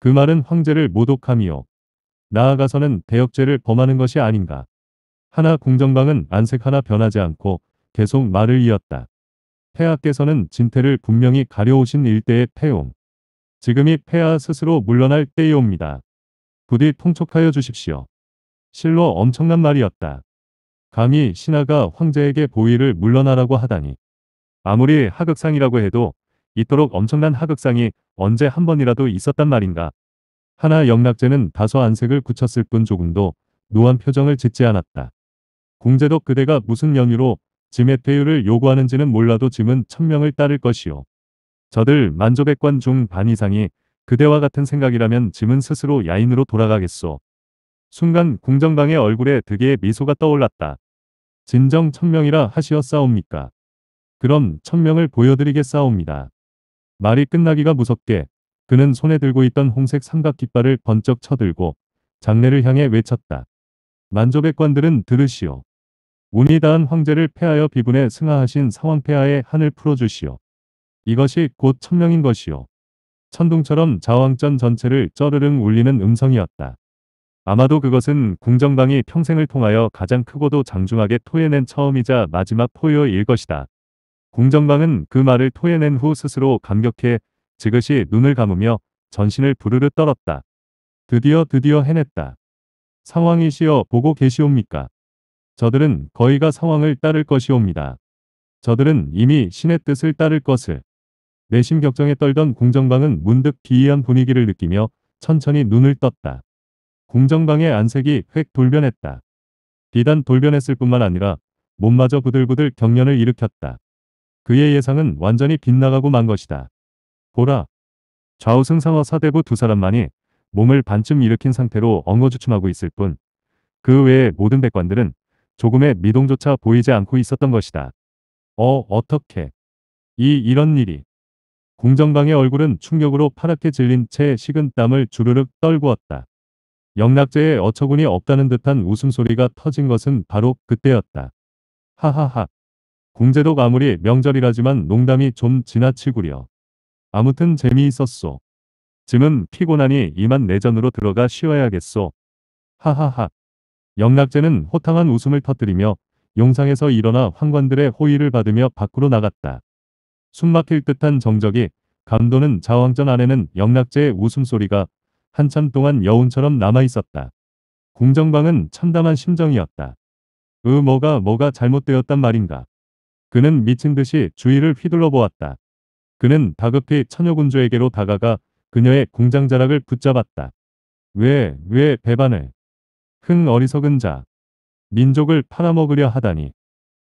그 말은 황제를 모독함이요. 나아가서는 대역죄를 범하는 것이 아닌가. 하나 궁정방은 안색 하나 변하지 않고 계속 말을 이었다. 폐하께서는 진태를 분명히 가려오신 일대의 폐용. 지금이 폐하 스스로 물러날 때이옵니다. 부디 통촉하여 주십시오. 실로 엄청난 말이었다. 감히 신하가 황제에게 보위를 물러나라고 하다니. 아무리 하극상이라고 해도 이토록 엄청난 하극상이 언제 한 번이라도 있었단 말인가. 하나 영락제는 다소 안색을 굳혔을 뿐 조금도 노한 표정을 짓지 않았다. 궁제덕 그대가 무슨 연유로 짐의 폐유를 요구하는지는 몰라도 짐은 천명을 따를 것이요. 저들 만조백관 중 반 이상이 그대와 같은 생각이라면 짐은 스스로 야인으로 돌아가겠소. 순간 궁정방의 얼굴에 득의 미소가 떠올랐다. 진정 천명이라 하시어싸웁니까 그럼 천명을 보여드리게싸웁니다 말이 끝나기가 무섭게 그는 손에 들고 있던 홍색 삼각 깃발을 번쩍 쳐들고 장례를 향해 외쳤다. 만조백관들은 들으시오. 운이다한 황제를 패하여 비군에 승하하신 상황패하의 한을 풀어주시오. 이것이 곧 천명인 것이오. 천둥처럼 자왕전 전체를 쩌르릉 울리는 음성이었다. 아마도 그것은 궁정방이 평생을 통하여 가장 크고도 장중하게 토해낸 처음이자 마지막 포효일 것이다. 궁정방은 그 말을 토해낸 후 스스로 감격해 지그시 눈을 감으며 전신을 부르르 떨었다. 드디어 드디어 해냈다. 상황이시여 보고 계시옵니까? 저들은 거의가 상황을 따를 것이옵니다. 저들은 이미 신의 뜻을 따를 것을. 내심 격정에 떨던 궁정방은 문득 기이한 분위기를 느끼며 천천히 눈을 떴다. 궁정방의 안색이 획 돌변했다. 비단 돌변했을 뿐만 아니라 몸마저 부들부들 경련을 일으켰다. 그의 예상은 완전히 빗나가고 만 것이다. 보라. 좌우승상어 사대부 두 사람만이 몸을 반쯤 일으킨 상태로 엉어주춤하고 있을 뿐 그 외의 모든 백관들은 조금의 미동조차 보이지 않고 있었던 것이다. 어, 어떻게. 이 이런 일이. 궁정방의 얼굴은 충격으로 파랗게 질린 채 식은 땀을 주르륵 떨구었다. 영락제에 어처구니 없다는 듯한 웃음소리가 터진 것은 바로 그때였다. 하하하. 궁제독 아무리 명절이라지만 농담이 좀 지나치구려. 아무튼 재미있었소. 짐은 피곤하니 이만 내전으로 들어가 쉬어야겠소. 하하하. 영락제는 호탕한 웃음을 터뜨리며 용상에서 일어나 환관들의 호의를 받으며 밖으로 나갔다. 숨막힐 듯한 정적이 감도는 자왕전 안에는 영락제의 웃음소리가 한참 동안 여운처럼 남아있었다. 궁정방은 참담한 심정이었다. 으 뭐가 뭐가 잘못되었단 말인가. 그는 미친 듯이 주위를 휘둘러 보았다. 그는 다급히 처녀군주에게로 다가가 그녀의 공장자락을 붙잡았다. 왜, 왜 배반을. 흥 어리석은 자. 민족을 팔아먹으려 하다니.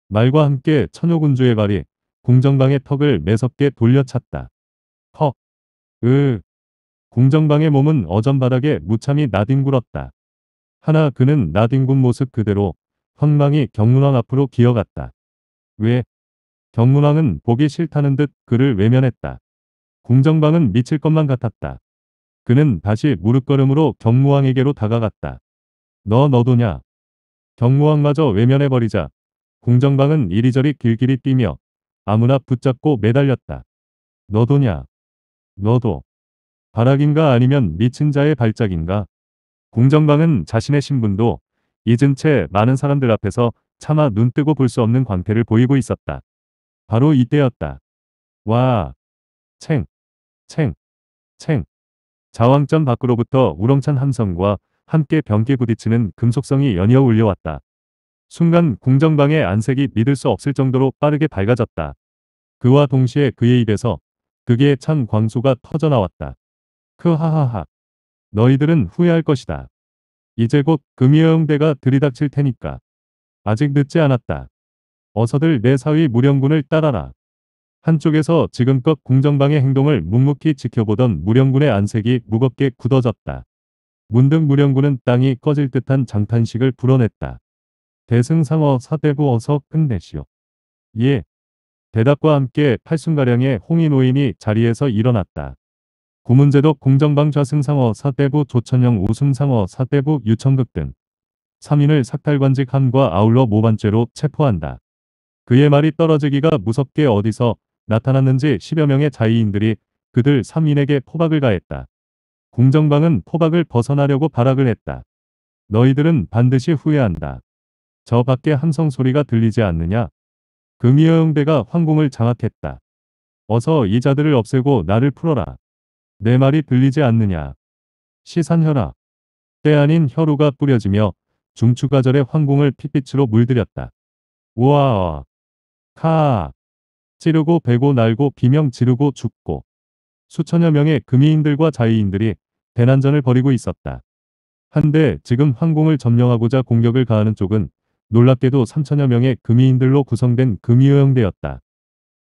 말과 함께 천호군주의 발이 공정방의 턱을 매섭게 돌려찼다. 턱. 으. 공정방의 몸은 어전바닥에 무참히 나뒹굴었다. 하나 그는 나뒹군 모습 그대로 황망이 경문왕 앞으로 기어갔다. 왜? 경문왕은 보기 싫다는 듯 그를 외면했다. 공정방은 미칠 것만 같았다. 그는 다시 무릎걸음으로 경무왕에게로 다가갔다. 너 너도냐. 경무왕마저 외면해버리자 공정방은 이리저리 길길이 뛰며 아무나 붙잡고 매달렸다. 너도냐. 너도. 바락인가 아니면 미친 자의 발작인가. 공정방은 자신의 신분도 잊은 채 많은 사람들 앞에서 차마 눈뜨고 볼 수 없는 광태를 보이고 있었다. 바로 이때였다. 와. 챙. 챙. 챙. 자왕전 밖으로부터 우렁찬 함성과 함께 벽에 부딪히는 금속성이 연이어 울려왔다. 순간 궁정방의 안색이 믿을 수 없을 정도로 빠르게 밝아졌다. 그와 동시에 그의 입에서 그게 찬 광수가 터져나왔다. 크하하하. 너희들은 후회할 것이다. 이제 곧금이어 응대가 들이닥칠 테니까. 아직 늦지 않았다. 어서들 내 사위 무령군을 따라라. 한쪽에서 지금껏 궁정방의 행동을 묵묵히 지켜보던 무령군의 안색이 무겁게 굳어졌다. 문득 무령군은 땅이 꺼질 듯한 장탄식을 불어냈다. 대승상어 사대부 어서 끝내시오. 예. 대답과 함께 팔순가량의 홍인노인이 자리에서 일어났다. 구문제도 공정방 좌승상어 사대부 조천영 우승상어 사대부 유천극 등 3인을 삭탈관직함과 아울러 모반죄로 체포한다. 그의 말이 떨어지기가 무섭게 어디서 나타났는지 10여 명의 자의인들이 그들 3인에게 포박을 가했다. 궁정방은 포박을 벗어나려고 발악을 했다. 너희들은 반드시 후회한다. 저 밖에 함성 소리가 들리지 않느냐? 금이어 영대가 황궁을 장악했다. 어서 이 자들을 없애고 나를 풀어라. 내 말이 들리지 않느냐? 시산혈아. 때 아닌 혈우가 뿌려지며 중추가절의 황궁을 핏빛으로 물들였다. 우아아. 카. 찌르고 베고 날고 비명 지르고 죽고. 수천여 명의 금이인들과 자의인들이 대난전을 벌이고 있었다. 한데 지금 황공을 점령하고자 공격을 가하는 쪽은 놀랍게도 3천여 명의 금이인들로 구성된 금이여형대였다.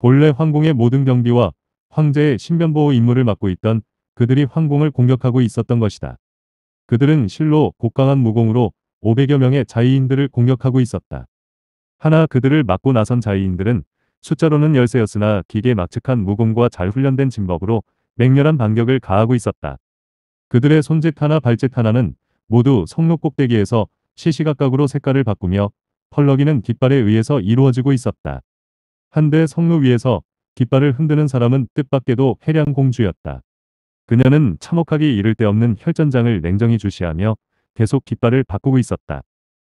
본래 황공의 모든 경비와 황제의 신변보호 임무를 맡고 있던 그들이 황공을 공격하고 있었던 것이다. 그들은 실로 곡강한 무공으로 500여 명의 자의인들을 공격하고 있었다. 하나 그들을 막고 나선 자의인들은 숫자로는 열세였으나 기계 막측한 무공과 잘 훈련된 진법으로 맹렬한 반격을 가하고 있었다. 그들의 손짓 하나 발짓 하나는 모두 성로 꼭대기에서 시시각각으로 색깔을 바꾸며 펄럭이는 깃발에 의해서 이루어지고 있었다. 한데 성로 위에서 깃발을 흔드는 사람은 뜻밖에도 해량공주였다. 그녀는 참혹하게 이를 데 없는 혈전장을 냉정히 주시하며 계속 깃발을 바꾸고 있었다.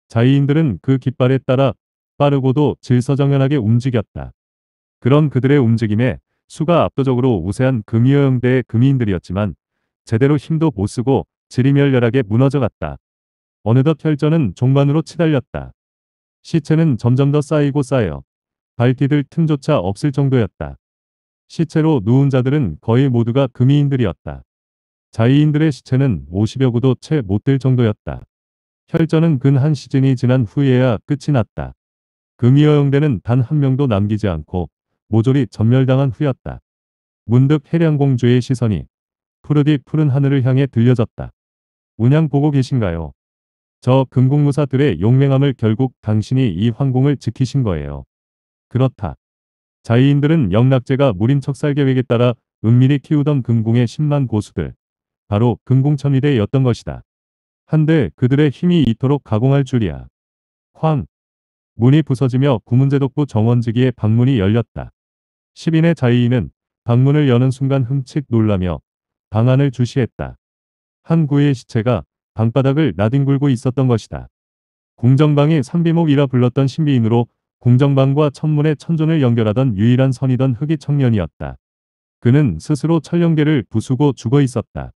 자이인들은 그 깃발에 따라 빠르고도 질서정연하게 움직였다. 그런 그들의 움직임에 수가 압도적으로 우세한 금이어영대의 금이인들이었지만 제대로 힘도 못 쓰고 지리멸렬하게 무너져갔다. 어느덧 혈전은 종반으로 치달렸다. 시체는 점점 더 쌓이고 쌓여 발디딜 틈조차 없을 정도였다. 시체로 누운 자들은 거의 모두가 금이인들이었다. 자이인들의 시체는 50여 구도 채 못 들 정도였다. 혈전은 근 한 시즌이 지난 후에야 끝이 났다. 금이어영대는 단 한 명도 남기지 않고 모조리 전멸당한 후였다. 문득 해량공주의 시선이 푸르디 푸른 하늘을 향해 들려졌다. 운양 보고 계신가요? 저 금국무사들의 용맹함을 결국 당신이 이 황궁을 지키신 거예요. 그렇다. 자이인들은 영락제가 무림척살 계획에 따라 은밀히 키우던 금궁의 10만 고수들, 바로 금궁천위대였던 것이다. 한데 그들의 힘이 이토록 가공할 줄이야. 황! 문이 부서지며 구문제독부 정원지기에 방문이 열렸다. 시인의 자이인은 방문을 여는 순간 흠칫 놀라며 방안을 주시했다. 한 구의 시체가 방바닥을 나뒹굴고 있었던 것이다. 공정방이 삼비목이라 불렀던 신비인으로 공정방과 천문의 천존을 연결하던 유일한 선이던 흑이 청년이었다. 그는 스스로 철령계를 부수고 죽어 있었다.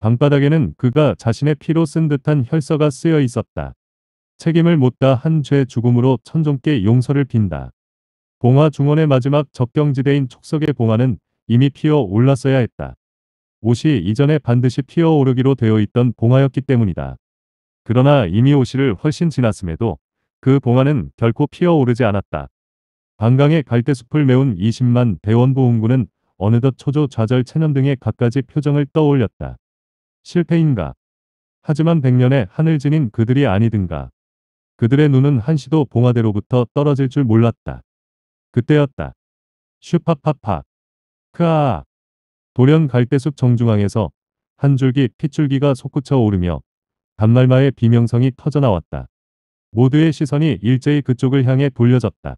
방바닥에는 그가 자신의 피로 쓴 듯한 혈서가 쓰여 있었다. 책임을 못다 한 죄 죽음으로 천존께 용서를 빈다. 봉화 중원의 마지막 접경지대인 촉석의 봉화는 이미 피어 올랐어야 했다. 옷이 이전에 반드시 피어 오르기로 되어 있던 봉화였기 때문이다. 그러나 이미 오시를 훨씬 지났음에도 그 봉화는 결코 피어 오르지 않았다. 방강의 갈대숲을 메운 20만 대원보훈군은 어느덧 초조 좌절 체념 등의 갖가지 표정을 떠올렸다. 실패인가? 하지만 백년의 하늘 지닌 그들이 아니든가. 그들의 눈은 한시도 봉화대로부터 떨어질 줄 몰랐다. 그때였다. 슈파파파. 크아. 돌연 갈대숲 정중앙에서 한 줄기 핏줄기가 솟구쳐 오르며 단말마의 비명성이 터져나왔다. 모두의 시선이 일제히 그쪽을 향해 돌려졌다.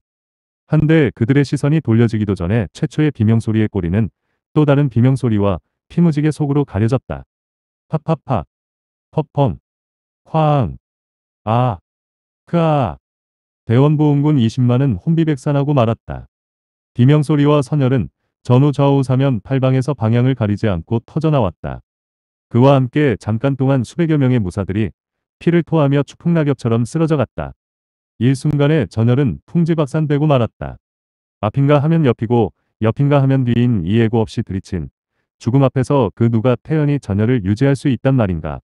한데 그들의 시선이 돌려지기도 전에 최초의 비명소리의 꼬리는 또 다른 비명소리와 피무지개 속으로 가려졌다. 팝팝파 퍼펑. 화앙. 아. 크아. 대원보험군 20만은 혼비백산하고 말았다. 비명소리와 선열은 전후 좌우 사면 팔방에서 방향을 가리지 않고 터져나왔다. 그와 함께 잠깐 동안 수백여 명의 무사들이 피를 토하며 추풍낙엽처럼 쓰러져갔다. 일순간에 전열은 풍지박산되고 말았다. 앞인가 하면 옆이고 옆인가 하면 뒤인 이예고 없이 들이친 죽음 앞에서 그 누가 태연히 전열을 유지할 수 있단 말인가.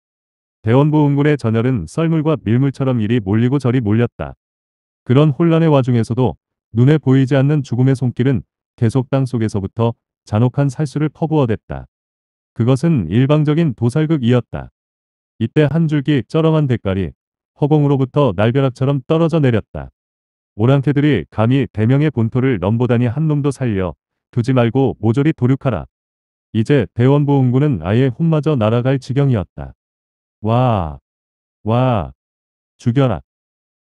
대원보험군의 전열은 썰물과 밀물처럼 이리 몰리고 저리 몰렸다. 그런 혼란의 와중에서도 눈에 보이지 않는 죽음의 손길은 계속 땅 속에서부터 잔혹한 살수를 퍼부어댔다. 그것은 일방적인 도살극이었다. 이때 한 줄기 쩌렁한 대가리 허공으로부터 날벼락처럼 떨어져 내렸다. 오랑캐들이 감히 대명의 본토를 넘보다니 한 놈도 살려 두지 말고 모조리 도륙하라. 이제 대원보응군은 아예 혼마저 날아갈 지경이었다. 와, 와, 죽여라.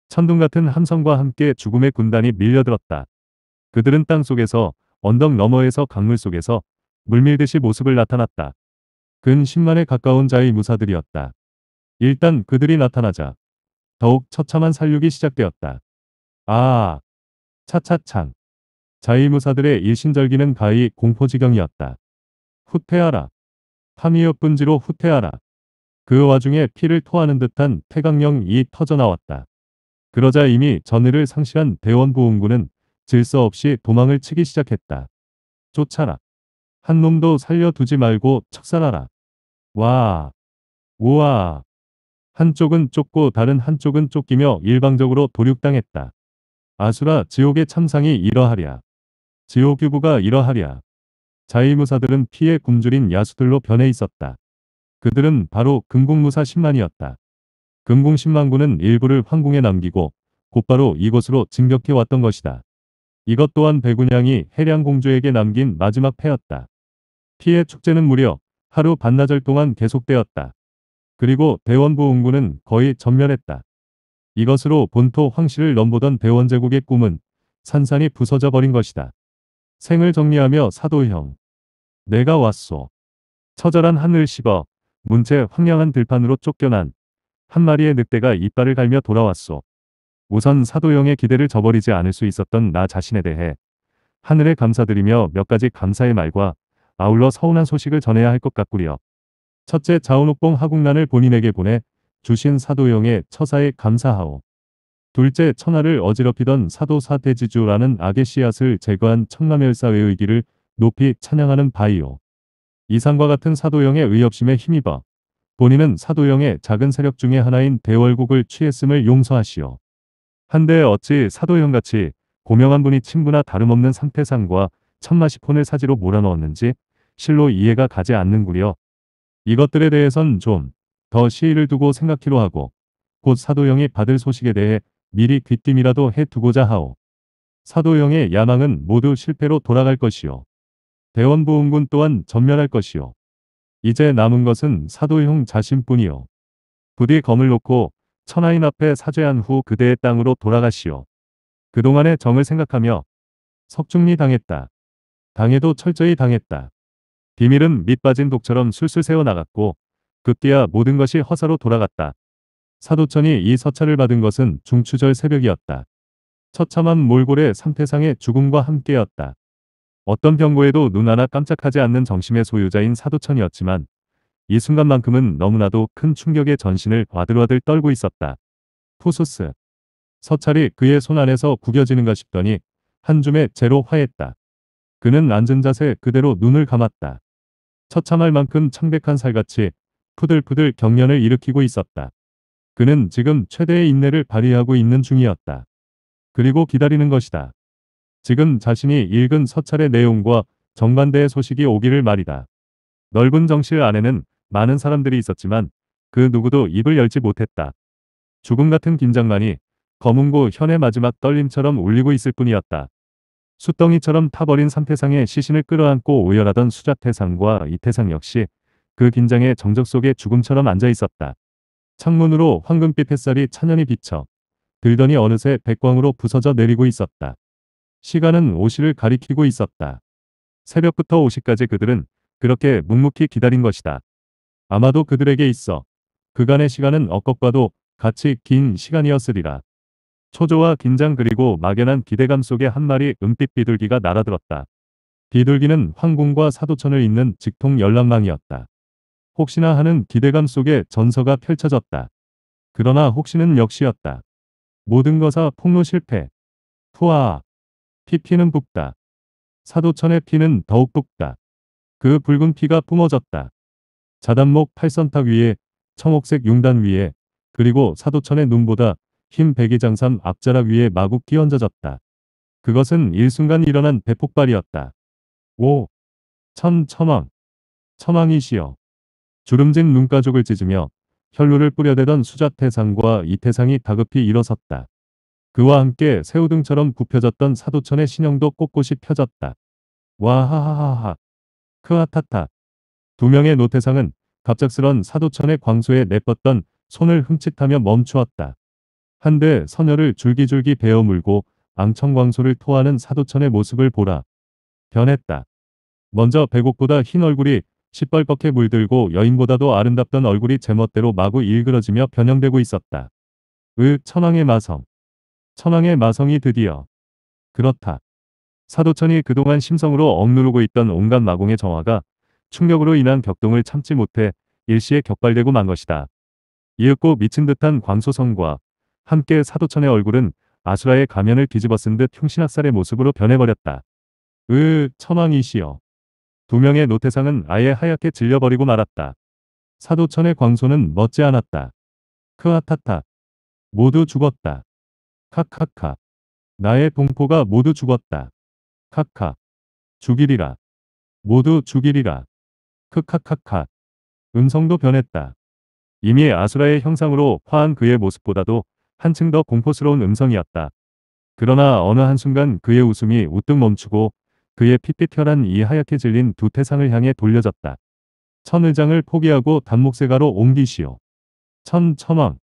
천둥 같은 함성과 함께 죽음의 군단이 밀려들었다. 그들은 땅 속에서 언덕 너머에서 강물 속에서 물밀듯이 모습을 나타났다. 근 10만에 가까운 자의 무사들이었다. 일단 그들이 나타나자 더욱 처참한 살육이 시작되었다. 아, 차차창. 자의 무사들의 일신절기는 가히 공포지경이었다. 후퇴하라. 파미어 분지로 후퇴하라. 그 와중에 피를 토하는 듯한 태강령이 터져나왔다. 그러자 이미 전의를 상실한 대원부흥군은 질서 없이 도망을 치기 시작했다. 쫓아라. 한 놈도 살려두지 말고 척살하라. 와. 우와. 한쪽은 쫓고 다른 한쪽은 쫓기며 일방적으로 도륙당했다. 아수라 지옥의 참상이 이러하랴. 지옥 유부가 이러하랴. 자의무사들은 피해 굶주린 야수들로 변해 있었다. 그들은 바로 금국무사 10만이었다. 금궁 10만군은 일부를 황궁에 남기고 곧바로 이곳으로 진격해왔던 것이다. 이것 또한 배군양이 해량공주에게 남긴 마지막 패였다. 피해 축제는 무려 하루 반나절 동안 계속되었다. 그리고 대원부 운군은 거의 전멸했다. 이것으로 본토 황실을 넘보던 대원제국의 꿈은 산산이 부서져 버린 것이다. 생을 정리하며 사도형. 내가 왔소. 처절한 하늘 식어 문체 황량한 들판으로 쫓겨난 한 마리의 늑대가 이빨을 갈며 돌아왔소. 우선 사도영의 기대를 저버리지 않을 수 있었던 나 자신에 대해 하늘에 감사드리며 몇 가지 감사의 말과 아울러 서운한 소식을 전해야 할 것 같구려. 첫째 자운옥봉 하국란을 본인에게 보내 주신 사도영의 처사에 감사하오. 둘째 천하를 어지럽히던 사도사 대지주라는 악의 씨앗을 제거한 청남열사의 의기를 높이 찬양하는 바이오. 이상과 같은 사도영의 의협심에 힘입어 본인은 사도영의 작은 세력 중의 하나인 대월국을 취했음을 용서하시오. 한데 어찌 사도영같이 고명한 분이 친구나 다름없는 상태상과 천마시폰을 사지로 몰아넣었는지 실로 이해가 가지 않는구려. 이것들에 대해선 좀 더 시의를 두고 생각키로 하고 곧사도영이 받을 소식에 대해 미리 귀띔이라도 해두고자 하오. 사도영의 야망은 모두 실패로 돌아갈 것이오대원부흥군 또한 전멸할 것이오 이제 남은 것은 사도형 자신뿐이요. 부디 검을 놓고 천하인 앞에 사죄한 후 그대의 땅으로 돌아가시오. 그동안의 정을 생각하며 석중리 당했다. 당해도 철저히 당했다. 비밀은 밑빠진 독처럼 술술 세워나갔고 급기야 모든 것이 허사로 돌아갔다. 사도천이 이 서찰을 받은 것은 중추절 새벽이었다. 처참한 몰골의 상태상의 죽음과 함께였다. 어떤 병고에도 눈 하나 깜짝하지 않는 정심의 소유자인 사도천이었지만 이 순간만큼은 너무나도 큰 충격에 전신을 와들와들 떨고 있었다. 포소스. 서찰이 그의 손 안에서 구겨지는가 싶더니 한 줌에 제로 화했다. 그는 앉은 자세 그대로 눈을 감았다. 처참할 만큼 창백한 살같이 푸들푸들 경련을 일으키고 있었다. 그는 지금 최대의 인내를 발휘하고 있는 중이었다. 그리고 기다리는 것이다. 지금 자신이 읽은 서찰의 내용과 정반대의 소식이 오기를 말이다. 넓은 정실 안에는 많은 사람들이 있었지만 그 누구도 입을 열지 못했다. 죽음 같은 긴장만이 검은고 현의 마지막 떨림처럼 울리고 있을 뿐이었다. 숫덩이처럼 타버린 삼태상의 시신을 끌어안고 오열하던 수자태상과 이태상 역시 그 긴장의 정적 속에 죽음처럼 앉아 있었다. 창문으로 황금빛 햇살이 찬연히 비쳐 들더니 어느새 백광으로 부서져 내리고 있었다. 시간은 오시를 가리키고 있었다. 새벽부터 오시까지 그들은 그렇게 묵묵히 기다린 것이다. 아마도 그들에게 있어 그간의 시간은 엇것과도 같이 긴 시간이었으리라. 초조와 긴장 그리고 막연한 기대감 속에 한 마리 은빛 비둘기가 날아들었다. 비둘기는 황궁과 사도천을 잇는 직통 연락망이었다. 혹시나 하는 기대감 속에 전서가 펼쳐졌다. 그러나 혹시는 역시였다. 모든 거사 폭로 실패. 후아아 피피는 붓다. 사도천의 피는 더욱 붓다. 그 붉은 피가 뿜어졌다. 자단목 팔선탁 위에 청옥색 융단 위에 그리고 사도천의 눈보다 흰 백의장삼 앞자락 위에 마구 끼얹어졌다. 그것은 일순간 일어난 대폭발이었다. 오! 천 처망! 처망이시여 주름진 눈가죽을 찢으며 혈루를 뿌려대던 수자태상과 이태상이 다급히 일어섰다. 그와 함께 새우등처럼 굽혀졌던 사도천의 신형도 꼿꼿이 펴졌다. 와하하하하. 크아타타두 명의 노태상은 갑작스런 사도천의 광수에 내뻗던 손을 흠칫하며 멈추었다. 한데 선녀를 줄기줄기 베어 물고 앙청광소를 토하는 사도천의 모습을 보라. 변했다. 먼저 배곡보다흰 얼굴이 시뻘겋게 물들고 여인보다도 아름답던 얼굴이 제멋대로 마구 일그러지며 변형되고 있었다. 으 천황의 마성. 천황의 마성이 드디어 그렇다. 사도천이 그동안 심성으로 억누르고 있던 온갖 마공의 정화가 충격으로 인한 격동을 참지 못해 일시에 격발되고 만 것이다. 이윽고 미친 듯한 광소성과 함께 사도천의 얼굴은 아수라의 가면을 뒤집어 쓴 듯 흉신학살의 모습으로 변해버렸다. 으, 천왕이시여. 두 명의 노태상은 아예 하얗게 질려버리고 말았다. 사도천의 광소는 멋지 않았다. 크아타타. 모두 죽었다. 카카카. 나의 동포가 모두 죽었다. 카카. 죽이리라. 모두 죽이리라. 크카카카. 음성도 변했다. 이미 아수라의 형상으로 화한 그의 모습보다도 한층 더 공포스러운 음성이었다. 그러나 어느 한순간 그의 웃음이 우뚝 멈추고 그의 핏빛 혈한 이 하얗게 질린 두 태상을 향해 돌려졌다. 천의장을 포기하고 단목세가로 옮기시오. 천천왕.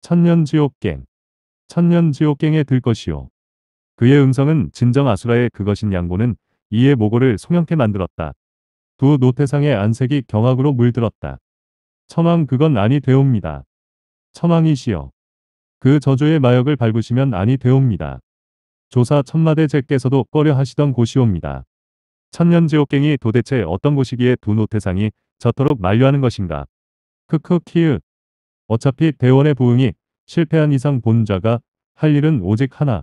천년지옥갱. 천년 지옥갱에 들 것이요. 그의 음성은 진정 아수라의 그것인 양고는 이에 모고를 송영케 만들었다. 두 노태상의 안색이 경악으로 물들었다. 천왕 그건 아니 되옵니다. 천왕이시여. 그 저주의 마역을 밟으시면 아니 되옵니다. 조사 천마대 제께서도 꺼려 하시던 곳이옵니다. 천년지옥갱이 도대체 어떤 곳이기에 두 노태상이 저토록 만류하는 것인가. 크크 키읔. 어차피 대원의 부응이 실패한 이상 본자가 할 일은 오직 하나.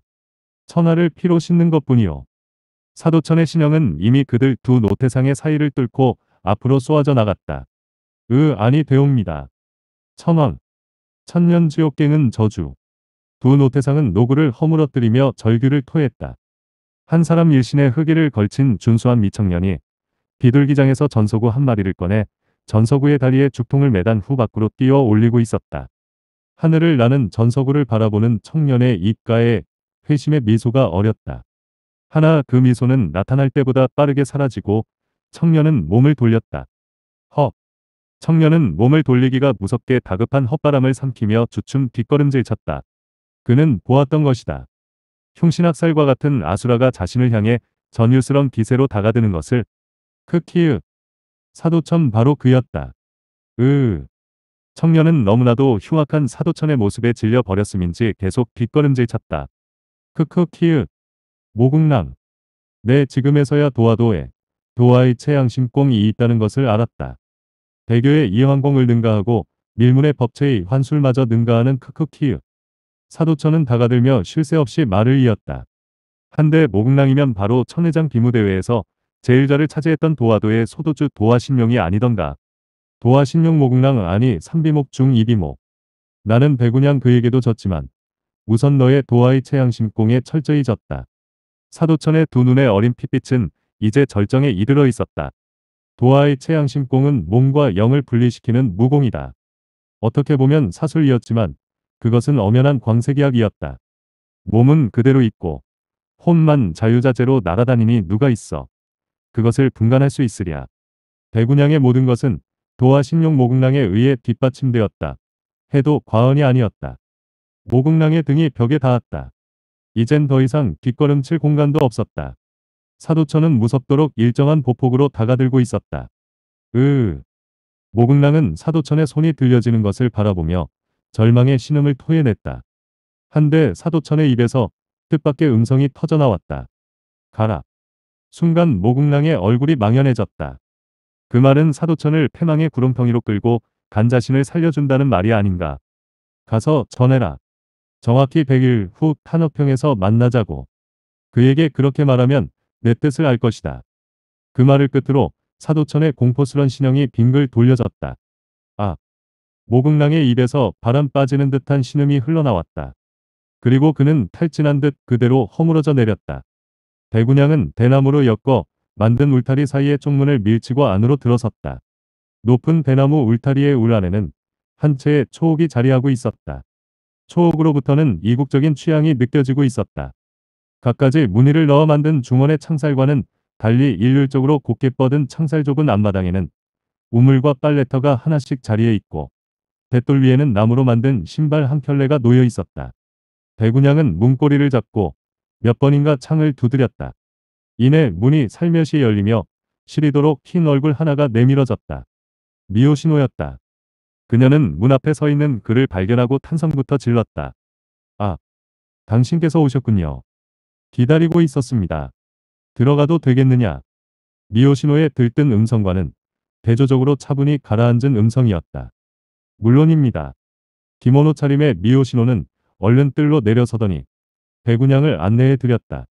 천하를 피로 씻는 것뿐이요. 사도천의 신형은 이미 그들 두 노태상의 사이를 뚫고 앞으로 쏘아져 나갔다. 으 아니 되옵니다. 천왕. 천년지옥갱은 저주. 두 노태상은 노구를 허물어뜨리며 절규를 토했다. 한 사람 일신의 흑기를 걸친 준수한 미청년이 비둘기장에서 전서구 한 마리를 꺼내 전서구의 다리에 죽통을 매단 후 밖으로 뛰어 올리고 있었다. 하늘을 나는 전서구를 바라보는 청년의 입가에 회심의 미소가 어렸다. 하나 그 미소는 나타날 때보다 빠르게 사라지고 청년은 몸을 돌렸다. 헉. 청년은 몸을 돌리기가 무섭게 다급한 헛바람을 삼키며 주춤 뒷걸음질 쳤다. 그는 보았던 것이다. 흉신학살과 같은 아수라가 자신을 향해 전유스런 기세로 다가드는 것을 크키으 사도천 바로 그였다. 으으 청년은 너무나도 흉악한 사도천의 모습에 질려버렸음인지 계속 뒷걸음질 찼다. 크크 키읔. 모국랑. 내 네, 지금에서야 도화도에 도화의 체양심공이 있다는 것을 알았다. 대교의 이황공을 능가하고 밀문의 법체의 환술마저 능가하는 크크 키읔. 사도천은 다가들며 쉴 새 없이 말을 이었다. 한데 모국랑이면 바로 천회장 비무대회에서 제일자를 차지했던 도화도의 소도주 도화신명이 아니던가. 도화신룡목랑 아니 삼비목 중 이비목. 나는 배구냥 그에게도 졌지만 우선 너의 도화의 최양심공에 철저히 졌다. 사도천의 두 눈의 어린 핏빛은 이제 절정에 이르러 있었다. 도화의 최양심공은 몸과 영을 분리시키는 무공이다. 어떻게 보면 사술이었지만 그것은 엄연한 광색이학이었다 몸은 그대로 있고 혼만 자유자재로 날아다니니 누가 있어. 그것을 분간할 수 있으랴. 배군양의 모든 것은 도화신용 모궁랑에 의해 뒷받침되었다. 해도 과언이 아니었다. 모궁랑의 등이 벽에 닿았다. 이젠 더 이상 뒷걸음칠 공간도 없었다. 사도천은 무섭도록 일정한 보폭으로 다가들고 있었다. 으모궁랑은 사도천의 손이 들려지는 것을 바라보며 절망의 신음을 토해냈다. 한데 사도천의 입에서 뜻밖의 음성이 터져나왔다. 가라. 순간 모궁랑의 얼굴이 망연해졌다. 그 말은 사도천을 패망의 구름평이로 끌고 간 자신을 살려준다는 말이 아닌가. 가서 전해라. 정확히 100일 후 탄업평에서 만나자고. 그에게 그렇게 말하면 내 뜻을 알 것이다. 그 말을 끝으로 사도천의 공포스런 신형이 빙글 돌려졌다. 아! 모국랑의 입에서 바람 빠지는 듯한 신음이 흘러나왔다. 그리고 그는 탈진한 듯 그대로 허물어져 내렸다. 대군양은 대나무로 엮어 만든 울타리 사이에총문을 밀치고 안으로 들어섰다. 높은 대나무 울타리의 울 안에는 한 채의 초옥이 자리하고 있었다. 초옥으로부터는 이국적인 취향이 느껴지고 있었다. 갖가지 무늬를 넣어 만든 중원의 창살과는 달리 일률적으로 곱게 뻗은 창살 좁은 앞마당에는 우물과 빨래터가 하나씩 자리에 있고 대돌 위에는 나무로 만든 신발 한 켤레가 놓여 있었다. 대군양은 문고리를 잡고 몇 번인가 창을 두드렸다. 이내 문이 살며시 열리며 시리도록 흰 얼굴 하나가 내밀어졌다. 미오신호였다. 그녀는 문 앞에 서 있는 그를 발견하고 탄성부터 질렀다. 아, 당신께서 오셨군요. 기다리고 있었습니다. 들어가도 되겠느냐? 미오신호의 들뜬 음성과는 대조적으로 차분히 가라앉은 음성이었다. 물론입니다. 기모노 차림의 미오신호는 얼른 뜰로 내려서더니 배구냥을 안내해 드렸다.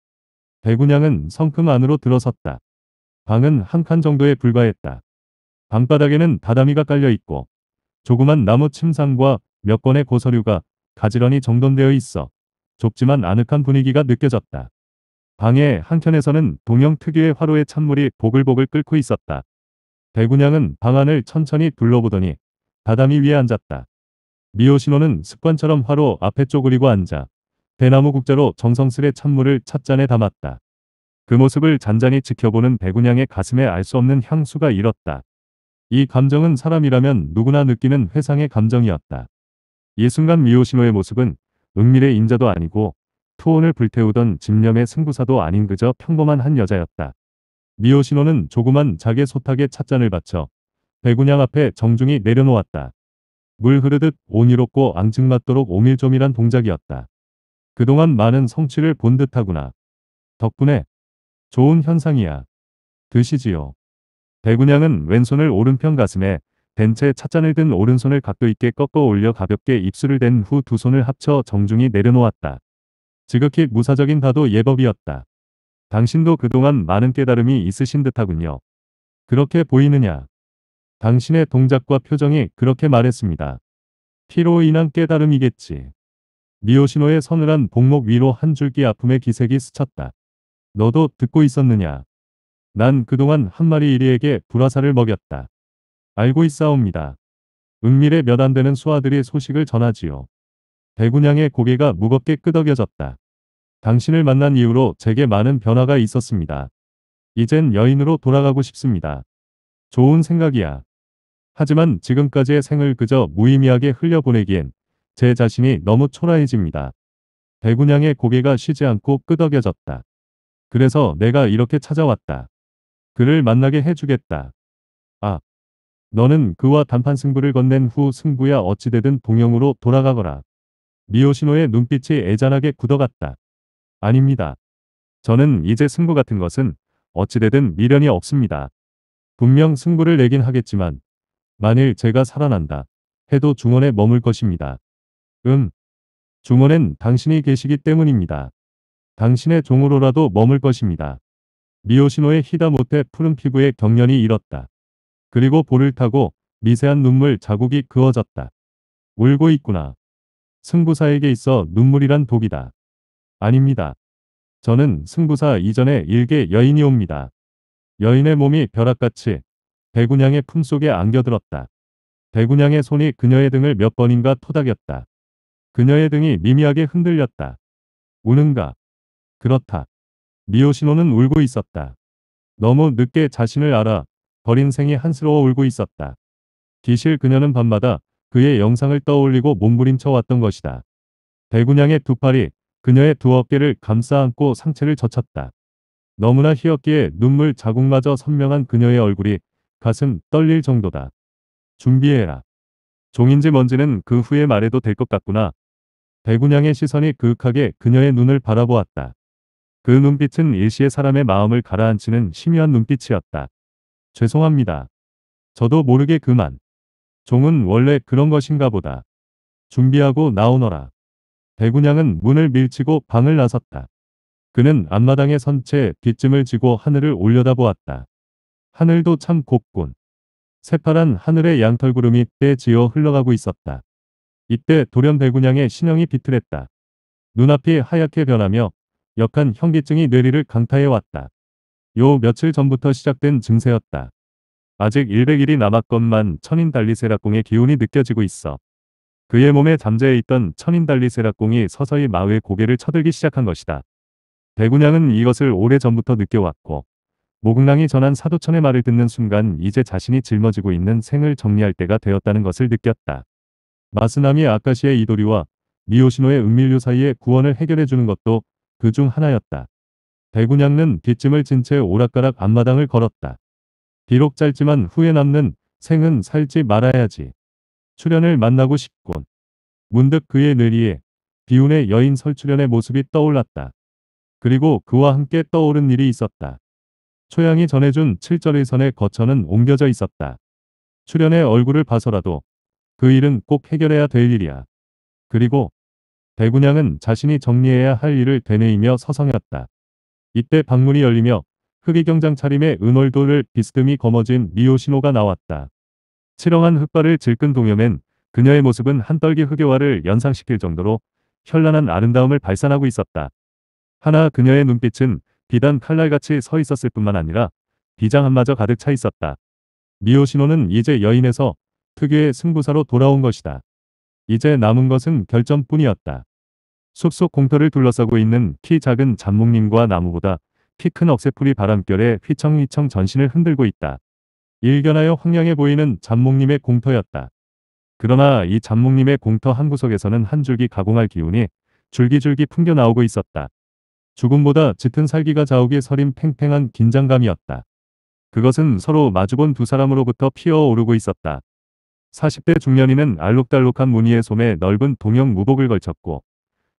대구냥은 성큼 안으로 들어섰다. 방은 한 칸 정도에 불과했다. 방바닥에는 다다미가 깔려있고 조그만 나무 침상과 몇 건의 고서류가 가지런히 정돈되어 있어 좁지만 아늑한 분위기가 느껴졌다. 방의 한켠에서는 동영 특유의 화로의 찬물이 보글보글 끓고 있었다. 대구냥은 방안을 천천히 둘러보더니 다다미 위에 앉았다. 미오신호는 습관처럼 화로 앞에 쪼그리고 앉아 대나무 국자로 정성스레 찬물을 찻잔에 담았다. 그 모습을 잔잔히 지켜보는 백운양의 가슴에 알 수 없는 향수가 일었다. 이 감정은 사람이라면 누구나 느끼는 회상의 감정이었다. 이 순간 미호신호의 모습은 은밀의 인자도 아니고 투혼을 불태우던 집념의 승부사도 아닌 그저 평범한 한 여자였다. 미호신호는 조그만 자개 소탁에 찻잔을 받쳐 백운양 앞에 정중히 내려놓았다. 물 흐르듯 온이롭고 앙증맞도록 오밀조밀한 동작이었다. 그동안 많은 성취를 본 듯하구나. 덕분에 좋은 현상이야. 드시지요. 배구냥은 왼손을 오른편 가슴에 댄 채 찻잔을 든 오른손을 각도 있게 꺾어 올려 가볍게 입술을 댄 후 두 손을 합쳐 정중히 내려놓았다. 지극히 무사적인 다도 예법이었다. 당신도 그동안 많은 깨달음이 있으신 듯하군요. 그렇게 보이느냐. 당신의 동작과 표정이 그렇게 말했습니다. 피로 인한 깨달음이겠지. 미오신호의 서늘한 복목 위로 한 줄기 아픔의 기색이 스쳤다. 너도 듣고 있었느냐? 난 그동안 한 마리 이리에게 불화살을 먹였다. 알고 있사옵니다. 은밀에 몇안 되는 수아들이 소식을 전하지요. 대군양의 고개가 무겁게 끄덕여졌다. 당신을 만난 이후로 제게 많은 변화가 있었습니다. 이젠 여인으로 돌아가고 싶습니다. 좋은 생각이야. 하지만 지금까지의 생을 그저 무의미하게 흘려보내기엔 제 자신이 너무 초라해집니다. 대군양의 고개가 쉬지 않고 끄덕여졌다. 그래서 내가 이렇게 찾아왔다. 그를 만나게 해주겠다. 아, 너는 그와 단판 승부를 건넨 후 승부야 어찌되든 동영으로 돌아가거라. 미오신호의 눈빛이 애잔하게 굳어갔다. 아닙니다. 저는 이제 승부 같은 것은 어찌되든 미련이 없습니다. 분명 승부를 내긴 하겠지만 만일 제가 살아난다 해도 중원에 머물 것입니다. 음. 중원엔 당신이 계시기 때문입니다. 당신의 종으로라도 머물 것입니다. 미오시노의 히다못해 푸른 피부에 경련이 일었다. 그리고 볼을 타고 미세한 눈물 자국이 그어졌다. 울고 있구나. 승부사에게 있어 눈물이란 독이다. 아닙니다. 저는 승부사 이전에 일개 여인이옵니다. 여인의 몸이 벼락같이 대군양의 품속에 안겨들었다. 대군양의 손이 그녀의 등을 몇 번인가 토닥였다. 그녀의 등이 미미하게 흔들렸다. 우는가? 그렇다. 미오신호는 울고 있었다. 너무 늦게 자신을 알아 버린 생이 한스러워 울고 있었다. 기실 그녀는 밤마다 그의 영상을 떠올리고 몸부림쳐 왔던 것이다. 대군양의 두 팔이 그녀의 두 어깨를 감싸 안고 상체를 젖혔다. 너무나 희었기에 눈물 자국마저 선명한 그녀의 얼굴이 가슴 떨릴 정도다. 준비해라. 종인지 뭔지는 그 후에 말해도 될 것 같구나. 백운양의 시선이 그윽하게 그녀의 눈을 바라보았다. 그 눈빛은 일시에 사람의 마음을 가라앉히는 심오한 눈빛이었다. 죄송합니다. 저도 모르게 그만. 종은 원래 그런 것인가 보다. 준비하고 나오너라. 백운양은 문을 밀치고 방을 나섰다. 그는 앞마당에 선채 빗짐을 지고 하늘을 올려다보았다. 하늘도 참 곱군. 새파란 하늘의 양털구름이 때지어 흘러가고 있었다. 이때 돌연 배군양의 신형이 비틀했다. 눈앞이 하얗게 변하며 역한 현기증이 뇌리를 강타해 왔다. 요 며칠 전부터 시작된 증세였다. 아직 100일이 남았건만 천인달리세라공의 기운이 느껴지고 있어. 그의 몸에 잠재해 있던 천인달리세라공이 서서히 마의 고개를 쳐들기 시작한 것이다. 배군양은 이것을 오래전부터 느껴왔고 모국랑이 전한 사도천의 말을 듣는 순간 이제 자신이 짊어지고 있는 생을 정리할 때가 되었다는 것을 느꼈다. 마스나미 아카시의 이도리와 미오시노의 은밀류 사이의 구원을 해결해주는 것도 그 중 하나였다. 대군양는 뒷짐을 진 채 오락가락 앞마당을 걸었다. 비록 짧지만 후에 남는 생은 살지 말아야지. 출연을 만나고 싶군. 문득 그의 뇌리에 비운의 여인 설출연의 모습이 떠올랐다. 그리고 그와 함께 떠오른 일이 있었다. 초양이 전해준 7절의 선에 거처는 옮겨져 있었다. 출연의 얼굴을 봐서라도 그 일은 꼭 해결해야 될 일이야. 그리고 대군양은 자신이 정리해야 할 일을 되뇌이며 서성였다. 이때 방문이 열리며 흑이경장 차림의 은월도를 비스듬히 거머쥔 미오신호가 나왔다. 칠렁한 흑발을 질끈 동여맨 그녀의 모습은 한떨기 흑요화를 연상시킬 정도로 현란한 아름다움을 발산하고 있었다. 하나 그녀의 눈빛은 비단 칼날같이 서 있었을 뿐만 아니라 비장한마저 가득 차 있었다. 미오신호는 이제 여인에서 특유의 승부사로 돌아온 것이다. 이제 남은 것은 결전뿐이었다. 숲속 공터를 둘러싸고 있는 키 작은 잔목님과 나무보다 키 큰 억새풀이 바람결에 휘청휘청 전신을 흔들고 있다. 일견하여 황량해 보이는 잔목님의 공터였다. 그러나 이잔목님의 공터 한 구석에서는 한 줄기 가공할 기운이 줄기줄기 풍겨 나오고 있었다. 죽음보다 짙은 살기가 자욱이 서린 팽팽한 긴장감이었다. 그것은 서로 마주본 두 사람으로부터 피어오르고 있었다. 40대 중년인은 알록달록한 무늬의 소매 넓은 동형 무복을 걸쳤고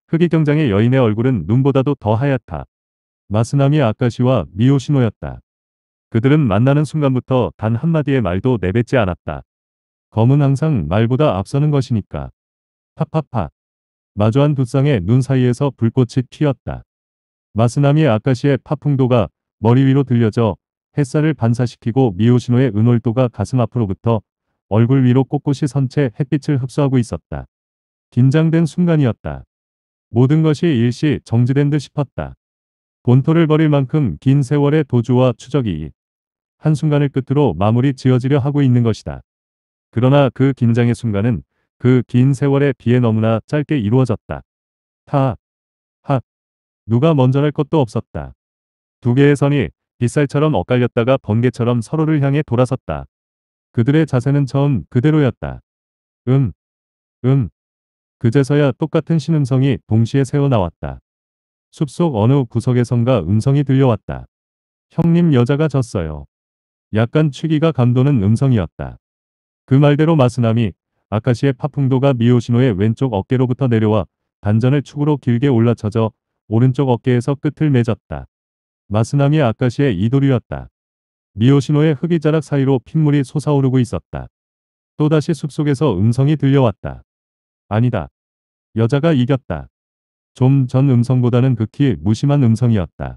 흑이 경장의 여인의 얼굴은 눈보다도 더 하얗다. 마스나미 아카시와 미오시노였다. 그들은 만나는 순간부터 단 한마디의 말도 내뱉지 않았다. 검은 항상 말보다 앞서는 것이니까. 파파파. 마주한 두 쌍의 눈 사이에서 불꽃이 튀었다. 마스나미 아카시의 파풍도가 머리 위로 들려져 햇살을 반사시키고 미오시노의 은월도가 가슴 앞으로부터 얼굴 위로 꼿꼿이 선 채 햇빛을 흡수하고 있었다. 긴장된 순간이었다. 모든 것이 일시 정지된 듯 싶었다. 본토를 버릴 만큼 긴 세월의 도주와 추적이 한순간을 끝으로 마무리 지어지려 하고 있는 것이다. 그러나 그 긴장의 순간은 그 긴 세월에 비해 너무나 짧게 이루어졌다. 하, 하, 누가 먼저랄 것도 없었다. 두 개의 선이 빗살처럼 엇갈렸다가 번개처럼 서로를 향해 돌아섰다. 그들의 자세는 처음 그대로였다. 음, 음. 그제서야 똑같은 신음성이 동시에 새어나왔다. 숲속 어느 구석에선가 음성이 들려왔다. 형님 여자가 졌어요. 약간 취기가 감도는 음성이었다. 그 말대로 마스남이 아카시의 파풍도가 미오신호의 왼쪽 어깨로부터 내려와 단전을 축으로 길게 올라쳐져 오른쪽 어깨에서 끝을 맺었다. 마스남이 아카시의 이돌이었다 미오시노의 흑이자락 사이로 핏물이 솟아오르고 있었다. 또다시 숲속에서 음성이 들려왔다. 아니다. 여자가 이겼다. 좀 전 음성보다는 극히 무심한 음성이었다.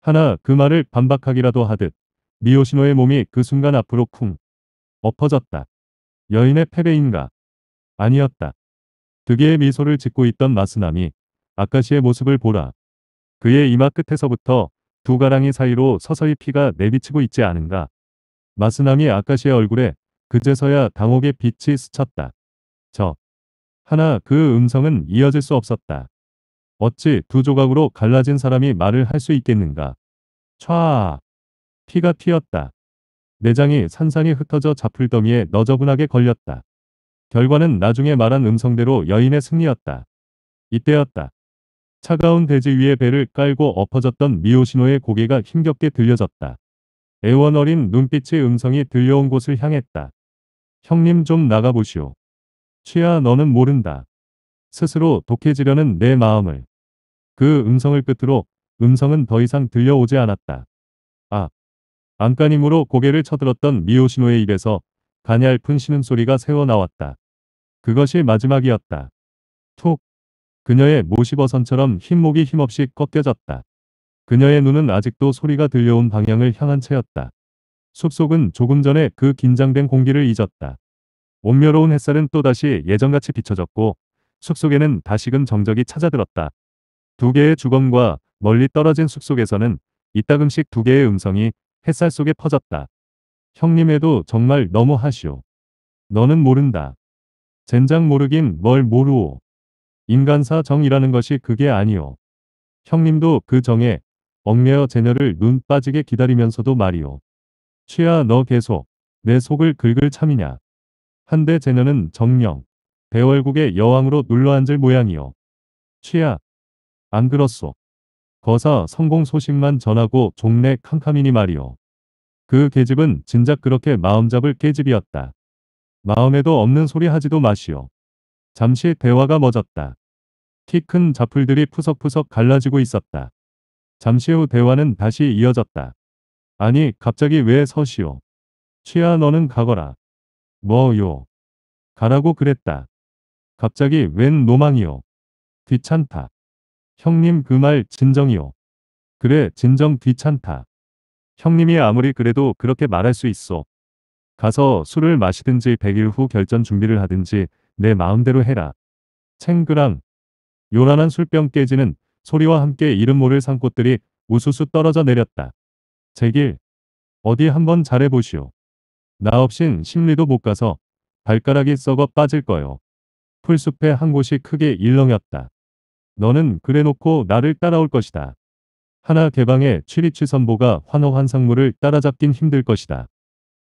하나 그 말을 반박하기라도 하듯 미오시노의 몸이 그 순간 앞으로 쿵 엎어졌다. 여인의 패배인가? 아니었다. 득의 미소를 짓고 있던 마스남이 아카시의 모습을 보라. 그의 이마 끝에서부터 두 가랑이 사이로 서서히 피가 내비치고 있지 않은가. 마스남이아카씨의 얼굴에 그제서야 당혹의 빛이 스쳤다. 저. 하나 그 음성은 이어질 수 없었다. 어찌 두 조각으로 갈라진 사람이 말을 할 수 있겠는가. 촤아. 피가 튀었다. 내장이 산산이 흩어져 자풀더미에 너저분하게 걸렸다. 결과는 나중에 말한 음성대로 여인의 승리였다. 이때였다. 차가운 대지 위에 배를 깔고 엎어졌던 미오시노의 고개가 힘겹게 들려졌다. 애원 어린 눈빛의 음성이 들려온 곳을 향했다. 형님 좀 나가보시오. 취하 너는 모른다. 스스로 독해지려는 내 마음을. 그 음성을 끝으로 음성은 더 이상 들려오지 않았다. 아. 안간힘으로 고개를 쳐들었던 미오시노의 입에서 가냘픈 신음소리가 새어나왔다. 그것이 마지막이었다. 툭. 그녀의 모시버선처럼 흰목이 힘없이 꺾여졌다. 그녀의 눈은 아직도 소리가 들려온 방향을 향한 채였다. 숲속은 조금 전에 그 긴장된 공기를 잊었다. 온묘로운 햇살은 또다시 예전같이 비춰졌고 숲속에는 다시금 정적이 찾아들었다. 두 개의 주검과 멀리 떨어진 숲속에서는 이따금씩 두 개의 음성이 햇살 속에 퍼졌다. 형님에도 정말 너무하시오. 너는 모른다. 젠장 모르긴 뭘 모르오. 인간사 정이라는 것이 그게 아니오. 형님도 그 정에 얽매여 제녀를 눈 빠지게 기다리면서도 말이오. 취하너 계속 내 속을 긁을 참이냐. 한데 제녀는 정령 대월국의 여왕으로 눌러앉을 모양이오. 취하안 그렇소. 거사 성공 소식만 전하고 종래 캄캄이니 말이오. 그 계집은 진작 그렇게 마음 잡을 계집이었다. 마음에도 없는 소리 하지도 마시오. 잠시 대화가 멎었다. 키 큰 자풀들이 푸석푸석 갈라지고 있었다. 잠시 후 대화는 다시 이어졌다. 아니 갑자기 왜 서시오. 취하 너는 가거라. 뭐요. 가라고 그랬다. 갑자기 웬 노망이요. 귀찮다. 형님 그 말 진정이요. 그래 진정 귀찮다. 형님이 아무리 그래도 그렇게 말할 수 있어. 가서 술을 마시든지 100일 후 결전 준비를 하든지 내 마음대로 해라. 챙그랑 요란한 술병 깨지는 소리와 함께 이름 모를 산꽃들이 우수수 떨어져 내렸다. 제길 어디 한번 잘해보시오. 나 없인 심리도 못 가서 발가락이 썩어 빠질 거요. 풀숲의 한 곳이 크게 일렁였다. 너는 그래놓고 나를 따라올 것이다. 하나 개방의 취리취 선보가 환호 환상물을 따라잡긴 힘들 것이다.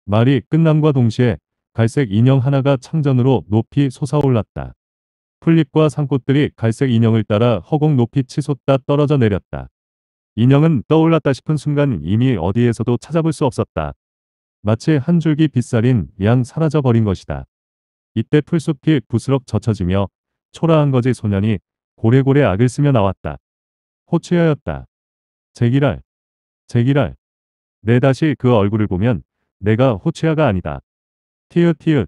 말이 끝남과 동시에 갈색 인형 하나가 창전으로 높이 솟아올랐다. 풀잎과 산꽃들이 갈색 인형을 따라 허공 높이 치솟다 떨어져 내렸다. 인형은 떠올랐다 싶은 순간 이미 어디에서도 찾아볼 수 없었다. 마치 한 줄기 빗살인 양 사라져버린 것이다. 이때 풀숲이 부스럭 젖혀지며 초라한 거지 소년이 고래고래 악을 쓰며 나왔다. 호치하였다. 제기랄. 제기랄. 내 다시 그 얼굴을 보면 내가 호치아가 아니다. 티읕티읕.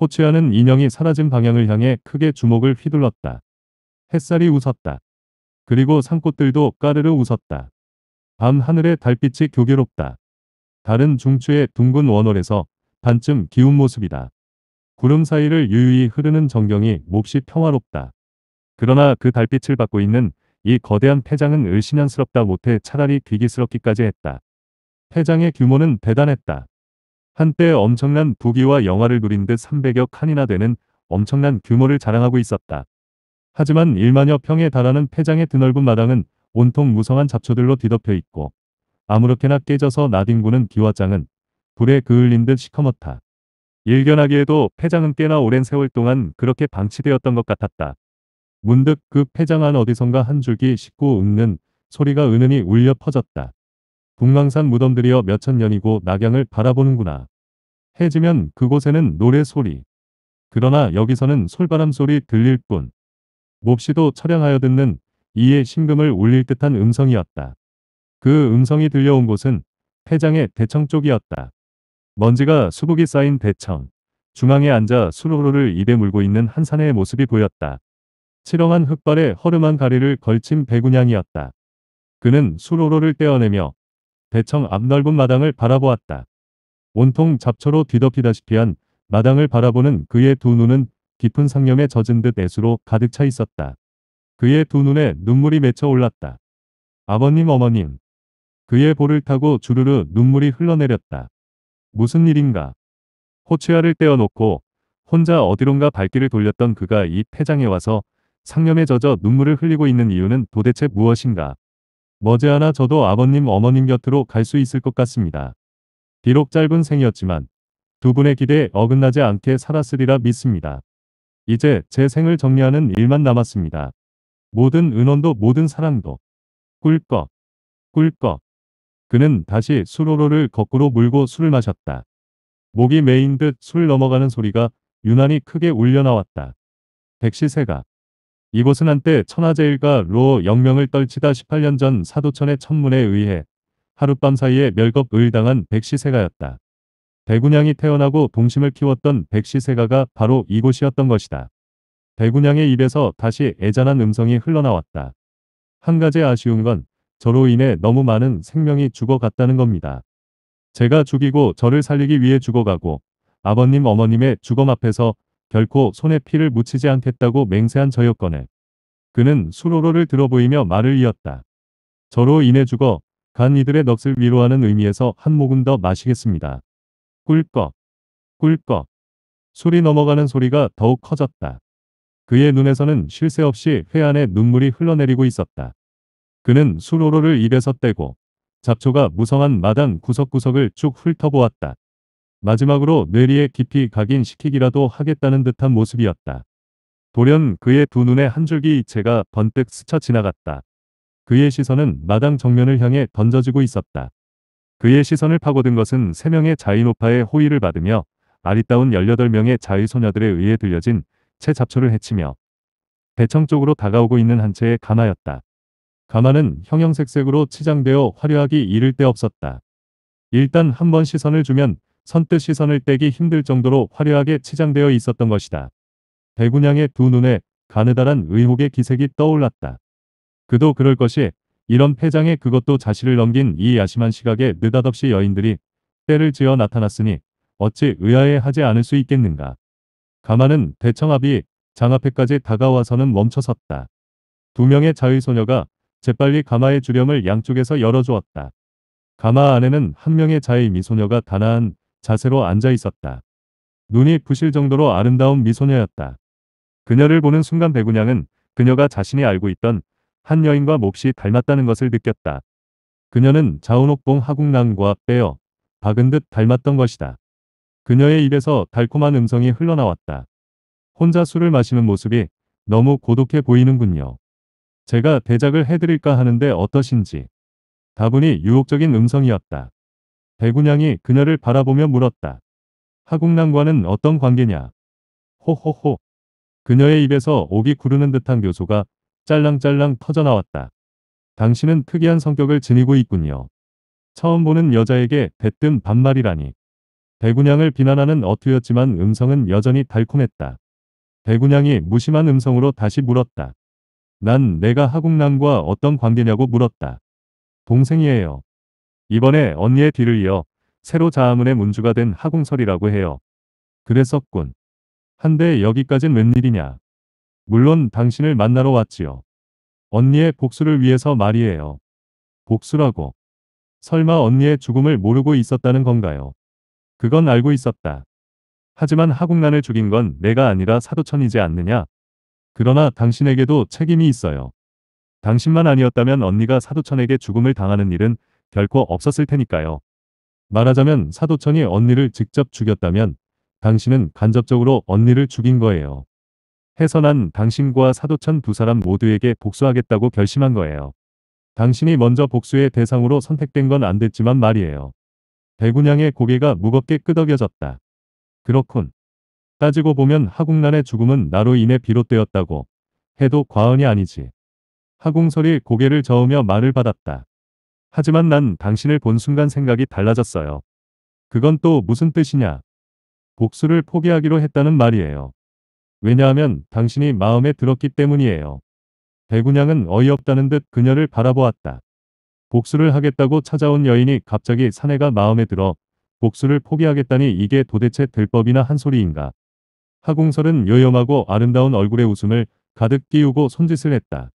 호치아는 인형이 사라진 방향을 향해 크게 주먹을 휘둘렀다. 햇살이 웃었다. 그리고 산꽃들도 까르르 웃었다. 밤 하늘의 달빛이 교교롭다. 다른 중추의 둥근 원월에서 반쯤 기운 모습이다. 구름 사이를 유유히 흐르는 전경이 몹시 평화롭다. 그러나 그 달빛을 받고 있는 이 거대한 폐장은 을신양스럽다 못해 차라리 귀기스럽기까지 했다. 폐장의 규모는 대단했다. 한때 엄청난 부귀와 영화를 누린 듯 300여 칸이나 되는 엄청난 규모를 자랑하고 있었다. 하지만 1만여 평에 달하는 폐장의 드넓은 마당은 온통 무성한 잡초들로 뒤덮여 있고 아무렇게나 깨져서 나뒹구는 기와장은 불에 그을린 듯 시커멓다. 일견하기에도 폐장은 꽤나 오랜 세월 동안 그렇게 방치되었던 것 같았다. 문득 그 폐장 안 어디선가 한 줄기 씻고 읊는 소리가 은은히 울려 퍼졌다. 북망산 무덤들이여 몇천 년이고 낙양을 바라보는구나. 해지면 그곳에는 노래 소리. 그러나 여기서는 솔바람 소리 들릴 뿐. 몹시도 철양하여 듣는 이의 심금을 울릴 듯한 음성이었다. 그 음성이 들려온 곳은 폐장의 대청 쪽이었다. 먼지가 수북이 쌓인 대청. 중앙에 앉아 수로로를 입에 물고 있는 한산의 모습이 보였다. 치렁한 흑발에 허름한 가리를 걸친 백운양이었다 그는 수로로를 떼어내며 대청 앞 넓은 마당을 바라보았다. 온통 잡초로 뒤덮이다시피 한 마당을 바라보는 그의 두 눈은 깊은 상념에 젖은 듯 애수로 가득 차 있었다. 그의 두 눈에 눈물이 맺혀 올랐다. 아버님 어머님. 그의 볼을 타고 주르르 눈물이 흘러내렸다. 무슨 일인가. 호치아를 떼어놓고 혼자 어디론가 발길을 돌렸던 그가 이 폐장에 와서 상념에 젖어 눈물을 흘리고 있는 이유는 도대체 무엇인가. 머지않아 저도 아버님 어머님 곁으로 갈 수 있을 것 같습니다. 비록 짧은 생이었지만 두 분의 기대에 어긋나지 않게 살았으리라 믿습니다. 이제 제 생을 정리하는 일만 남았습니다. 모든 은원도 모든 사랑도 꿀꺽 꿀꺽 그는 다시 술오로를 거꾸로 물고 술을 마셨다. 목이 메인 듯 술 넘어가는 소리가 유난히 크게 울려나왔다. 백시세가 이곳은 한때 천하제일가 루어 영명을 떨치다 18년 전 사도천의 천문에 의해 하룻밤 사이에 멸겁을당한 백시세가였다. 백군양이 태어나고 동심을 키웠던 백시세가가 바로 이곳이었던 것이다. 백군양의 입에서 다시 애잔한 음성이 흘러나왔다. 한 가지 아쉬운 건 저로 인해 너무 많은 생명이 죽어갔다는 겁니다. 제가 죽이고 저를 살리기 위해 죽어가고 아버님 어머님의 죽음 앞에서 결코 손에 피를 묻히지 않겠다고 맹세한 저였건에 그는 수로로를 들어보이며 말을 이었다. 저로 인해 죽어 간 이들의 넋을 위로하는 의미에서 한 모금 더 마시겠습니다. 꿀꺽 꿀꺽 술이 넘어가는 소리가 더욱 커졌다. 그의 눈에서는 쉴 새 없이 회안에 눈물이 흘러내리고 있었다. 그는 수로로를 입에서 떼고 잡초가 무성한 마당 구석구석을 쭉 훑어보았다. 마지막으로 뇌리에 깊이 각인시키기라도 하겠다는 듯한 모습이었다. 돌연 그의 두 눈에 한 줄기 이체가 번뜩 스쳐 지나갔다. 그의 시선은 마당 정면을 향해 던져지고 있었다. 그의 시선을 파고든 것은 세명의 자이노파의 호의를 받으며 아리따운 18명의 자위소녀들에 의해 들려진 채 잡초를 해치며 대청 쪽으로 다가오고 있는 한 채의 가마였다. 가마는 형형색색으로 치장되어 화려하기 이를 데 없었다. 일단 한번 시선을 주면 선뜻 시선을 떼기 힘들 정도로 화려하게 치장되어 있었던 것이다. 백운양의 두 눈에 가느다란 의혹의 기색이 떠올랐다. 그도 그럴 것이 이런 폐장에 그것도 자신을 넘긴 이 야심한 시각에 느닷없이 여인들이 때를 지어 나타났으니 어찌 의아해하지 않을 수 있겠는가. 가마는 대청합이 장앞에까지 다가와서는 멈춰섰다. 두 명의 자의소녀가 재빨리 가마의 주렴을 양쪽에서 열어주었다. 가마 안에는 한 명의 자의 미소녀가 가나한 자세로 앉아 있었다. 눈이 부실 정도로 아름다운 미소녀였다. 그녀를 보는 순간 배구냥은 그녀가 자신이 알고 있던 한 여인과 몹시 닮았다는 것을 느꼈다. 그녀는 자운옥봉 하궁랑과 빼어 박은 듯 닮았던 것이다. 그녀의 입에서 달콤한 음성이 흘러나왔다. 혼자 술을 마시는 모습이 너무 고독해 보이는군요. 제가 대작을 해드릴까 하는데 어떠신지. 다분히 유혹적인 음성이었다. 백운양이 그녀를 바라보며 물었다. 하국랑과는 어떤 관계냐? 호호호. 그녀의 입에서 옥이 구르는 듯한 교소가 짤랑짤랑 터져나왔다. 당신은 특이한 성격을 지니고 있군요. 처음 보는 여자에게 대뜸 반말이라니. 백운양을 비난하는 어투였지만 음성은 여전히 달콤했다. 백운양이 무심한 음성으로 다시 물었다. 난 내가 하국랑과 어떤 관계냐고 물었다. 동생이에요. 이번에 언니의 뒤를 이어 새로 자아문의 문주가 된하궁설이라고 해요. 그랬었군. 한데 여기까진 웬일이냐. 물론 당신을 만나러 왔지요. 언니의 복수를 위해서 말이에요. 복수라고. 설마 언니의 죽음을 모르고 있었다는 건가요? 그건 알고 있었다. 하지만 하궁란을 죽인 건 내가 아니라 사도천이지 않느냐? 그러나 당신에게도 책임이 있어요. 당신만 아니었다면 언니가 사도천에게 죽음을 당하는 일은 결코 없었을 테니까요. 말하자면 사도천이 언니를 직접 죽였다면 당신은 간접적으로 언니를 죽인 거예요. 해서 난 당신과 사도천 두 사람 모두에게 복수하겠다고 결심한 거예요. 당신이 먼저 복수의 대상으로 선택된 건 안 됐지만 말이에요. 배군양의 고개가 무겁게 끄덕여졌다. 그렇군. 따지고 보면 하궁란의 죽음은 나로 인해 비롯되었다고 해도 과언이 아니지. 하궁설이 고개를 저으며 말을 받았다. 하지만 난 당신을 본 순간 생각이 달라졌어요. 그건 또 무슨 뜻이냐? 복수를 포기하기로 했다는 말이에요. 왜냐하면 당신이 마음에 들었기 때문이에요. 대군양은 어이없다는 듯 그녀를 바라보았다. 복수를 하겠다고 찾아온 여인이 갑자기 사내가 마음에 들어 복수를 포기하겠다니 이게 도대체 될 법이나 한 소리인가. 하궁설은 요염하고 아름다운 얼굴에 웃음을 가득 끼우고 손짓을 했다.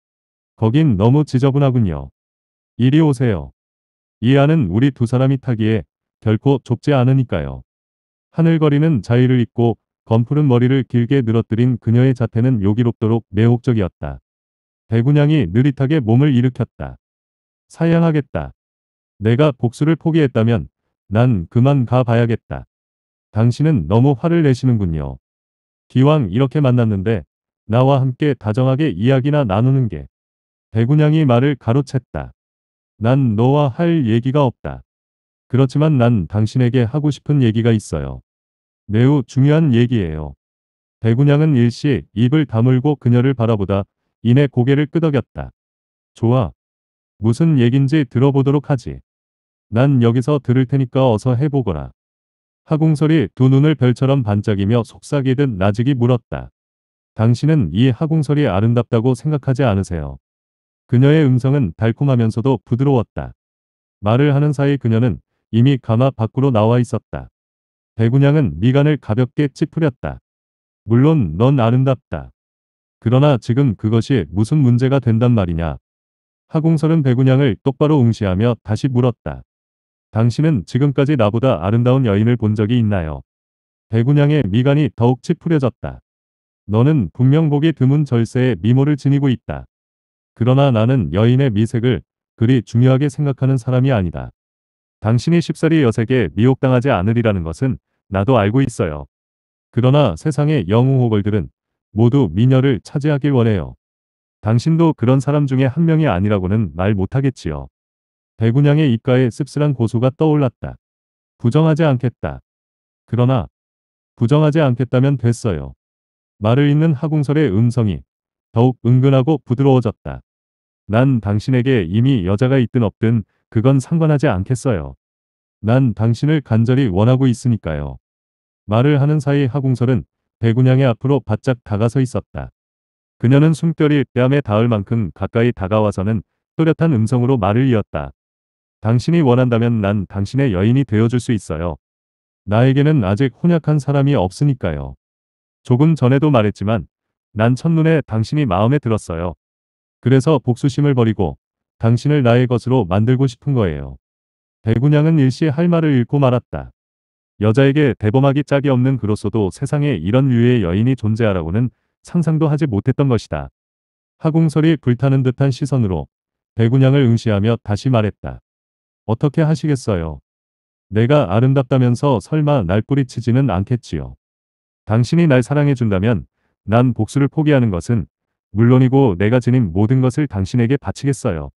거긴 너무 지저분하군요. 이리 오세요. 이 안은 우리 두 사람이 타기에 결코 좁지 않으니까요. 하늘거리는 자의를 입고 검푸른 머리를 길게 늘어뜨린 그녀의 자태는 요기롭도록 매혹적이었다. 대군양이 느릿하게 몸을 일으켰다. 사양하겠다. 내가 복수를 포기했다면 난 그만 가봐야겠다. 당신은 너무 화를 내시는군요. 기왕 이렇게 만났는데 나와 함께 다정하게 이야기나 나누는 게. 대군양이 말을 가로챘다. 난 너와 할 얘기가 없다. 그렇지만 난 당신에게 하고 싶은 얘기가 있어요. 매우 중요한 얘기예요. 대군양은 일시 입을 다물고 그녀를 바라보다 이내 고개를 끄덕였다. 좋아. 무슨 얘긴지 들어보도록 하지. 난 여기서 들을 테니까 어서 해보거라. 하공설이 두 눈을 별처럼 반짝이며 속삭이듯 나직이 물었다. 당신은 이 하공설이 아름답다고 생각하지 않으세요? 그녀의 음성은 달콤하면서도 부드러웠다. 말을 하는 사이 그녀는 이미 가마 밖으로 나와 있었다. 배구냥은 미간을 가볍게 찌푸렸다. 물론 넌 아름답다. 그러나 지금 그것이 무슨 문제가 된단 말이냐. 하공설은 배구냥을 똑바로 응시하며 다시 물었다. 당신은 지금까지 나보다 아름다운 여인을 본 적이 있나요? 배구냥의 미간이 더욱 찌푸려졌다. 너는 분명 보기 드문 절세의 미모를 지니고 있다. 그러나 나는 여인의 미색을 그리 중요하게 생각하는 사람이 아니다. 당신이 십사리 여색에 미혹당하지 않으리라는 것은 나도 알고 있어요. 그러나 세상의 영웅호걸들은 모두 미녀를 차지하길 원해요. 당신도 그런 사람 중에 한 명이 아니라고는 말 못하겠지요. 대군양의 입가에 씁쓸한 고소가 떠올랐다. 부정하지 않겠다. 그러나 부정하지 않겠다면 됐어요. 말을 잇는 하궁설의 음성이 더욱 은근하고 부드러워졌다. 난 당신에게 이미 여자가 있든 없든 그건 상관하지 않겠어요. 난 당신을 간절히 원하고 있으니까요. 말을 하는 사이 하궁설은대군양의 앞으로 바짝 다가서 있었다. 그녀는 숨결이 뺨에 닿을 만큼 가까이 다가와서는 또렷한 음성으로 말을 이었다. 당신이 원한다면 난 당신의 여인이 되어줄 수 있어요. 나에게는 아직 혼약한 사람이 없으니까요. 조금 전에도 말했지만 난 첫눈에 당신이 마음에 들었어요. 그래서 복수심을 버리고 당신을 나의 것으로 만들고 싶은 거예요. 대군양은 일시 할 말을 잃고 말았다. 여자에게 대범하기 짝이 없는 그로서도 세상에 이런 류의 여인이 존재하라고는 상상도 하지 못했던 것이다. 하궁설이 불타는 듯한 시선으로 대군양을 응시하며 다시 말했다. 어떻게 하시겠어요? 내가 아름답다면서 설마 날 뿌리치지는 않겠지요. 당신이 날 사랑해준다면 난 복수를 포기하는 것은 물론이고 내가 지닌 모든 것을 당신에게 바치겠어요.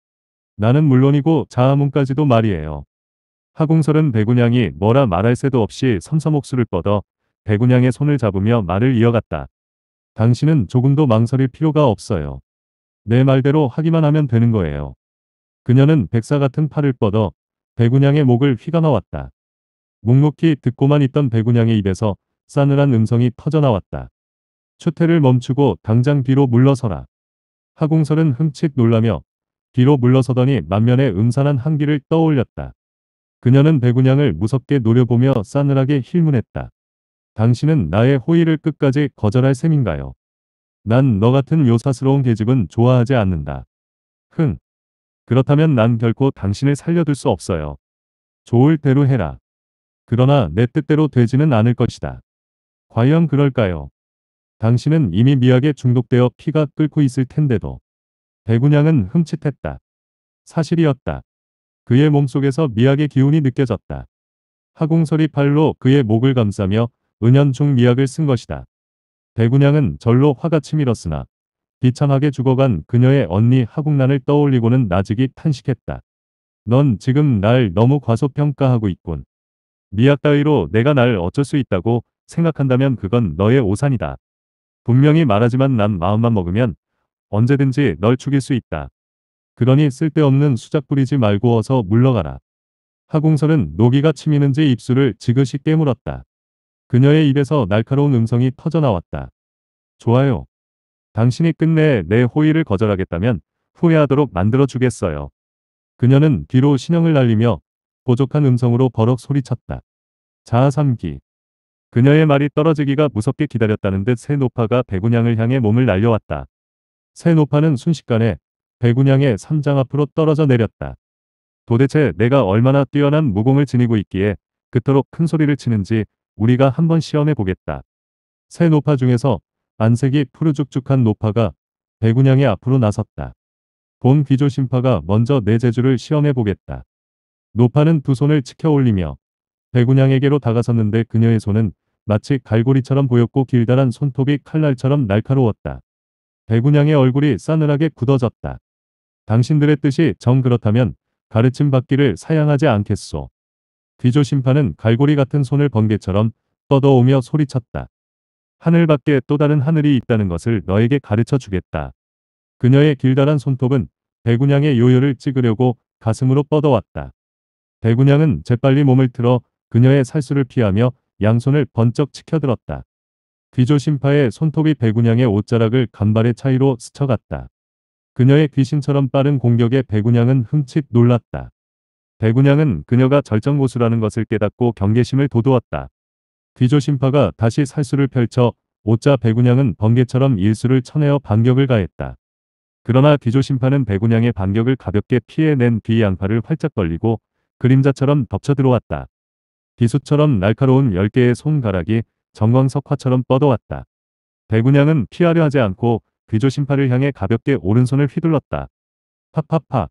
나는 물론이고 자아문까지도 말이에요. 하궁설은 배군양이 뭐라 말할 새도 없이 선서목수를 뻗어 배군양의 손을 잡으며 말을 이어갔다. 당신은 조금도 망설일 필요가 없어요. 내 말대로 하기만 하면 되는 거예요. 그녀는 백사 같은 팔을 뻗어 배군양의 목을 휘감아왔다. 묵묵히 듣고만 있던 배군양의 입에서 싸늘한 음성이 터져나왔다. 추태를 멈추고 당장 뒤로 물러서라. 하공설은 흠칫 놀라며 뒤로 물러서더니 만면에 음산한 한기를 떠올렸다. 그녀는 백운양을 무섭게 노려보며 싸늘하게 힐문했다. 당신은 나의 호의를 끝까지 거절할 셈인가요? 난 너 같은 요사스러운 계집은 좋아하지 않는다. 흥. 그렇다면 난 결코 당신을 살려둘 수 없어요. 좋을 대로 해라. 그러나 내 뜻대로 되지는 않을 것이다. 과연 그럴까요? 당신은 이미 미약에 중독되어 피가 끓고 있을 텐데도 배군양은 흠칫했다. 사실이었다. 그의 몸속에서 미약의 기운이 느껴졌다. 하공설이 팔로 그의 목을 감싸며 은연중 미약을 쓴 것이다. 배군양은 절로 화가 치밀었으나 비참하게 죽어간 그녀의 언니 하궁란을 떠올리고는 나직이 탄식했다. 넌 지금 날 너무 과소평가하고 있군. 미약 따위로 내가 날 어쩔 수 있다고 생각한다면 그건 너의 오산이다. 분명히 말하지만 난 마음만 먹으면 언제든지 널 죽일 수 있다. 그러니 쓸데없는 수작 부리지 말고 어서 물러가라. 하공설은 노기가 치미는지 입술을 지그시 깨물었다. 그녀의 입에서 날카로운 음성이 터져나왔다. 좋아요. 당신이 끝내 내 호의를 거절하겠다면 후회하도록 만들어주겠어요. 그녀는 뒤로 신형을 날리며 고족한 음성으로 버럭 소리쳤다. 자아삼기. 그녀의 말이 떨어지기가 무섭게 기다렸다는 듯 새노파가 백운양을 향해 몸을 날려왔다. 새노파는 순식간에 백운양의 선장 앞으로 떨어져 내렸다. 도대체 내가 얼마나 뛰어난 무공을 지니고 있기에 그토록 큰 소리를 치는지 우리가 한번 시험해 보겠다. 새 노파 중에서 안색이 푸르죽죽한 노파가 백운양의 앞으로 나섰다. 본 귀조 심파가 먼저 내 재주를 시험해 보겠다. 노파는 두 손을 치켜 올리며 백운양에게로 다가섰는데 그녀의 손은 마치 갈고리처럼 보였고 길다란 손톱이 칼날처럼 날카로웠다. 백운양의 얼굴이 싸늘하게 굳어졌다. 당신들의 뜻이 정 그렇다면 가르침 받기를 사양하지 않겠소. 귀조 심판은 갈고리 같은 손을 번개처럼 떠더오며 소리쳤다. 하늘 밖에 또 다른 하늘이 있다는 것을 너에게 가르쳐 주겠다. 그녀의 길다란 손톱은 백운양의 요요를 찍으려고 가슴으로 뻗어왔다. 백운양은 재빨리 몸을 틀어 그녀의 살수를 피하며 양손을 번쩍 치켜들었다. 귀조심파의 손톱이 배구냥의 옷자락을 간발의 차이로 스쳐갔다. 그녀의 귀신처럼 빠른 공격에 배구냥은 흠칫 놀랐다. 배구냥은 그녀가 절정고수라는 것을 깨닫고 경계심을 돋우었다. 귀조심파가 다시 살수를 펼쳐 옷자 배구냥은 번개처럼 일수를 쳐내어 반격을 가했다. 그러나 귀조심파는 배구냥의 반격을 가볍게 피해낸 뒤 양팔을 활짝 벌리고 그림자처럼 덮쳐 들어왔다. 비수처럼 날카로운 10개의 손가락이 정광석화처럼 뻗어왔다. 대군양은 피하려 하지 않고 귀조심파를 향해 가볍게 오른손을 휘둘렀다. 팍팍팍.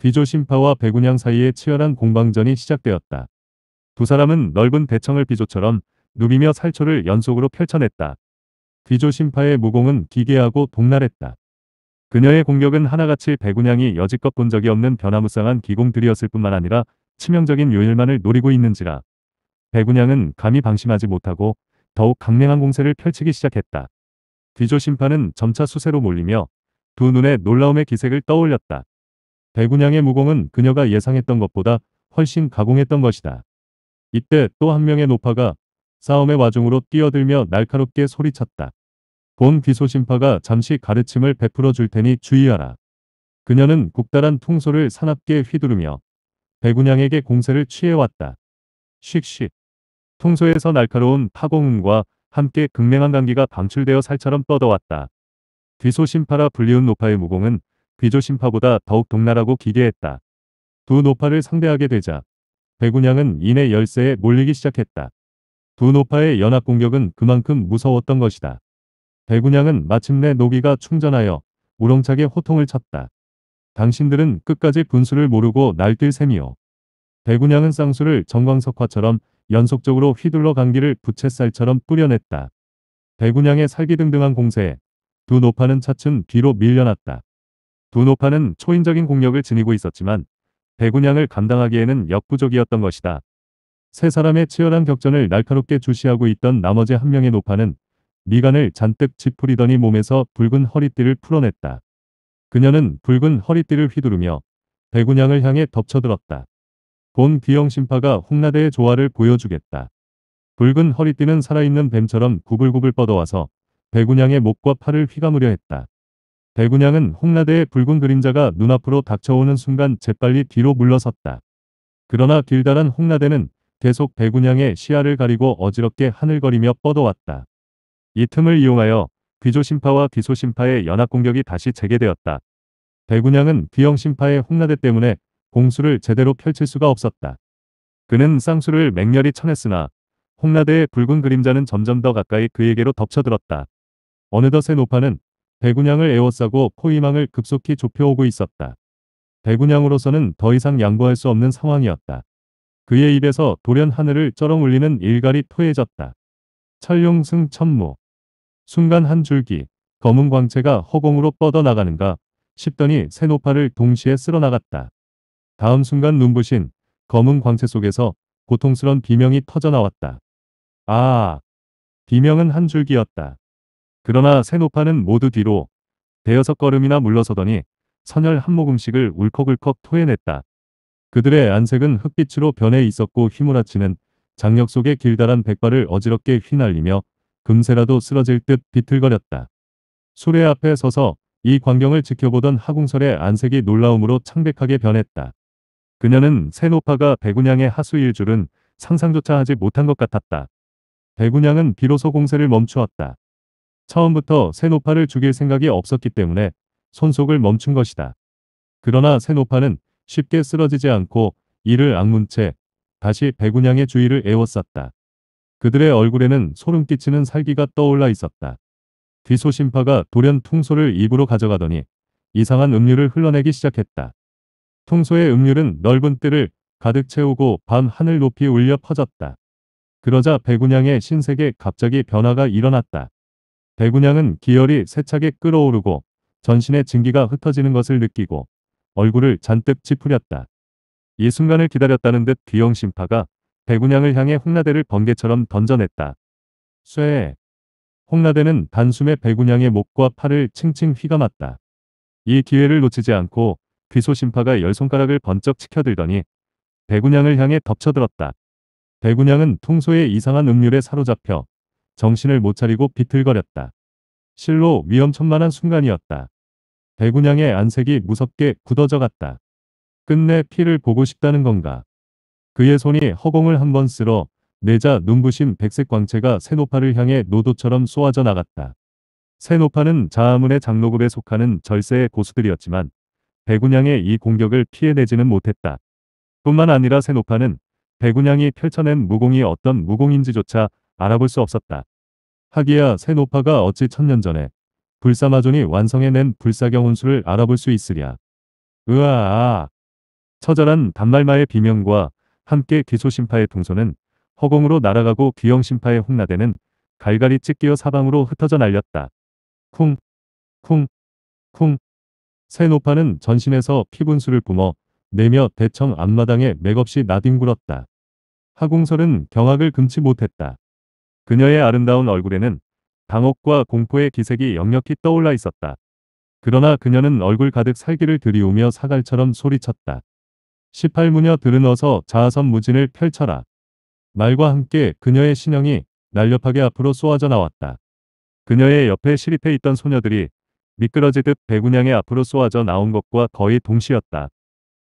귀조심파와 배군양 사이에 치열한 공방전이 시작되었다. 두 사람은 넓은 대청을 비조처럼 누비며 살초를 연속으로 펼쳐냈다. 귀조심파의 무공은 기괴하고 동랄했다. 그녀의 공격은 하나같이 배군양이 여지껏 본 적이 없는 변화무쌍한 기공들이었을 뿐만 아니라 치명적인 요일만을 노리고 있는지라 배군양은 감히 방심하지 못하고 더욱 강력한 공세를 펼치기 시작했다. 뒤조 심판은 점차 수세로 몰리며 두 눈에 놀라움의 기색을 떠올렸다. 배군양의 무공은 그녀가 예상했던 것보다 훨씬 가공했던 것이다. 이때 또 한 명의 노파가 싸움의 와중으로 뛰어들며 날카롭게 소리쳤다. 본 귀소심파가 잠시 가르침을 베풀어 줄 테니 주의하라. 그녀는 국다란 통소를 사납게 휘두르며 백운양에게 공세를 취해왔다. 씩씩. 통소에서 날카로운 파공음과 함께 극명한 감기가 방출되어 살처럼 뻗어왔다. 귀소심파라 불리운 노파의 무공은 귀조심파보다 더욱 동랄하고 기괴했다. 두 노파를 상대하게 되자 백운양은 이내 열쇠에 몰리기 시작했다. 두 노파의 연합 공격은 그만큼 무서웠던 것이다. 백운양은 마침내 노기가 충전하여 우렁차게 호통을 쳤다. 당신들은 끝까지 분수를 모르고 날뛸 셈이요. 대구냥은 쌍수를 정광석화처럼 연속적으로 휘둘러 감기를 부채살처럼 뿌려냈다. 대구냥의 살기등등한 공세에 두 노파는 차츰 뒤로 밀려났다. 두 노파는 초인적인 공력을 지니고 있었지만 대구냥을 감당하기에는 역부족이었던 것이다. 세 사람의 치열한 격전을 날카롭게 주시하고 있던 나머지 한 명의 노파는 미간을 잔뜩 짚으리더니 몸에서 붉은 허리띠를 풀어냈다. 그녀는 붉은 허리띠를 휘두르며 대군양을 향해 덮쳐들었다. 본비영 심파가 홍나대의 조화를 보여주겠다. 붉은 허리띠는 살아있는 뱀처럼 구불구불 뻗어와서 대군양의 목과 팔을 휘감으려 했다. 대군양은 홍나대의 붉은 그림자가 눈앞으로 닥쳐오는 순간 재빨리 뒤로 물러섰다. 그러나 길다란 홍나대는 계속 대군양의 시야를 가리고 어지럽게 하늘거리며 뻗어왔다. 이 틈을 이용하여 귀조심파와 비소심파의 연합공격이 다시 재개되었다. 대군양은 귀영심파의 홍나대 때문에 공수를 제대로 펼칠 수가 없었다. 그는 쌍수를 맹렬히 쳐냈으나 홍나대의 붉은 그림자는 점점 더 가까이 그에게로 덮쳐들었다. 어느덧 노파는 대군양을 에워싸고 포위망을 급속히 좁혀오고 있었다. 대군양으로서는 더 이상 양보할 수 없는 상황이었다. 그의 입에서 돌연 하늘을 쩌렁 울리는 일갈이 토해졌다. 철룡승 천무 순간 한 줄기 검은 광채가 허공으로 뻗어나가는가 싶더니 새노파를 동시에 쓸어나갔다. 다음 순간 눈부신 검은 광채 속에서 고통스런 비명이 터져나왔다. 아! 비명은 한 줄기였다. 그러나 새노파는 모두 뒤로 대여섯 걸음이나 물러서더니 선열 한 모금씩을 울컥울컥 토해냈다. 그들의 안색은 흑빛으로 변해 있었고 휘몰아치는 장력 속의 길다란 백발을 어지럽게 휘날리며 금세라도 쓰러질 듯 비틀거렸다. 수레 앞에 서서 이 광경을 지켜보던 하궁설의 안색이 놀라움으로 창백하게 변했다. 그녀는 새노파가백운양의 하수일 줄은 상상조차 하지 못한 것 같았다. 백운양은 비로소 공세를 멈추었다. 처음부터 새노파를 죽일 생각이 없었기 때문에 손속을 멈춘 것이다. 그러나 새노파는 쉽게 쓰러지지 않고 이를 악문 채 다시 백운양의 주위를 애웠었다 그들의 얼굴에는 소름 끼치는 살기가 떠올라 있었다. 뒤소심파가 돌연 통소를 입으로 가져가더니 이상한 음률을 흘러내기 시작했다. 통소의 음률은 넓은 뜰을 가득 채우고 밤 하늘 높이 울려 퍼졌다. 그러자 배구냥의 신세계 갑자기 변화가 일어났다. 배구냥은 기혈이 세차게 끓어오르고 전신의 증기가 흩어지는 것을 느끼고 얼굴을 잔뜩 찌푸렸다. 이 순간을 기다렸다는 듯 귀영심파가 백운양을 향해 홍라대를 번개처럼 던져냈다. 쇠. 홍라대는 단숨에 백운양의 목과 팔을 칭칭 휘감았다. 이 기회를 놓치지 않고 귀소심파가 열 손가락을 번쩍 치켜들더니 백운양을 향해 덮쳐들었다. 백운양은 통소의 이상한 음률에 사로잡혀 정신을 못 차리고 비틀거렸다. 실로 위험천만한 순간이었다. 백운양의 안색이 무섭게 굳어져갔다. 끝내 피를 보고 싶다는 건가? 그의 손이 허공을 한 번 쓸어 내자 눈부신 백색 광채가 새노파를 향해 노도처럼 쏘아져 나갔다. 새노파는 자아문의 장로급에 속하는 절세의 고수들이었지만 배군양의 이 공격을 피해내지는 못했다. 뿐만 아니라 새노파는 배군양이 펼쳐낸 무공이 어떤 무공인지조차 알아볼 수 없었다. 하기야 새노파가 어찌 천년 전에 불사마존이 완성해낸 불사경 혼수를 알아볼 수 있으랴. 으아아. 처절한 단말마의 비명과 함께 기소심파의 동서는 허공으로 날아가고 귀형심파의 홍나대는 갈갈이 찢기어 사방으로 흩어져 날렸다. 쿵, 쿵, 쿵. 새노파는 전신에서 피분수를 뿜어 내며 대청 앞마당에 맥없이 나뒹굴었다. 하궁설은 경악을 금치 못했다. 그녀의 아름다운 얼굴에는 당혹과 공포의 기색이 역력히 떠올라 있었다. 그러나 그녀는 얼굴 가득 살기를 들이우며 사갈처럼 소리쳤다. 18무녀 들은 어서 자아선 무진을 펼쳐라. 말과 함께 그녀의 신형이 날렵하게 앞으로 쏘아져 나왔다. 그녀의 옆에 실입해 있던 소녀들이 미끄러지듯 배구냥에 앞으로 쏘아져 나온 것과 거의 동시였다.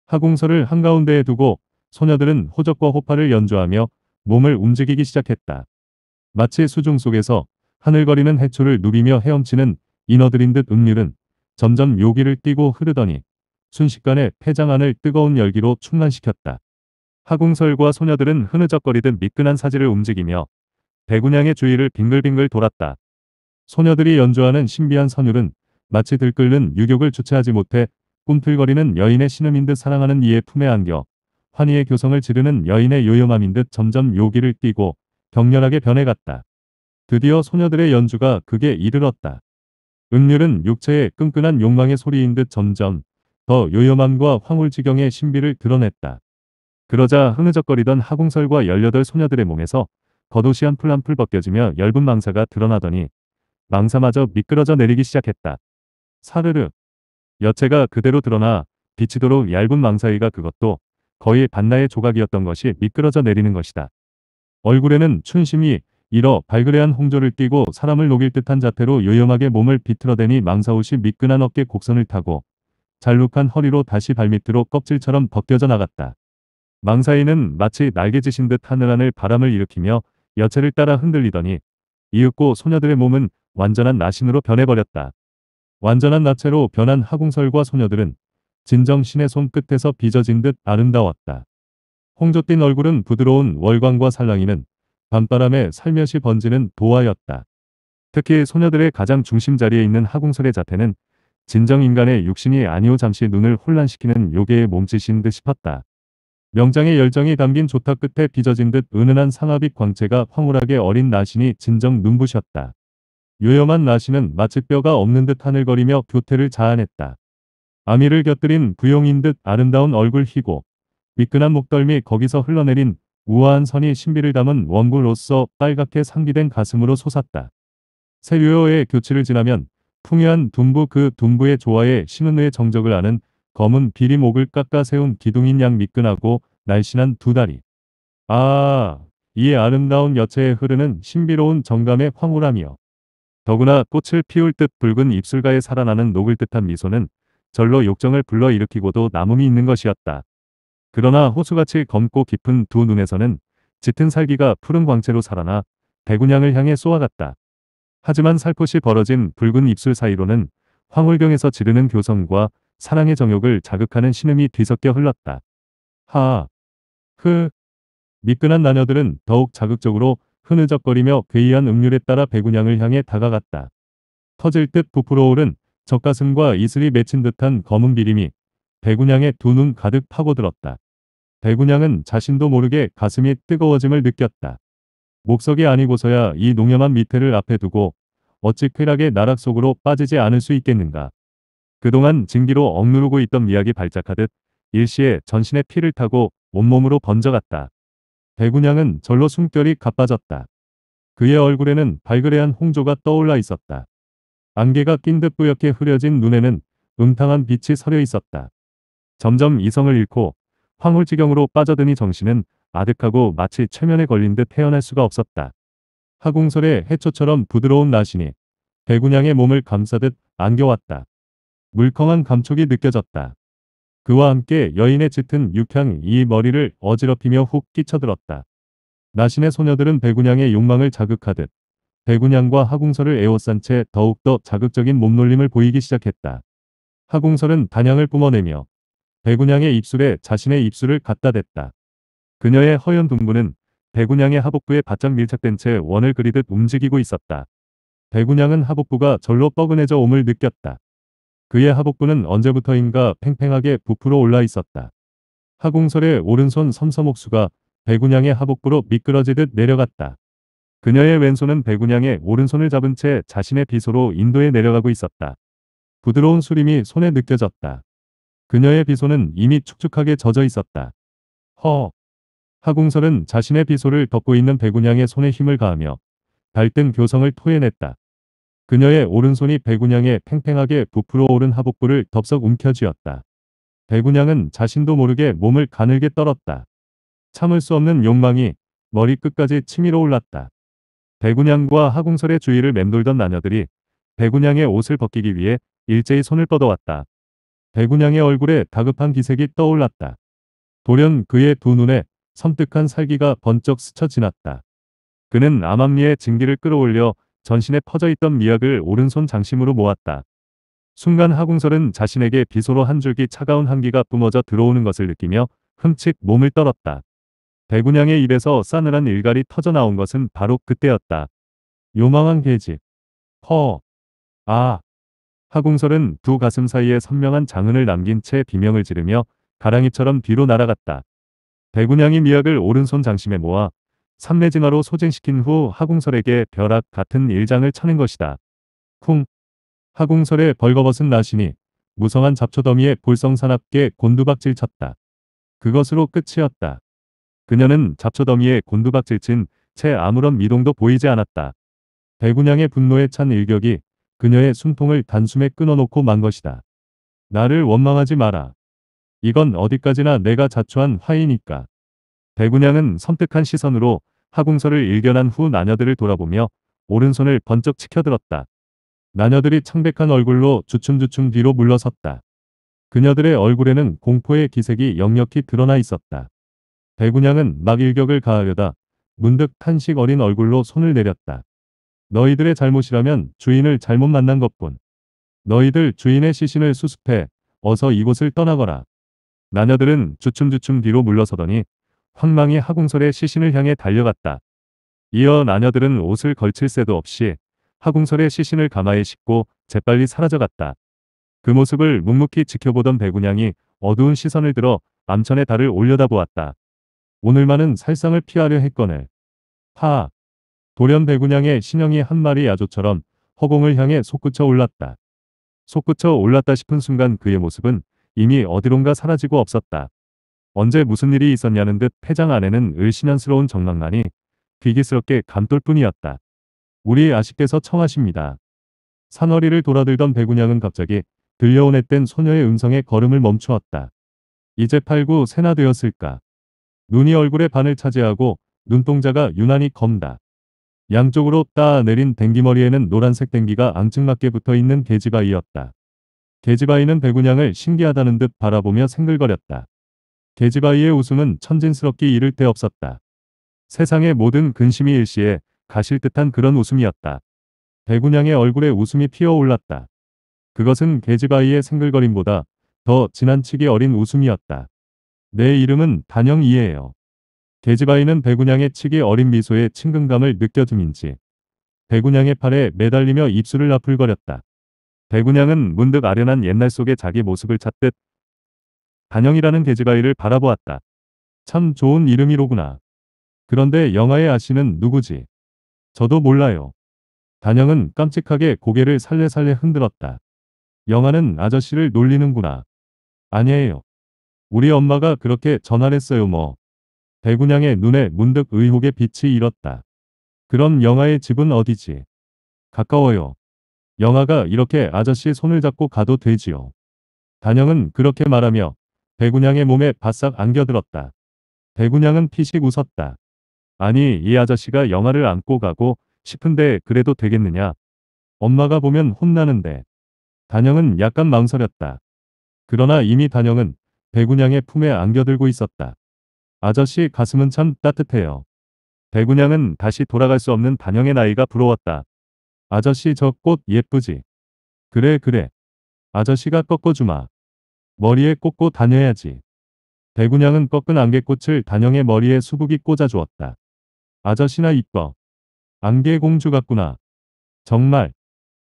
하공서를 한가운데에 두고 소녀들은 호적과 호파를 연주하며 몸을 움직이기 시작했다. 마치 수중 속에서 하늘거리는 해초를 누비며 헤엄치는 인어들인 듯 음률은 점점 요기를 띠고 흐르더니 순식간에 폐장 안을 뜨거운 열기로 충만시켰다. 하궁설과 소녀들은 흐느적거리듯 미끈한 사지를 움직이며 대군양의 주위를 빙글빙글 돌았다. 소녀들이 연주하는 신비한 선율은 마치 들끓는 유격을 주체하지 못해 꿈틀거리는 여인의 신음인 듯 사랑하는 이의 품에 안겨 환희의 교성을 지르는 여인의 요염함인 듯 점점 요기를 띠고 격렬하게 변해갔다. 드디어 소녀들의 연주가 극에 이르렀다. 음률은 육체의 끈끈한 욕망의 소리인 듯 점점 더 요염함과 황홀지경의 신비를 드러냈다. 그러자 흐느적거리던 하궁설과18 소녀들의 몸에서 겉옷이 한풀 한풀 벗겨지며 얇은 망사가 드러나더니 망사마저 미끄러져 내리기 시작했다. 사르르. 여체가 그대로 드러나 비치도록 얇은 망사위가 그것도 거의 반나의 조각이었던 것이 미끄러져 내리는 것이다. 얼굴에는 춘심이 일어 발그레한 홍조를 끼고 사람을 녹일 듯한 자태로 요염하게 몸을 비틀어대니 망사옷이 미끈한 어깨 곡선을 타고 잘룩한 허리로 다시 발밑으로 껍질처럼 벗겨져 나갔다. 망사이는 마치 날개짓인 듯 하늘하늘 바람을 일으키며 여체를 따라 흔들리더니 이윽고 소녀들의 몸은 완전한 나신으로 변해버렸다. 완전한 나체로 변한 하궁설과 소녀들은 진정 신의 손끝에서 빚어진 듯 아름다웠다. 홍조띤 얼굴은 부드러운 월광과 살랑이는 밤바람에 살며시 번지는 도화였다. 특히 소녀들의 가장 중심자리에 있는 하궁설의 자태는 진정 인간의 육신이 아니오 잠시 눈을 혼란시키는 요괴의 몸짓인 듯 싶었다. 명장의 열정이 담긴 조타 끝에 빚어진 듯 은은한 상아빛 광채가 황홀하게 어린 나신이 진정 눈부셨다. 요염한 나신은 마치 뼈가 없는 듯 하늘거리며 교태를 자아냈다. 아미를 곁들인 부용인 듯 아름다운 얼굴 희고 미끈한 목덜미 거기서 흘러내린 우아한 선이 신비를 담은 원굴로서 빨갛게 상기된 가슴으로 솟았다. 새요요의 교치를 지나면 풍요한 둔부 그 둔부의 조화에 신은의 정적을 아는 검은 비리목을 깎아 세운 기둥인 양 미끈하고 날씬한 두 다리. 아, 이에 아름다운 여체에 흐르는 신비로운 정감의 황홀함이여. 더구나 꽃을 피울 듯 붉은 입술가에 살아나는 녹을 듯한 미소는 절로 욕정을 불러일으키고도 남음이 있는 것이었다. 그러나 호수같이 검고 깊은 두 눈에서는 짙은 살기가 푸른 광채로 살아나 대군양을 향해 쏘아갔다. 하지만 살포시 벌어진 붉은 입술 사이로는 황홀경에서 지르는 교성과 사랑의 정욕을 자극하는 신음이 뒤섞여 흘렀다. 하아. 흐. 미끈한 나녀들은 더욱 자극적으로 흐느적거리며 괴이한 음률에 따라 배구냥을 향해 다가갔다. 터질 듯 부풀어오른 젖가슴과 이슬이 맺힌 듯한 검은 비림이 배구냥의두 눈 가득 파고들었다. 배구냥은 자신도 모르게 가슴이 뜨거워짐을 느꼈다. 목석이 아니고서야 이 농염한 밑에를 앞에 두고 어찌 쾌락의 나락 속으로 빠지지 않을 수 있겠는가. 그동안 증기로 억누르고 있던 미약이 발작하듯 일시에 전신에 피를 타고 온몸으로 번져갔다. 대군양은 절로 숨결이 가빠졌다. 그의 얼굴에는 발그레한 홍조가 떠올라 있었다. 안개가 낀 듯 뿌옇게 흐려진 눈에는 음탕한 빛이 서려 있었다. 점점 이성을 잃고 황홀지경으로 빠져드니 정신은 아득하고 마치 최면에 걸린 듯 헤어날 수가 없었다. 하궁설의 해초처럼 부드러운 나신이 배구냥의 몸을 감싸듯 안겨왔다. 물컹한 감촉이 느껴졌다. 그와 함께 여인의 짙은 육향이 머리를 어지럽히며 훅 끼쳐들었다. 나신의 소녀들은 배구냥의 욕망을 자극하듯 배구냥과 하궁설을 에워싼 채 더욱더 자극적인 몸놀림을 보이기 시작했다. 하궁설은 단양을 뿜어내며 배구냥의 입술에 자신의 입술을 갖다 댔다. 그녀의 허연 둥근는 배군양의 하복부에 바짝 밀착된 채 원을 그리듯 움직이고 있었다. 배군양은 하복부가 절로 뻐근해져 옴을 느꼈다. 그의 하복부는 언제부터인가 팽팽하게 부풀어 올라 있었다. 하공설의 오른손 섬섬옥수가 배군양의 하복부로 미끄러지듯 내려갔다. 그녀의 왼손은 배군양의 오른손을 잡은 채 자신의 비소로 인도에 내려가고 있었다. 부드러운 수림이 손에 느껴졌다. 그녀의 비소는 이미 축축하게 젖어 있었다. 허 하궁설은 자신의 비소를 덮고 있는 백운양의 손에 힘을 가하며 발등 교성을 토해냈다. 그녀의 오른손이 백운양의 팽팽하게 부풀어 오른 하복부를 덥석 움켜쥐었다. 백운양은 자신도 모르게 몸을 가늘게 떨었다. 참을 수 없는 욕망이 머리끝까지 치밀어 올랐다. 백운양과 하궁설의 주위를 맴돌던 나녀들이 백운양의 옷을 벗기기 위해 일제히 손을 뻗어왔다. 백운양의 얼굴에 다급한 기색이 떠올랐다. 돌연 그의 두 눈에 섬뜩한 살기가 번쩍 스쳐 지났다. 그는 암암리에 증기를 끌어올려 전신에 퍼져있던 미약을 오른손 장심으로 모았다. 순간 하궁설은 자신에게 비소로 한 줄기 차가운 한기가 뿜어져 들어오는 것을 느끼며 흠칫 몸을 떨었다. 대군양의 입에서 싸늘한 일갈이 터져나온 것은 바로 그때였다. 요망한 계집. 허. 아. 하궁설은 두 가슴 사이에 선명한 장은을 남긴 채 비명을 지르며 가랑이처럼 뒤로 날아갔다. 백운양이 미약을 오른손 장심에 모아 삼내진화로 소진시킨 후 하궁설에게 벼락 같은 일장을 쳐낸 것이다. 쿵! 하궁설의 벌거벗은 나신이 무성한 잡초더미에 볼성사납게 곤두박질 쳤다. 그것으로 끝이었다. 그녀는 잡초더미에 곤두박질 친채 아무런 미동도 보이지 않았다. 백운양의 분노에 찬 일격이 그녀의 숨통을 단숨에 끊어놓고 만 것이다. 나를 원망하지 마라. 이건 어디까지나 내가 자초한 화이니까. 대구냥은 섬뜩한 시선으로 하궁서를 일견한 후 나녀들을 돌아보며 오른손을 번쩍 치켜들었다. 나녀들이 창백한 얼굴로 주춤주춤 뒤로 물러섰다. 그녀들의 얼굴에는 공포의 기색이 역력히 드러나 있었다. 대구냥은막 일격을 가하려다 문득 탄식 어린 얼굴로 손을 내렸다. 너희들의 잘못이라면 주인을 잘못 만난 것뿐. 너희들 주인의 시신을 수습해 어서 이곳을 떠나거라. 나녀들은 주춤주춤 뒤로 물러서더니 황망히 하궁설의 시신을 향해 달려갔다. 이어 나녀들은 옷을 걸칠 새도 없이 하궁설의 시신을 가마에 싣고 재빨리 사라져갔다. 그 모습을 묵묵히 지켜보던 배군양이 어두운 시선을 들어 암천의 달을 올려다보았다. 오늘만은 살상을 피하려 했거늘. 하! 돌연 배군양의 신형이 한 마리 야조처럼 허공을 향해 솟구쳐 올랐다. 솟구쳐 올랐다 싶은 순간 그의 모습은 이미 어디론가 사라지고 없었다. 언제 무슨 일이 있었냐는 듯 폐장 안에는 을신연스러운 정랑만이 귀기스럽게 감돌 뿐이었다. 우리 아씨께서 청하십니다. 산허리를 돌아들던 백운양은 갑자기 들려온 앳된 소녀의 음성에 걸음을 멈추었다. 이제 팔고 세나 되었을까. 눈이 얼굴에 반을 차지하고 눈동자가 유난히 검다. 양쪽으로 따 내린 댕기머리에는 노란색 댕기가 앙증맞게 붙어있는 계지바이였다. 개지바이는 백운양을 신기하다는 듯 바라보며 생글거렸다. 개지바이의 웃음은 천진스럽기 이를 데 없었다. 세상의 모든 근심이 일시에 가실 듯한 그런 웃음이었다. 백운양의 얼굴에 웃음이 피어올랐다. 그것은 개지바이의 생글거림보다 더 진한 치기 어린 웃음이었다. 내 이름은 단영이에요. 개지바이는 백운양의 치기 어린 미소에 친근감을 느껴줌인지 백운양의 팔에 매달리며 입술을 나풀거렸다 대군양은 문득 아련한 옛날 속의 자기 모습을 찾듯 단영이라는 돼지바위를 바라보았다. 참 좋은 이름이로구나. 그런데 영화의 아씨는 누구지? 저도 몰라요. 단영은 깜찍하게 고개를 살레살레 흔들었다. 영화는 아저씨를 놀리는구나. 아니에요. 우리 엄마가 그렇게 전화했어요 뭐. 대구냥의 눈에 문득 의혹의 빛이 일었다. 그럼 영화의 집은 어디지? 가까워요. 영화가 이렇게 아저씨 손을 잡고 가도 되지요. 단영은 그렇게 말하며 배구냥의 몸에 바싹 안겨들었다. 배구냥은 피식 웃었다. 아니 이 아저씨가 영화를 안고 가고 싶은데 그래도 되겠느냐. 엄마가 보면 혼나는데. 단영은 약간 망설였다. 그러나 이미 단영은 배구냥의 품에 안겨들고 있었다. 아저씨 가슴은 참 따뜻해요. 배구냥은 다시 돌아갈 수 없는 단영의 나이가 부러웠다. 아저씨 저 꽃 예쁘지? 그래 그래. 아저씨가 꺾어주마. 머리에 꽂고 다녀야지. 대구냥은 꺾은 안개꽃을 단영의 머리에 수북이 꽂아주었다. 아저씨나 이뻐. 안개공주 같구나. 정말.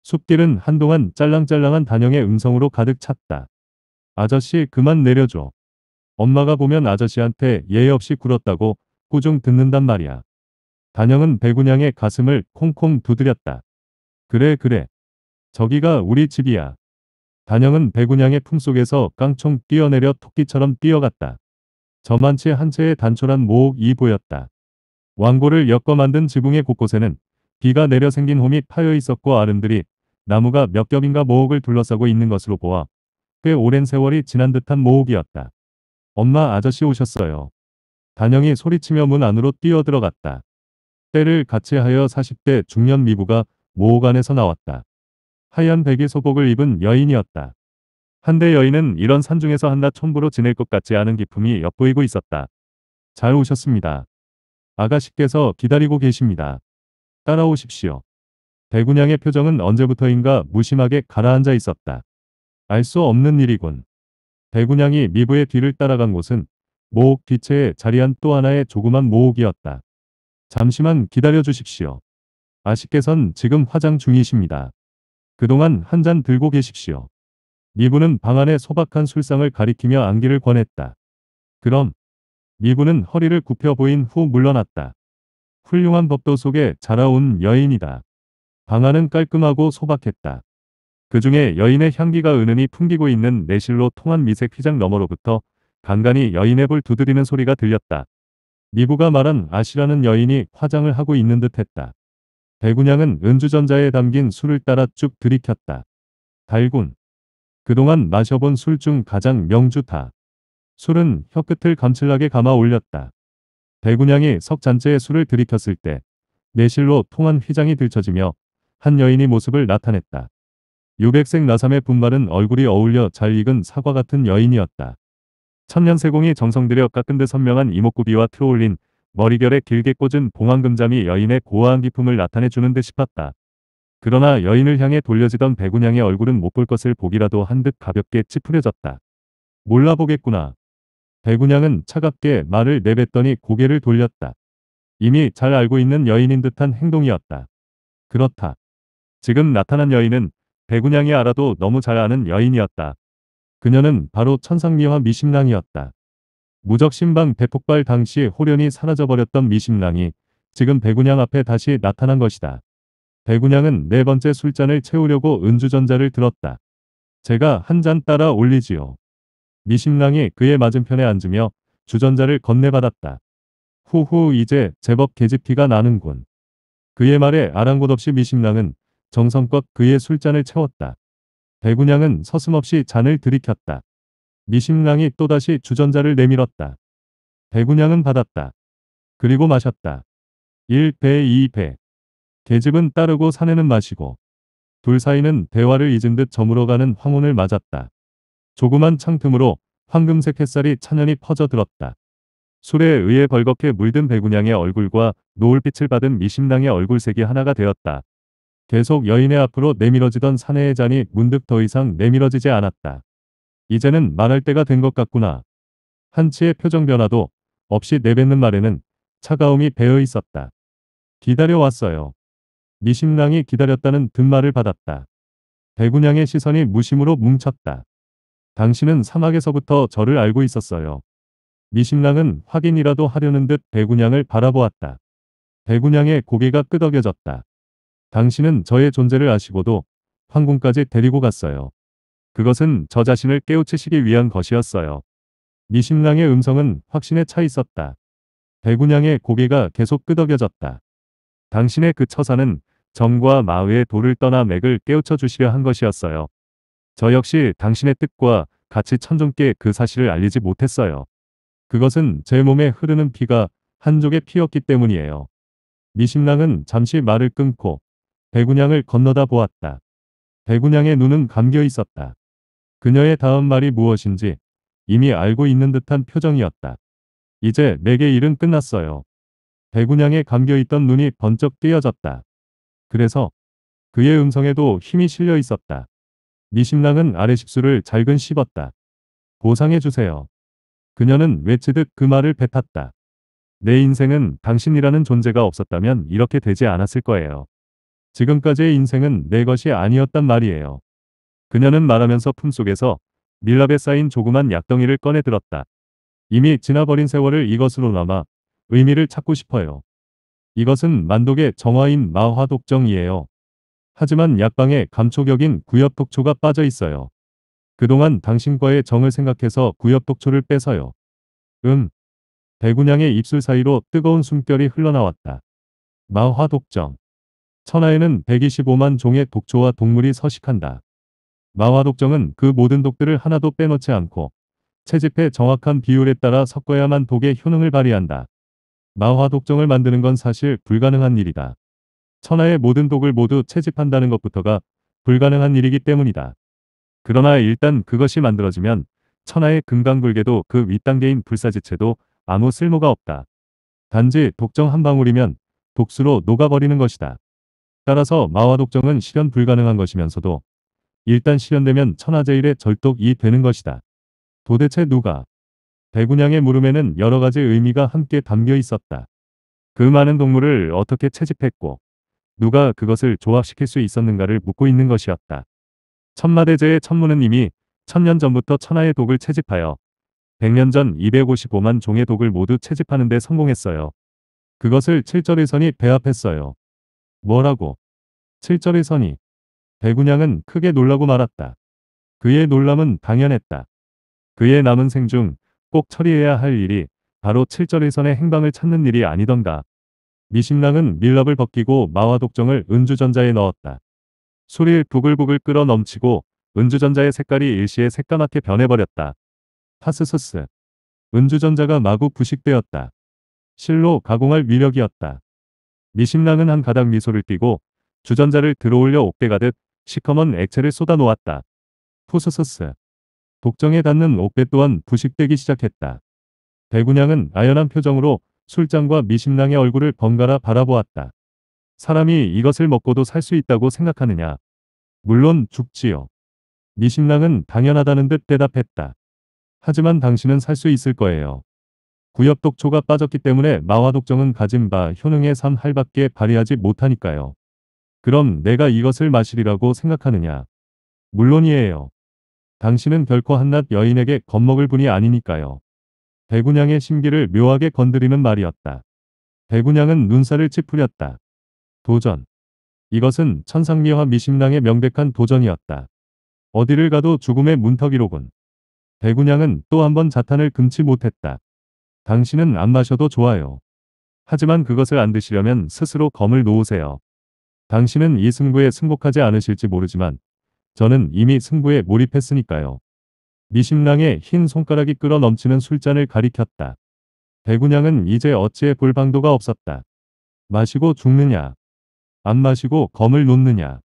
숲길은 한동안 짤랑짤랑한 단영의 음성으로 가득 찼다. 아저씨 그만 내려줘. 엄마가 보면 아저씨한테 예의 없이 굴었다고 꾸중 듣는단 말이야. 단영은 배구냥의 가슴을 콩콩 두드렸다. 그래 그래. 저기가 우리 집이야. 단영은 백운양의 품속에서 깡총 뛰어내려 토끼처럼 뛰어갔다. 저만치 한 채의 단촐한 모옥이 보였다. 왕고를 엮어 만든 지붕의 곳곳에는 비가 내려 생긴 홈이 파여 있었고 아름들이 나무가 몇 겹인가 모옥을 둘러싸고 있는 것으로 보아 꽤 오랜 세월이 지난 듯한 모옥이었다. 엄마 아저씨 오셨어요. 단영이 소리치며 문 안으로 뛰어들어갔다. 때를 같이 하여 40대 중년 미부가 모호관에서 나왔다. 하얀 베개 소복을 입은 여인이었다. 한데 여인은 이런 산중에서 한낱 첨부로 지낼 것 같지 않은 기품이 엿보이고 있었다. 잘 오셨습니다. 아가씨께서 기다리고 계십니다. 따라오십시오. 대군양의 표정은 언제부터인가 무심하게 가라앉아 있었다. 알 수 없는 일이군. 대군양이 미부의 뒤를 따라간 곳은 모옥 뒤체에 자리한 또 하나의 조그만 모옥이었다. 잠시만 기다려 주십시오. 아쉽게선 지금 화장 중이십니다. 그동안 한 잔 들고 계십시오. 미부는 방안에 소박한 술상을 가리키며 안기를 권했다. 그럼 미부는 허리를 굽혀 보인 후 물러났다. 훌륭한 법도 속에 자라온 여인이다. 방안은 깔끔하고 소박했다. 그 중에 여인의 향기가 은은히 풍기고 있는 내실로 통한 미색 휘장 너머로부터 간간히 여인의 볼 두드리는 소리가 들렸다. 미부가 말한 아시라는 여인이 화장을 하고 있는 듯 했다. 대군양은 은주전자에 담긴 술을 따라 쭉 들이켰다. 달군. 그동안 마셔본 술 중 가장 명주타. 술은 혀끝을 감칠나게 감아 올렸다. 대군양이 석 잔째의 술을 들이켰을 때 내실로 통한 휘장이 들쳐지며 한 여인이 모습을 나타냈다. 유백색 나삼의 분말은 얼굴이 어울려 잘 익은 사과 같은 여인이었다. 천년세공이 정성들여 깎은 데 선명한 이목구비와 틀어올린 머리결에 길게 꽂은 봉황금잠이 여인의 고아한 기품을 나타내주는 듯 싶었다. 그러나 여인을 향해 돌려지던 백운향의 얼굴은 못 볼 것을 보기라도 한 듯 가볍게 찌푸려졌다. 몰라보겠구나. 백운향은 차갑게 말을 내뱉더니 고개를 돌렸다. 이미 잘 알고 있는 여인인 듯한 행동이었다. 그렇다. 지금 나타난 여인은 백운향이 알아도 너무 잘 아는 여인이었다. 그녀는 바로 천상미화 미심랑이었다. 무적신방 대폭발 당시 호련이 사라져버렸던 미신랑이 지금 배군양 앞에 다시 나타난 것이다. 배군양은 네 번째 술잔을 채우려고 은주전자를 들었다. 제가 한 잔 따라 올리지요. 미신랑이 그의 맞은편에 앉으며 주전자를 건네받았다. 후후 이제 제법 계집피가 나는군. 그의 말에 아랑곳 없이 미신랑은 정성껏 그의 술잔을 채웠다. 배군양은 서슴없이 잔을 들이켰다. 미심랑이 또다시 주전자를 내밀었다. 배구냥은 받았다. 그리고 마셨다. 1배 2배. 계집은 따르고 사내는 마시고. 둘 사이는 대화를 잊은 듯 저물어가는 황혼을 맞았다. 조그만 창틈으로 황금색 햇살이 찬연히 퍼져들었다. 술에 의해 벌겋게 물든 배구냥의 얼굴과 노을빛을 받은 미심랑의 얼굴색이 하나가 되었다. 계속 여인의 앞으로 내밀어지던 사내의 잔이 문득 더 이상 내밀어지지 않았다. 이제는 말할 때가 된 것 같구나. 한치의 표정 변화도 없이 내뱉는 말에는 차가움이 배어 있었다. 기다려왔어요. 미심랑이 기다렸다는 듯말을 받았다. 배군양의 시선이 무심으로 뭉쳤다. 당신은 사막에서부터 저를 알고 있었어요. 미심랑은 확인이라도 하려는 듯 배군양을 바라보았다. 배군양의 고개가 끄덕여졌다. 당신은 저의 존재를 아시고도 황궁까지 데리고 갔어요. 그것은 저 자신을 깨우치시기 위한 것이었어요. 미심랑의 음성은 확신에 차 있었다. 백운양의 고개가 계속 끄덕여졌다. 당신의 그 처사는 정과 마의 돌을 떠나 맥을 깨우쳐 주시려 한 것이었어요. 저 역시 당신의 뜻과 같이 천종께 그 사실을 알리지 못했어요. 그것은 제 몸에 흐르는 피가 한족의 피였기 때문이에요. 미심랑은 잠시 말을 끊고 백운양을 건너다 보았다. 백운양의 눈은 감겨 있었다. 그녀의 다음 말이 무엇인지 이미 알고 있는 듯한 표정이었다. 이제 내게 일은 끝났어요. 대군양에 감겨있던 눈이 번쩍 띄어졌다 그래서 그의 음성에도 힘이 실려 있었다. 미심랑은 아래 십수를 잘근 씹었다. 보상해주세요. 그녀는 외치듯 그 말을 뱉었다. 내 인생은 당신이라는 존재가 없었다면 이렇게 되지 않았을 거예요. 지금까지의 인생은 내 것이 아니었단 말이에요. 그녀는 말하면서 품속에서 밀랍에 쌓인 조그만 약덩이를 꺼내 들었다. 이미 지나버린 세월을 이것으로 남아 의미를 찾고 싶어요. 이것은 만독의 정화인 마화독정이에요. 하지만 약방에 감초격인 구엽독초가 빠져 있어요. 그동안 당신과의 정을 생각해서 구엽독초를 빼서요. 음. 배군양의 입술 사이로 뜨거운 숨결이 흘러나왔다. 마화독정. 천하에는 125만 종의 독초와 동물이 서식한다. 마화 독정은 그 모든 독들을 하나도 빼놓지 않고 채집해 정확한 비율에 따라 섞어야만 독의 효능을 발휘한다. 마화 독정을 만드는 건 사실 불가능한 일이다. 천하의 모든 독을 모두 채집한다는 것부터가 불가능한 일이기 때문이다. 그러나 일단 그것이 만들어지면 천하의 금강불개도 그 윗단계인 불사지체도 아무 쓸모가 없다. 단지 독정 한 방울이면 독수로 녹아버리는 것이다. 따라서 마화 독정은 실현 불가능한 것이면서도 일단 실현되면 천하제일의 절독이 되는 것이다. 도대체 누가? 대군양의 물음에는 여러 가지 의미가 함께 담겨 있었다. 그 많은 동물을 어떻게 채집했고 누가 그것을 조합시킬 수 있었는가를 묻고 있는 것이었다. 천마대제의 천문은 이미 천년 전부터 천하의 독을 채집하여 100년 전 255만 종의 독을 모두 채집하는 데 성공했어요. 그것을 7절의 선이 배합했어요. 뭐라고? 7절의 선이 대군양은 크게 놀라고 말았다. 그의 놀람은 당연했다. 그의 남은 생중 꼭 처리해야 할 일이 바로 7절의선의 행방을 찾는 일이 아니던가. 미신랑은 밀랍을 벗기고 마와 독정을 은주전자에 넣었다. 술이 부글부글 끓어 넘치고 은주전자의 색깔이 일시에 새까맣게 변해버렸다. 파스스스 은주전자가 마구 부식되었다. 실로 가공할 위력이었다. 미신랑은 한 가닥 미소를 띠고 주전자를 들어올려 옥대 가듯 시커먼 액체를 쏟아놓았다. 푸스스스. 독정에 닿는 옥배 또한 부식되기 시작했다. 배군양은 아연한 표정으로 술장과 미심랑의 얼굴을 번갈아 바라보았다. 사람이 이것을 먹고도 살 수 있다고 생각하느냐. 물론 죽지요. 미심랑은 당연하다는 듯 대답했다. 하지만 당신은 살 수 있을 거예요. 구엽 독초가 빠졌기 때문에 마화 독정은 가진 바 효능의 삶 할밖에 발휘하지 못하니까요. 그럼 내가 이것을 마시리라고 생각하느냐? 물론이에요. 당신은 결코 한낱 여인에게 겁먹을 분이 아니니까요. 대구냥의 심기를 묘하게 건드리는 말이었다. 대구냥은 눈살을 찌푸렸다. 도전. 이것은 천상미화 미심랑의 명백한 도전이었다. 어디를 가도 죽음의 문턱이로군. 대구냥은또한번 자탄을 금치 못했다. 당신은 안 마셔도 좋아요. 하지만 그것을 안 드시려면 스스로 검을 놓으세요. 당신은 이 승부에 승복하지 않으실지 모르지만 저는 이미 승부에 몰입했으니까요. 미심랑의 흰 손가락이 끌어 넘치는 술잔을 가리켰다. 배군양은 이제 어찌해 볼방도가 없었다. 마시고 죽느냐. 안 마시고 검을 놓느냐.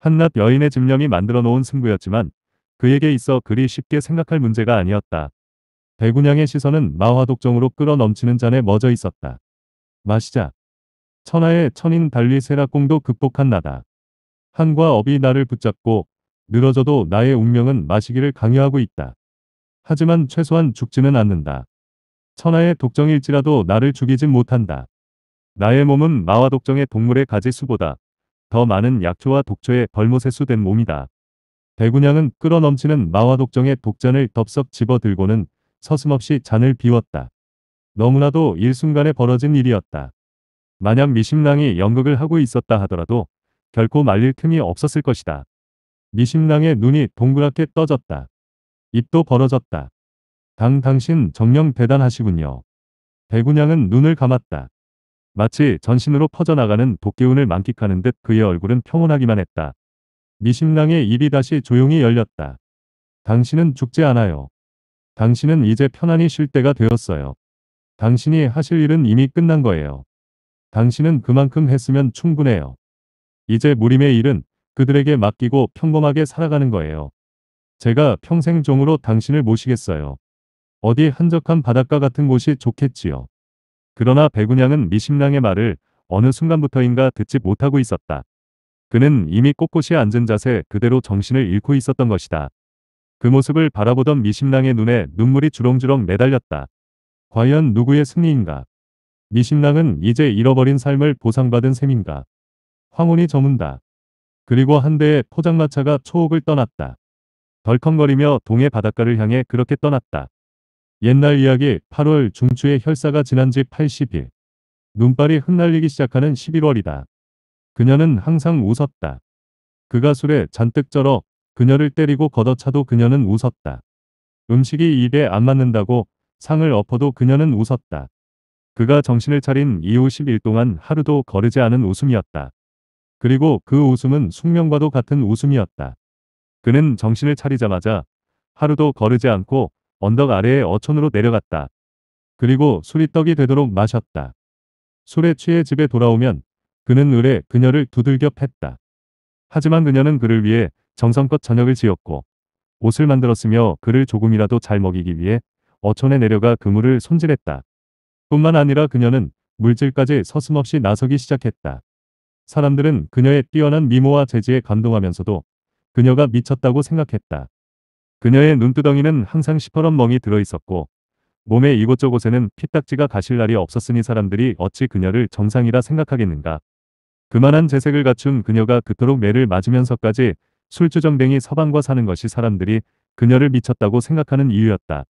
한낱 여인의 집념이 만들어 놓은 승부였지만 그에게 있어 그리 쉽게 생각할 문제가 아니었다. 배군양의 시선은 마화독정으로 끌어 넘치는 잔에 멎어 있었다. 마시자. 천하의 천인 달리 세라공도 극복한 나다. 한과 업이 나를 붙잡고 늘어져도 나의 운명은 마시기를 강요하고 있다. 하지만 최소한 죽지는 않는다. 천하의 독정일지라도 나를 죽이진 못한다. 나의 몸은 마와 독정의 동물의 가지수보다 더 많은 약초와 독초의 벌모세수된 몸이다. 배구냥은 끌어넘치는 마와 독정의 독잔을 덥석 집어들고는 서슴없이 잔을 비웠다. 너무나도 일순간에 벌어진 일이었다. 만약 미심랑이 연극을 하고 있었다 하더라도 결코 말릴 틈이 없었을 것이다. 미심랑의 눈이 동그랗게 떠졌다. 입도 벌어졌다. 당 당신 정령 대단하시군요. 배구냥은 눈을 감았다. 마치 전신으로 퍼져나가는 도끼운을 만끽하는 듯 그의 얼굴은 평온하기만 했다. 미심랑의 입이 다시 조용히 열렸다. 당신은 죽지 않아요. 당신은 이제 편안히 쉴 때가 되었어요. 당신이 하실 일은 이미 끝난 거예요. 당신은 그만큼 했으면 충분해요. 이제 무림의 일은 그들에게 맡기고 평범하게 살아가는 거예요. 제가 평생 종으로 당신을 모시겠어요. 어디 한적한 바닷가 같은 곳이 좋겠지요. 그러나 배군양은 미심랑의 말을 어느 순간부터인가 듣지 못하고 있었다. 그는 이미 꼿꼿이 앉은 자세 그대로 정신을 잃고 있었던 것이다. 그 모습을 바라보던 미심랑의 눈에 눈물이 주렁주렁 매달렸다. 과연 누구의 승리인가? 미신랑은 이제 잃어버린 삶을 보상받은 셈인가. 황혼이 저문다. 그리고 한 대의 포장마차가 초옥을 떠났다. 덜컹거리며 동해 바닷가를 향해 그렇게 떠났다. 옛날 이야기 8월 중추의 혈사가 지난 지 80일. 눈발이 흩날리기 시작하는 11월이다. 그녀는 항상 웃었다. 그가 술에 잔뜩 쩔어 그녀를 때리고 걷어차도 그녀는 웃었다. 음식이 입에 안 맞는다고 상을 엎어도 그녀는 웃었다. 그가 정신을 차린 이후 10일 동안 하루도 거르지 않은 웃음이었다. 그리고 그 웃음은 숙명과도 같은 웃음이었다. 그는 정신을 차리자마자 하루도 거르지 않고 언덕 아래의 어촌으로 내려갔다. 그리고 술이 떡이 되도록 마셨다. 술에 취해 집에 돌아오면 그는 을에 그녀를 두들겨 팼다. 하지만 그녀는 그를 위해 정성껏 저녁을 지었고 옷을 만들었으며 그를 조금이라도 잘 먹이기 위해 어촌에 내려가 그물을 손질했다. 뿐만 아니라 그녀는 물질까지 서슴없이 나서기 시작했다. 사람들은 그녀의 뛰어난 미모와 재지에 감동하면서도 그녀가 미쳤다고 생각했다. 그녀의 눈두덩이는 항상 시퍼런 멍이 들어있었고 몸의 이곳저곳에는 피딱지가 가실 날이 없었으니 사람들이 어찌 그녀를 정상이라 생각하겠는가. 그만한 재색을 갖춘 그녀가 그토록 매를 맞으면서까지 술주정뱅이 서방과 사는 것이 사람들이 그녀를 미쳤다고 생각하는 이유였다.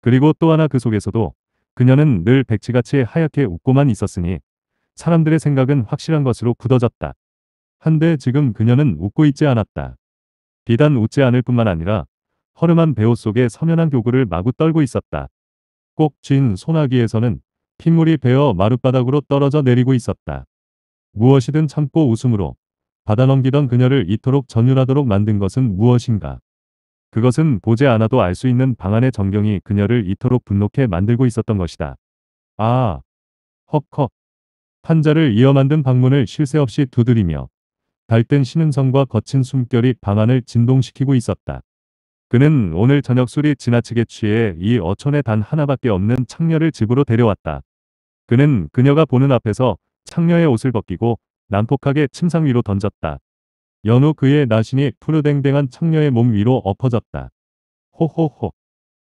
그리고 또 하나 그 속에서도 그녀는 늘 백지같이 하얗게 웃고만 있었으니 사람들의 생각은 확실한 것으로 굳어졌다. 한데 지금 그녀는 웃고 있지 않았다. 비단 웃지 않을 뿐만 아니라 허름한 배옷 속에 서면한 교구를 마구 떨고 있었다. 꼭 쥔 소나기에서는 핏물이 베어 마룻바닥으로 떨어져 내리고 있었다. 무엇이든 참고 웃음으로 받아넘기던 그녀를 이토록 전율하도록 만든 것은 무엇인가. 그것은 보지 않아도 알 수 있는 방안의 전경이 그녀를 이토록 분노케 만들고 있었던 것이다. 아, 헉헉. 환자를 이어 만든 방문을 쉴 새 없이 두드리며 달뜬 신음성과 거친 숨결이 방안을 진동시키고 있었다. 그는 오늘 저녁 술이 지나치게 취해 이 어촌에 단 하나밖에 없는 창녀를 집으로 데려왔다. 그는 그녀가 보는 앞에서 창녀의 옷을 벗기고 난폭하게 침상 위로 던졌다. 연후 그의 나신이 푸르댕댕한 창녀의몸 위로 엎어졌다. 호호호.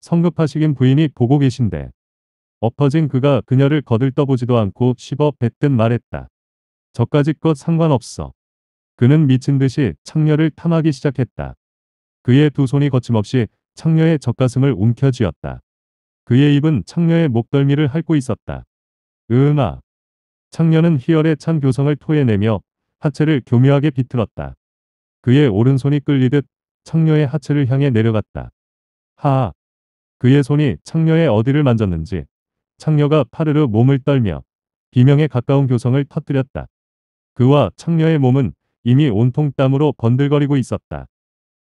성급하시긴 부인이 보고 계신데. 엎어진 그가 그녀를 거들떠보지도 않고 씹어 뱉듯 말했다. 저까지껏 상관없어. 그는 미친 듯이 창녀를 탐하기 시작했다. 그의 두 손이 거침없이 창녀의 젖가슴을 움켜쥐었다. 그의 입은 창녀의 목덜미를 핥고 있었다. 음아 창녀는 희열의 찬 교성을 토해내며 하체를 교묘하게 비틀었다. 그의 오른손이 끌리듯 창녀의 하체를 향해 내려갔다. 하하. 그의 손이 창녀의 어디를 만졌는지 창녀가 파르르 몸을 떨며 비명에 가까운 교성을 터뜨렸다. 그와 창녀의 몸은 이미 온통 땀으로 번들거리고 있었다.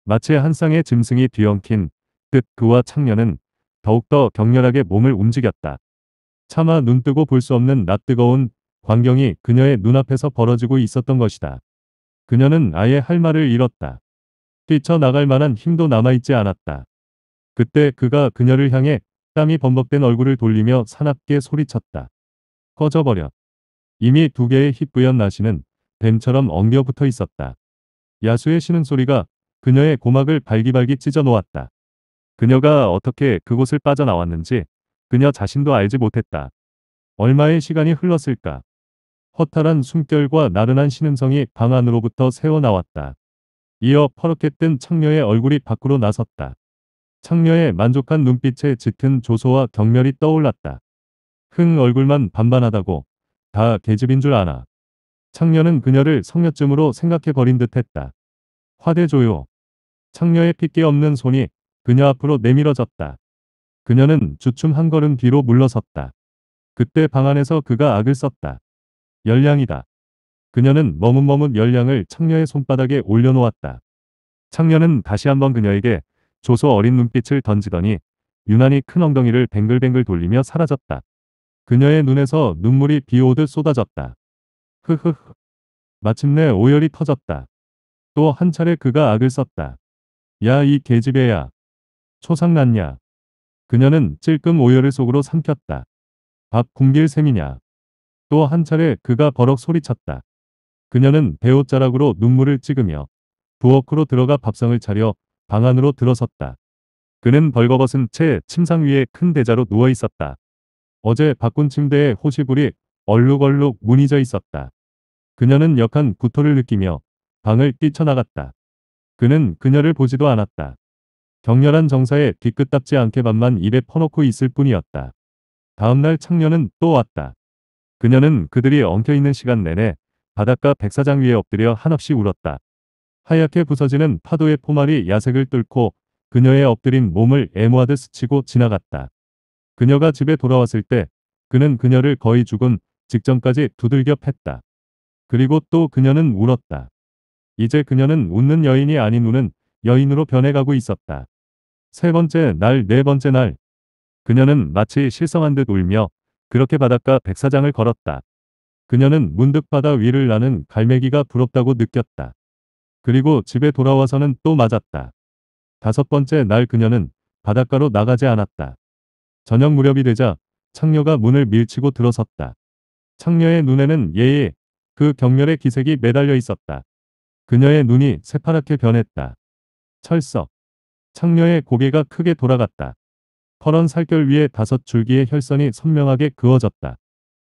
마치 한 쌍의 짐승이 뒤엉킨 듯 그와 창녀는 더욱더 격렬하게 몸을 움직였다. 차마 눈뜨고 볼 수 없는 낯뜨거운 광경이 그녀의 눈앞에서 벌어지고 있었던 것이다. 그녀는 아예 할 말을 잃었다. 뛰쳐나갈 만한 힘도 남아있지 않았다. 그때 그가 그녀를 향해 땀이 범벅된 얼굴을 돌리며 사납게 소리쳤다. 꺼져버려. 이미 두 개의 희뿌연 나시는 뱀처럼 엉겨붙어 있었다. 야수의 신음 소리가 그녀의 고막을 발기발기 찢어 놓았다. 그녀가 어떻게 그곳을 빠져나왔는지 그녀 자신도 알지 못했다. 얼마의 시간이 흘렀을까? 허탈한 숨결과 나른한 신음성이 방 안으로부터 새어나왔다. 이어 퍼렇게 뜬 창녀의 얼굴이 밖으로 나섰다. 창녀의 만족한 눈빛에 짙은 조소와 경멸이 떠올랐다. 흥 얼굴만 반반하다고 다 계집인 줄 아나. 창녀는 그녀를 성녀쯤으로 생각해버린 듯했다. 화대조요. 창녀의 핏기 없는 손이 그녀 앞으로 내밀어졌다. 그녀는 주춤 한 걸음 뒤로 물러섰다. 그때 방 안에서 그가 악을 썼다. 열량이다. 그녀는 머뭇머뭇 열량을 창녀의 손바닥에 올려놓았다. 창녀는 다시 한번 그녀에게 조소 어린 눈빛을 던지더니 유난히 큰 엉덩이를 뱅글뱅글 돌리며 사라졌다. 그녀의 눈에서 눈물이 비오듯 쏟아졌다. 흐흐흐. 마침내 오열이 터졌다. 또 한 차례 그가 악을 썼다. 야 이 개집애야. 초상났냐. 그녀는 찔끔 오열을 속으로 삼켰다. 밥 굶길 셈이냐. 또한 차례 그가 버럭 소리쳤다. 그녀는 배옷자락으로 눈물을 찍으며 부엌으로 들어가 밥상을 차려 방 안으로 들어섰다. 그는 벌거벗은 채 침상 위에 큰 대자로 누워 있었다. 어제 바꾼 침대에 호시불이 얼룩얼룩 무늬져 있었다. 그녀는 역한 구토를 느끼며 방을 뛰쳐나갔다. 그는 그녀를 보지도 않았다. 격렬한 정사에 뒤끝답지 않게 밥만 입에 퍼놓고 있을 뿐이었다. 다음날 창녀는 또 왔다. 그녀는 그들이 엉켜있는 시간 내내 바닷가 백사장 위에 엎드려 한없이 울었다. 하얗게 부서지는 파도의 포말이 야색을 뚫고 그녀의 엎드린 몸을 애모하듯 스치고 지나갔다. 그녀가 집에 돌아왔을 때 그는 그녀를 거의 죽은 직전까지 두들겨 팼다. 그리고 또 그녀는 울었다. 이제 그녀는 웃는 여인이 아닌 우는 여인으로 변해가고 있었다. 세 번째 날, 네 번째 날. 그녀는 마치 실성한 듯 울며 그렇게 바닷가 백사장을 걸었다. 그녀는 문득 바다 위를 나는 갈매기가 부럽다고 느꼈다. 그리고 집에 돌아와서는 또 맞았다. 다섯 번째 날 그녀는 바닷가로 나가지 않았다. 저녁 무렵이 되자 창녀가 문을 밀치고 들어섰다. 창녀의 눈에는 예의, 그 경멸의 기색이 매달려 있었다. 그녀의 눈이 새파랗게 변했다. 철석. 창녀의 고개가 크게 돌아갔다. 터런 살결 위에 다섯 줄기의 혈선이 선명하게 그어졌다.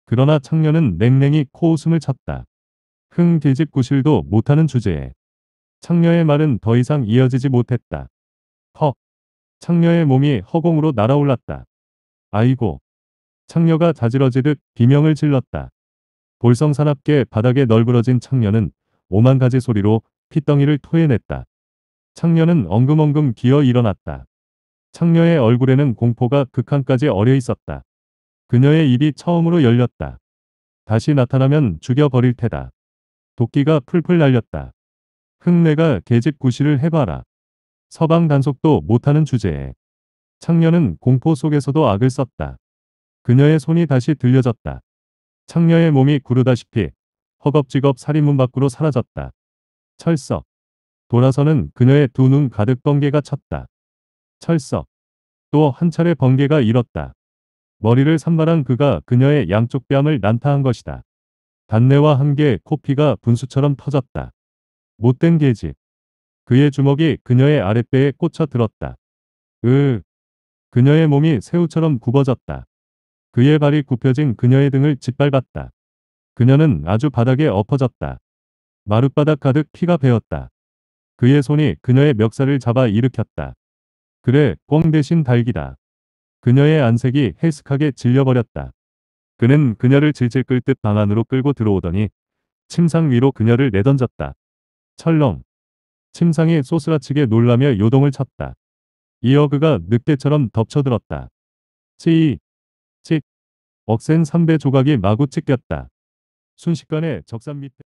그러나 창녀는 냉랭히 코웃음을 쳤다. 흥 뒤집 구실도 못하는 주제에 창녀의 말은 더 이상 이어지지 못했다. 헉! 창녀의 몸이 허공으로 날아올랐다. 아이고! 창녀가 자지러지듯 비명을 질렀다. 볼성사납게 바닥에 널브러진 창녀는 오만 가지 소리로 피덩이를 토해냈다. 창녀는 엉금엉금 기어 일어났다. 창녀의 얼굴에는 공포가 극한까지 어려 있었다. 그녀의 입이 처음으로 열렸다. 다시 나타나면 죽여버릴 테다. 도끼가 풀풀 날렸다. 흥내가 계집 구실을 해봐라. 서방 단속도 못하는 주제에 창녀는 공포 속에서도 악을 썼다. 그녀의 손이 다시 들려졌다. 창녀의 몸이 구르다시피 허겁지겁 살인문 밖으로 사라졌다. 철석. 돌아서는 그녀의 두 눈 가득 번개가 쳤다. 철썩또한 차례 번개가 일었다. 머리를 산발한 그가 그녀의 양쪽 뺨을 난타한 것이다. 단내와 함께 코피가 분수처럼 터졌다. 못된 계집. 그의 주먹이 그녀의 아랫배에 꽂혀 들었다. 으. 그녀의 몸이 새우처럼 굽어졌다. 그의 발이 굽혀진 그녀의 등을 짓밟았다. 그녀는 아주 바닥에 엎어졌다. 마룻바닥 가득 피가 배었다. 그의 손이 그녀의 멱살을 잡아 일으켰다. 그래, 꽁 대신 달기다. 그녀의 안색이 해숙하게 질려버렸다. 그는 그녀를 질질 끌듯방 안으로 끌고 들어오더니 침상 위로 그녀를 내던졌다. 철렁. 침상이 소스라치게 놀라며 요동을 쳤다. 이어 그가 늑대처럼 덮쳐들었다. 치이. 칙. 억센 삼배 조각이 마구 찢겼다. 순식간에 적산 밑에